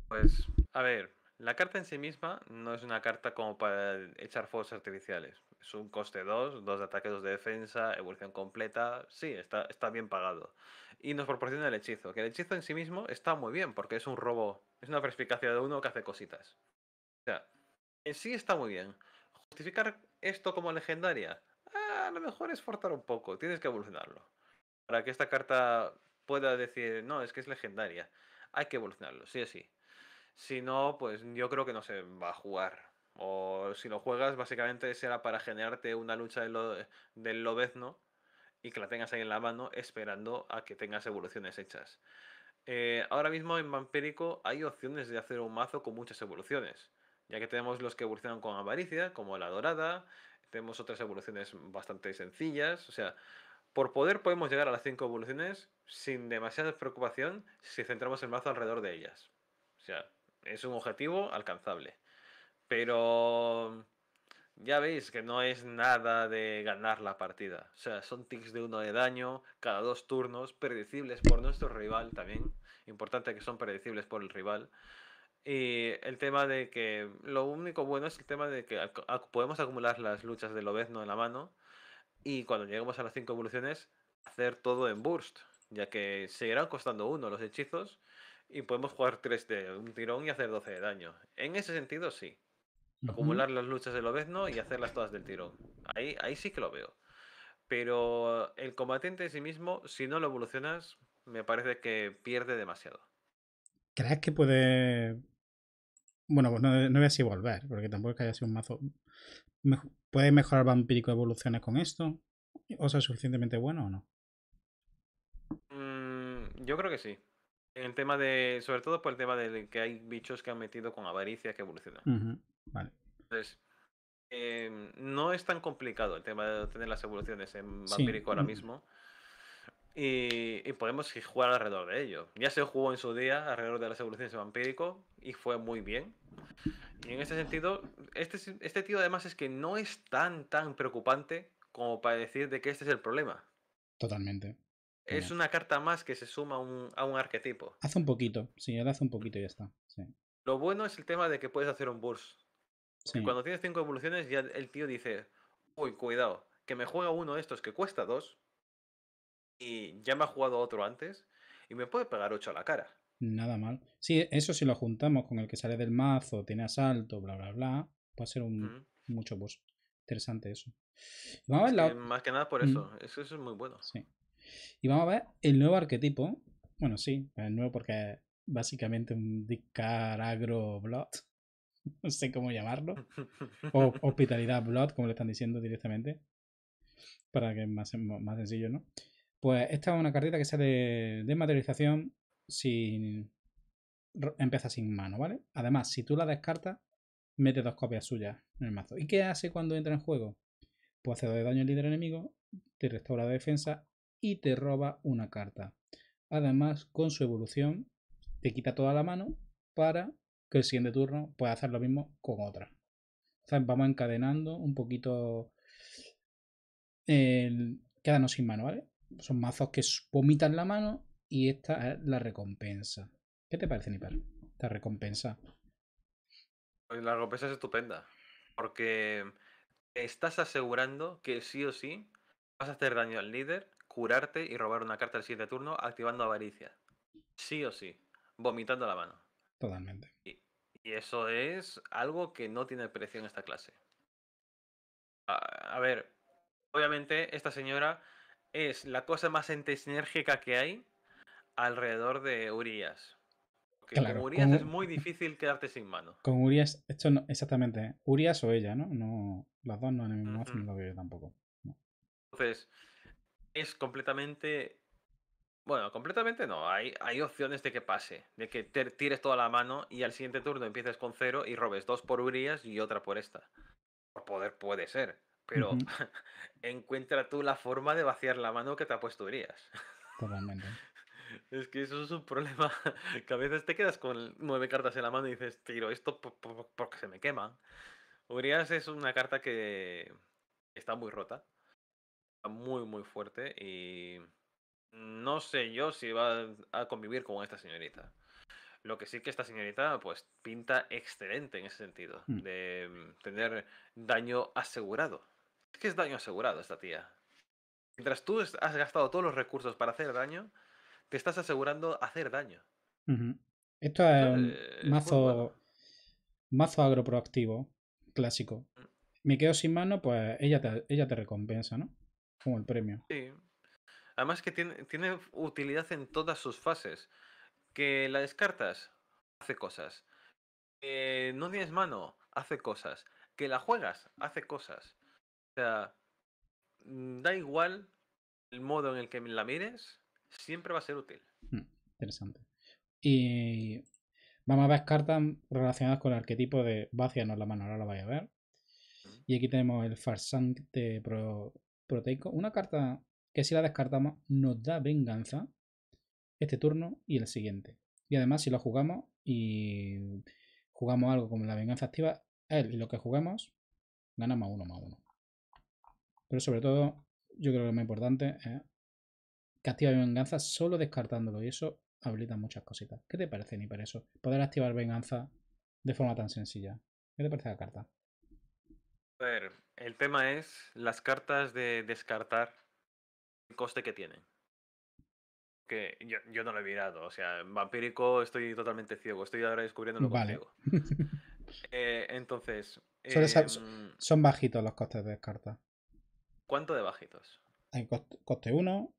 Pues, a ver, la carta en sí misma no es una carta como para echar fuegos artificiales. Es un coste 2, 2 de ataque, 2 de defensa, evolución completa. Sí, está, está bien pagado. Y nos proporciona el hechizo, que el hechizo en sí mismo está muy bien, porque es un robo, es una perspicacia de uno que hace cositas. O sea, en sí está muy bien. Justificar esto como legendaria? Ah, a lo mejor es forzar un poco, tienes que evolucionarlo. Para que esta carta pueda decir, no, es que es legendaria, hay que evolucionarlo, sí sí. Si no, pues yo creo que no se va a jugar. O si lo juegas, básicamente será para generarte una lucha del, lo, del lobezno y que la tengas ahí en la mano esperando a que tengas evoluciones hechas. Eh, ahora mismo en vampérico hay opciones de hacer un mazo con muchas evoluciones ya que tenemos los que evolucionan con avaricia, como la dorada, tenemos otras evoluciones bastante sencillas, o sea, por poder podemos llegar a las 5 evoluciones sin demasiada preocupación si centramos el mazo alrededor de ellas. O sea, es un objetivo alcanzable. Pero ya veis que no es nada de ganar la partida. O sea, son ticks de uno de daño cada dos turnos, predecibles por nuestro rival también. Importante que son predecibles por el rival. Y eh, el tema de que lo único bueno es el tema de que podemos acumular las luchas del Obezno en la mano y cuando lleguemos a las cinco evoluciones hacer todo en burst, ya que seguirán costando uno los hechizos y podemos jugar tres de un tirón y hacer 12 de daño. En ese sentido sí. Acumular las luchas del Obezno y hacerlas todas del tirón. Ahí, ahí sí que lo veo. Pero el combatiente en sí mismo, si no lo evolucionas, me parece que pierde demasiado. ¿Crees que puede bueno, pues no, voy a decir volver, porque tampoco es que haya sido un mazo. ¿Puede mejorar vampírico evoluciones con esto? ¿O sea, suficientemente bueno o no? Mm, yo creo que sí. el tema de. Sobre todo por el tema de que hay bichos que han metido con avaricia que evolucionan. Vale. Entonces. Em, no es tan complicado el tema de obtener las evoluciones en vampírico ahora mm, mismo. Y, podemos jugar alrededor de ello. Ya se jugó en su día alrededor de las evoluciones de vampírico y fue muy bien. Y en este sentido, este, este tío además es que no es tan, tan preocupante como para decir de que este es el problema. Totalmente. Es una carta más que se suma un, a un arquetipo. Hace un poquito, señor, hace un poquito y ya está. Lo bueno es el tema de que puedes hacer un burst. Y Cuando tienes cinco evoluciones ya el tío dice, uy, cuidado, que me juega uno de estos que cuesta dos y ya me ha jugado otro antes y me puede pegar 8 a la cara. Nada mal. Sí, eso si lo juntamos con el que sale del mazo, tiene asalto, bla, bla, bla, puede ser un, mucho boss. Interesante eso. a más que nada por mm. eso. eso. es muy bueno. Sí. Y vamos a ver el nuevo arquetipo. Bueno, sí, el nuevo porque es básicamente un agro Blood. No sé cómo llamarlo. O Hospitalidad Blood, como le están diciendo directamente. Para que es más, más sencillo, ¿no? Pues esta es una cartita que sea de, de materialización sin, empieza sin mano, ¿vale? Además, si tú la descartas, mete dos copias suyas en el mazo. ¿Y qué hace cuando entra en juego? Pues hace daño al líder enemigo, te restaura la defensa y te roba una carta. Además, con su evolución, te quita toda la mano para que el siguiente turno pueda hacer lo mismo con otra. O vamos encadenando un poquito el sin mano, ¿vale? son mazos que vomitan la mano y esta es la recompensa. ¿Qué te parece, Nipper? Esta recompensa. Pues la recompensa es estupenda. Porque estás asegurando que sí o sí vas a hacer daño al líder, curarte y robar una carta al siguiente turno activando avaricia. Sí o sí. Vomitando la mano. Totalmente. Y, eso es algo que no tiene precio en esta clase. a ver, obviamente esta señora es la cosa más sinérgica que hay alrededor de Urias. Porque con Urias es muy difícil quedarte sin mano. Con Urias, esto no, exactamente, ¿eh? Urias o ella, ¿no? no las dos no en el mismo lo yo tampoco. Entonces, es completamente. Bueno, completamente no. Hay, hay opciones de que pase, de que tires toda la mano y al siguiente turno empieces con cero y robes dos por Urias y otra por esta. Por poder puede ser pero encuentra tú la forma de vaciar la mano que te ha puesto Urias. Es que eso es un problema que a veces te quedas con nueve cartas en la mano y dices, tiro esto porque se me quema. Urias es una carta que está muy rota, está muy, muy fuerte y no sé yo si va a convivir con esta señorita. Lo que sí que esta señorita, pues, pinta excelente en ese sentido, mm. de tener daño asegurado. Es que es daño asegurado esta tía. Mientras tú has gastado todos los recursos para hacer daño, te estás asegurando hacer daño. Esto es un eh, mazo, mazo agroproactivo clásico. Mm. Me quedo sin mano, pues ella te, ella te recompensa, ¿no? Como el premio. Sí. Además que tiene, utilidad en todas sus fases. Que la descartas, hace cosas. Que no tienes mano, hace cosas. Que la juegas, hace cosas sea, mm, da igual el modo en el que la mires, siempre va a ser útil. Hmm, interesante. Y vamos a ver cartas relacionadas con el arquetipo de no la mano, ahora lo vais a ver. Y aquí tenemos el farsante proteico. Una carta que si la descartamos nos da venganza este turno y el siguiente. Y además si lo jugamos y jugamos algo como la venganza activa, él y lo que jugamos, gana más uno más uno. Pero sobre todo, yo creo que lo más importante es que activa venganza solo descartándolo. Y eso habilita muchas cositas. ¿Qué te parece, ni para eso? Poder activar venganza de forma tan sencilla. ¿Qué te parece la carta? A ver, el tema es las cartas de descartar, el coste que tienen. Que yo, no lo he mirado, o sea, en vampírico estoy totalmente ciego, estoy ahora descubriendo lo que eh, entonces. son, em, son bajitos los costes de descarta. ¿Cuánto de bajitos? En coste, 1.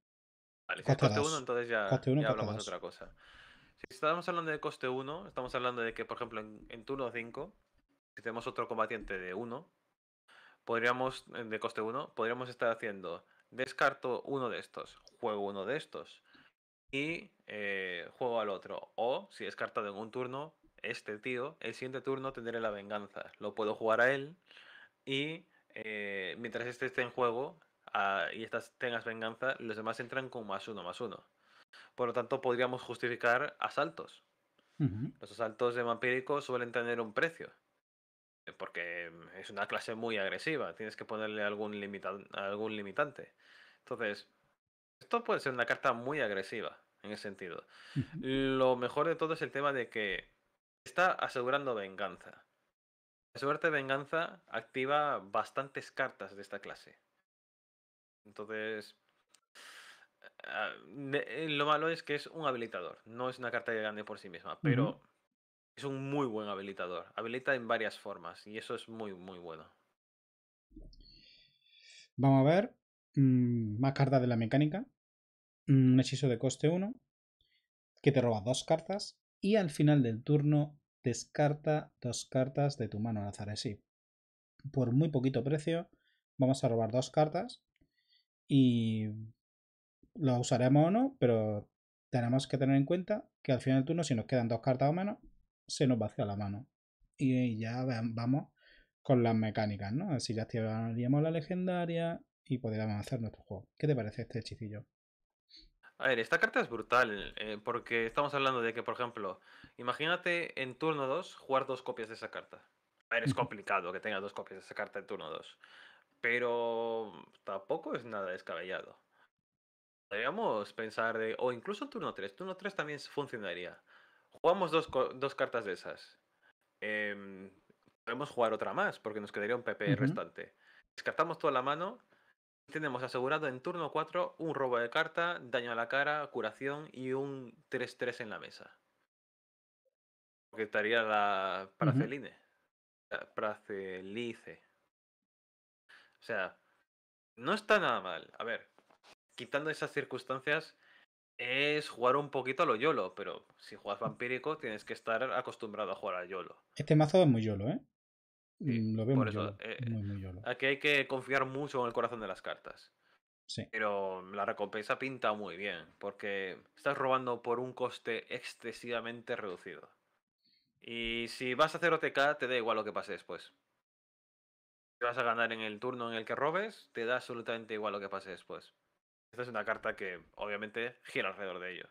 Vale, si coste 1, entonces ya, hablamos de otra cosa. Si estamos hablando de coste 1, estamos hablando de que, por ejemplo, en, turno 5, si tenemos otro combatiente de 1, podríamos, eh, de coste 1, podríamos estar haciendo descarto uno de estos, juego uno de estos y eh, juego al otro. O si descartado en un turno, este tío, el siguiente turno tendré la venganza. Lo puedo jugar a él y eh, mientras este esté en juego ah, y estas tengas venganza, los demás entran con más uno, más uno. Por lo tanto, podríamos justificar asaltos. Los asaltos de vampíricos suelen tener un precio. Eh, porque mm, es una clase muy agresiva. Tienes que ponerle algún, algún limitante. Entonces, esto puede ser una carta muy agresiva en ese sentido. Lo mejor de todo es el tema de que está asegurando venganza. La suerte venganza activa bastantes cartas de esta clase. Entonces, eh, eh, eh, lo malo es que es un habilitador, no es una carta grande por sí misma, pero es un muy buen habilitador. Habilita en varias formas y eso es muy, muy bueno. Vamos a ver mm, más cartas de la mecánica. un hechizo de coste 1 que te roba dos cartas y al final del turno descarta dos cartas de tu mano al azar Por muy poquito precio, vamos a robar dos cartas y lo usaremos o no, pero tenemos que tener en cuenta que al final del turno, si nos quedan dos cartas o menos, se nos vacía la mano. Y ya vamos con las mecánicas, ¿no? Así ya activaríamos la legendaria y podríamos hacer nuestro juego. ¿Qué te parece este hechicillo? A ver, esta carta es brutal, eh, porque estamos hablando de que, por ejemplo, Imagínate en turno 2 jugar dos copias de esa carta. A ver, es complicado que tengas dos copias de esa carta en turno 2. Pero tampoco es nada descabellado. Podríamos pensar de. O incluso en turno 3. Turno 3 también funcionaría. Jugamos dos, cartas de esas. Em, podemos jugar otra más, porque nos quedaría un PP restante. Descartamos toda la mano. Y tenemos asegurado en turno 4 un robo de carta, daño a la cara, curación y un 3-3 en la mesa que estaría la Praceline. Pracelice. O sea, no está nada mal. A ver, quitando esas circunstancias, es jugar un poquito a lo YOLO, pero si juegas vampírico tienes que estar acostumbrado a jugar a YOLO. Este mazo es muy YOLO, ¿eh? Mm, lo vemos. Eh, aquí hay que confiar mucho en el corazón de las cartas. Sí. Pero la recompensa pinta muy bien, porque estás robando por un coste excesivamente reducido. Y si vas a hacer OTK, te da igual lo que pase después. Si vas a ganar en el turno en el que robes, te da absolutamente igual lo que pase después. Esta es una carta que obviamente gira alrededor de ello.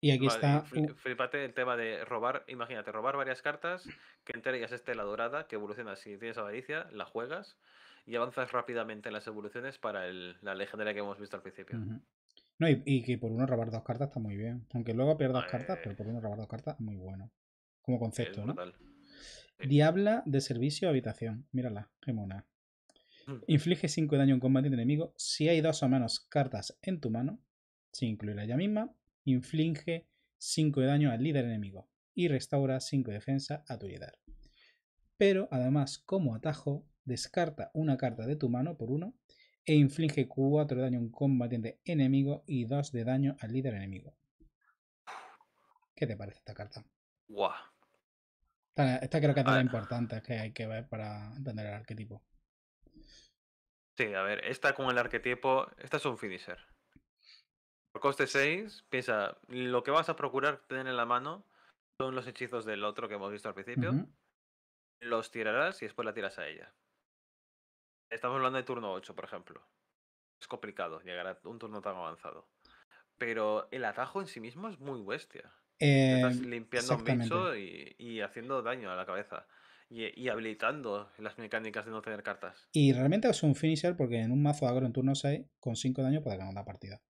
Y aquí está. el tema de robar. Imagínate, robar varias cartas, que entre ellas esté la dorada, que evoluciona si tienes avaricia, la juegas y avanzas rápidamente en las evoluciones para la legendaria que hemos visto al principio y, que por uno robar dos cartas está muy bien. Aunque luego pierdas cartas, pero por uno robar dos cartas es muy bueno. Como concepto, ¿no? Diabla de servicio habitación. Mírala, Gemona. Mm. Inflige 5 de daño a un combatiente enemigo. Si hay dos o menos cartas en tu mano, sin incluir ella misma, inflige 5 de daño al líder enemigo y restaura 5 de defensa a tu líder. Pero además, como atajo, descarta una carta de tu mano por uno e inflige 4 de daño a un combatiente enemigo y 2 de daño al líder enemigo. ¿Qué te parece esta carta? Esta, creo que es la importante, es que hay que ver para entender el arquetipo. Sí, a ver, esta con el arquetipo, esta es un finisher. Por coste 6, piensa, lo que vas a procurar tener en la mano son los hechizos del otro que hemos visto al principio. Los tirarás y después la tiras a ella. Estamos hablando de turno 8, por ejemplo. Es complicado llegar a un turno tan avanzado. Pero el atajo en sí mismo es muy bestia. Em, limpiando un y, haciendo daño a la cabeza. Y, habilitando las mecánicas de no tener cartas. Y realmente es un finisher porque en un mazo agro en turno 6, con 5 daño puede ganar la partida.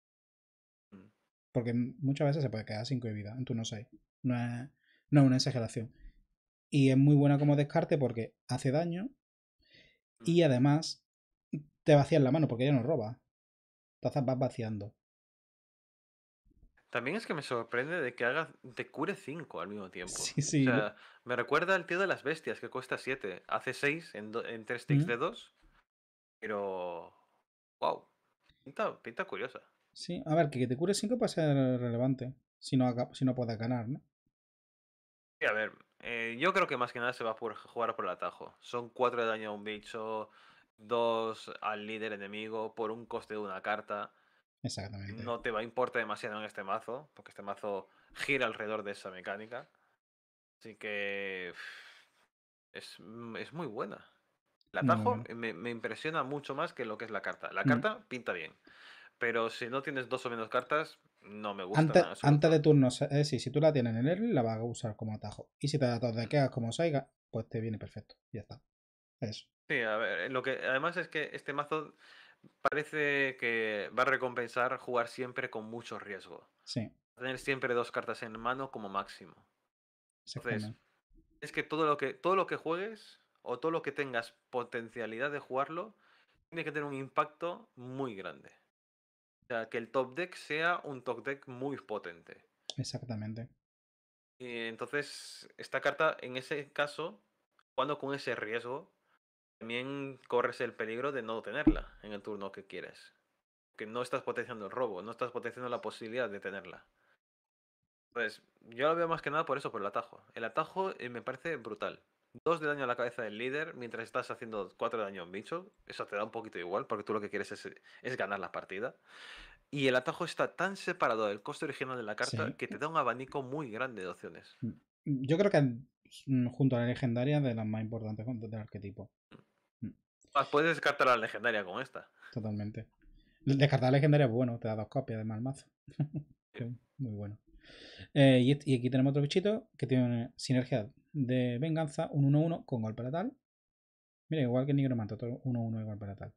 Mm. Porque muchas veces se puede quedar 5 de vida en turno 6. No no es una exageración. Y es muy buena como descarte porque hace daño, y además te vacian la mano porque ella no roba. Entonces vas vaciando. También es que me sorprende de que haga, te cure 5 al mismo tiempo. Sí, sí. O sea, me recuerda al tío de las bestias que cuesta 7. Hace 6 en, 3 sticks de 2. Pero. ¡Wow! Pinta, curiosa. Sí, a ver, que, te cure 5 para ser relevante. Si no, si no puedes ganar, ¿no? Sí, a ver, eh, yo creo que más que nada se va a jugar por el atajo. Son 4 de daño a un bicho, dos al líder enemigo, por un coste de una carta. Exactamente. No te va a importar demasiado en este mazo, porque este mazo gira alrededor de esa mecánica. Así que mm, es, muy buena. El atajo Me, impresiona mucho más que lo que es la carta. La mm. carta pinta bien, pero si no tienes dos o menos cartas, no me gusta. Antes, de turno, si tú la tienes en el, la vas a usar como atajo. Y si te de hagas como Saiga, pues te viene perfecto. Ya está. Eso. Sí, a ver, eh, lo que además es que este mazo parece que va a recompensar jugar siempre con mucho riesgo. Sí. Tener siempre dos cartas en mano como máximo. Entonces, es que todo lo que todo lo que juegues o todo lo que tengas potencialidad de jugarlo tiene que tener un impacto muy grande sea, que el top deck sea un top deck muy potente. Exactamente. Y entonces, esta carta, en ese caso, cuando con ese riesgo, también corres el peligro de no tenerla en el turno que quieres. Que no estás potenciando el robo, no estás potenciando la posibilidad de tenerla. Entonces, pues, yo lo veo más que nada por eso, por el atajo. El atajo eh, me parece brutal. 2 de daño a la cabeza del líder mientras estás haciendo 4 de daño a un bicho. Eso te da un poquito igual porque tú lo que quieres es, ganar la partida. Y el atajo está tan separado del coste original de la carta que te da un abanico muy grande de opciones. Mm, yo creo que mm, junto a la legendaria de las más importantes del arquetipo. Mm. Ah, puedes descartar la legendaria con esta. Totalmente. Descartar la legendaria es bueno, te da dos copias de mal mazo. muy bueno. Eh, y, aquí tenemos otro bichito que tiene una sinergia de venganza, un 1-1 con golpe letal. Mira, igual que el Nigromante, otro 1-1 igual para tal.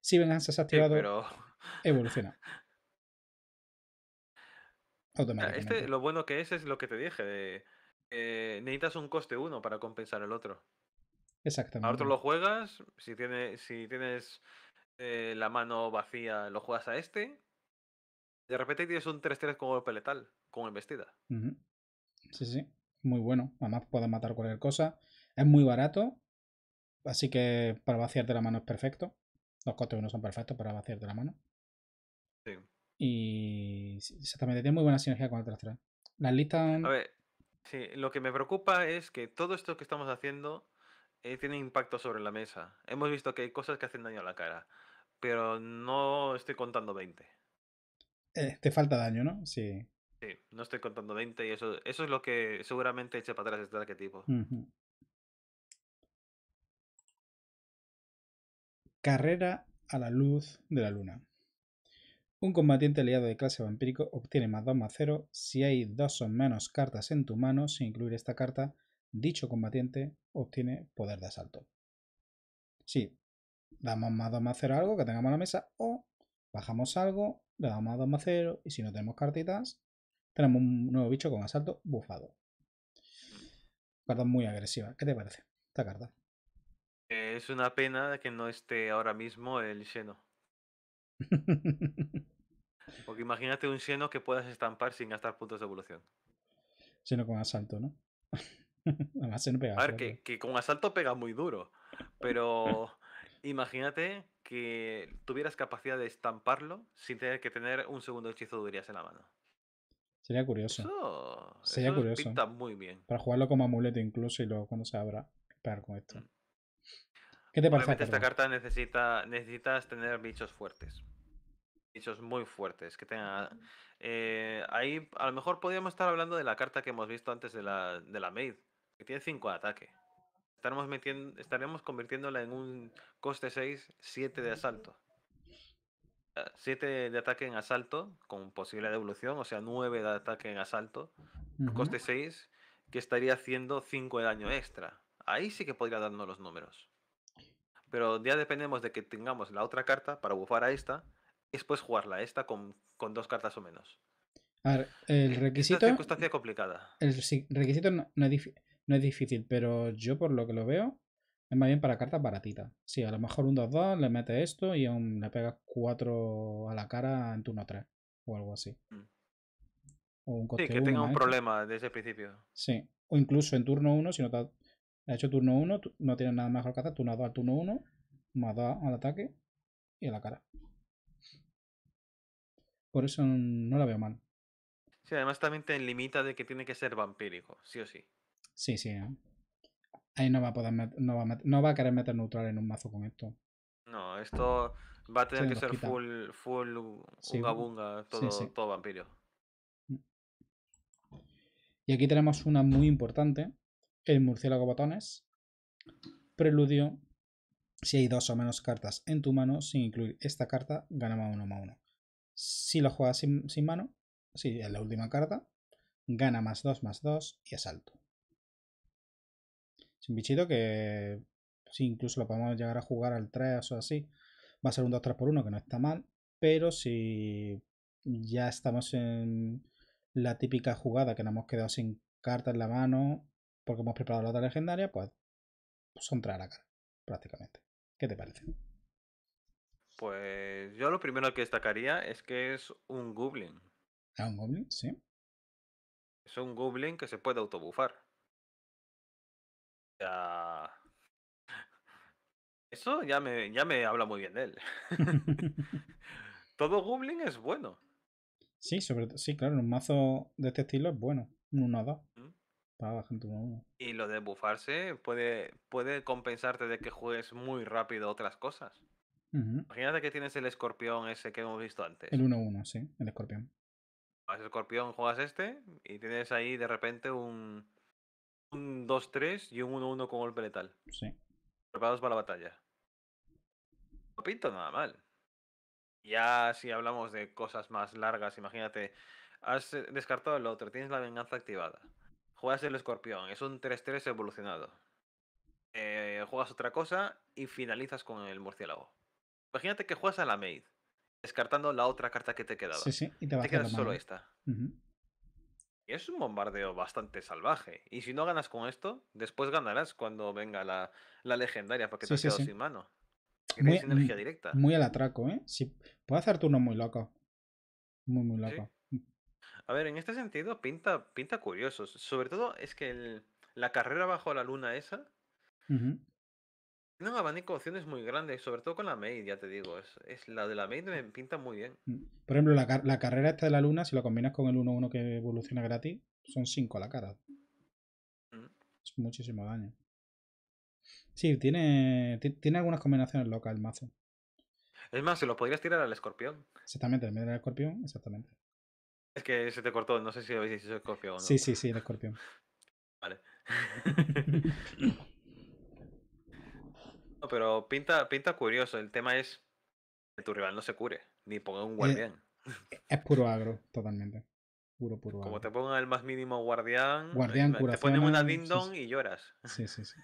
Si venganza se ha activado, pero... evoluciona. Este, lo bueno que es es lo que te dije, de, eh, necesitas un coste 1 para compensar el otro. Exactamente. A otro lo juegas, si, si tienes eh, la mano vacía, lo juegas a este. De repente tienes un 3-3 con golpe letal, con embestida. vestida -huh. Sí, sí muy bueno. Además, puedes matar cualquier cosa. Es muy barato. Así que para vaciarte la mano es perfecto. Los costes uno son perfectos para vaciarte la mano. Sí. Y exactamente, tiene muy buena sinergia con el tres. Las listas. A ver, sí, lo que me preocupa es que todo esto que estamos haciendo eh, tiene impacto sobre la mesa. Hemos visto que hay cosas que hacen daño a la cara, pero no estoy contando 20. Eh, te falta daño, ¿no? Sí no estoy contando 20 y eso, eso es lo que seguramente eche para atrás este arquetipo. Carrera a la luz de la luna. Un combatiente aliado de clase vampírico obtiene más 2 más 0 si hay dos o menos cartas en tu mano. Sin incluir esta carta, dicho combatiente obtiene poder de asalto. Sí, damos más 2 más 0 a algo que tengamos en la mesa o bajamos algo, le damos más 2 más 0 y si no tenemos cartitas, tenemos un nuevo bicho con asalto bufado. Carta muy agresiva. ¿Qué te parece esta carta? Eh, es una pena que no esté ahora mismo el lleno. Porque imagínate un seno que puedas estampar sin gastar puntos de evolución. Seno con asalto, ¿no? Además, no pega. A ver, que, con asalto pega muy duro. Pero imagínate que tuvieras capacidad de estamparlo sin tener que tener un segundo hechizo de en la mano. Sería curioso. Sería curioso. muy bien. Para jugarlo como amuleto incluso y luego cuando se abra, pegar con esto. Mm. ¿Qué te parece? Esta carta necesita, necesitas tener bichos fuertes. Bichos muy fuertes. Que tengan. Eh, ahí a lo mejor podríamos estar hablando de la carta que hemos visto antes de la, de Maid, que tiene 5 de ataque. Estaremos, metiendo, estaremos convirtiéndola en un coste 6, 7 de asalto. 7 ah, de ataque en asalto, con posible devolución, o sea, 9 de ataque en asalto, coste 6, que estaría haciendo 5 de daño extra. Ahí sí que podría darnos los números. Pero ya dependemos de que tengamos la otra carta para bufar a esta, y después jugarla a esta con, con dos cartas o menos. A ver, el e, requisito. es una circunstancia complicada. El requisito no es difícil, pero yo por lo que lo veo, es más bien para cartas baratitas. Sí, a lo mejor un 2-2, le mete esto y le pegas 4 a la cara en turno 3 o algo así. Mm. O un sí, que tenga un ¿eh? problema desde el principio. Sí, o incluso en turno 1, si no te ha hecho turno 1, no tienes nada mejor que hacer, turno 2 al turno 1, más 2 al ataque y a la cara. Por eso no la veo mal. Sí, además también te limita de que tiene que ser vampírico, sí o sí. Sí, sí. ¿eh? Ahí no va a no, va querer meter neutral en un mazo con esto. No, esto va a tener que ser full, full bunga, todo, todo vampiro. Mm. Y aquí tenemos una muy importante, el murciélago botones. Preludio. Si hay dos o menos cartas en tu mano, sin incluir esta carta, gana más uno más uno. Si lo juegas sin, sin mano, si es la última carta, gana más dos más dos y asalto. Es un bichito que si incluso lo podemos llegar a jugar al 3 o así. Va a ser un 2 3 por 1 que no está mal, pero si ya estamos en la típica jugada que nos hemos quedado sin carta en la mano porque hemos preparado la otra legendaria, pues, pues son 3 a la cara, prácticamente. ¿Qué te parece? Pues yo lo primero que destacaría es que es un goblin. ¿Es un goblin? Sí. Es un goblin que se puede autobufar eso ya me, ya me habla muy bien de él. Todo Goblin es bueno. Sí, sobre sí, claro, un mazo de este estilo es bueno. Un 1 2 gente Y lo de bufarse puede, puede compensarte de que juegues muy rápido otras cosas. Imagínate que tienes el escorpión ese que hemos visto antes. El 1-1, sí, el escorpión. más escorpión, juegas este y tienes ahí de repente un, un 2-3 y un 1-1 con golpe letal. Sí. Preparados para la batalla. No pinto nada mal. Ya si hablamos de cosas más largas, imagínate, has eh, descartado el otro, tienes la venganza activada. Juegas el escorpión, es un 3-3 evolucionado. Eh, juegas otra cosa y finalizas con el murciélago. Imagínate que juegas a la maid, descartando la otra carta que te quedaba. Sí, sí, y te, quedas solo esta es un bombardeo bastante salvaje. Y si no ganas con esto, después ganarás cuando venga la, la legendaria porque te sí, sin mano. Muy, energía directa. Muy al atraco, ¿eh? Sí, puede hacer turno muy loco. Muy, muy loco. Mm. A ver, en este sentido pinta, pinta curioso. Sobre todo es que la carrera bajo la luna esa tiene un abanico de opciones muy grande, sobre todo con la Maid, ya te digo. Es, la de la Maid me pinta muy bien. Mm, por ejemplo, la, carrera esta de la luna, si lo combinas con el 1-1 que evoluciona gratis, son 5 a la cara. Mm. Es muchísimo daño. Sí, tiene, tiene algunas combinaciones locas el mazo. Es más, se lo podrías tirar al escorpión. Exactamente, en medio del escorpión, exactamente. Es que se te cortó, no sé si habéis escorpión o no. Sí, sí, sí, el escorpión. vale. pero pinta, pinta curioso. El tema es que tu rival no se cure, ni ponga un eh, guardián. Es, puro agro, totalmente. Puro, puro agro. Como te pongan el más mínimo guardián, guardián eh, te ponen una dindon y lloras. Sí, sí, sí.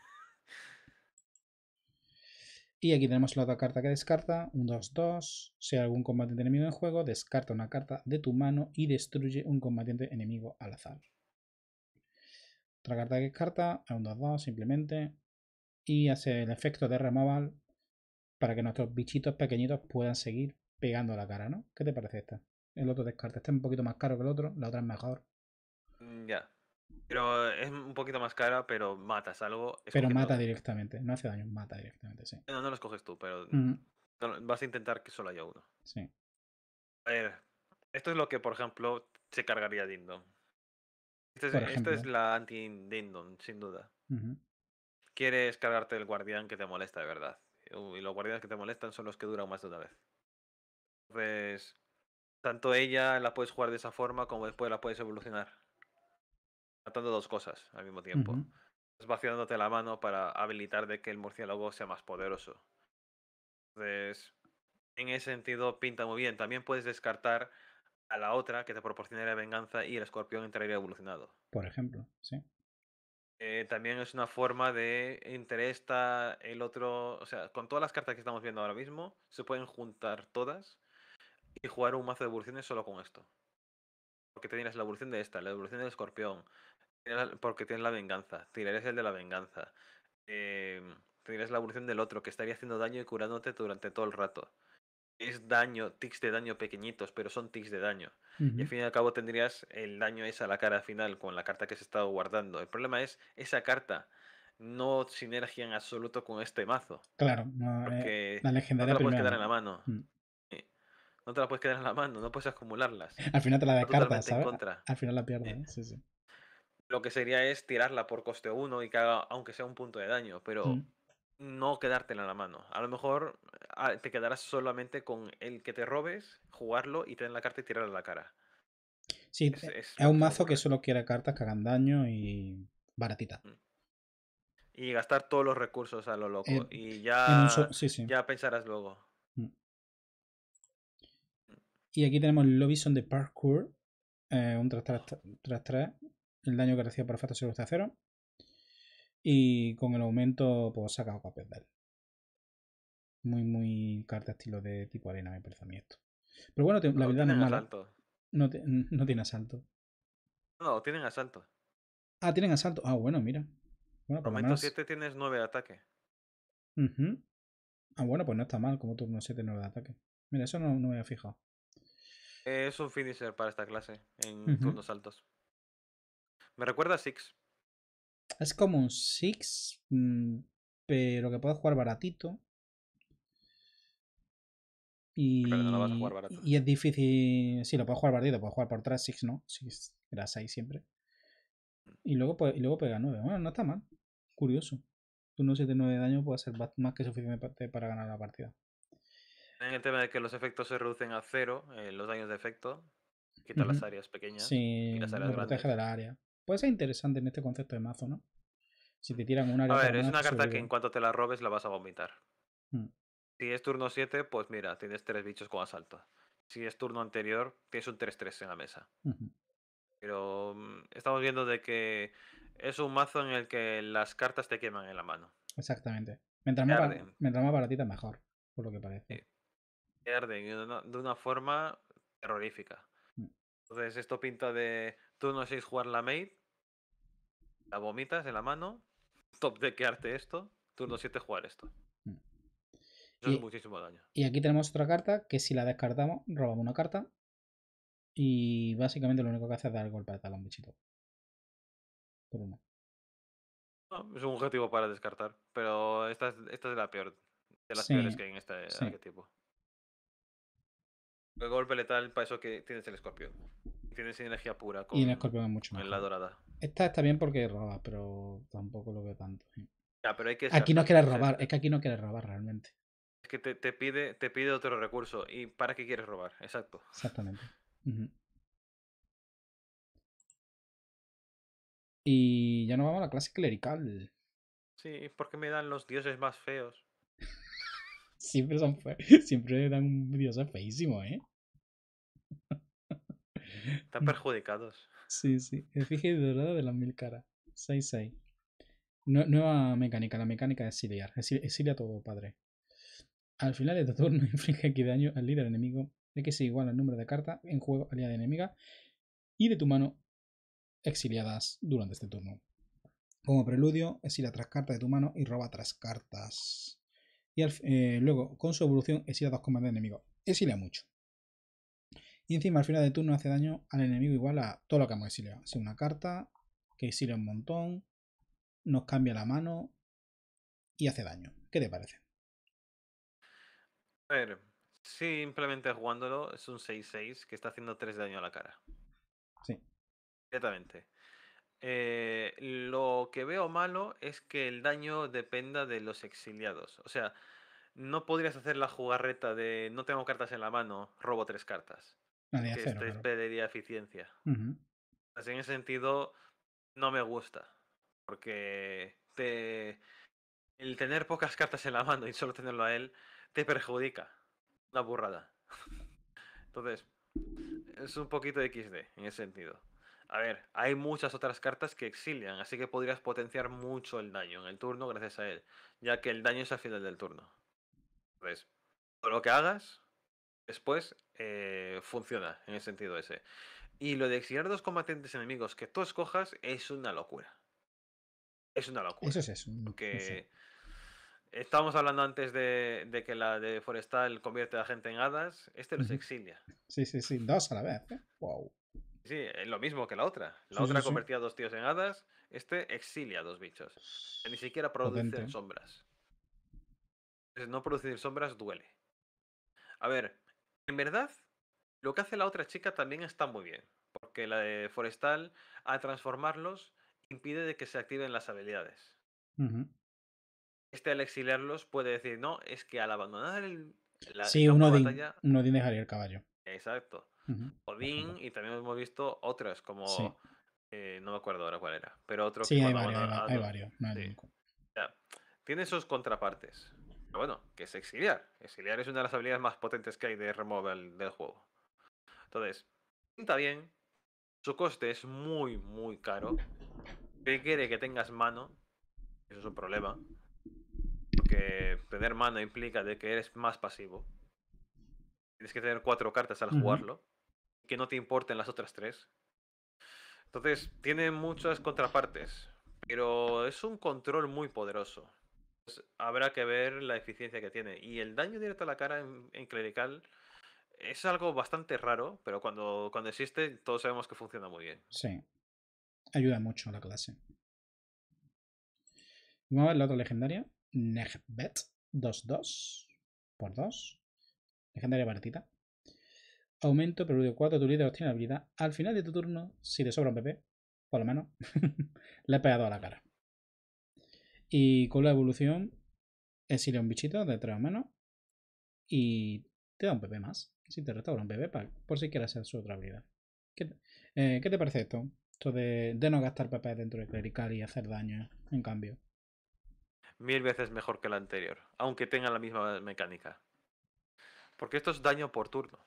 Y aquí tenemos la otra carta que descarta, un 2-2. Si hay algún combatiente enemigo en juego, descarta una carta de tu mano y destruye un combatiente enemigo al azar. Otra carta que descarta, un 2-2 simplemente y hace el efecto de removal para que nuestros bichitos pequeñitos puedan seguir pegando la cara, ¿no? ¿Qué te parece esta? El otro descarte. Este es un poquito más caro que el otro, la otra es mejor. Mm, ya. Pero es un poquito más cara, pero matas algo. pero mata directamente, no hace daño, mata directamente, sí. No, no los coges tú, pero mm. vas a intentar que solo haya uno. Sí. A ver, esto es lo que, por ejemplo, se cargaría Dindon. Este es, esta es la anti-Dindon, sin duda quieres cargarte el guardián que te molesta de verdad. Y los guardianes que te molestan son los que duran más de una vez. Entonces, tanto ella la puedes jugar de esa forma como después la puedes evolucionar. Matando dos cosas al mismo tiempo. Estás vaciándote la mano para habilitar de que el murciélago sea más poderoso. Entonces, en ese sentido pinta muy bien. También puedes descartar a la otra que te proporcionaría venganza y el escorpión entraría evolucionado. Por ejemplo, sí. Eh, también es una forma de interés el otro, o sea, con todas las cartas que estamos viendo ahora mismo, se pueden juntar todas y jugar un mazo de evoluciones solo con esto. Porque tienes la evolución de esta, la evolución del escorpión, porque tienes la venganza, tirarías el de la venganza, eh, em, tendrías la evolución del otro que estaría haciendo daño y curándote durante todo el rato es daño, tics de daño pequeñitos, pero son tics de daño. Y al fin y al cabo tendrías el daño esa a la cara final con la carta que se estado guardando. El problema es esa carta no sinergia en absoluto con este mazo. Claro, no, eh, la legendaria no te la puedes quedar en la mano. Mm. No te la puedes quedar en la mano, no puedes acumularlas. Al final te la descartas, ¿sabes? Contra. Al final la pierdes, sí, sí. Lo que sería es tirarla por coste 1 y que haga, aunque sea un punto de daño, pero mm no quedártela en la mano. A lo mejor ah, te quedarás solamente con el que te robes, jugarlo y tener la carta y tirarla a la cara. Sí, es, e, un mazo que solo quiere cartas que hagan daño y baratita. Mm. Y gastar todos los recursos a lo loco. y ya, ya pensarás luego. Mm. Mm. Y aquí tenemos el Lobison de Parkour. Eh, un 3-3. El daño que recibe por efecto solo a cero. Y con el aumento, pues saca a pedal. Muy, muy carta estilo de tipo arena, me parece a mí esto. Pero bueno, la verdad no es mala. No, no tiene asalto. No, tienen asalto. Ah, tienen asalto. Ah, bueno, mira. Bueno, por 7 tienes 9 de ataque. Ah, bueno, pues no está mal, como turno 7, 9 de ataque. Mira, eso no, no me había fijado. es un finisher para esta clase en turnos altos. Me recuerda a Six. Es como un 6, mm, pero que puedes jugar baratito. Y, no lo vas a jugar barato. y es difícil. Sí, lo puedes jugar baratito, puedes jugar por 3, 6 no. Six era 6 siempre. Y luego, pues, pega 9. Bueno, no está mal. Curioso. Tú 7, 9 de daño puede ser más que suficiente para ganar la partida. En el tema de que los efectos se reducen a 0, eh, los daños de efecto, quita las áreas pequeñas sí, y las áreas protege de la área. Puede ser interesante en este concepto de mazo, ¿no? Si te tiran una... A ver, es una carta que en cuanto te la robes la vas a vomitar. Mm. Si es turno 7, pues mira, tienes tres bichos con asalto. Si es turno anterior, tienes un 3-3 en la mesa. Pero mm, estamos viendo de que es un mazo en el que las cartas te queman en la mano. Exactamente. Mientras más, mientras más mejor, por lo que parece. arden de una, de una forma terrorífica. Mm. Entonces esto pinta de turno 6 jugar la maid, la vomitas en la mano, top de quedarte esto, turno 7 jugar esto. Mm. Eso y, es muchísimo daño. Y aquí tenemos otra carta que si la descartamos, robamos una carta. Y básicamente lo único que hace es dar el golpe a un bichito. Por uno. es un objetivo para descartar, pero esta es, esta la peor. De las peores que hay en este tipo arquetipo. El golpe letal para eso que tienes el escorpión. Tiene energía pura y en escorpión es mucho más. En la dorada. Esta está bien porque roba, pero tampoco lo veo tanto. Ya, pero hay que aquí no quieres robar, es que aquí no quieres robar realmente. Es que te, te, pide, te pide otro recurso. ¿Y para qué quieres robar? Exacto. Exactamente. Y ya no vamos a la clase clerical. Sí, porque me dan los dioses más feos. siempre son feos. Siempre me dan un dios feísimo, ¿eh? Están mm. perjudicados. Sí, sí. Efigie dorada de las mil caras 6-6. nueva mecánica, la mecánica de exiliar. Exilia todo padre. Al final de tu turno inflige aquí daño al líder enemigo De que sea igual al número de cartas en juego de enemiga y de tu mano exiliadas durante este turno. Como preludio, Exilia tres cartas de tu mano y roba tres cartas. Y eh, luego, con su evolución, Exilia dos comandos enemigos. Exilia mucho. Y encima al final de turno hace daño al enemigo igual a todo lo que hemos exiliado. Es una carta que exilia un montón, nos cambia la mano y hace daño. ¿Qué te parece? A ver, simplemente jugándolo es un 6-6 que está haciendo 3 daño a la cara. Sí. Exactamente. Eh, lo que veo malo es que el daño dependa de los exiliados. O sea, no podrías hacer la jugarreta de no tengo cartas en la mano, robo tres cartas que esto claro. eficiencia. Así pues en ese sentido, no me gusta. Porque te... el tener pocas cartas en la mano y solo tenerlo a él, te perjudica. Una burrada. Entonces, es un poquito de XD en ese sentido. A ver, hay muchas otras cartas que exilian, así que podrías potenciar mucho el daño en el turno gracias a él, ya que el daño es al final del turno. Entonces, lo que hagas después eh, funciona en el sentido ese. Y lo de exiliar dos combatientes enemigos que tú escojas es una locura. Es una locura. Eso es eso. Porque estábamos hablando antes de, que la de Forestal convierte a la gente en hadas. Este los exilia. Sí, sí, sí. Dos a la vez. Wow. ¿eh? Sí, es lo mismo que la otra. La otra convertía a dos tíos en hadas. Este exilia a dos bichos. ni siquiera producen sombras. no producir sombras duele. A ver, en verdad, lo que hace la otra chica también está muy bien, porque la de Forestal, al transformarlos, impide de que se activen las habilidades. Este al exiliarlos puede decir, no, es que al abandonar el, la, sí, un batalla... dejaría el caballo. Exacto. Uh y también hemos visto otras como... Eh, no me acuerdo ahora cuál era, pero otro... Sí, hay, varios, tiene sus contrapartes. Pero bueno, que es exiliar. Exiliar es una de las habilidades más potentes que hay de Remover del juego. Entonces, pinta bien. Su coste es muy, muy caro. ¿Qué quiere que tengas mano? Eso es un problema. Porque tener mano implica de que eres más pasivo. Tienes que tener cuatro cartas al jugarlo. Que no te importen las otras tres. Entonces, tiene muchas contrapartes. Pero es un control muy poderoso. Pues, habrá que ver la eficiencia que tiene. Y el daño directo a la cara en, clerical es algo bastante raro, pero cuando, cuando existe todos sabemos que funciona muy bien. Sí. Ayuda mucho a la clase. Vamos a ver la otra legendaria. Negbet 2-2 por 2. Legendaria partida. Aumento preludio 4. Tu líder obtiene habilidad. Al final de tu turno, si te sobra un PP, por lo menos le he pegado a la cara. Y con la evolución es un bichito de tres o menos y te da un pp más. Si te restaura un pp, por si quieres hacer su otra habilidad. Eh, ¿Qué, te parece esto? Esto de, no gastar pp dentro de clerical y hacer daño en cambio. Mil veces mejor que la anterior, aunque tenga la misma mecánica. Porque esto es daño por turno.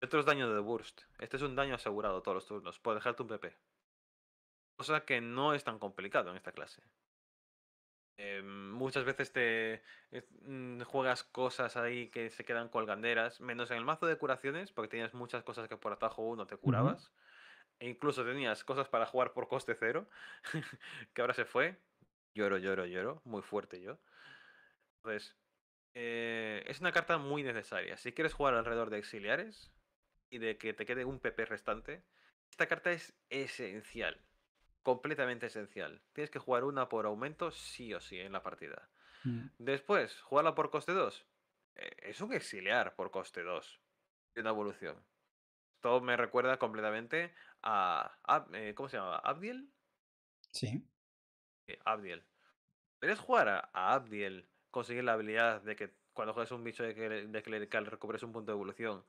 Esto es daño de burst. Este es un daño asegurado todos los turnos. Puede dejarte un PP. Cosa que no es tan complicado en esta clase. Eh, muchas veces te eh, mm, juegas cosas ahí que se quedan colganderas, menos en el mazo de curaciones, porque tenías muchas cosas que por atajo uno te curabas. E incluso tenías cosas para jugar por coste cero, que ahora se fue. Lloro, lloro, lloro. Muy fuerte yo. Entonces, eh, es una carta muy necesaria. Si quieres jugar alrededor de exiliares y de que te quede un PP restante, esta carta es esencial completamente esencial. Tienes que jugar una por aumento sí o sí en la partida. Mm. Después, jugarla por coste 2. Eh, es un exiliar por coste 2 de una evolución. Esto me recuerda completamente a... Eh, ¿Cómo se llamaba? ¿Abdiel? Sí. Eh, Abdiel. ¿Quieres jugar a, Abdiel? Conseguir la habilidad de que cuando juegas un bicho de, que clerical recuperes un punto de evolución.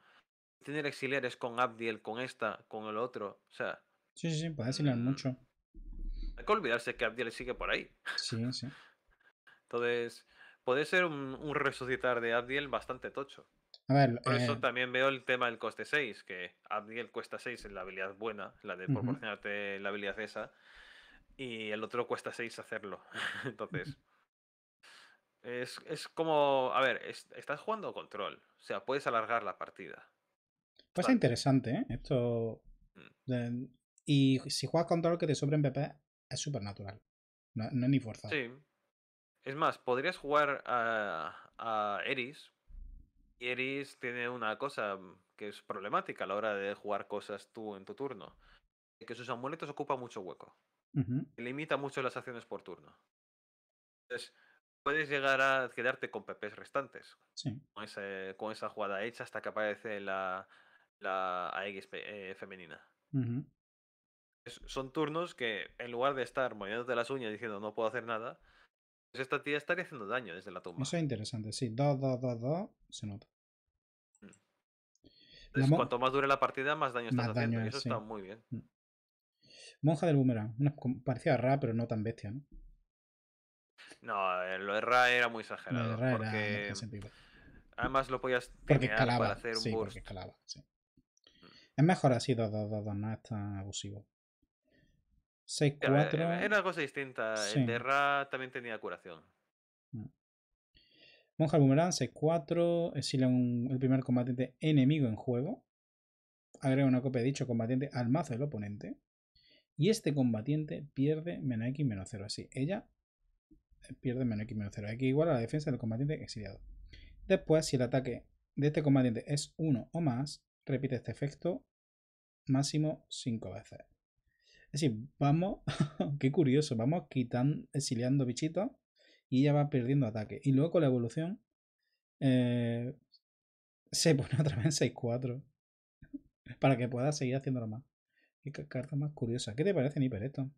Tener exiliares con Abdiel, con esta, con el otro. O sea... Sí, sí, sí, puedes exiliar mm. mucho olvidarse que Abdiel sigue por ahí. Sí, sí. Entonces, puede ser un, resucitar de Abdiel bastante tocho. A ver, por eso eh, también veo el tema del coste 6, que Abdiel cuesta 6 en la habilidad buena, la de proporcionarte la habilidad esa, y el otro cuesta 6 hacerlo. Entonces, es, es, como, a ver, estás jugando control, o sea, puedes alargar la partida. Pues es interesante, ¿eh? Esto... Mm. Y si juegas control que te sobren PP, es súper natural. No, es ni forzado. Sí. Es más, podrías jugar a, Eris. Y Eris tiene una cosa que es problemática a la hora de jugar cosas tú en tu turno. Que sus amuletos ocupan mucho hueco. Limita mucho las acciones por turno. Entonces, puedes llegar a quedarte con PPs restantes. Sí. Con, con, esa jugada hecha hasta que aparece la, la AX eh, femenina son turnos que en lugar de estar moviéndote las uñas diciendo no puedo hacer nada, pues esta tía estaría haciendo daño desde la tumba. Eso es interesante, sí. 2-2-2-2 se nota. Mm. cuanto más dure la partida, más daño estás haciendo. y eso está muy bien. Mm. Monja del Boomerang. parecía ra pero no tan bestia, ¿no? No, eh, lo de Ra era muy exagerado. Además lo podías porque para hacer un burst. Mm. Es mejor así, 2 2 2 no es tan abusivo. 6, 4. Eh, era, una cosa distinta. El de Ra también tenía curación. Mm. Monja Boomerang, 6-4. exilia el primer combatiente enemigo en juego. Agrega una copia de dicho combatiente al mazo del oponente. Y este combatiente pierde menos X menos 0. Así, ella eh, pierde menos X menos 0. X igual a la defensa del combatiente exiliado. Después, si el ataque de este combatiente es 1 o más, repite este efecto máximo 5 veces. Es decir, vamos, qué curioso, vamos quitando, exiliando bichitos y ella va perdiendo ataque. Y luego con la evolución eh, se pone otra vez en 6-4 para que pueda seguir haciéndolo más. Qué carta más curiosa. ¿Qué te parece, Niper, esto? Un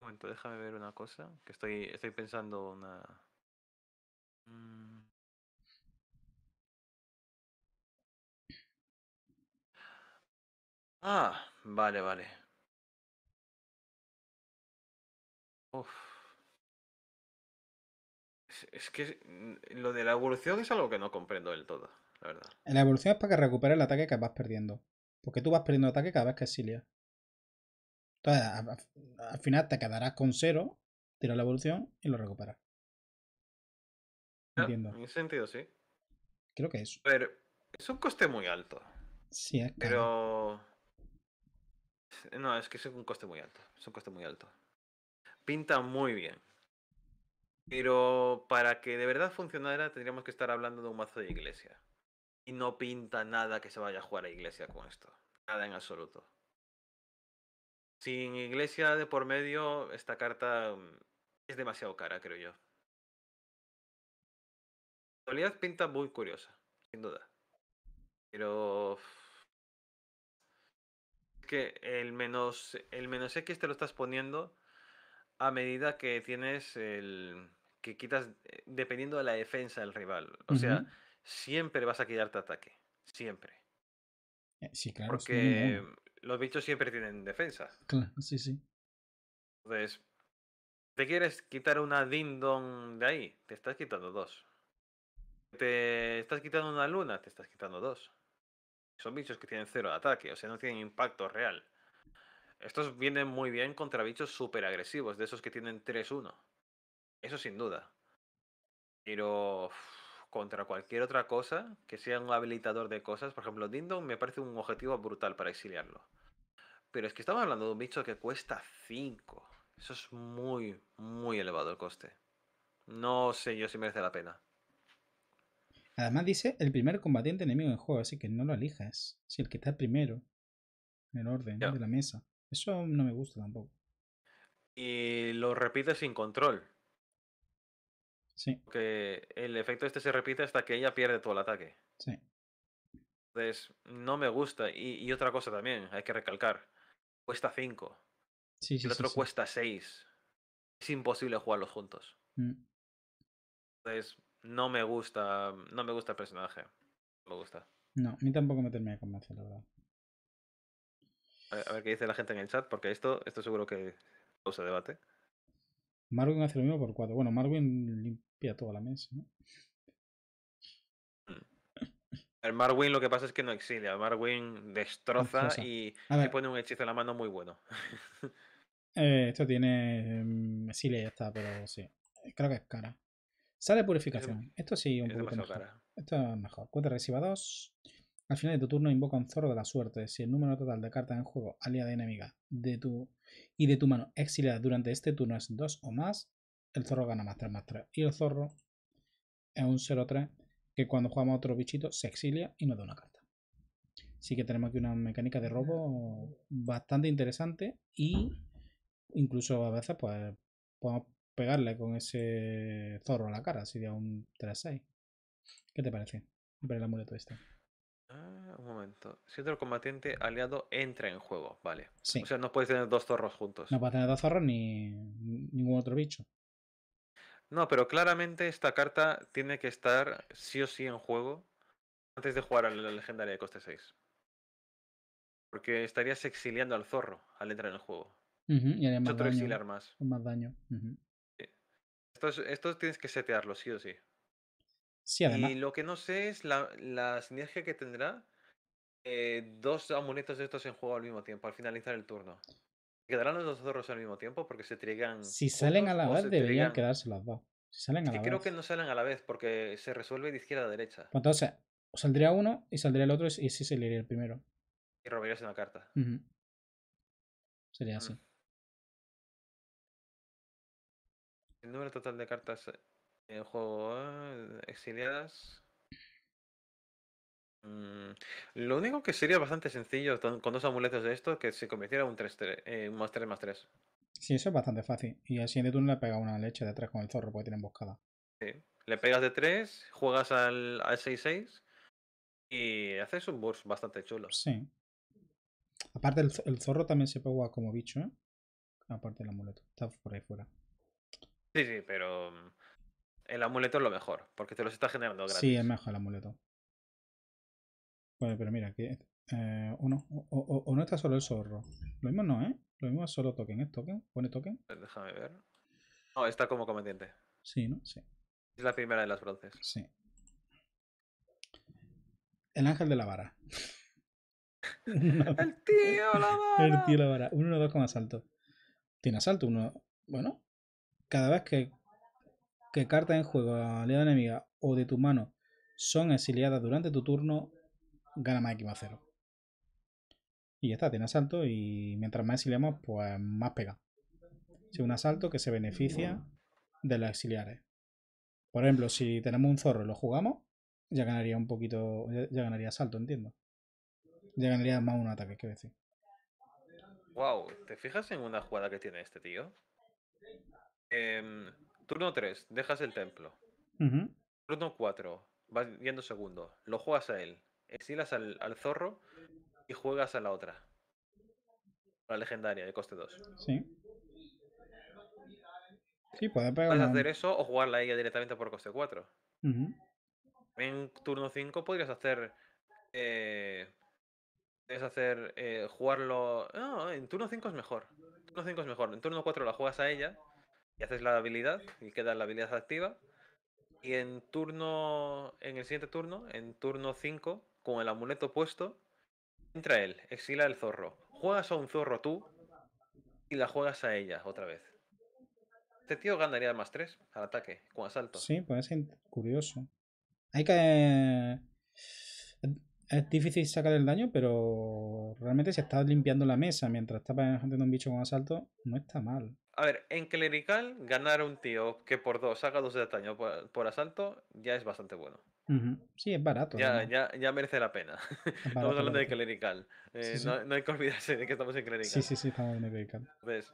momento, déjame ver una cosa. Que estoy, estoy pensando una. Mm. Ah, Vale, vale. Es, que mm, lo de la evolución es algo que no comprendo del todo, la verdad. la evolución es para que recuperes el ataque que vas perdiendo. Porque tú vas perdiendo ataque cada vez que exilias. Entonces, al, final te quedarás con cero, tiras la evolución y lo recuperas. Ah, Entiendo. en ese sentido, sí. Creo que es. Pero es un coste muy alto. Sí, es que... Pero no, es que es un coste muy alto. Es un coste muy alto. Pinta muy bien. Pero para que de verdad funcionara, tendríamos que estar hablando de un mazo de iglesia. Y no pinta nada que se vaya a jugar a iglesia con esto. Nada en absoluto. Sin iglesia de por medio, esta carta mm, es demasiado cara, creo yo. En realidad pinta muy curiosa, sin duda. Pero el menos, el menos X te lo estás poniendo a medida que tienes el. que quitas. Eh, dependiendo de la defensa del rival. O sea, siempre vas a quitarte ataque. Siempre. Eh, sí, Porque los bichos siempre tienen defensa. Claro, sí, sí. Entonces, te quieres quitar una dindon de ahí, te estás quitando dos. Te estás quitando una luna, te estás quitando dos. Son bichos que tienen cero de ataque, o sea, no tienen impacto real. Estos vienen muy bien contra bichos súper agresivos, de esos que tienen 3-1. Eso sin duda. Pero contra cualquier otra cosa, que sea un habilitador de cosas, por ejemplo, Dindon me parece un objetivo brutal para exiliarlo. Pero es que estamos hablando de un bicho que cuesta 5. Eso es muy, muy elevado el coste. No sé yo si merece la pena. Además dice el primer combatiente enemigo en juego, así que no lo elijas. Si el que está primero en el orden de la mesa. Eso no me gusta tampoco. Y lo repite sin control. Sí. Porque el efecto este se repite hasta que ella pierde todo el ataque. Sí. Entonces, no me gusta. Y, otra cosa también, hay que recalcar. Cuesta 5. Sí, sí, el otro cuesta 6. Es imposible jugarlos juntos. Mm. Entonces, no me gusta, no me gusta el personaje. No me gusta. No, a mí tampoco me termina de convencer, la verdad. A ver, qué dice la gente en el chat, porque esto, esto seguro que causa debate. Marwin hace lo mismo por cuatro. Bueno, Marwin limpia toda la mesa, ¿no? Mm. El Marwin lo que pasa es que no exilia. Marwin destroza y pone un hechizo en la mano muy bueno. Eh, esto tiene. Sí, mm, ya está, pero sí. Creo que es cara sale purificación. Esto sí, un poco mejor. Esto es mejor. Cuenta reciba 2. Al final de tu turno invoca un zorro de la suerte. Si el número total de cartas en juego, aliada enemiga, de tu, y de tu mano exilia durante este turno es 2 o más, el zorro gana más 3 más 3. Y el zorro es un 0-3 que cuando jugamos a otro bichito se exilia y nos da una carta. Así que tenemos aquí una mecánica de robo bastante interesante y incluso a veces pues podemos pegarle con ese zorro a la cara. Sería un 3-6. ¿Qué te parece? Ver el amuleto este. Ah, un momento. Si otro combatiente aliado entra en juego, vale. O sea, no puedes tener dos zorros juntos. No puedes tener dos zorros ni ningún otro bicho. No, pero claramente esta carta tiene que estar sí o sí en juego antes de jugar a la legendaria de coste 6. Porque estarías exiliando al zorro al entrar en el juego. y haría más daño, exiliar más. Más daño esto, tienes que setearlo, sí o sí. Sí, además. Y lo que no sé es la, la sinergia que tendrá eh, dos amuletos de estos en juego al mismo tiempo, al finalizar el turno. ¿Quedarán los dos zorros al mismo tiempo? Porque se triegan. Si salen a la vez, deberían quedarse las dos. Si salen a la vez. creo que no salen a la vez, porque se resuelve de izquierda a derecha. Pues entonces, saldría uno y saldría el otro y sí saldría el primero. Y robarías una carta. Sería mm. así. El número total de cartas en juego eh, exiliadas. Mm, lo único que sería bastante sencillo con dos amuletos de esto que se convirtiera en un 3, 3 eh, más 3 más 3. Sí, eso es bastante fácil. Y al siguiente turno le pega una leche de 3 con el zorro porque tiene emboscada. Sí. Le pegas de 3, juegas al 6-6 y haces un burst bastante chulo. Sí. Aparte, el, zorro también se puede como bicho, ¿eh? Aparte del amuleto. Está por ahí fuera. Sí, sí, pero mm, el amuleto es lo mejor, porque te los está generando gratis. Sí, es mejor el amuleto. Bueno, pues, pero mira, aquí. Eh, o, no, está solo el zorro. Lo mismo no, ¿eh? Lo mismo es solo token. ¿Es token? ¿Pone token? Déjame ver. No, está como cometiente. Sí, ¿no? Sí. Es la primera de las bronces. Sí. El ángel de la vara. el tío la vara. El tío la vara. 1 dos, con asalto. Tiene asalto. Uno... Bueno, cada vez que, cartas en juego a la aliada enemiga o de tu mano son exiliadas durante tu turno, gana más equipo a cero. Y ya está, tiene asalto y mientras más exiliamos, pues más pega. Es un asalto que se beneficia de los exiliares. Por ejemplo, si tenemos un zorro y lo jugamos, ya ganaría un poquito, ya, ganaría asalto, entiendo. Ya ganaría más un ataque, que decir. Wow, ¿te fijas en una jugada que tiene este tío? Em, turno 3, dejas el templo. Turno 4, vas viendo segundo. Lo juegas a él. Exilas al, zorro y juegas a la otra. La legendaria de coste 2. Sí. Sí, Puedes hacer eso o jugarla a ella directamente por coste 4. En turno 5 podrías hacer. Eh, hacer. Eh, jugarlo. No, en turno 5 es mejor. En turno 5 es mejor. En turno 4 la juegas a ella y haces la habilidad y queda la habilidad activa. Y en turno, en el siguiente turno, en turno 5, con el amuleto puesto, entra él, exila el zorro. Juegas a un zorro tú y la juegas a ella otra vez. Este tío ganaría más 3 al ataque, con asalto. Sí, pues es curioso. Hay que. Eh, es difícil sacar el daño, pero realmente si estás limpiando la mesa mientras estás haciendo un bicho con asalto, no está mal. A ver, en clerical, ganar a un tío que por dos haga dos de ataque por, asalto ya es bastante bueno. Sí, es barato. Ya, ya, ya, merece la pena. estamos hablando de clerical. Eh, no, hay que olvidarse de que estamos en clerical. Sí, sí, sí, estamos en clerical. ¿Ves?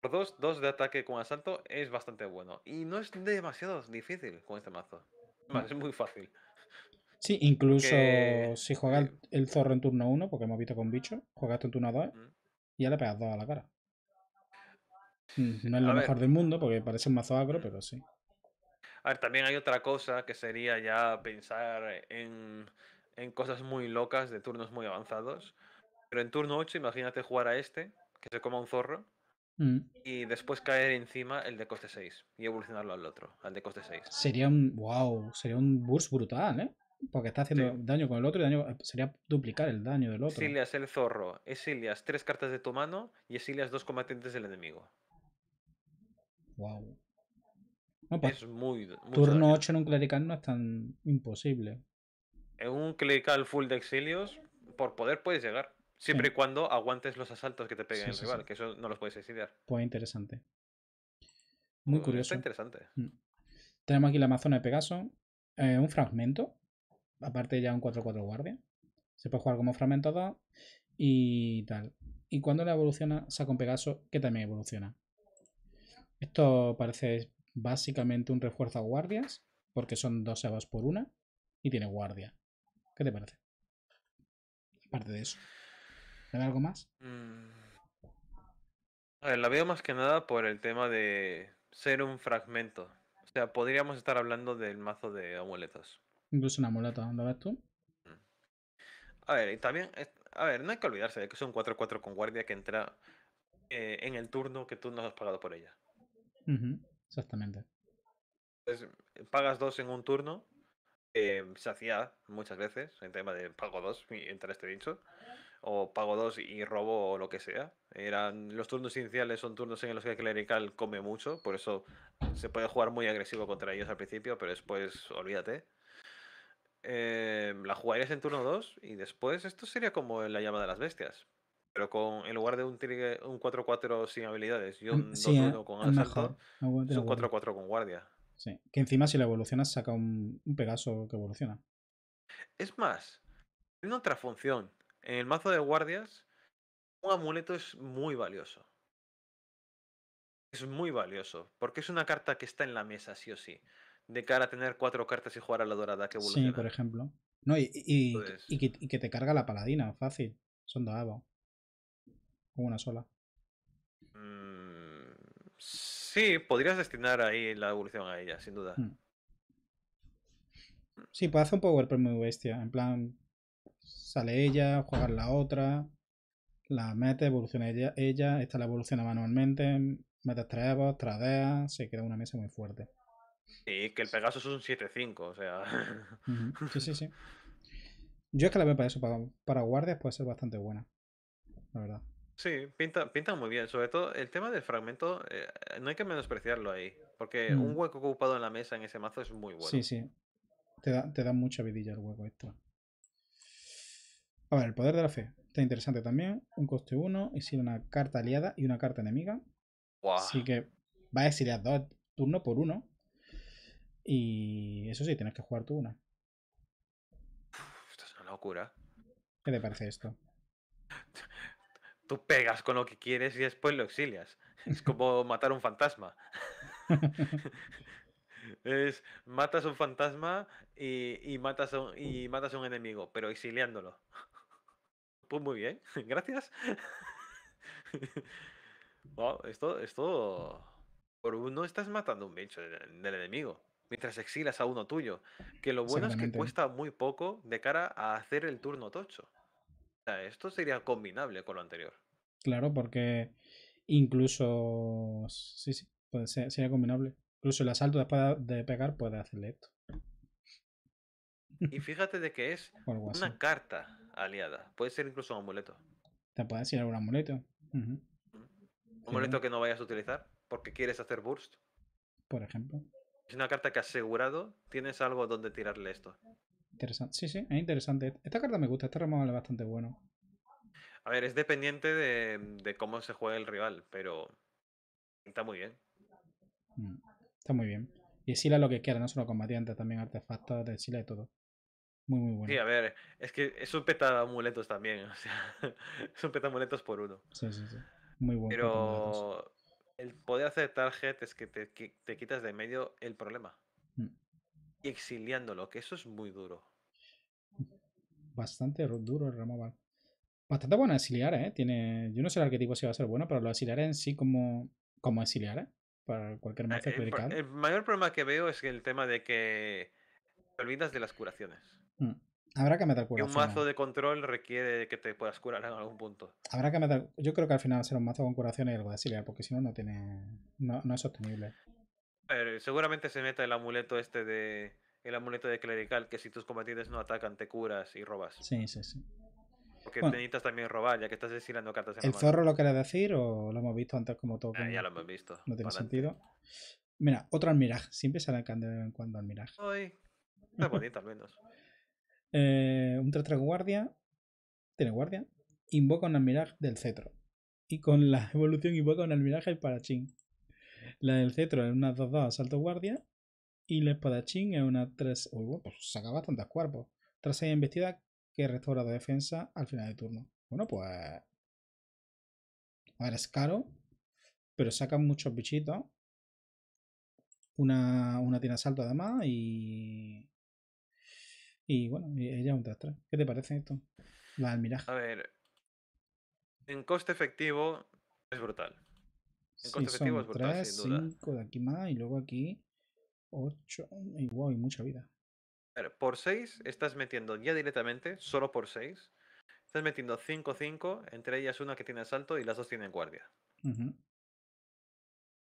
por dos, dos de ataque con asalto es bastante bueno. Y no es demasiado difícil con este mazo. Mm. es muy fácil. Sí, incluso si juegas eh el, zorro en turno 1, porque hemos visto con bicho, jugaste en turno 2 y ya le pegas dos a la cara. No es lo mejor del mundo porque parece un mazo agro, pero sí. A ver, también hay otra cosa que sería ya pensar en, en cosas muy locas de turnos muy avanzados. Pero en turno 8, imagínate jugar a este, que se coma un zorro, mm. y después caer encima el de coste 6 y evolucionarlo al otro, al de coste 6. Sería un. ¡Wow! Sería un burst brutal, ¿eh? Porque está haciendo daño con el otro y daño eh, sería duplicar el daño del otro. Exilias el zorro, exilias tres cartas de tu mano y exilias dos combatientes del enemigo. Wow. Pues, es muy. Turno 8 en un clerical no es tan imposible. En un clerical full de exilios, por poder puedes llegar. Siempre y cuando aguantes los asaltos que te peguen el rival, que eso no los puedes exiliar. Pues interesante. Muy mm, curioso. interesante. Mm. Tenemos aquí la Amazona de Pegaso. Eh, un fragmento. Aparte ya un 4-4 guardia. Se puede jugar como fragmento y tal. Y cuando la evoluciona, saca un Pegaso que también evoluciona. Esto parece básicamente un refuerzo a guardias, porque son dos evas por una y tiene guardia. ¿Qué te parece? Aparte de eso. algo más? Mm. A ver, la veo más que nada por el tema de ser un fragmento. O sea, podríamos estar hablando del mazo de amuletos. Incluso una amuleta, ¿lo ves tú? Mm. A ver, y también, a ver, no hay que olvidarse de que es un 4-4 con guardia que entra eh, en el turno que tú nos has pagado por ella. Exactamente. pagas dos en un turno. Eh, se hacía muchas veces en tema de pago dos y entra este dicho. O pago dos y robo o lo que sea. Eran, los turnos iniciales son turnos en los que el clerical come mucho. Por eso se puede jugar muy agresivo contra ellos al principio, pero después olvídate. Em, la jugarías en turno dos y después esto sería como la llama de las bestias pero con en lugar de un, un 4-4 sin habilidades y em, ¿eh? un 2-1 con asalto, es un 4-4 con guardia. Sí, que encima si la evolucionas saca un, Pegaso que evoluciona. Es más, tiene otra función. En el mazo de guardias, un amuleto es muy valioso. Es muy valioso, porque es una carta que está en la mesa, sí o sí. De cara a tener cuatro cartas y jugar a la dorada que evoluciona. Sí, por ejemplo. No, y, que, te carga la paladina, fácil. Son dos una sola. Mm, sí, podrías destinar ahí la evolución a ella, sin duda. Hmm. Sí, puede hacer un PowerPoint muy bestia. En plan, sale ella, juegas la otra, la mete evoluciona ella, esta la evoluciona manualmente, Mete tres evos, se queda una mesa muy fuerte. Sí, que el Pegaso es un 7-5, o sea. Sí, sí, sí. Yo es que la veo para eso, para guardias puede ser bastante buena, la verdad. Sí, pinta, muy bien. Sobre todo el tema del fragmento, eh, no hay que menospreciarlo ahí, porque un mm. hueco ocupado en la mesa en ese mazo es muy bueno. Sí, sí. Te da, mucha vidilla el hueco esto A ver, el poder de la fe. Está interesante también. Un coste 1, si una carta aliada y una carta enemiga. Así que va a exiliar dos turnos por uno. Y eso sí, tienes que jugar tú una. Esto es una locura. ¿Qué te parece esto? pegas con lo que quieres y después lo exilias. Es como matar un fantasma. es matas un fantasma y, matas un, y matas un enemigo, pero exiliándolo. Pues muy bien, gracias. esto, esto. Por uno estás matando un bicho del, enemigo mientras exilas a uno tuyo. Que lo bueno es que cuesta muy poco de cara a hacer el turno tocho. esto sería combinable con lo anterior. Claro, porque incluso. Sí, sí, puede ser, sería combinable. Incluso el asalto después de pegar puede hacerle esto. Y fíjate de que es una carta aliada. Puede ser incluso un amuleto. Te puede decir un amuleto. Un amuleto que no vayas a utilizar porque quieres hacer burst. Por ejemplo. Es una carta que asegurado tienes algo donde tirarle esto. Interesante. Sí, sí, es interesante. Esta carta me gusta, este remodel es bastante bueno. A ver, es dependiente de, mm, cómo se juega el rival, pero está muy bien. Mm, está muy bien. Y exila lo que quiera, no solo combatiente también artefactos, exila y todo. Muy, muy bueno. Sí, a ver, es que es un peta amuletos también, o sea, es un peta amuletos por uno. Sí, sí, sí. Muy bueno. Pero el poder hacer target es que te, quitas de medio el problema. Mm. Y exiliándolo, que eso es muy duro. Bastante duro el removal. Bastante buena asiliar ¿eh? Tiene, yo no sé el arquetipo si va a ser bueno, pero los exiliares en sí como, como eh. para cualquier ah, mazo clerical el, mayor problema que veo es el tema de que te olvidas de las curaciones. Mm, habrá que meter curaciones. un mazo de control requiere que te puedas curar en algún punto. Habrá que meter. Yo creo que al final va ser un mazo con curaciones y algo de asiliar, porque si no, no tiene. No, es sostenible. Pero seguramente se meta el amuleto este de. El amuleto de clerical, que si tus combatientes no atacan, te curas y robas. Sí, sí, sí. Porque bueno, necesitas también robar, ya que estás asesinando cartas en ¿El zorro lo quería decir o lo hemos visto antes como todo? Ah, ya lo hemos visto. No tiene sentido. Mira, otro almiraj. Siempre sale de vez en cuando almiraj. Ay, está bonito al menos. Eh, un 3 3 guardia. Tiene guardia. Invoca un almiraj del cetro. Y con la evolución invoca un almiraj el parachín. La del cetro es una 2-2 asalto guardia. Y la espadachín es una 3. Uy, pues saca bastantes cuerpos. Tras 6 embestida que restaura de defensa al final de turno. Bueno, pues... A ver, es caro, pero sacan muchos bichitos. Una, una tiene asalto además y... Y bueno, ella es un 3-3. ¿Qué te parece esto? La almiraje. A ver, en coste efectivo es brutal. En coste efectivo es brutal. sin duda. 5 de aquí más y luego aquí 8. y wow, y mucha vida por 6 estás metiendo ya directamente, solo por 6, estás metiendo 5-5, entre ellas una que tiene asalto y las dos tienen guardia.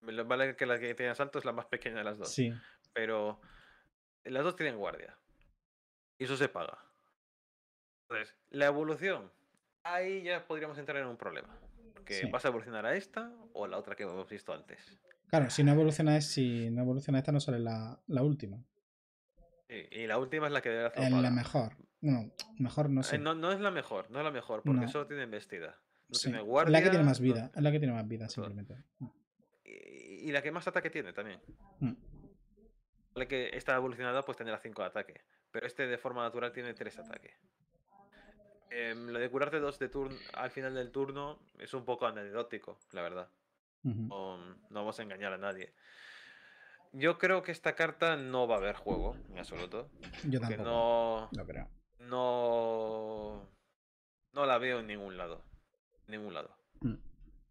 Vale que la que tiene asalto es la más pequeña de las dos. Sí. Pero las dos tienen guardia. Y eso se paga. Entonces, la evolución. Ahí ya podríamos entrar en un problema. Que vas a evolucionar a esta o a la otra que hemos visto antes. Claro, si no evoluciona, si no evoluciona esta, no sale la, la última. Eh, y la última es la que debe hacer. Es la mejor. No, mejor eh, no sé. No, no, es la mejor, no es la mejor, porque solo tiene vestida. No tiene guardia. La que tiene más vida, es la que tiene más vida, simplemente. Y, la que más ataque tiene también. Mm. La que está evolucionada, pues tendrá 5 de ataque. Pero este de forma natural tiene 3 ataques. Eh, lo de curarte dos de turno al final del turno es un poco anecdótico, la verdad. no, vamos a engañar a nadie yo creo que esta carta no va a haber juego, en absoluto. Yo tampoco. No, creo. No, no la veo en ningún lado. En ningún lado. Mm.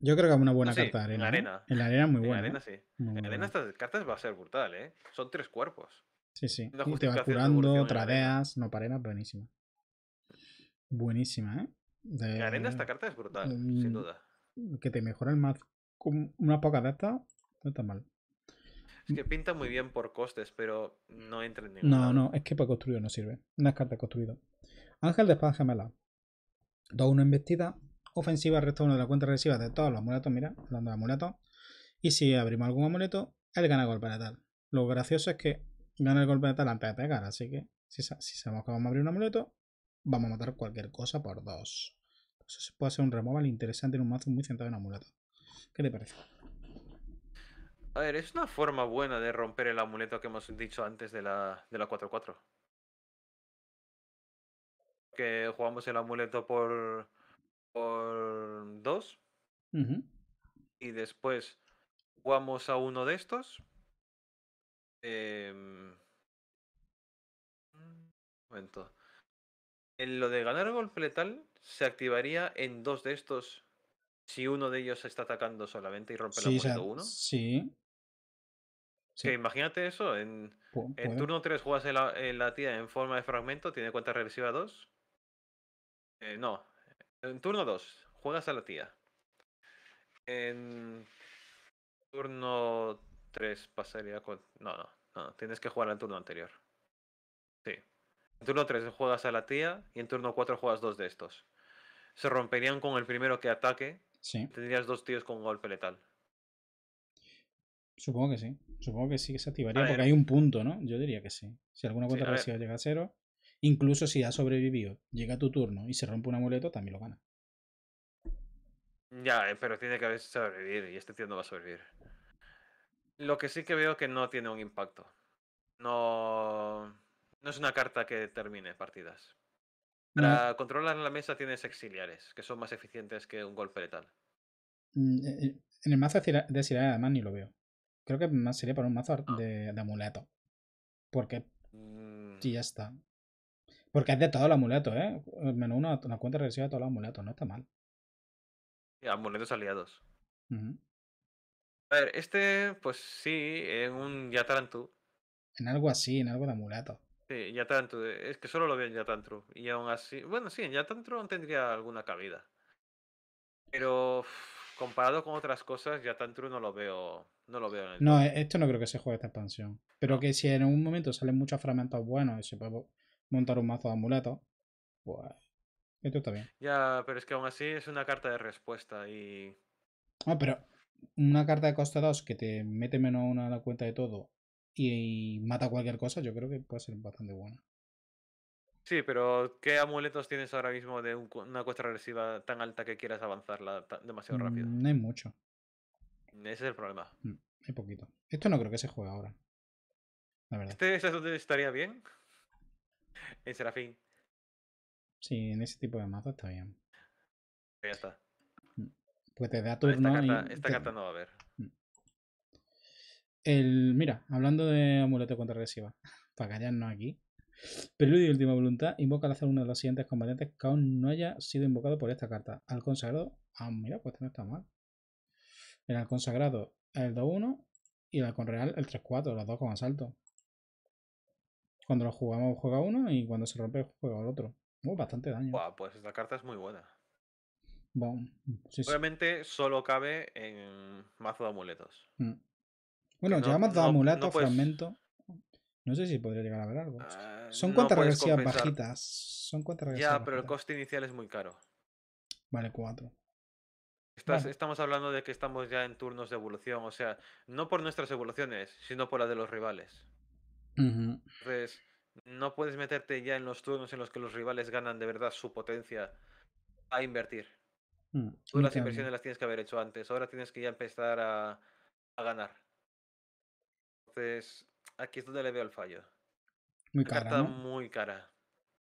Yo creo que es una buena carta arena. En la arena. En la arena muy buena. En la arena ¿eh? sí. en la arena estas cartas va a ser brutal, ¿eh? Son tres cuerpos. Sí, sí. te vas curando, tradeas, no para buenísima. Buenísima, ¿eh? En la arena esta carta es brutal, sin mm, duda. Que te mejora el mazo con unas pocas de no está mal. Es que pinta muy bien por costes, pero no entra en ningún. No, no, es que para construir no sirve. Una carta construido. Ángel de Espada Gemela. 2-1 vestida. Ofensiva, resta uno de la cuenta regresiva de todos los amuletos. Mira, hablando de amuletos. Y si abrimos algún amuleto, él gana golpe de tal. Lo gracioso es que gana el golpe de tal antes de pegar, así que si, si sabemos que vamos a abrir un amuleto, vamos a matar cualquier cosa por dos. Eso puede hacer un removal interesante en un mazo muy centrado en amuletos. ¿Qué te parece? A ver, es una forma buena de romper el amuleto que hemos dicho antes de la, de la 4-4. Que jugamos el amuleto por. por. dos Y después jugamos a uno de estos. Eh... Un momento. En lo de ganar golpe letal se activaría en dos de estos si uno de ellos está atacando solamente y rompe el amuleto uno. Sí imagínate eso, en, turno 3 juegas en la, tía en forma de fragmento, tiene cuenta regresiva 2. Eh, no, en turno 2 juegas a la tía. En turno 3 pasaría con... No, no, tienes que jugar al turno anterior. Sí. En turno 3 juegas a la tía y en turno 4 juegas dos de estos. Se romperían con el primero que ataque. Sí. Tendrías dos tíos con golpe letal. Supongo que sí. Supongo que sí que se activaría porque hay un punto, ¿no? Yo diría que sí. Si alguna cuenta llega a cero, incluso si ha sobrevivido, llega tu turno y se rompe un amuleto, también lo gana. Ya, eh, pero tiene que haber sobrevivido y este tío no va a sobrevivir. Lo que sí que veo que no tiene un impacto. No, no es una carta que termine partidas. Para controlar controlar la mesa tienes exiliares, que son más eficientes que un golpe letal. Mm, eh, eh, en el mazo de exiliares además ni lo veo. Creo que más sería para un mazo ah. de, amuleto. Porque. Mm. Sí, ya está. Porque es de todo el amuleto, ¿eh? Menos una, una cuenta regresiva de todo el amuleto, no está mal. Y amuletos aliados. A ver, este, pues sí, en un Yatarantu. En algo así, en algo de amuleto. Sí, Yatarantú. Es que solo lo veo en Yatantru. Y aún así. Bueno, sí, en Yatantru tendría alguna cabida. Pero comparado con otras cosas, ya tanto no lo veo. No lo veo en el No, e, esto no creo que se juegue esta expansión. Pero que si en un momento salen muchos fragmentos buenos y se puede montar un mazo de amuletos, pues. Esto está bien. Ya, pero es que aún así es una carta de respuesta y. Ah, pero una carta de coste 2 que te mete menos una a la cuenta de todo y mata cualquier cosa, yo creo que puede ser bastante buena. Sí, pero ¿qué amuletos tienes ahora mismo de una cuesta regresiva tan alta que quieras avanzarla demasiado rápido? Mm, no hay mucho. Ese es el problema. Mm, hay poquito. Esto no creo que se juegue ahora. La verdad. ¿Este estaría bien? En Serafín. Sí, en ese tipo de mazo está bien. Pues ya está. Mm, pues te da turno. Esta carta, no va a haber. El, mira, hablando de amuleto regresiva. para callarnos aquí. Preludio y última voluntad. Invoca al hacer uno de los siguientes combatientes que aún no haya sido invocado por esta carta. Al consagrado. Ah, mira, pues este no está mal. El al consagrado el 2-1 y el con real el 3-4, los dos con asalto. Cuando lo jugamos juega uno y cuando se rompe juega el otro. Muy oh, bastante daño. pues esta carta es muy buena. Bueno, solo cabe en mazo de amuletos. Mm. Bueno, llevamos Dos amuletos, fragmento. No sé si podría llegar a ver algo. Ah, son cuentas regresivas bajitas. Son Ya, pero el coste inicial es muy caro. Vale, cuatro. Estamos hablando de que estamos ya en turnos de evolución, o sea, no por nuestras evoluciones, sino por la de los rivales. Entonces, no puedes meterte ya en los turnos en los que los rivales ganan de verdad su potencia a invertir. Mm, Tú las inversiones las tienes que haber hecho antes, ahora tienes que ya empezar a, a ganar. Entonces, aquí es donde le veo el fallo. Muy cara. Carta ¿no? muy cara.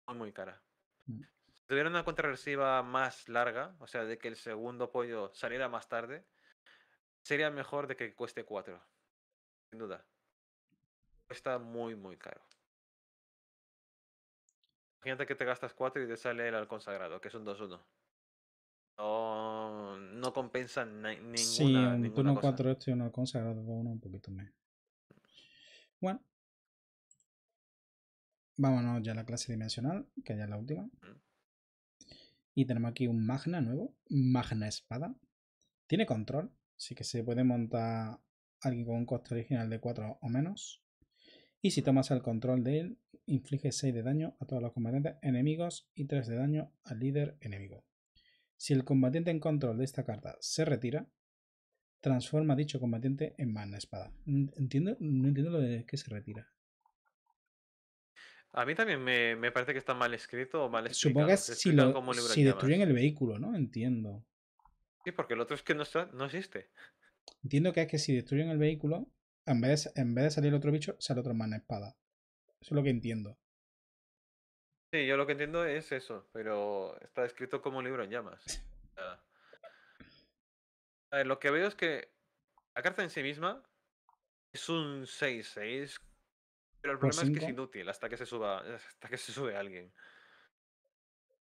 Muy cara. Si mm. tuviera una contrarresiva más larga, o sea, de que el segundo pollo saliera más tarde, sería mejor de que cueste 4. Sin duda. Cuesta muy, muy caro. Imagínate que te gastas 4 y te sale el halcón sagrado, que es un 2-1. No, no compensa ninguna. Sí, un 4 este y un halcón sagrado uno un poquito menos. Bueno. Vámonos ya a la clase dimensional, que ya es la última. Y tenemos aquí un magna nuevo, magna espada. Tiene control, así que se puede montar alguien con un coste original de 4 o menos. Y si tomas el control de él, inflige 6 de daño a todos los combatientes enemigos y 3 de daño al líder enemigo. Si el combatiente en control de esta carta se retira, transforma dicho combatiente en mana espada. Entiendo, no entiendo lo de que se retira. A mí también me, parece que está mal escrito o mal escrito Supongo que es si, destruyen el vehículo, ¿no? Entiendo. Sí, porque el otro es que no, no existe. Entiendo que es que si destruyen el vehículo, en vez, en vez de salir otro bicho, sale otro mana espada. Eso es lo que entiendo. Sí, yo lo que entiendo es eso, pero está escrito como libro en llamas. Eh, lo que veo es que la carta en sí misma es un 6-6, pero el problema es que es inútil hasta que se suba, hasta que se sube alguien.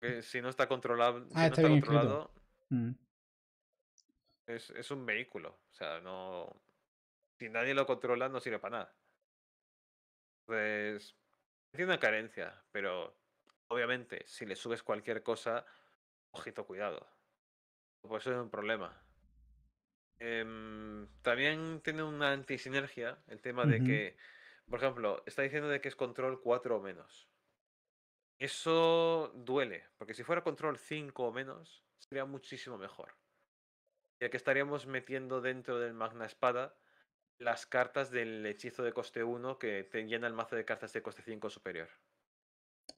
Mm. si no está controlado, ah, no está, controlado mm. es, un vehículo. O sea, no. Si nadie lo controla, no sirve para nada. Entonces, tiene una carencia, pero obviamente, si le subes cualquier cosa, ojito, cuidado. Pues eso es un problema. Em, también tiene una antisinergia el tema de que, por ejemplo, está diciendo de que es control 4 o menos. Eso duele, porque si fuera control 5 o menos, sería muchísimo mejor. Ya que estaríamos metiendo dentro del Magna Espada las cartas del hechizo de coste 1 que te llena el mazo de cartas de coste 5 superior.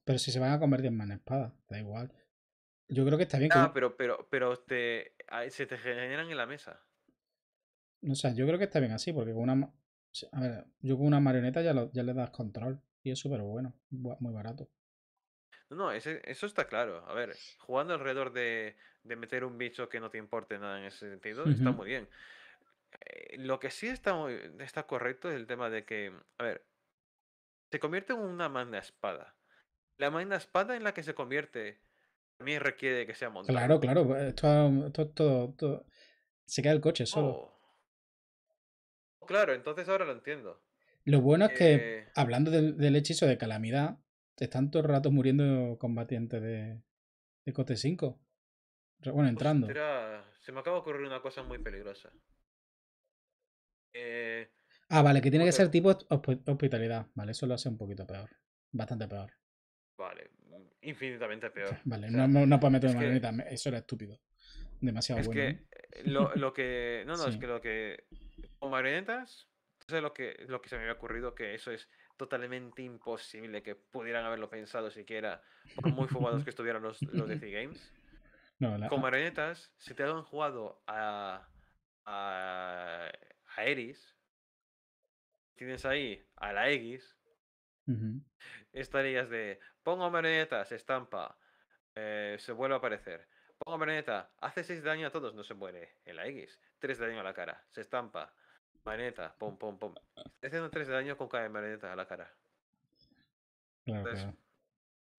Pero si se van a convertir en Magna Espada, da igual. Yo creo que está bien. que... pero, pero, pero te, se te generan en la mesa. O sea, yo creo que está bien así, porque con una. A ver, yo con una marioneta ya, ya le das control. Y es súper bueno, muy barato. No, ese, eso está claro. A ver, jugando alrededor de, meter un bicho que no te importe nada en ese sentido, está muy bien. Eh, lo que sí está, muy, está correcto es el tema de que, a ver, se convierte en una magna espada. La magna espada en la que se convierte también requiere que sea montada. Claro, claro, pues, esto, todo, todo, se queda el coche solo. Oh claro, entonces ahora lo entiendo. Lo bueno es que, eh, hablando del, hechizo de calamidad, te están todos los rato muriendo combatientes de, de coste 5. Bueno, entrando. se me acaba de ocurrir una cosa muy peligrosa. Eh, ah, vale, que tiene que ser tipo hospitalidad. Vale, eso lo hace un poquito peor. Bastante peor. Vale, infinitamente peor. Vale, no, no, puedo meterme una manita, eso era estúpido. Demasiado es bueno. Que ¿eh? lo, que. No, no, es que lo que marionetas. Entonces lo que, lo que se me había ocurrido que eso es totalmente imposible que pudieran haberlo pensado siquiera, por muy fumados que estuvieran los, los DC Games. Con marionetas, si te han jugado a, a, a Eris, tienes ahí a la X, estarías de pongo marionetas, estampa, eh, se vuelve a aparecer. Pongo marioneta, hace 6 daño a todos, no se muere. En la X, 3 daño a la cara, se estampa. Marioneta, pum, pum, pum. Está haciendo de daño con cada maneta a la cara. Claro,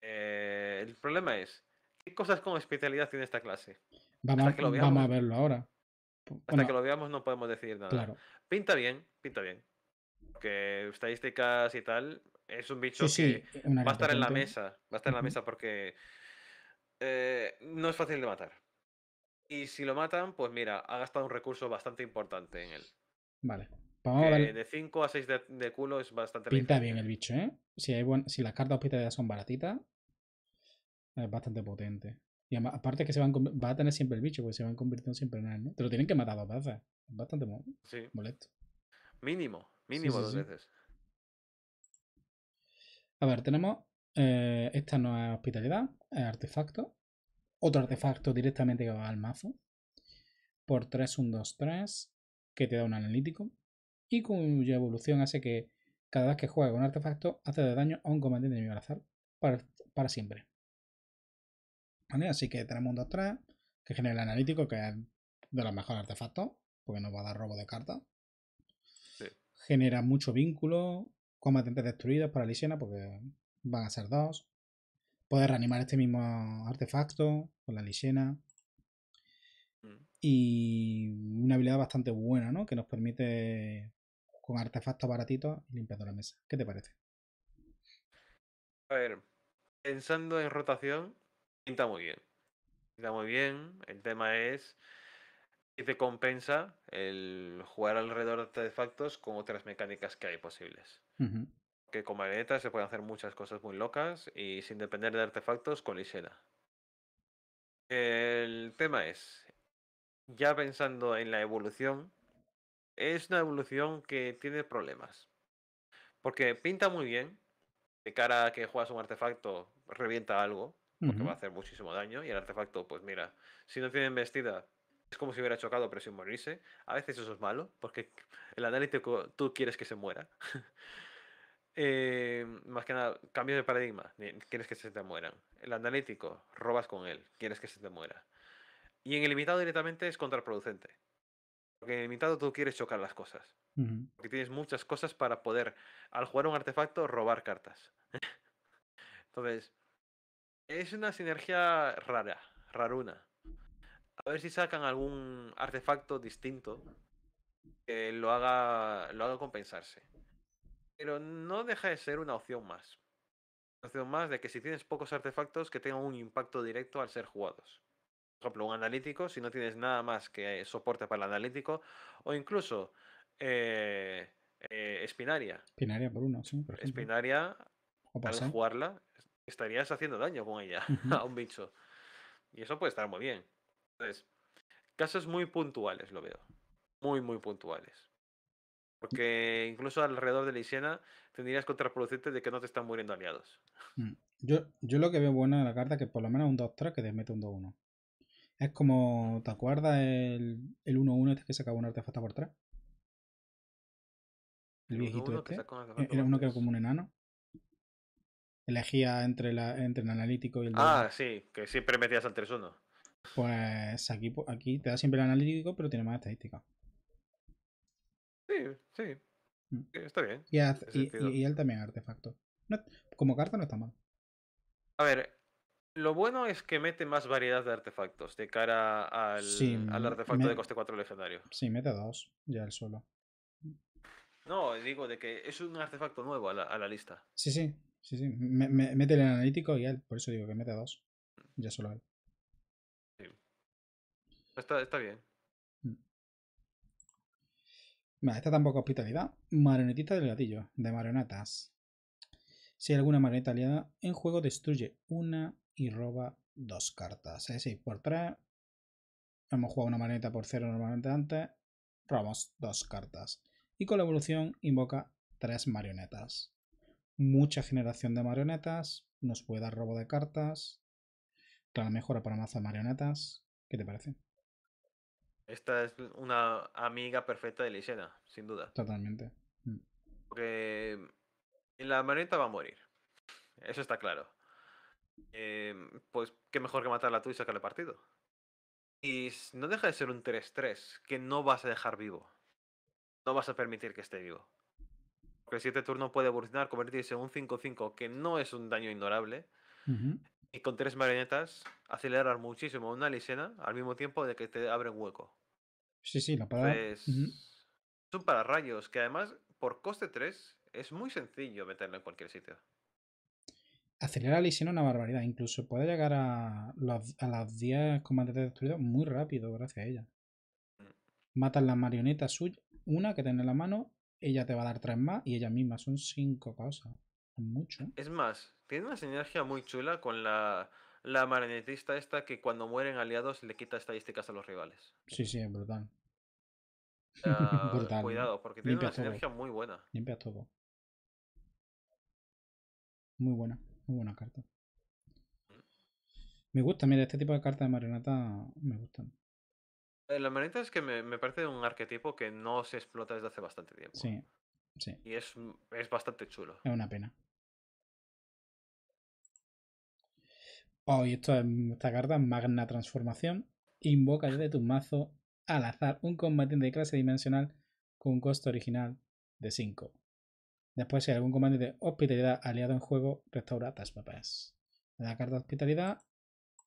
eh, el problema es, ¿qué cosas con especialidad tiene esta clase? Vamos, a verlo ahora. Hasta que lo veamos no podemos decir nada. Pinta bien, pinta bien. Que estadísticas y tal, es un bicho que va a estar en la mesa. Va a estar en la mesa porque eh, no es fácil de matar. Y si lo matan, pues mira, ha gastado un recurso bastante importante en él. Vale. De 5 a 6 de, culo es bastante Pinta bien el bicho, ¿eh? Si, hay si las cartas hospitalidad son baratitas, es bastante potente. Y aparte que se van va a tener siempre el bicho, porque se van convirtiendo siempre en él, ¿no? Te lo tienen que matar dos veces. Es bastante molesto. Mínimo, mínimo dos veces. A ver, tenemos. Eh, esta no es hospitalidad, es artefacto. Otro artefacto directamente que va al mazo. Por 3, 1, 2, 3 que te da un analítico y cuya evolución hace que cada vez que juega con un artefacto hace daño a un combatiente de mi azar para, siempre. ¿Vale? Así que tenemos un 2-3 que genera el analítico, que es de los mejores artefactos, porque nos va a dar robo de cartas. Genera mucho vínculo, combatientes destruidos para lisena porque van a ser dos. poder reanimar este mismo artefacto con la lisena Mm. Y una habilidad bastante buena, ¿no? Que nos permite con artefactos baratitos limpiando la mesa. ¿Qué te parece? A ver, pensando en rotación, pinta muy bien. Pinta muy bien. El tema es si te compensa el jugar alrededor de artefactos con otras mecánicas que hay posibles. Que con marionetas se pueden hacer muchas cosas muy locas y sin depender de artefactos con lisera. El tema es, ya pensando en la evolución, es una evolución que tiene problemas. Porque pinta muy bien, de cara a que juegas un artefacto, revienta algo, porque va a hacer muchísimo daño, y el artefacto, pues mira, si no tiene Vestida, es como si hubiera chocado pero sin morirse. A veces eso es malo, porque el analítico tú quieres que se muera. Eh, más que nada, cambio de paradigma, quieres que se te mueran. El analítico, robas con él, quieres que se te muera. Y en el limitado directamente es contraproducente. Porque en el limitado tú quieres chocar las cosas. Porque tienes muchas cosas para poder, al jugar un artefacto, robar cartas. Entonces, es una sinergia rara, raruna. A ver si sacan algún artefacto distinto que lo haga, lo haga compensarse. Pero no deja de ser una opción más. Una opción más de que si tienes pocos artefactos que tengan un impacto directo al ser jugados por ejemplo, un analítico, si no tienes nada más que eh, soporte para el analítico, o incluso Espinaria. Eh, eh, espinaria por uno, sí. espinaria, o al jugarla, estarías haciendo daño con ella a un bicho. Y eso puede estar muy bien. Entonces, casos muy puntuales lo veo. Muy, muy puntuales. Mm. Porque incluso alrededor de la higiene tendrías contraproducente de que no te están muriendo aliados. Mm. Yo, yo lo que veo bueno en la carta es que por lo menos un 2-3 que te mete un 2-1. Es como, ¿te acuerdas el 1-1 este que sacaba un artefacto por atrás? El viejito este. era uno que era como un enano. Elegía entre, entre el analítico y el... Ah, sí, que siempre metías al 3-1. Pues aquí, pues, aquí te da siempre el analítico, pero tiene más estadística. Sí, sí. Mm. Está bien. Y, él también artefacto. como carta no está mal. A ver, lo bueno es que mete más variedad de artefactos de cara al, artefacto de coste 4 legendario. Sí, mete dos ya el solo. No, digo de que es un artefacto nuevo a la, lista. Sí, sí, sí, sí. mete el analítico y él, por eso digo que mete dos. Ya solo él. Sí. Está, está bien. Mm. Vale, esta tampoco hospitalidad. Marionetita del gatillo, de marionetas. Si hay alguna marioneta aliada en juego, destruye una y roba dos cartas. Es por 3 hemos jugado una marioneta por cero normalmente antes, robamos dos cartas. Y con la evolución invoca tres marionetas. Mucha generación de marionetas, nos puede dar robo de cartas, Claro, mejora para mazo de marionetas. ¿Qué te parece? Esta es una amiga perfecta de Lisena, sin duda. Totalmente. Mm. Porque mm, la marioneta va a morir. Eso está claro. Em, pues qué mejor que matarla tú y sacarle partido. Y no deja de ser un 3-3 que no vas a dejar vivo. No vas a permitir que esté vivo. Porque el 7 turno puede evolucionar, convertirse en un 5-5 que no es un daño ignorable. Y con tres marionetas acelerar muchísimo una lisena al mismo tiempo de que te abre hueco. Sí, sí, la palabra. Son para rayos que además por coste 3 es muy sencillo meterlo en cualquier sitio acelera la lesión una barbaridad. Incluso puede llegar a, a las 10 comandantes destruidos muy rápido gracias a ella. Mm. Matas la marioneta suya, una que tiene en la mano, ella te va a dar tres más y ella misma. Son cinco cosas. mucho. Es más, tiene una sinergia muy chula con la, la marionetista esta que cuando mueren aliados le quita estadísticas a los rivales. Sí, sí, es brutal. Ah, cuidado, porque tiene una sinergia muy buena. Limpia todo. Muy buena. Muy buena carta. Me gusta, mira, este tipo de cartas de marioneta me gustan. Eh, la marioneta es que me, parece un arquetipo que no se explota desde hace bastante tiempo. Sí, sí. Y es, bastante chulo. Es una pena. Oh, y esta carta, Magna Transformación, invoca desde tu mazo al azar un combatiente de clase dimensional con un costo original de 5. Después, si hay algún comando de hospitalidad aliado en juego, restaura tres papas. La carta de hospitalidad.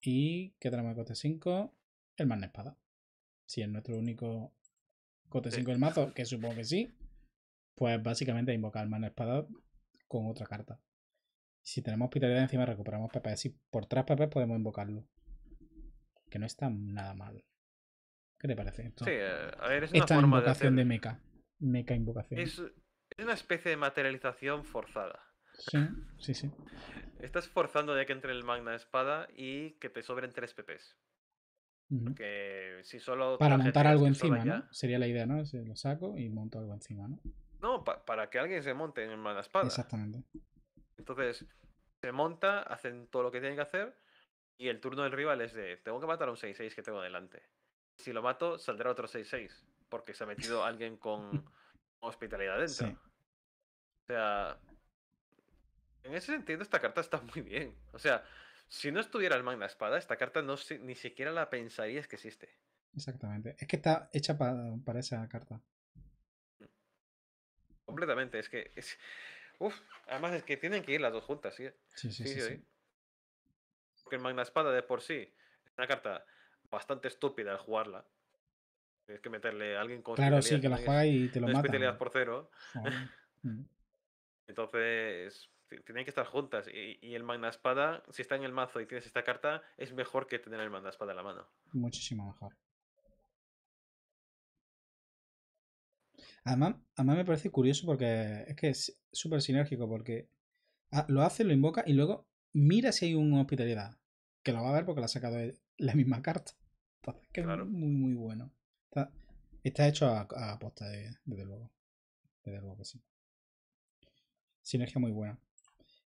Y que tenemos de coste 5, el magna espada. Si es nuestro único cote 5 del mazo, que supongo que sí, pues básicamente invocar el magna espada con otra carta. Si tenemos hospitalidad encima, recuperamos papas. Y por tres papas podemos invocarlo. Que no está nada mal. ¿Qué te parece esto? Sí, eh, a ver, es una Esta forma invocación de, hacer... de mecha. Mecha invocación una especie de materialización forzada. Sí, sí, sí. Estás forzando de que entre el Magna Espada y que te sobren tres PPs. si solo. Para montar algo encima, ¿no? Sería la idea, ¿no? lo saco y monto algo encima, ¿no? No, para que alguien se monte en el Magna Espada. Exactamente. Entonces, se monta, hacen todo lo que tienen que hacer y el turno del rival es de: tengo que matar a un 6-6 que tengo delante. Si lo mato, saldrá otro 6-6 porque se ha metido alguien con hospitalidad dentro sea, en ese sentido esta carta está muy bien. O sea, si no estuviera el Magna espada, esta carta no ni siquiera la pensarías que existe. Exactamente. Es que está hecha para, para esa carta. Completamente. Es que... Es... Uf, además es que tienen que ir las dos juntas, ¿sí? Sí, sí, Porque el Magna Espada de por sí es una carta bastante estúpida al jugarla. Tienes que meterle a alguien con... Claro, sí, que la juega y te lo no por cero. Mm. Entonces, tienen que estar juntas. Y, el Magna Espada, si está en el mazo y tienes esta carta, es mejor que tener el Magna Espada en la mano. Muchísimo mejor. Además, además me parece curioso porque es que es súper sinérgico porque ah, lo hace, lo invoca y luego mira si hay una hospitalidad. Que lo va a ver porque la ha sacado la misma carta. Entonces, que claro. es muy, muy bueno. Está, está hecho a, aposta, desde luego. Desde luego que sí sinergia muy buena.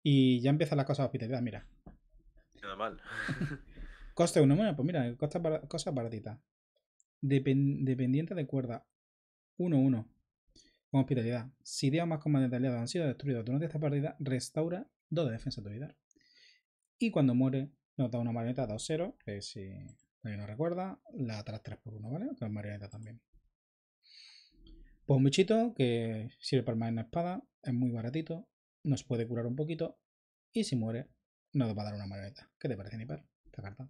Y ya empieza la cosa de hospitalidad, mira. Nada mal. Coste 1, 1 pues mira, costa cosa baratita. dependiente de cuerda 1-1 con hospitalidad. Si o más de aliados han sido destruidos durante esta partida, restaura 2 de defensa de tu vida. Y cuando muere, nos da una marioneta 2-0, que si alguien nos recuerda, la atrás 3 por 1, ¿vale? Otra marioneta también. Pues un bichito que sirve para armar en espada, es muy baratito, nos puede curar un poquito y si muere nos va a dar una maleta ¿Qué te parece, Nipper? Esta carta. Es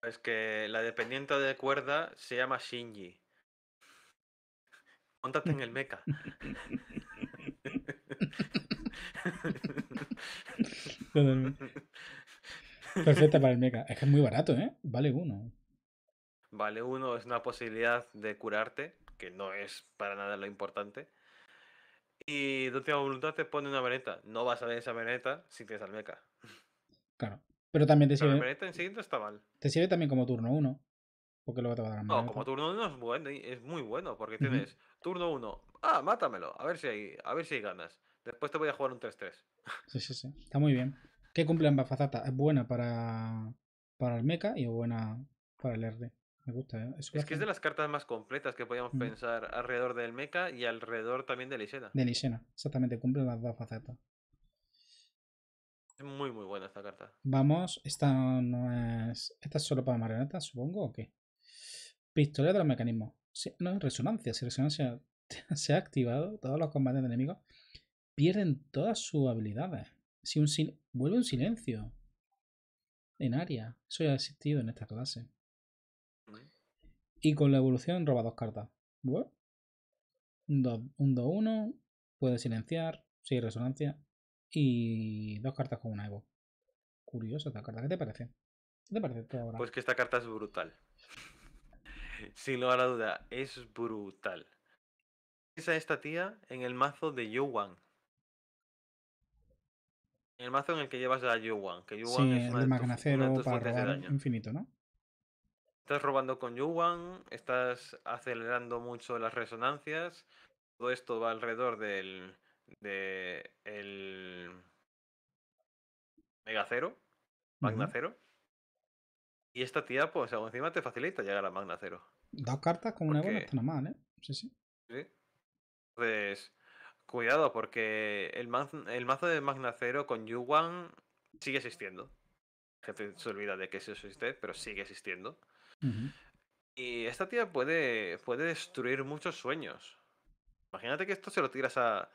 pues que la dependiente de cuerda se llama Shinji. Póntate en el mecha. Perfecta para el mecha. Es que es muy barato, ¿eh? Vale uno. Vale uno, es una posibilidad de curarte que no es para nada lo importante. Y de última voluntad te pone una maneta No vas a ver esa veneta si tienes al mecha. Claro. Pero también te sirve. la maneta en está mal. Te sirve también como turno 1. Porque luego te va a dar No, como turno 1 es bueno, es muy bueno. Porque tienes turno 1. Ah, mátamelo. A ver si hay, a ver si hay ganas. Después te voy a jugar un 3-3. Sí, sí, sí. Está muy bien. ¿Qué cumple en facetas? Es buena para, para el mecha y buena para el RD. Me gusta, ¿eh? Es, que es de las cartas más completas que podíamos mm. pensar alrededor del mecha y alrededor también de Lisena. De Lisena, exactamente, cumple las dos facetas. Es muy, muy buena esta carta. Vamos, esta no es. Esta es solo para marionetas, supongo, o qué? Pistola de los mecanismos. No, no, resonancia. Si resonancia se ha activado, todos los combates de enemigos pierden todas sus habilidades. Si un Vuelve un silencio en área. Eso ya ha existido en esta clase. Y con la evolución roba dos cartas. Un 2-1, puede silenciar, hay resonancia y dos cartas con una Evo. Curiosa esta carta, ¿qué te parece? te parece ahora? Pues que esta carta es brutal. Sin lugar a duda, es brutal. a esta tía en el mazo de Yowan. En el mazo en el que llevas a Yowan, que Yowan es el para infinito, ¿no? estás robando con Yuan, estás acelerando mucho las resonancias. Todo esto va alrededor del de Mega Cero, Magna Cero. Y esta tía, pues encima te facilita llegar a Magna Cero. Dos cartas con una buena está mal, ¿eh? Sí, sí. Sí. Entonces, cuidado, porque el, el mazo de Magna Cero con Yuan sigue existiendo gente se olvida de que eso existe, pero sigue existiendo. Y esta tía puede, puede destruir muchos sueños. Imagínate que esto se lo tiras a,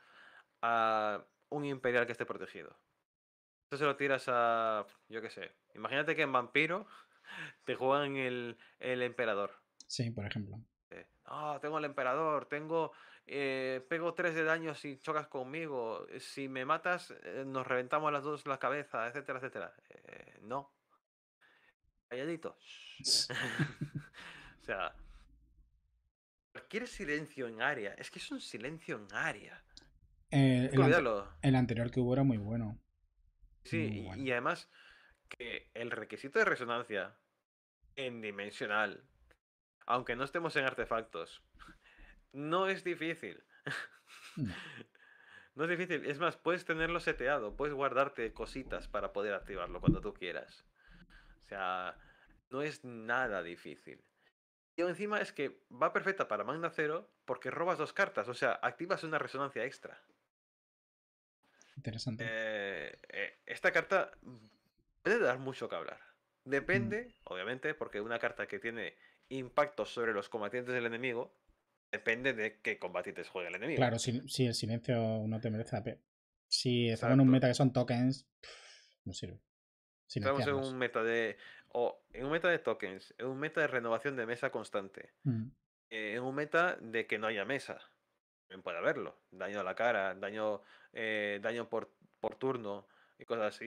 a un imperial que esté protegido. Esto se lo tiras a, yo qué sé. Imagínate que en vampiro te juegan el, emperador. Sí, por ejemplo. Ah, tengo el emperador, tengo. Eh, pego 3 de daño si chocas conmigo, si me matas, eh, nos reventamos las dos las cabezas, etcétera, etcétera. Eh, no calladito. o sea, cualquier silencio en área, es que es un silencio en área. Eh, el, anterior que hubo era muy bueno. Sí, y además que el requisito de resonancia en dimensional, aunque no estemos en artefactos, no es difícil. No. no es difícil, es más, puedes tenerlo seteado, puedes guardarte cositas para poder activarlo cuando tú quieras no es nada difícil. Y encima es que va perfecta para Magna Cero porque robas dos cartas, o sea, activas una resonancia extra. Interesante. Eh, eh, esta carta puede dar mucho que hablar. Mm. Depende, obviamente, porque una carta que tiene impactos sobre los combatientes del enemigo, depende de qué combatientes juega el enemigo. Claro, si, el silencio no te merece Si estás en un meta que son tokens, no sirve. Estamos en un meta de. O en un meta de tokens, en un meta de renovación de mesa constante. Eh, en un meta de que no haya mesa. También puede haberlo. Daño a la cara, daño, eh, daño por, por turno y cosas así.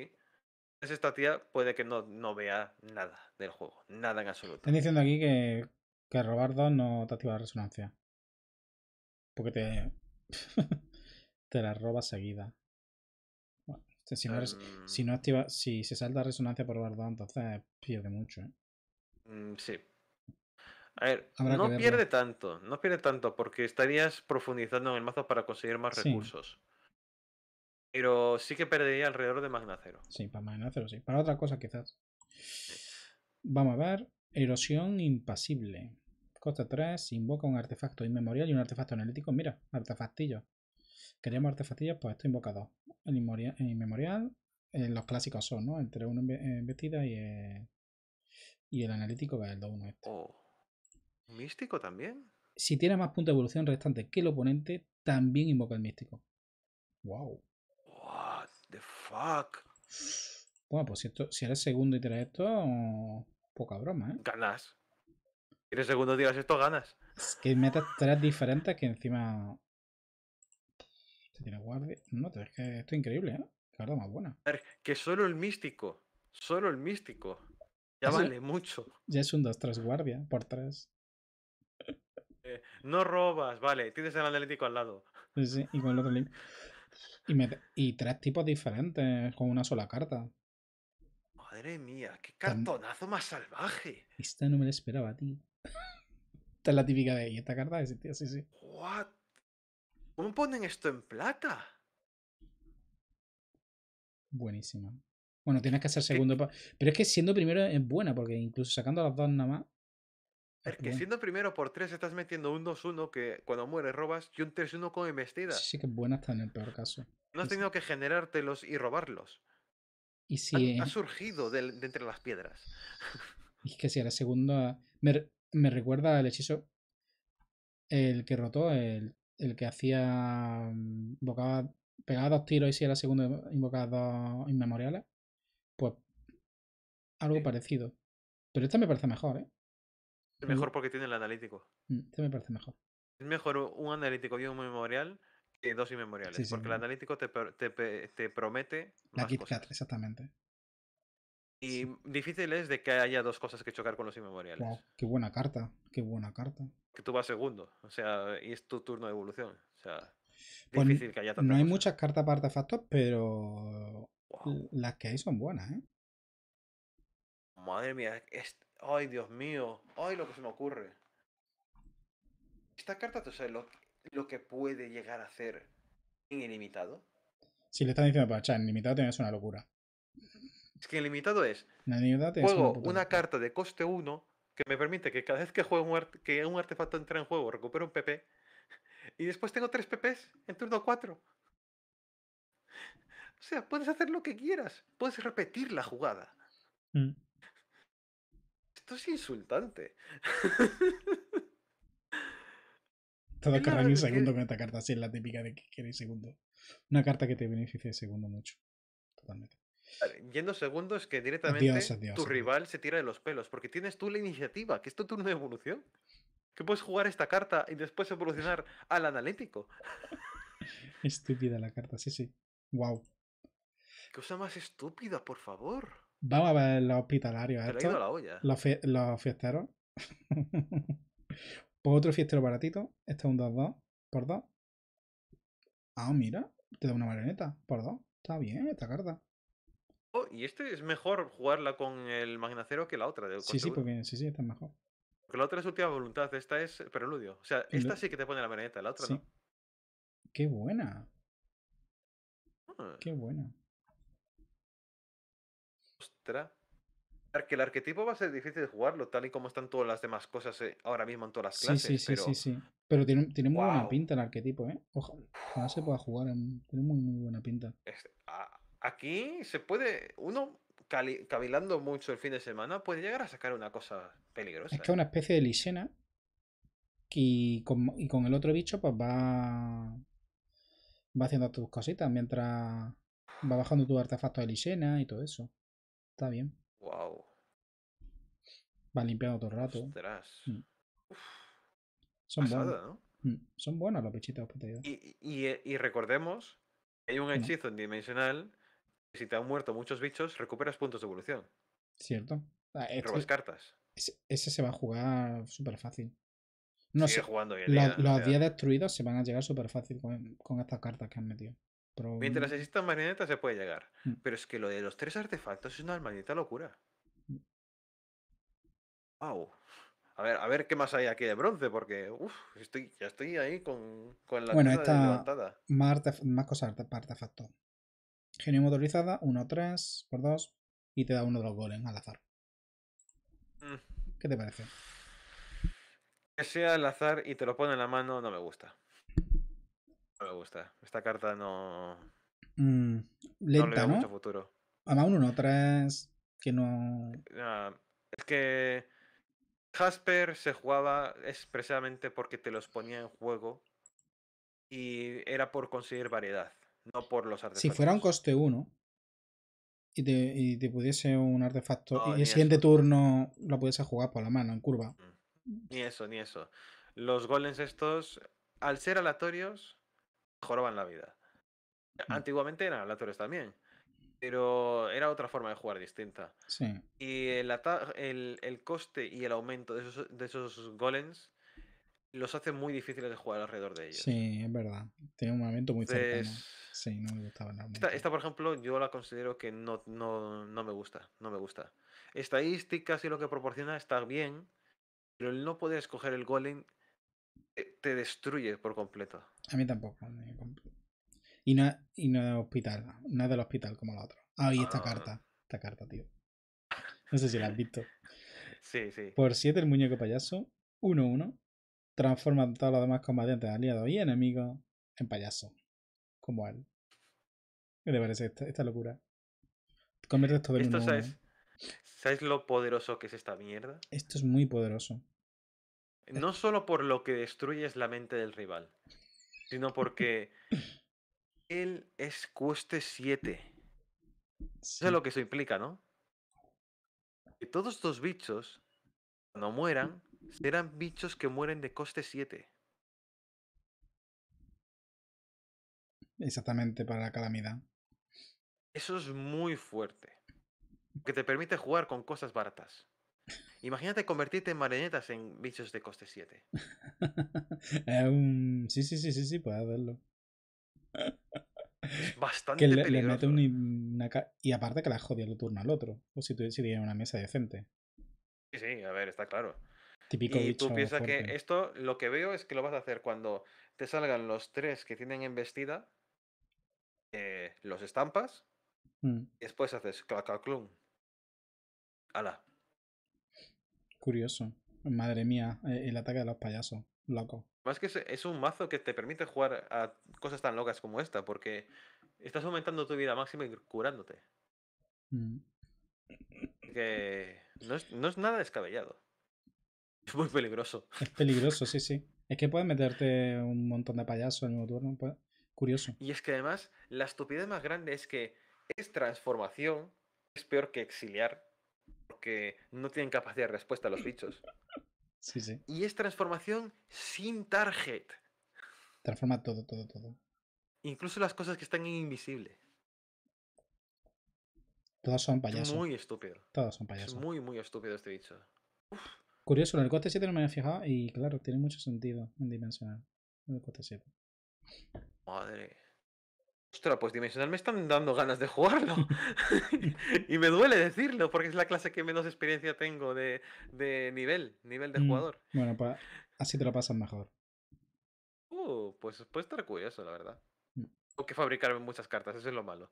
Entonces esta tía puede que no, no vea nada del juego. Nada en absoluto. Están diciendo aquí que, que robar dos no te activa la resonancia. Porque te. te la roba seguida si, em. no activa, si se salta resonancia por verdad entonces pierde mucho. ¿eh? Mm, sí. A ver, no pierde tanto, no pierde tanto, porque estarías profundizando en el mazo para conseguir más recursos. Pero sí que perdería alrededor de Magnacero. Sí, para Magnacero, sí. Para otra cosa, quizás. Vamos a ver. Erosión impasible. Costa 3, invoca un artefacto inmemorial y un artefacto analítico. Mira, artefactillo Queríamos artefactillos, pues esto invoca 2 el inmemorial, en eh, los clásicos son, ¿no? entre 3-1 eh, vestida y el, eh, y el analítico que es el 2-1 este. Oh, ¿Místico también? Si tiene más puntos de evolución restante que el oponente, también invoca el místico. ¡Wow! What the fuck? Bueno, pues si, si eres segundo y tiras esto, poca broma, ¿eh? Ganas. Si eres segundo y tiras esto, ganas. Es que metas tres diferentes que encima tiene guardia. No, es que esto es increíble, ¿eh? Carta más buena. ver, que solo el místico. Solo el místico. Ya vale mucho. Ya es un 2-3 guardia por 3. Eh, no robas, vale. Tienes el analítico al lado. Sí, sí, y con otro link. Y, tres tipos diferentes con una sola carta. Madre mía, qué cartonazo más salvaje. Esta no me la esperaba, tío. Esta es la típica de. esta carta Sí, sí. What ¿Cómo ponen esto en plata? Buenísima. Bueno, tienes que hacer segundo. Pero es que siendo primero es buena, porque incluso sacando las dos nada más. Es que siendo primero por tres estás metiendo un 2-1 que cuando mueres robas y un 3-1 con embestida. Sí, que buena está en el peor caso. No has tenido que generártelos y robarlos. Y si... Ha, surgido de, entre las piedras. es que si a la segunda... Me, me recuerda al hechizo el que rotó, el el que hacía. Mm, invocaba, pegaba dos tiros y si era segundo, invocaba dos inmemoriales. Pues algo parecido. Pero esta me parece mejor, ¿eh? Es mejor porque tiene el analítico. Mm, este me parece mejor. Es mejor un analítico y un memorial que dos inmemoriales. porque el analítico te, te, te promete. La exactamente. Y difícil es de que haya dos cosas que chocar con los inmemoriales. qué buena carta, qué buena carta. Que tú vas segundo, o sea, y es tu turno de evolución. O sea, pues difícil que haya tantas. No hay muchas cartas para artefactos, pero las que hay son buenas, ¿eh? Madre mía, ay Dios mío, ay lo que se me ocurre. Esta carta, tú sabes lo, que puede llegar a hacer en ilimitado. Si le estás diciendo para echar en ilimitado, tienes una locura. Es que el limitado es. juego una, carta de coste 1 que me permite que cada vez que juego un, artefacto entra en juego recupero un PP. Y después tengo 3 PPs en turno 4. O sea, puedes hacer lo que quieras. Puedes repetir la jugada. Mm. Esto es insultante. todo un segundo con esta carta. es la típica de que quieres segundo. Una carta que te beneficie de segundo mucho. Totalmente. Eh, yendo segundos que directamente tu rival se tira de los pelos, porque tienes tú la iniciativa, que es tu turno de evolución. Que puedes jugar esta carta y después evolucionar al analítico. Estúpida la carta, sí, sí. Wow. Cosa más estúpida, por favor. Vamos a ver los hospitalario, Te Los, fiesteros. Pues otro fiestero baratito. Este es un 2-2 por 2. Ah, mira. Te da una marioneta por 2. Está bien esta carta. Oh, y este es mejor jugarla con el magnacero que la otra. sí, sí, porque sí, sí, está mejor. Porque la otra es última voluntad, esta es preludio. O sea, esta sí que te pone la marioneta, la otra sí. no. Qué buena. Ah. Qué buena. Ostras. Que el arquetipo va a ser difícil de jugarlo, tal y como están todas las demás cosas eh, ahora mismo en todas las clases. Sí, sí, sí, sí, sí. Pero tiene, tiene muy buena pinta el arquetipo, ¿eh? Ojalá, se pueda jugar. Tiene muy, muy buena pinta. Este, aquí se puede, uno cavilando mucho el fin de semana puede llegar a sacar una cosa peligrosa. Es que una ¿eh? especie de lisena y con, y con el otro bicho pues va va haciendo tus cositas mientras va bajando tu artefacto de lisena y todo eso. Está bien. Wow. Va limpiando todo el rato. Mm. Son buenas, buenos. Mm. Son los bichitos Y, recordemos hay un hechizo dimensional si te han muerto muchos bichos, recuperas puntos de evolución. Cierto. Ah, robas cartas. Ese, se va a jugar súper fácil. No sé. los, 10 días destruidos se van a llegar súper fácil con, estas cartas que han metido. Mientras existan marionetas se puede llegar. Mm. Pero es que lo de los tres artefactos es una maldita locura. Mm. A ver, a ver qué más hay aquí de bronce, porque estoy, ya estoy ahí con, con la bueno, esta, levantada. Más, más cosas para artefactos. Genio motorizada, 1-3 por 2 y te da uno de los golems al azar. Mm. ¿Qué te parece? Que sea al azar y te lo pone en la mano no me gusta. No me gusta. Esta carta no... Lenta, mm, ¿no? Le mucho futuro. Además un 1-3 que no... es que Jasper se jugaba expresamente porque te los ponía en juego y era por conseguir variedad no por los artefactos. Si fuera un coste 1 y te, pudiese un artefacto y el siguiente turno lo pudiese jugar por la mano en curva. Mm, ni eso, ni eso. Los golems estos, al ser aleatorios, mejoraban la vida. Mm. Antiguamente eran aleatorios también, pero era otra forma de jugar distinta. Sí. Y el, el, el coste y el aumento de esos, de esos golems los hace muy difíciles de jugar alrededor de ellos. Sí, es verdad. Tiene un momento muy Entonces, Sí, no me gustaba nada. Esta, por ejemplo, yo la considero que no, no, me gusta. No me gusta. Estadísticas y lo que proporciona está bien, pero el no poder escoger el golem eh, te destruye por completo. A mí tampoco. Y no, y no hospital, nada del hospital como la otro Ah, y esta carta, esta carta, tío. No sé si la has visto. sí, sí. Por 7 el muñeco payaso, 1-1, a todos los demás combatientes aliados y enemigos en payasos, como él. ¿Qué le parece esta, locura? Conviertes todo en Esto, ¿eh? ¿sabes, lo poderoso que es esta mierda? Esto es muy poderoso. No solo por lo que destruyes la mente del rival, sino porque él es Cueste 7. sé lo que eso implica, ¿no? Que todos estos bichos, cuando mueran, serán bichos que mueren de coste 7. Exactamente, para la calamidad. Eso es muy fuerte. Que te permite jugar con cosas baratas. Imagínate convertirte en marionetas en bichos de coste 7. Eh, sí, sí, sí, sí, sí, puedes hacerlo. Bastante que y aparte que la jodia el turno al otro. O si tú decidieras una mesa decente. Sí, sí, a ver, está claro y tú piensas que esto lo que veo es que lo vas a hacer cuando te salgan los tres que tienen embestida, eh, los estampas, mm. y después haces clacaclum. ala. Curioso. Madre mía, e, el ataque de los payasos. Loco. Más que es un mazo que te permite jugar a cosas tan locas como esta, porque estás aumentando tu vida máxima y curándote. Mm. Que no es nada descabellado. Es muy peligroso. Es peligroso, sí, sí. Es que puedes meterte un montón de payasos en un turno. Pues, curioso. Y es que además, la estupidez más grande es que es transformación, es peor que exiliar, porque no tienen capacidad de respuesta a los bichos. Sí, sí. Y es transformación sin target. Transforma todo, todo, todo. Incluso las cosas que están en invisible. Todas son payasos. Muy estúpido. Todas son payasos. Es muy, muy estúpido este bicho. Uf. Curioso, en el coste 7 no me había fijado y claro, tiene mucho sentido en dimensional. En el coste 7. Madre. Ostras, pues dimensional me están dando ganas de jugarlo. y me duele decirlo, porque es la clase que menos experiencia tengo de, de nivel, nivel de mm, jugador. Bueno, pues así te lo pasas mejor. Uh, pues puede estar curioso, la verdad. Mm. Tengo que fabricarme muchas cartas, eso es lo malo.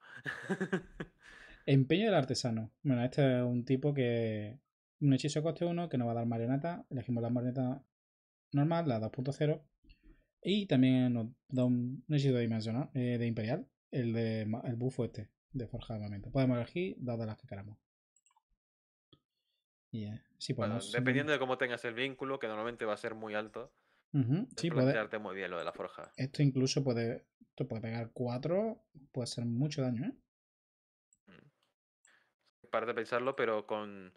Empeño del artesano. Bueno, este es un tipo que un hechizo coste 1 que nos va a dar marioneta. Elegimos la marioneta normal, la 2.0. Y también nos da un, hechizo de eh, de imperial, el, de, el este, de forja de armamento. Podemos elegir dos de las que queramos. Pues, dependiendo de cómo tengas el vínculo, que normalmente va a ser muy alto. Uh -huh. Sí, puede. muy bien lo de la forja. Esto incluso puede, esto puede pegar 4, puede hacer mucho daño, ¿eh? Mm. Para de pensarlo, pero con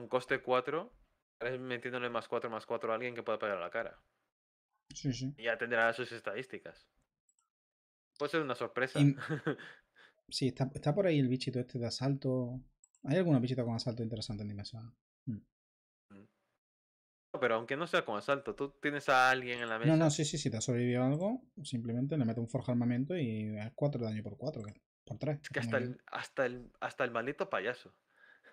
un coste 4, metiéndole más 4, más 4 a alguien que pueda pegar a la cara. Y ya tendrá sus estadísticas. Puede ser una sorpresa. sí, está, por ahí el bichito este de asalto. ¿Hay alguna bichita con asalto interesante en Dimension? Mm. Pero aunque no sea con asalto, tú tienes a alguien en la mesa. No, no, sí, sí, si te ha sobrevivido algo, simplemente le metes un forja armamento y es 4 daño por 4, por 3. que hasta el, hasta el, hasta el maldito payaso.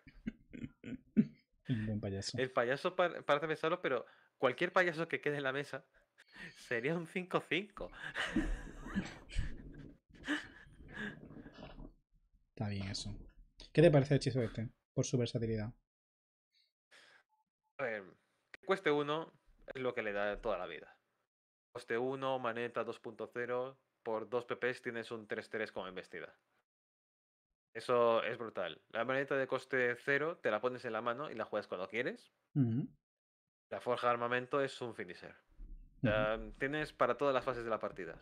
buen payaso. El payaso para, para pensarlo, pero cualquier payaso que quede en la mesa sería un 5-5. Está bien eso. ¿Qué te parece el hechizo este? Por su versatilidad. A ver, que cueste uno es lo que le da toda la vida. Coste uno, maneta 2.0, por 2 pp's tienes un 3-3 como embestida. Eso es brutal. La manita de coste cero te la pones en la mano y la juegas cuando quieres. La forja de armamento es un finisher. tienes para todas las fases de la partida.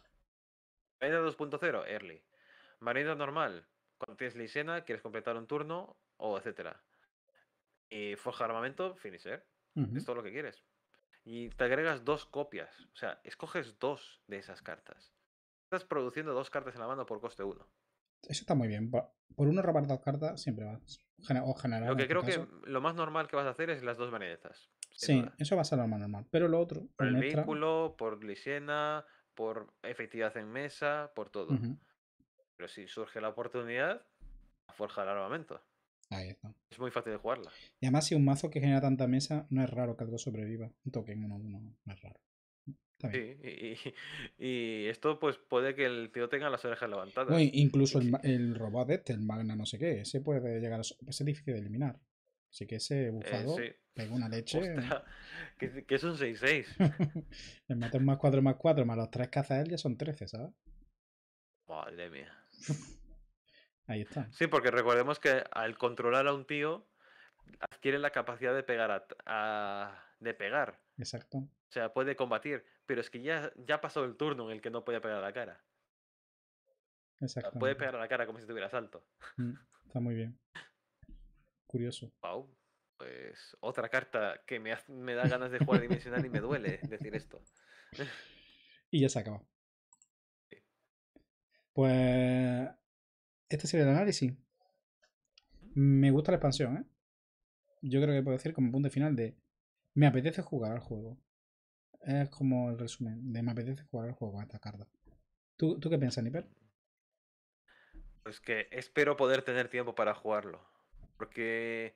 Maneta 2.0, early. Marina normal, cuando tienes lisena, quieres completar un turno o etcétera. Y forja de armamento, finisher. Es todo lo que quieres. Y te agregas dos copias. O sea, escoges dos de esas cartas. Estás produciendo dos cartas en la mano por coste uno. Eso está muy bien. Por uno robar dos cartas siempre vas. Lo que creo que lo más normal que vas a hacer es las dos variedades. Sí, eso va a ser lo más normal. Pero lo otro. Por el vehículo, por lisena, por efectividad en mesa, por todo. Pero si surge la oportunidad, forja el armamento. Ahí está. Es muy fácil de jugarla. Y además, si un mazo que genera tanta mesa, no es raro que algo sobreviva. Un token uno, uno no es raro. y, esto pues puede que el tío tenga las orejas levantadas. incluso el, el, robot este, el Magna no sé qué, ese puede llegar a... ser difícil de eliminar. Así que ese eh, bufado pega una leche. que, que, es un 6-6. el meter más 4 más 4 más los 3 que hace él ya son 13, ¿sabes? Madre mía. Ahí está. Sí, porque recordemos que al controlar a un tío adquiere la capacidad de pegar de pegar. Exacto. O sea, puede combatir, pero es que ya, ya pasó el turno en el que no podía pegar a la cara. Exacto. puede pegar a la cara como si tuviera salto. Mm, está muy bien. Curioso. Wow. Pues otra carta que me, me da ganas de jugar dimensional y me duele decir esto. y ya se acaba. Pues este sería el análisis. Me gusta la expansión, ¿eh? Yo creo que puedo decir como punto final de me apetece jugar al juego. Es como el resumen me apetece jugar al juego a esta carta. ¿Tú, qué piensas, Nipper? Pues que espero poder tener tiempo para jugarlo. Porque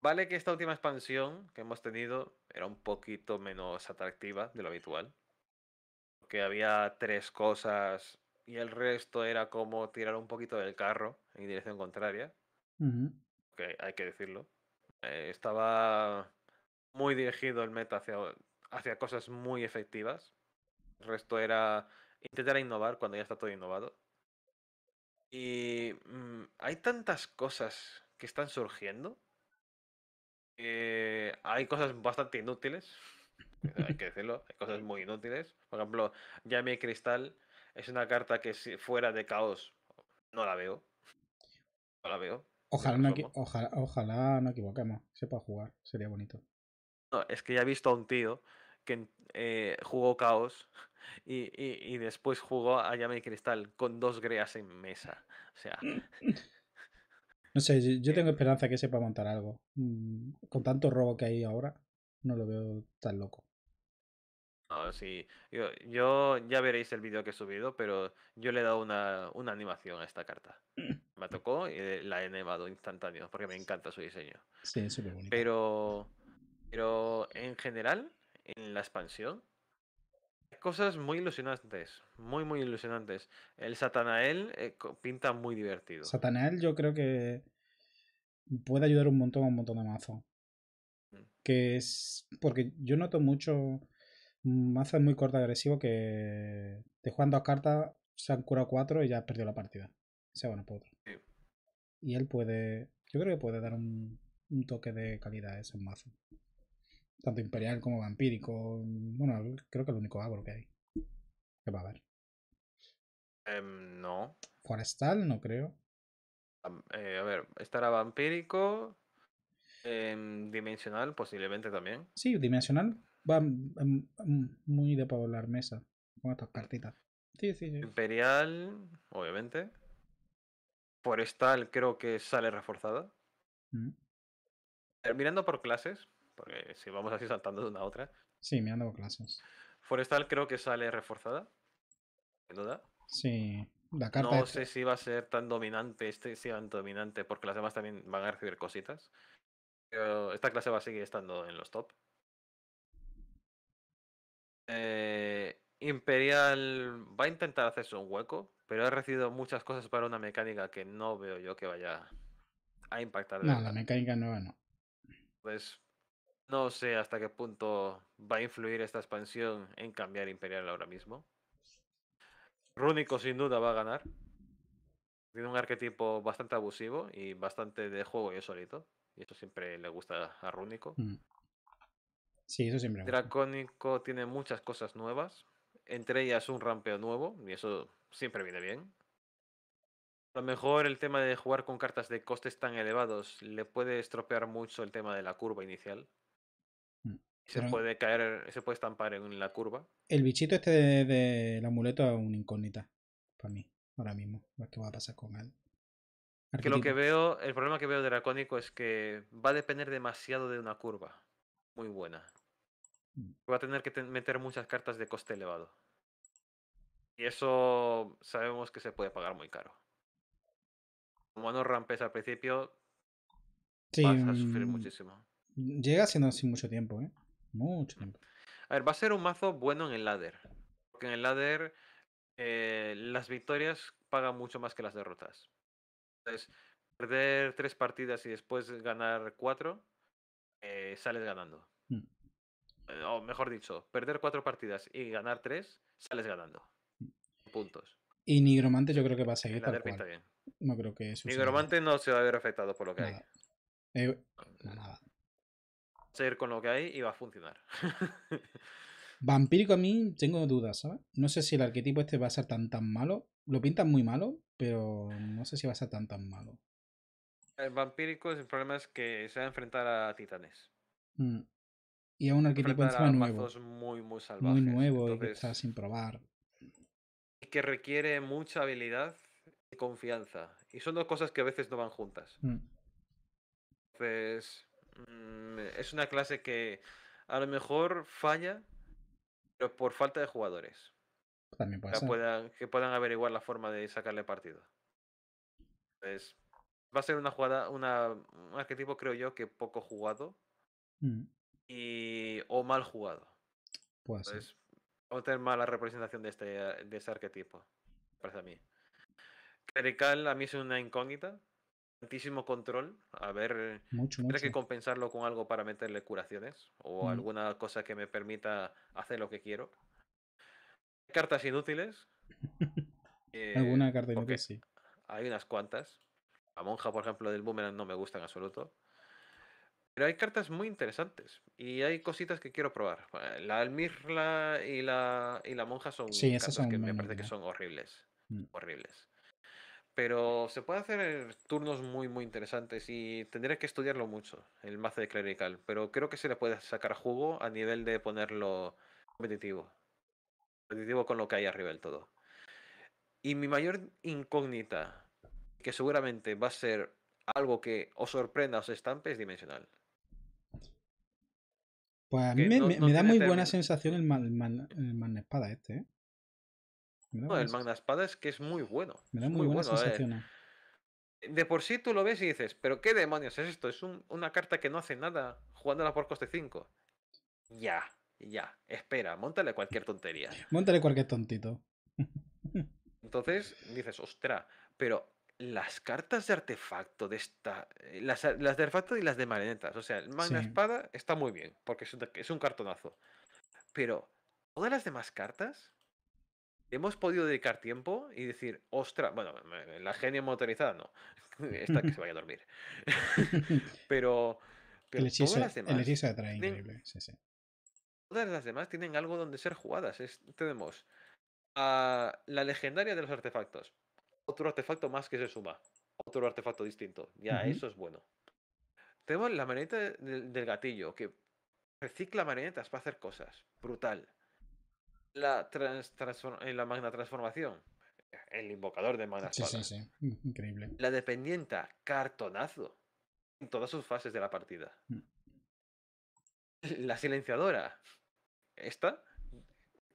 vale que esta última expansión que hemos tenido era un poquito menos atractiva de lo habitual. Porque había tres cosas y el resto era como tirar un poquito del carro en dirección contraria. hay que decirlo. Eh, estaba muy dirigido el meta hacia, hacia cosas muy efectivas. El resto era intentar innovar cuando ya está todo innovado. Y mm, hay tantas cosas que están surgiendo. hay cosas bastante inútiles. Hay que decirlo, hay cosas muy inútiles. Por ejemplo, Jamie Cristal es una carta que si fuera de caos no la veo. No la veo. Ojalá no, ojalá, ojalá no equivoquemos. Sepa jugar, sería bonito es que ya he visto a un tío que eh, jugó Caos y, y, después jugó a Llama y Cristal con dos greas en mesa. O sea. Mm. No sé, yo eh, tengo esperanza que sepa montar algo. Mm, con tanto robo que hay ahora, no lo veo tan loco. No, sí. Yo, ya veréis el vídeo que he subido, pero yo le he dado una, una animación a esta carta. Mm. Me tocó y eh, la he nevado instantáneo, porque me encanta su diseño. Sí, es súper bonito. Pero pero en general, en la expansión, hay cosas muy ilusionantes, muy, muy ilusionantes. El Satanael eh, pinta muy divertido. Satanael yo creo que puede ayudar un montón a un montón de mazo. Mm. Que es. Porque yo noto mucho es muy corto agresivo que te juegan dos cartas, se han curado cuatro y ya perdió la partida. sea bueno por otro. Y él puede. Yo creo que puede dar un, un toque de calidad a ese mazo tanto imperial como vampírico. Bueno, creo que el único agro que hay. Que va a haber. Em, no. Forestal, no creo. Eh, a ver, estará vampírico. Em, dimensional, posiblemente también. Sí, dimensional. Va em, muy de poblar mesa con estas cartitas. Imperial, obviamente. Forestal creo que sale reforzada. Mm. terminando Mirando por clases, porque si vamos así saltando de una a otra. Sí, me han dado clases. Forestal creo que sale reforzada, sin duda. Sí, la carta No sé si va a ser tan dominante, este ser tan dominante, porque las demás también van a recibir cositas. Pero esta clase va a seguir estando en los top. Eh, Imperial va a intentar hacerse un hueco, pero ha recibido muchas cosas para una mecánica que no veo yo que vaya a impactar. No, la mecánica nueva no. Pues... No sé hasta qué punto va a influir esta expansión en cambiar Imperial ahora mismo. Rúnico sin duda va a ganar. Tiene un arquetipo bastante abusivo y bastante de juego yo solito. Y eso siempre le gusta a Rúnico. Mm. Sí, eso siempre. Dracónico tiene muchas cosas nuevas. Entre ellas un rampeo nuevo. Y eso siempre viene bien. A lo mejor el tema de jugar con cartas de costes tan elevados le puede estropear mucho el tema de la curva inicial. Se puede caer, se puede estampar en la curva. El bichito este del amuleto es una incógnita para mí, ahora mismo, lo que va a pasar con él. Que lo que veo, el problema que veo de Dracónico es que va a depender demasiado de una curva muy buena. Mm. Va a tener que meter muchas cartas de coste elevado. Y eso sabemos que se puede pagar muy caro. Como no rampes al principio, sí, vas a sufrir mm, muchísimo. Llega siendo sin mucho tiempo, ¿eh? Mucho A ver, va a ser un mazo bueno en el ladder. Porque en el ladder eh, las victorias pagan mucho más que las derrotas. Entonces, perder tres partidas y después ganar cuatro, eh, sales ganando. Mm. Eh, o mejor dicho, perder cuatro partidas y ganar tres, sales ganando. Mm. Puntos. Y Nigromante yo creo que va a seguir tal No creo que Nigromante no se va a ver afectado por lo que hay. nada con lo que hay y va a funcionar. Vampírico a mí tengo dudas, ¿sabes? No sé si el arquetipo este va a ser tan tan malo. Lo pintan muy malo, pero no sé si va a ser tan tan malo. El vampírico el problema es que se va a enfrentar a titanes. Mm. Y a un arquetipo encima nuevo. Muy, muy, muy nuevo y que está sin probar. Y que requiere mucha habilidad y confianza. Y son dos cosas que a veces no van juntas. Mm. Entonces, Mm, es una clase que a lo mejor falla, pero por falta de jugadores. que, Puedan, averiguar la forma de sacarle partido. Entonces, va a ser una jugada, una, un arquetipo creo yo que poco jugado mm. y, o mal jugado. Pues Entonces, tener mala representación de este de ese arquetipo, parece a mí. Clerical a mí es una incógnita tantísimo control, a ver, tendré que compensarlo con algo para meterle curaciones o mm. alguna cosa que me permita hacer lo que quiero. hay Cartas inútiles. Eh, alguna carta inútil, sí. Hay unas cuantas. La monja, por ejemplo, del boomerang no me gusta en absoluto. Pero hay cartas muy interesantes y hay cositas que quiero probar. Eh, la almirla y la, y la monja son sí, cartas que me parece que son horribles. Mm. Horribles. Pero se puede hacer turnos muy, muy interesantes y tendré que estudiarlo mucho, el mazo de clerical. Pero creo que se le puede sacar jugo a nivel de ponerlo competitivo. Competitivo con lo que hay arriba del todo. Y mi mayor incógnita, que seguramente va a ser algo que os sorprenda, os estampe, es dimensional. Pues a mí me, da muy buena sensación el man, el man espada este, ¿eh? No, el Magna Espada es que es muy bueno. muy, bueno, eh. Eh. de por sí tú lo ves y dices, pero qué demonios es esto, es una carta que no hace nada jugándola por coste 5. Ya, ya, espera, montale cualquier tontería. Montale cualquier tontito. Entonces dices, ostra, pero las cartas de artefacto de esta. Eh, las, de artefacto y las de marionetas. O sea, el Magna Espada está muy bien, porque es es un cartonazo. Pero, ¿todas las demás cartas? hemos podido dedicar tiempo y decir, ostra, bueno, la genia motorizada no, esta que se vaya a dormir. pero, pero todas las demás. tienen, Todas las demás tienen algo donde ser jugadas. tenemos a la legendaria de los artefactos. Otro artefacto más que se suma. Otro artefacto distinto. Ya, eso es bueno. Tenemos la maneta del, del gatillo, que recicla manetas para hacer cosas. Brutal la, trans, eh, la magna transformación. El invocador de magna Sí, sí, sí. Increíble. La dependienta, cartonazo. En todas sus fases de la partida. Mm. La silenciadora. Esta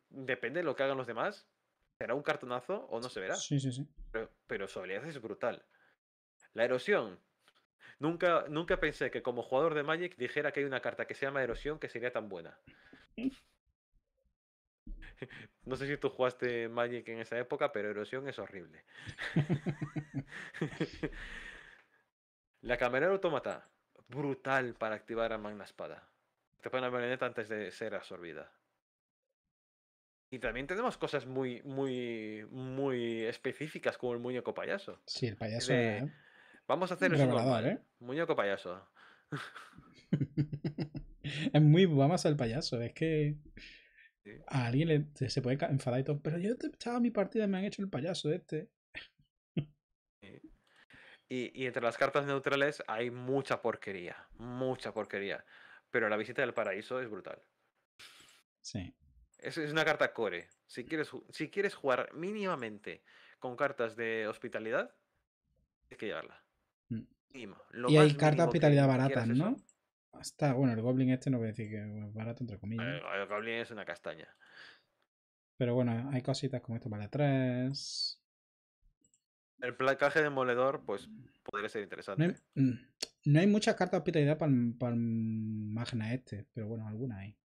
depende de lo que hagan los demás. Será un cartonazo o no se verá. Sí, sí, sí. Pero, pero su habilidad es brutal. La erosión. Nunca, nunca pensé que como jugador de Magic dijera que hay una carta que se llama erosión que sería tan buena. ¿Eh? No sé si tú jugaste Magic en esa época, pero erosión es horrible. la camarera automata, brutal para activar a Magna Espada. Te pone la marioneta antes de ser absorbida. Y también tenemos cosas muy, muy, muy específicas como el muñeco payaso. Sí, el payaso. Vamos a hacer eso. ¿eh? Muñeco payaso. es muy vamos al payaso, es que a alguien le, se puede enfadar y todo, pero yo te echaba mi partida y me han hecho el payaso este. Y, entre las cartas neutrales hay mucha porquería, mucha porquería. Pero la visita del paraíso es brutal. Sí. Es, una carta core. Si quieres, si quieres jugar mínimamente con cartas de hospitalidad, tienes que llevarla. Mm. y hay cartas de hospitalidad baratas, ¿no? Hasta, bueno, el Goblin este no voy a decir que es barato, entre comillas. Eh, el, Goblin es una castaña. Pero bueno, hay cositas como esto vale 3. El placaje demoledor, pues podría ser interesante. No hay, mm, no hay muchas cartas de hospitalidad para para Magna este, pero bueno, algunas hay.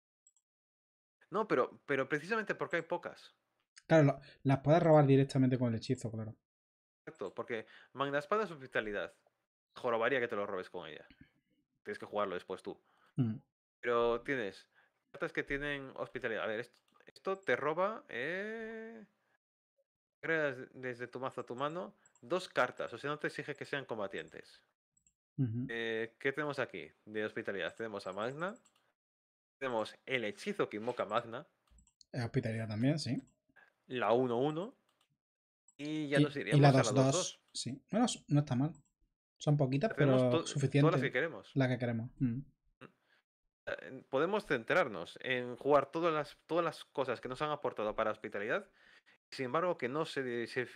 No, pero, pero precisamente porque hay pocas. Claro, las puedes robar directamente con el hechizo, claro. Exacto, porque Magna Espada es hospitalidad. Jorobaría que te lo robes con ella tienes que jugarlo después tú. Mm. Pero tienes cartas que tienen hospitalidad. A ver, esto, te roba. Eh... Creas desde tu mazo a tu mano dos cartas, o sea, no te exige que sean combatientes. Eh, ¿Qué tenemos aquí de hospitalidad? Tenemos a Magna, tenemos el hechizo que invoca Magna. Eh, hospitalidad también, sí. La 1-1. Y ya nos iríamos a la 2-2. Sí, no está mal. Son poquitas, pero suficientes. Todas las que queremos. La que queremos. Mm. Eh, podemos centrarnos en jugar todas las, todas las cosas que nos han aportado para hospitalidad, sin embargo, que no se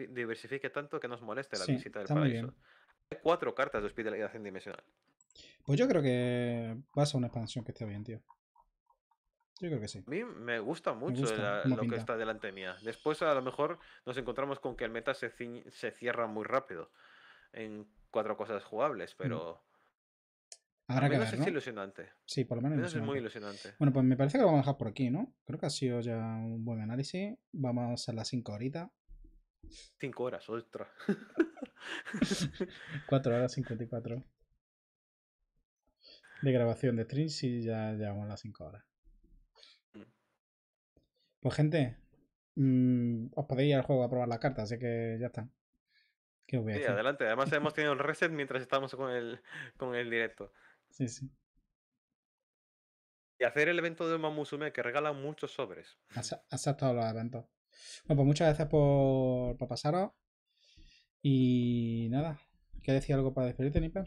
diversifique tanto que nos moleste la visita del paraíso. Hay cuatro cartas de hospitalidad en dimensional. Pues yo creo que va a ser una expansión que esté bien, tío. Yo creo que sí. A mí me gusta mucho lo que está delante mía. Después, a lo mejor, nos encontramos con que el meta se, se cierra muy rápido. En cuatro cosas jugables, mm. pero. ahora que ver, es ilusionante. Sí, por lo menos, es muy ilusionante. Bueno, pues me parece que lo vamos a dejar por aquí, ¿no? Creo que ha sido ya un buen análisis. Vamos a las cinco horitas. Cinco horas, otra Cuatro horas cincuenta y cuatro. de grabación de streams y ya llevamos las cinco horas. Mm. Pues gente, mm, os podéis ir al juego a probar la carta, así que ya está adelante. Además hemos tenido el reset mientras estábamos con el, con el directo. Sí, sí. Y hacer el evento de un que regala muchos sobres. Hacer todos los eventos. Bueno, pues muchas gracias por, por pasaros. Y nada, ¿qué decir algo para despedirte, Nipper?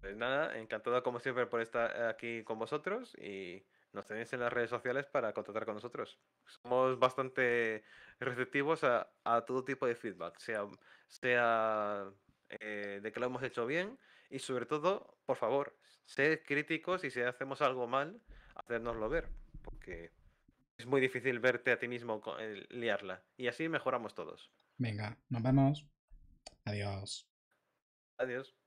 Pues nada, encantado como siempre por estar aquí con vosotros y nos tenéis en las redes sociales para contactar con nosotros. Somos bastante receptivos a, todo tipo de feedback, sea, sea eh, de que lo hemos hecho bien y sobre todo, por favor, sed críticos y si hacemos algo mal, hacérnoslo ver, porque es muy difícil verte a ti mismo eh, liarla y así mejoramos todos. Venga, nos vemos. Adiós. Adiós.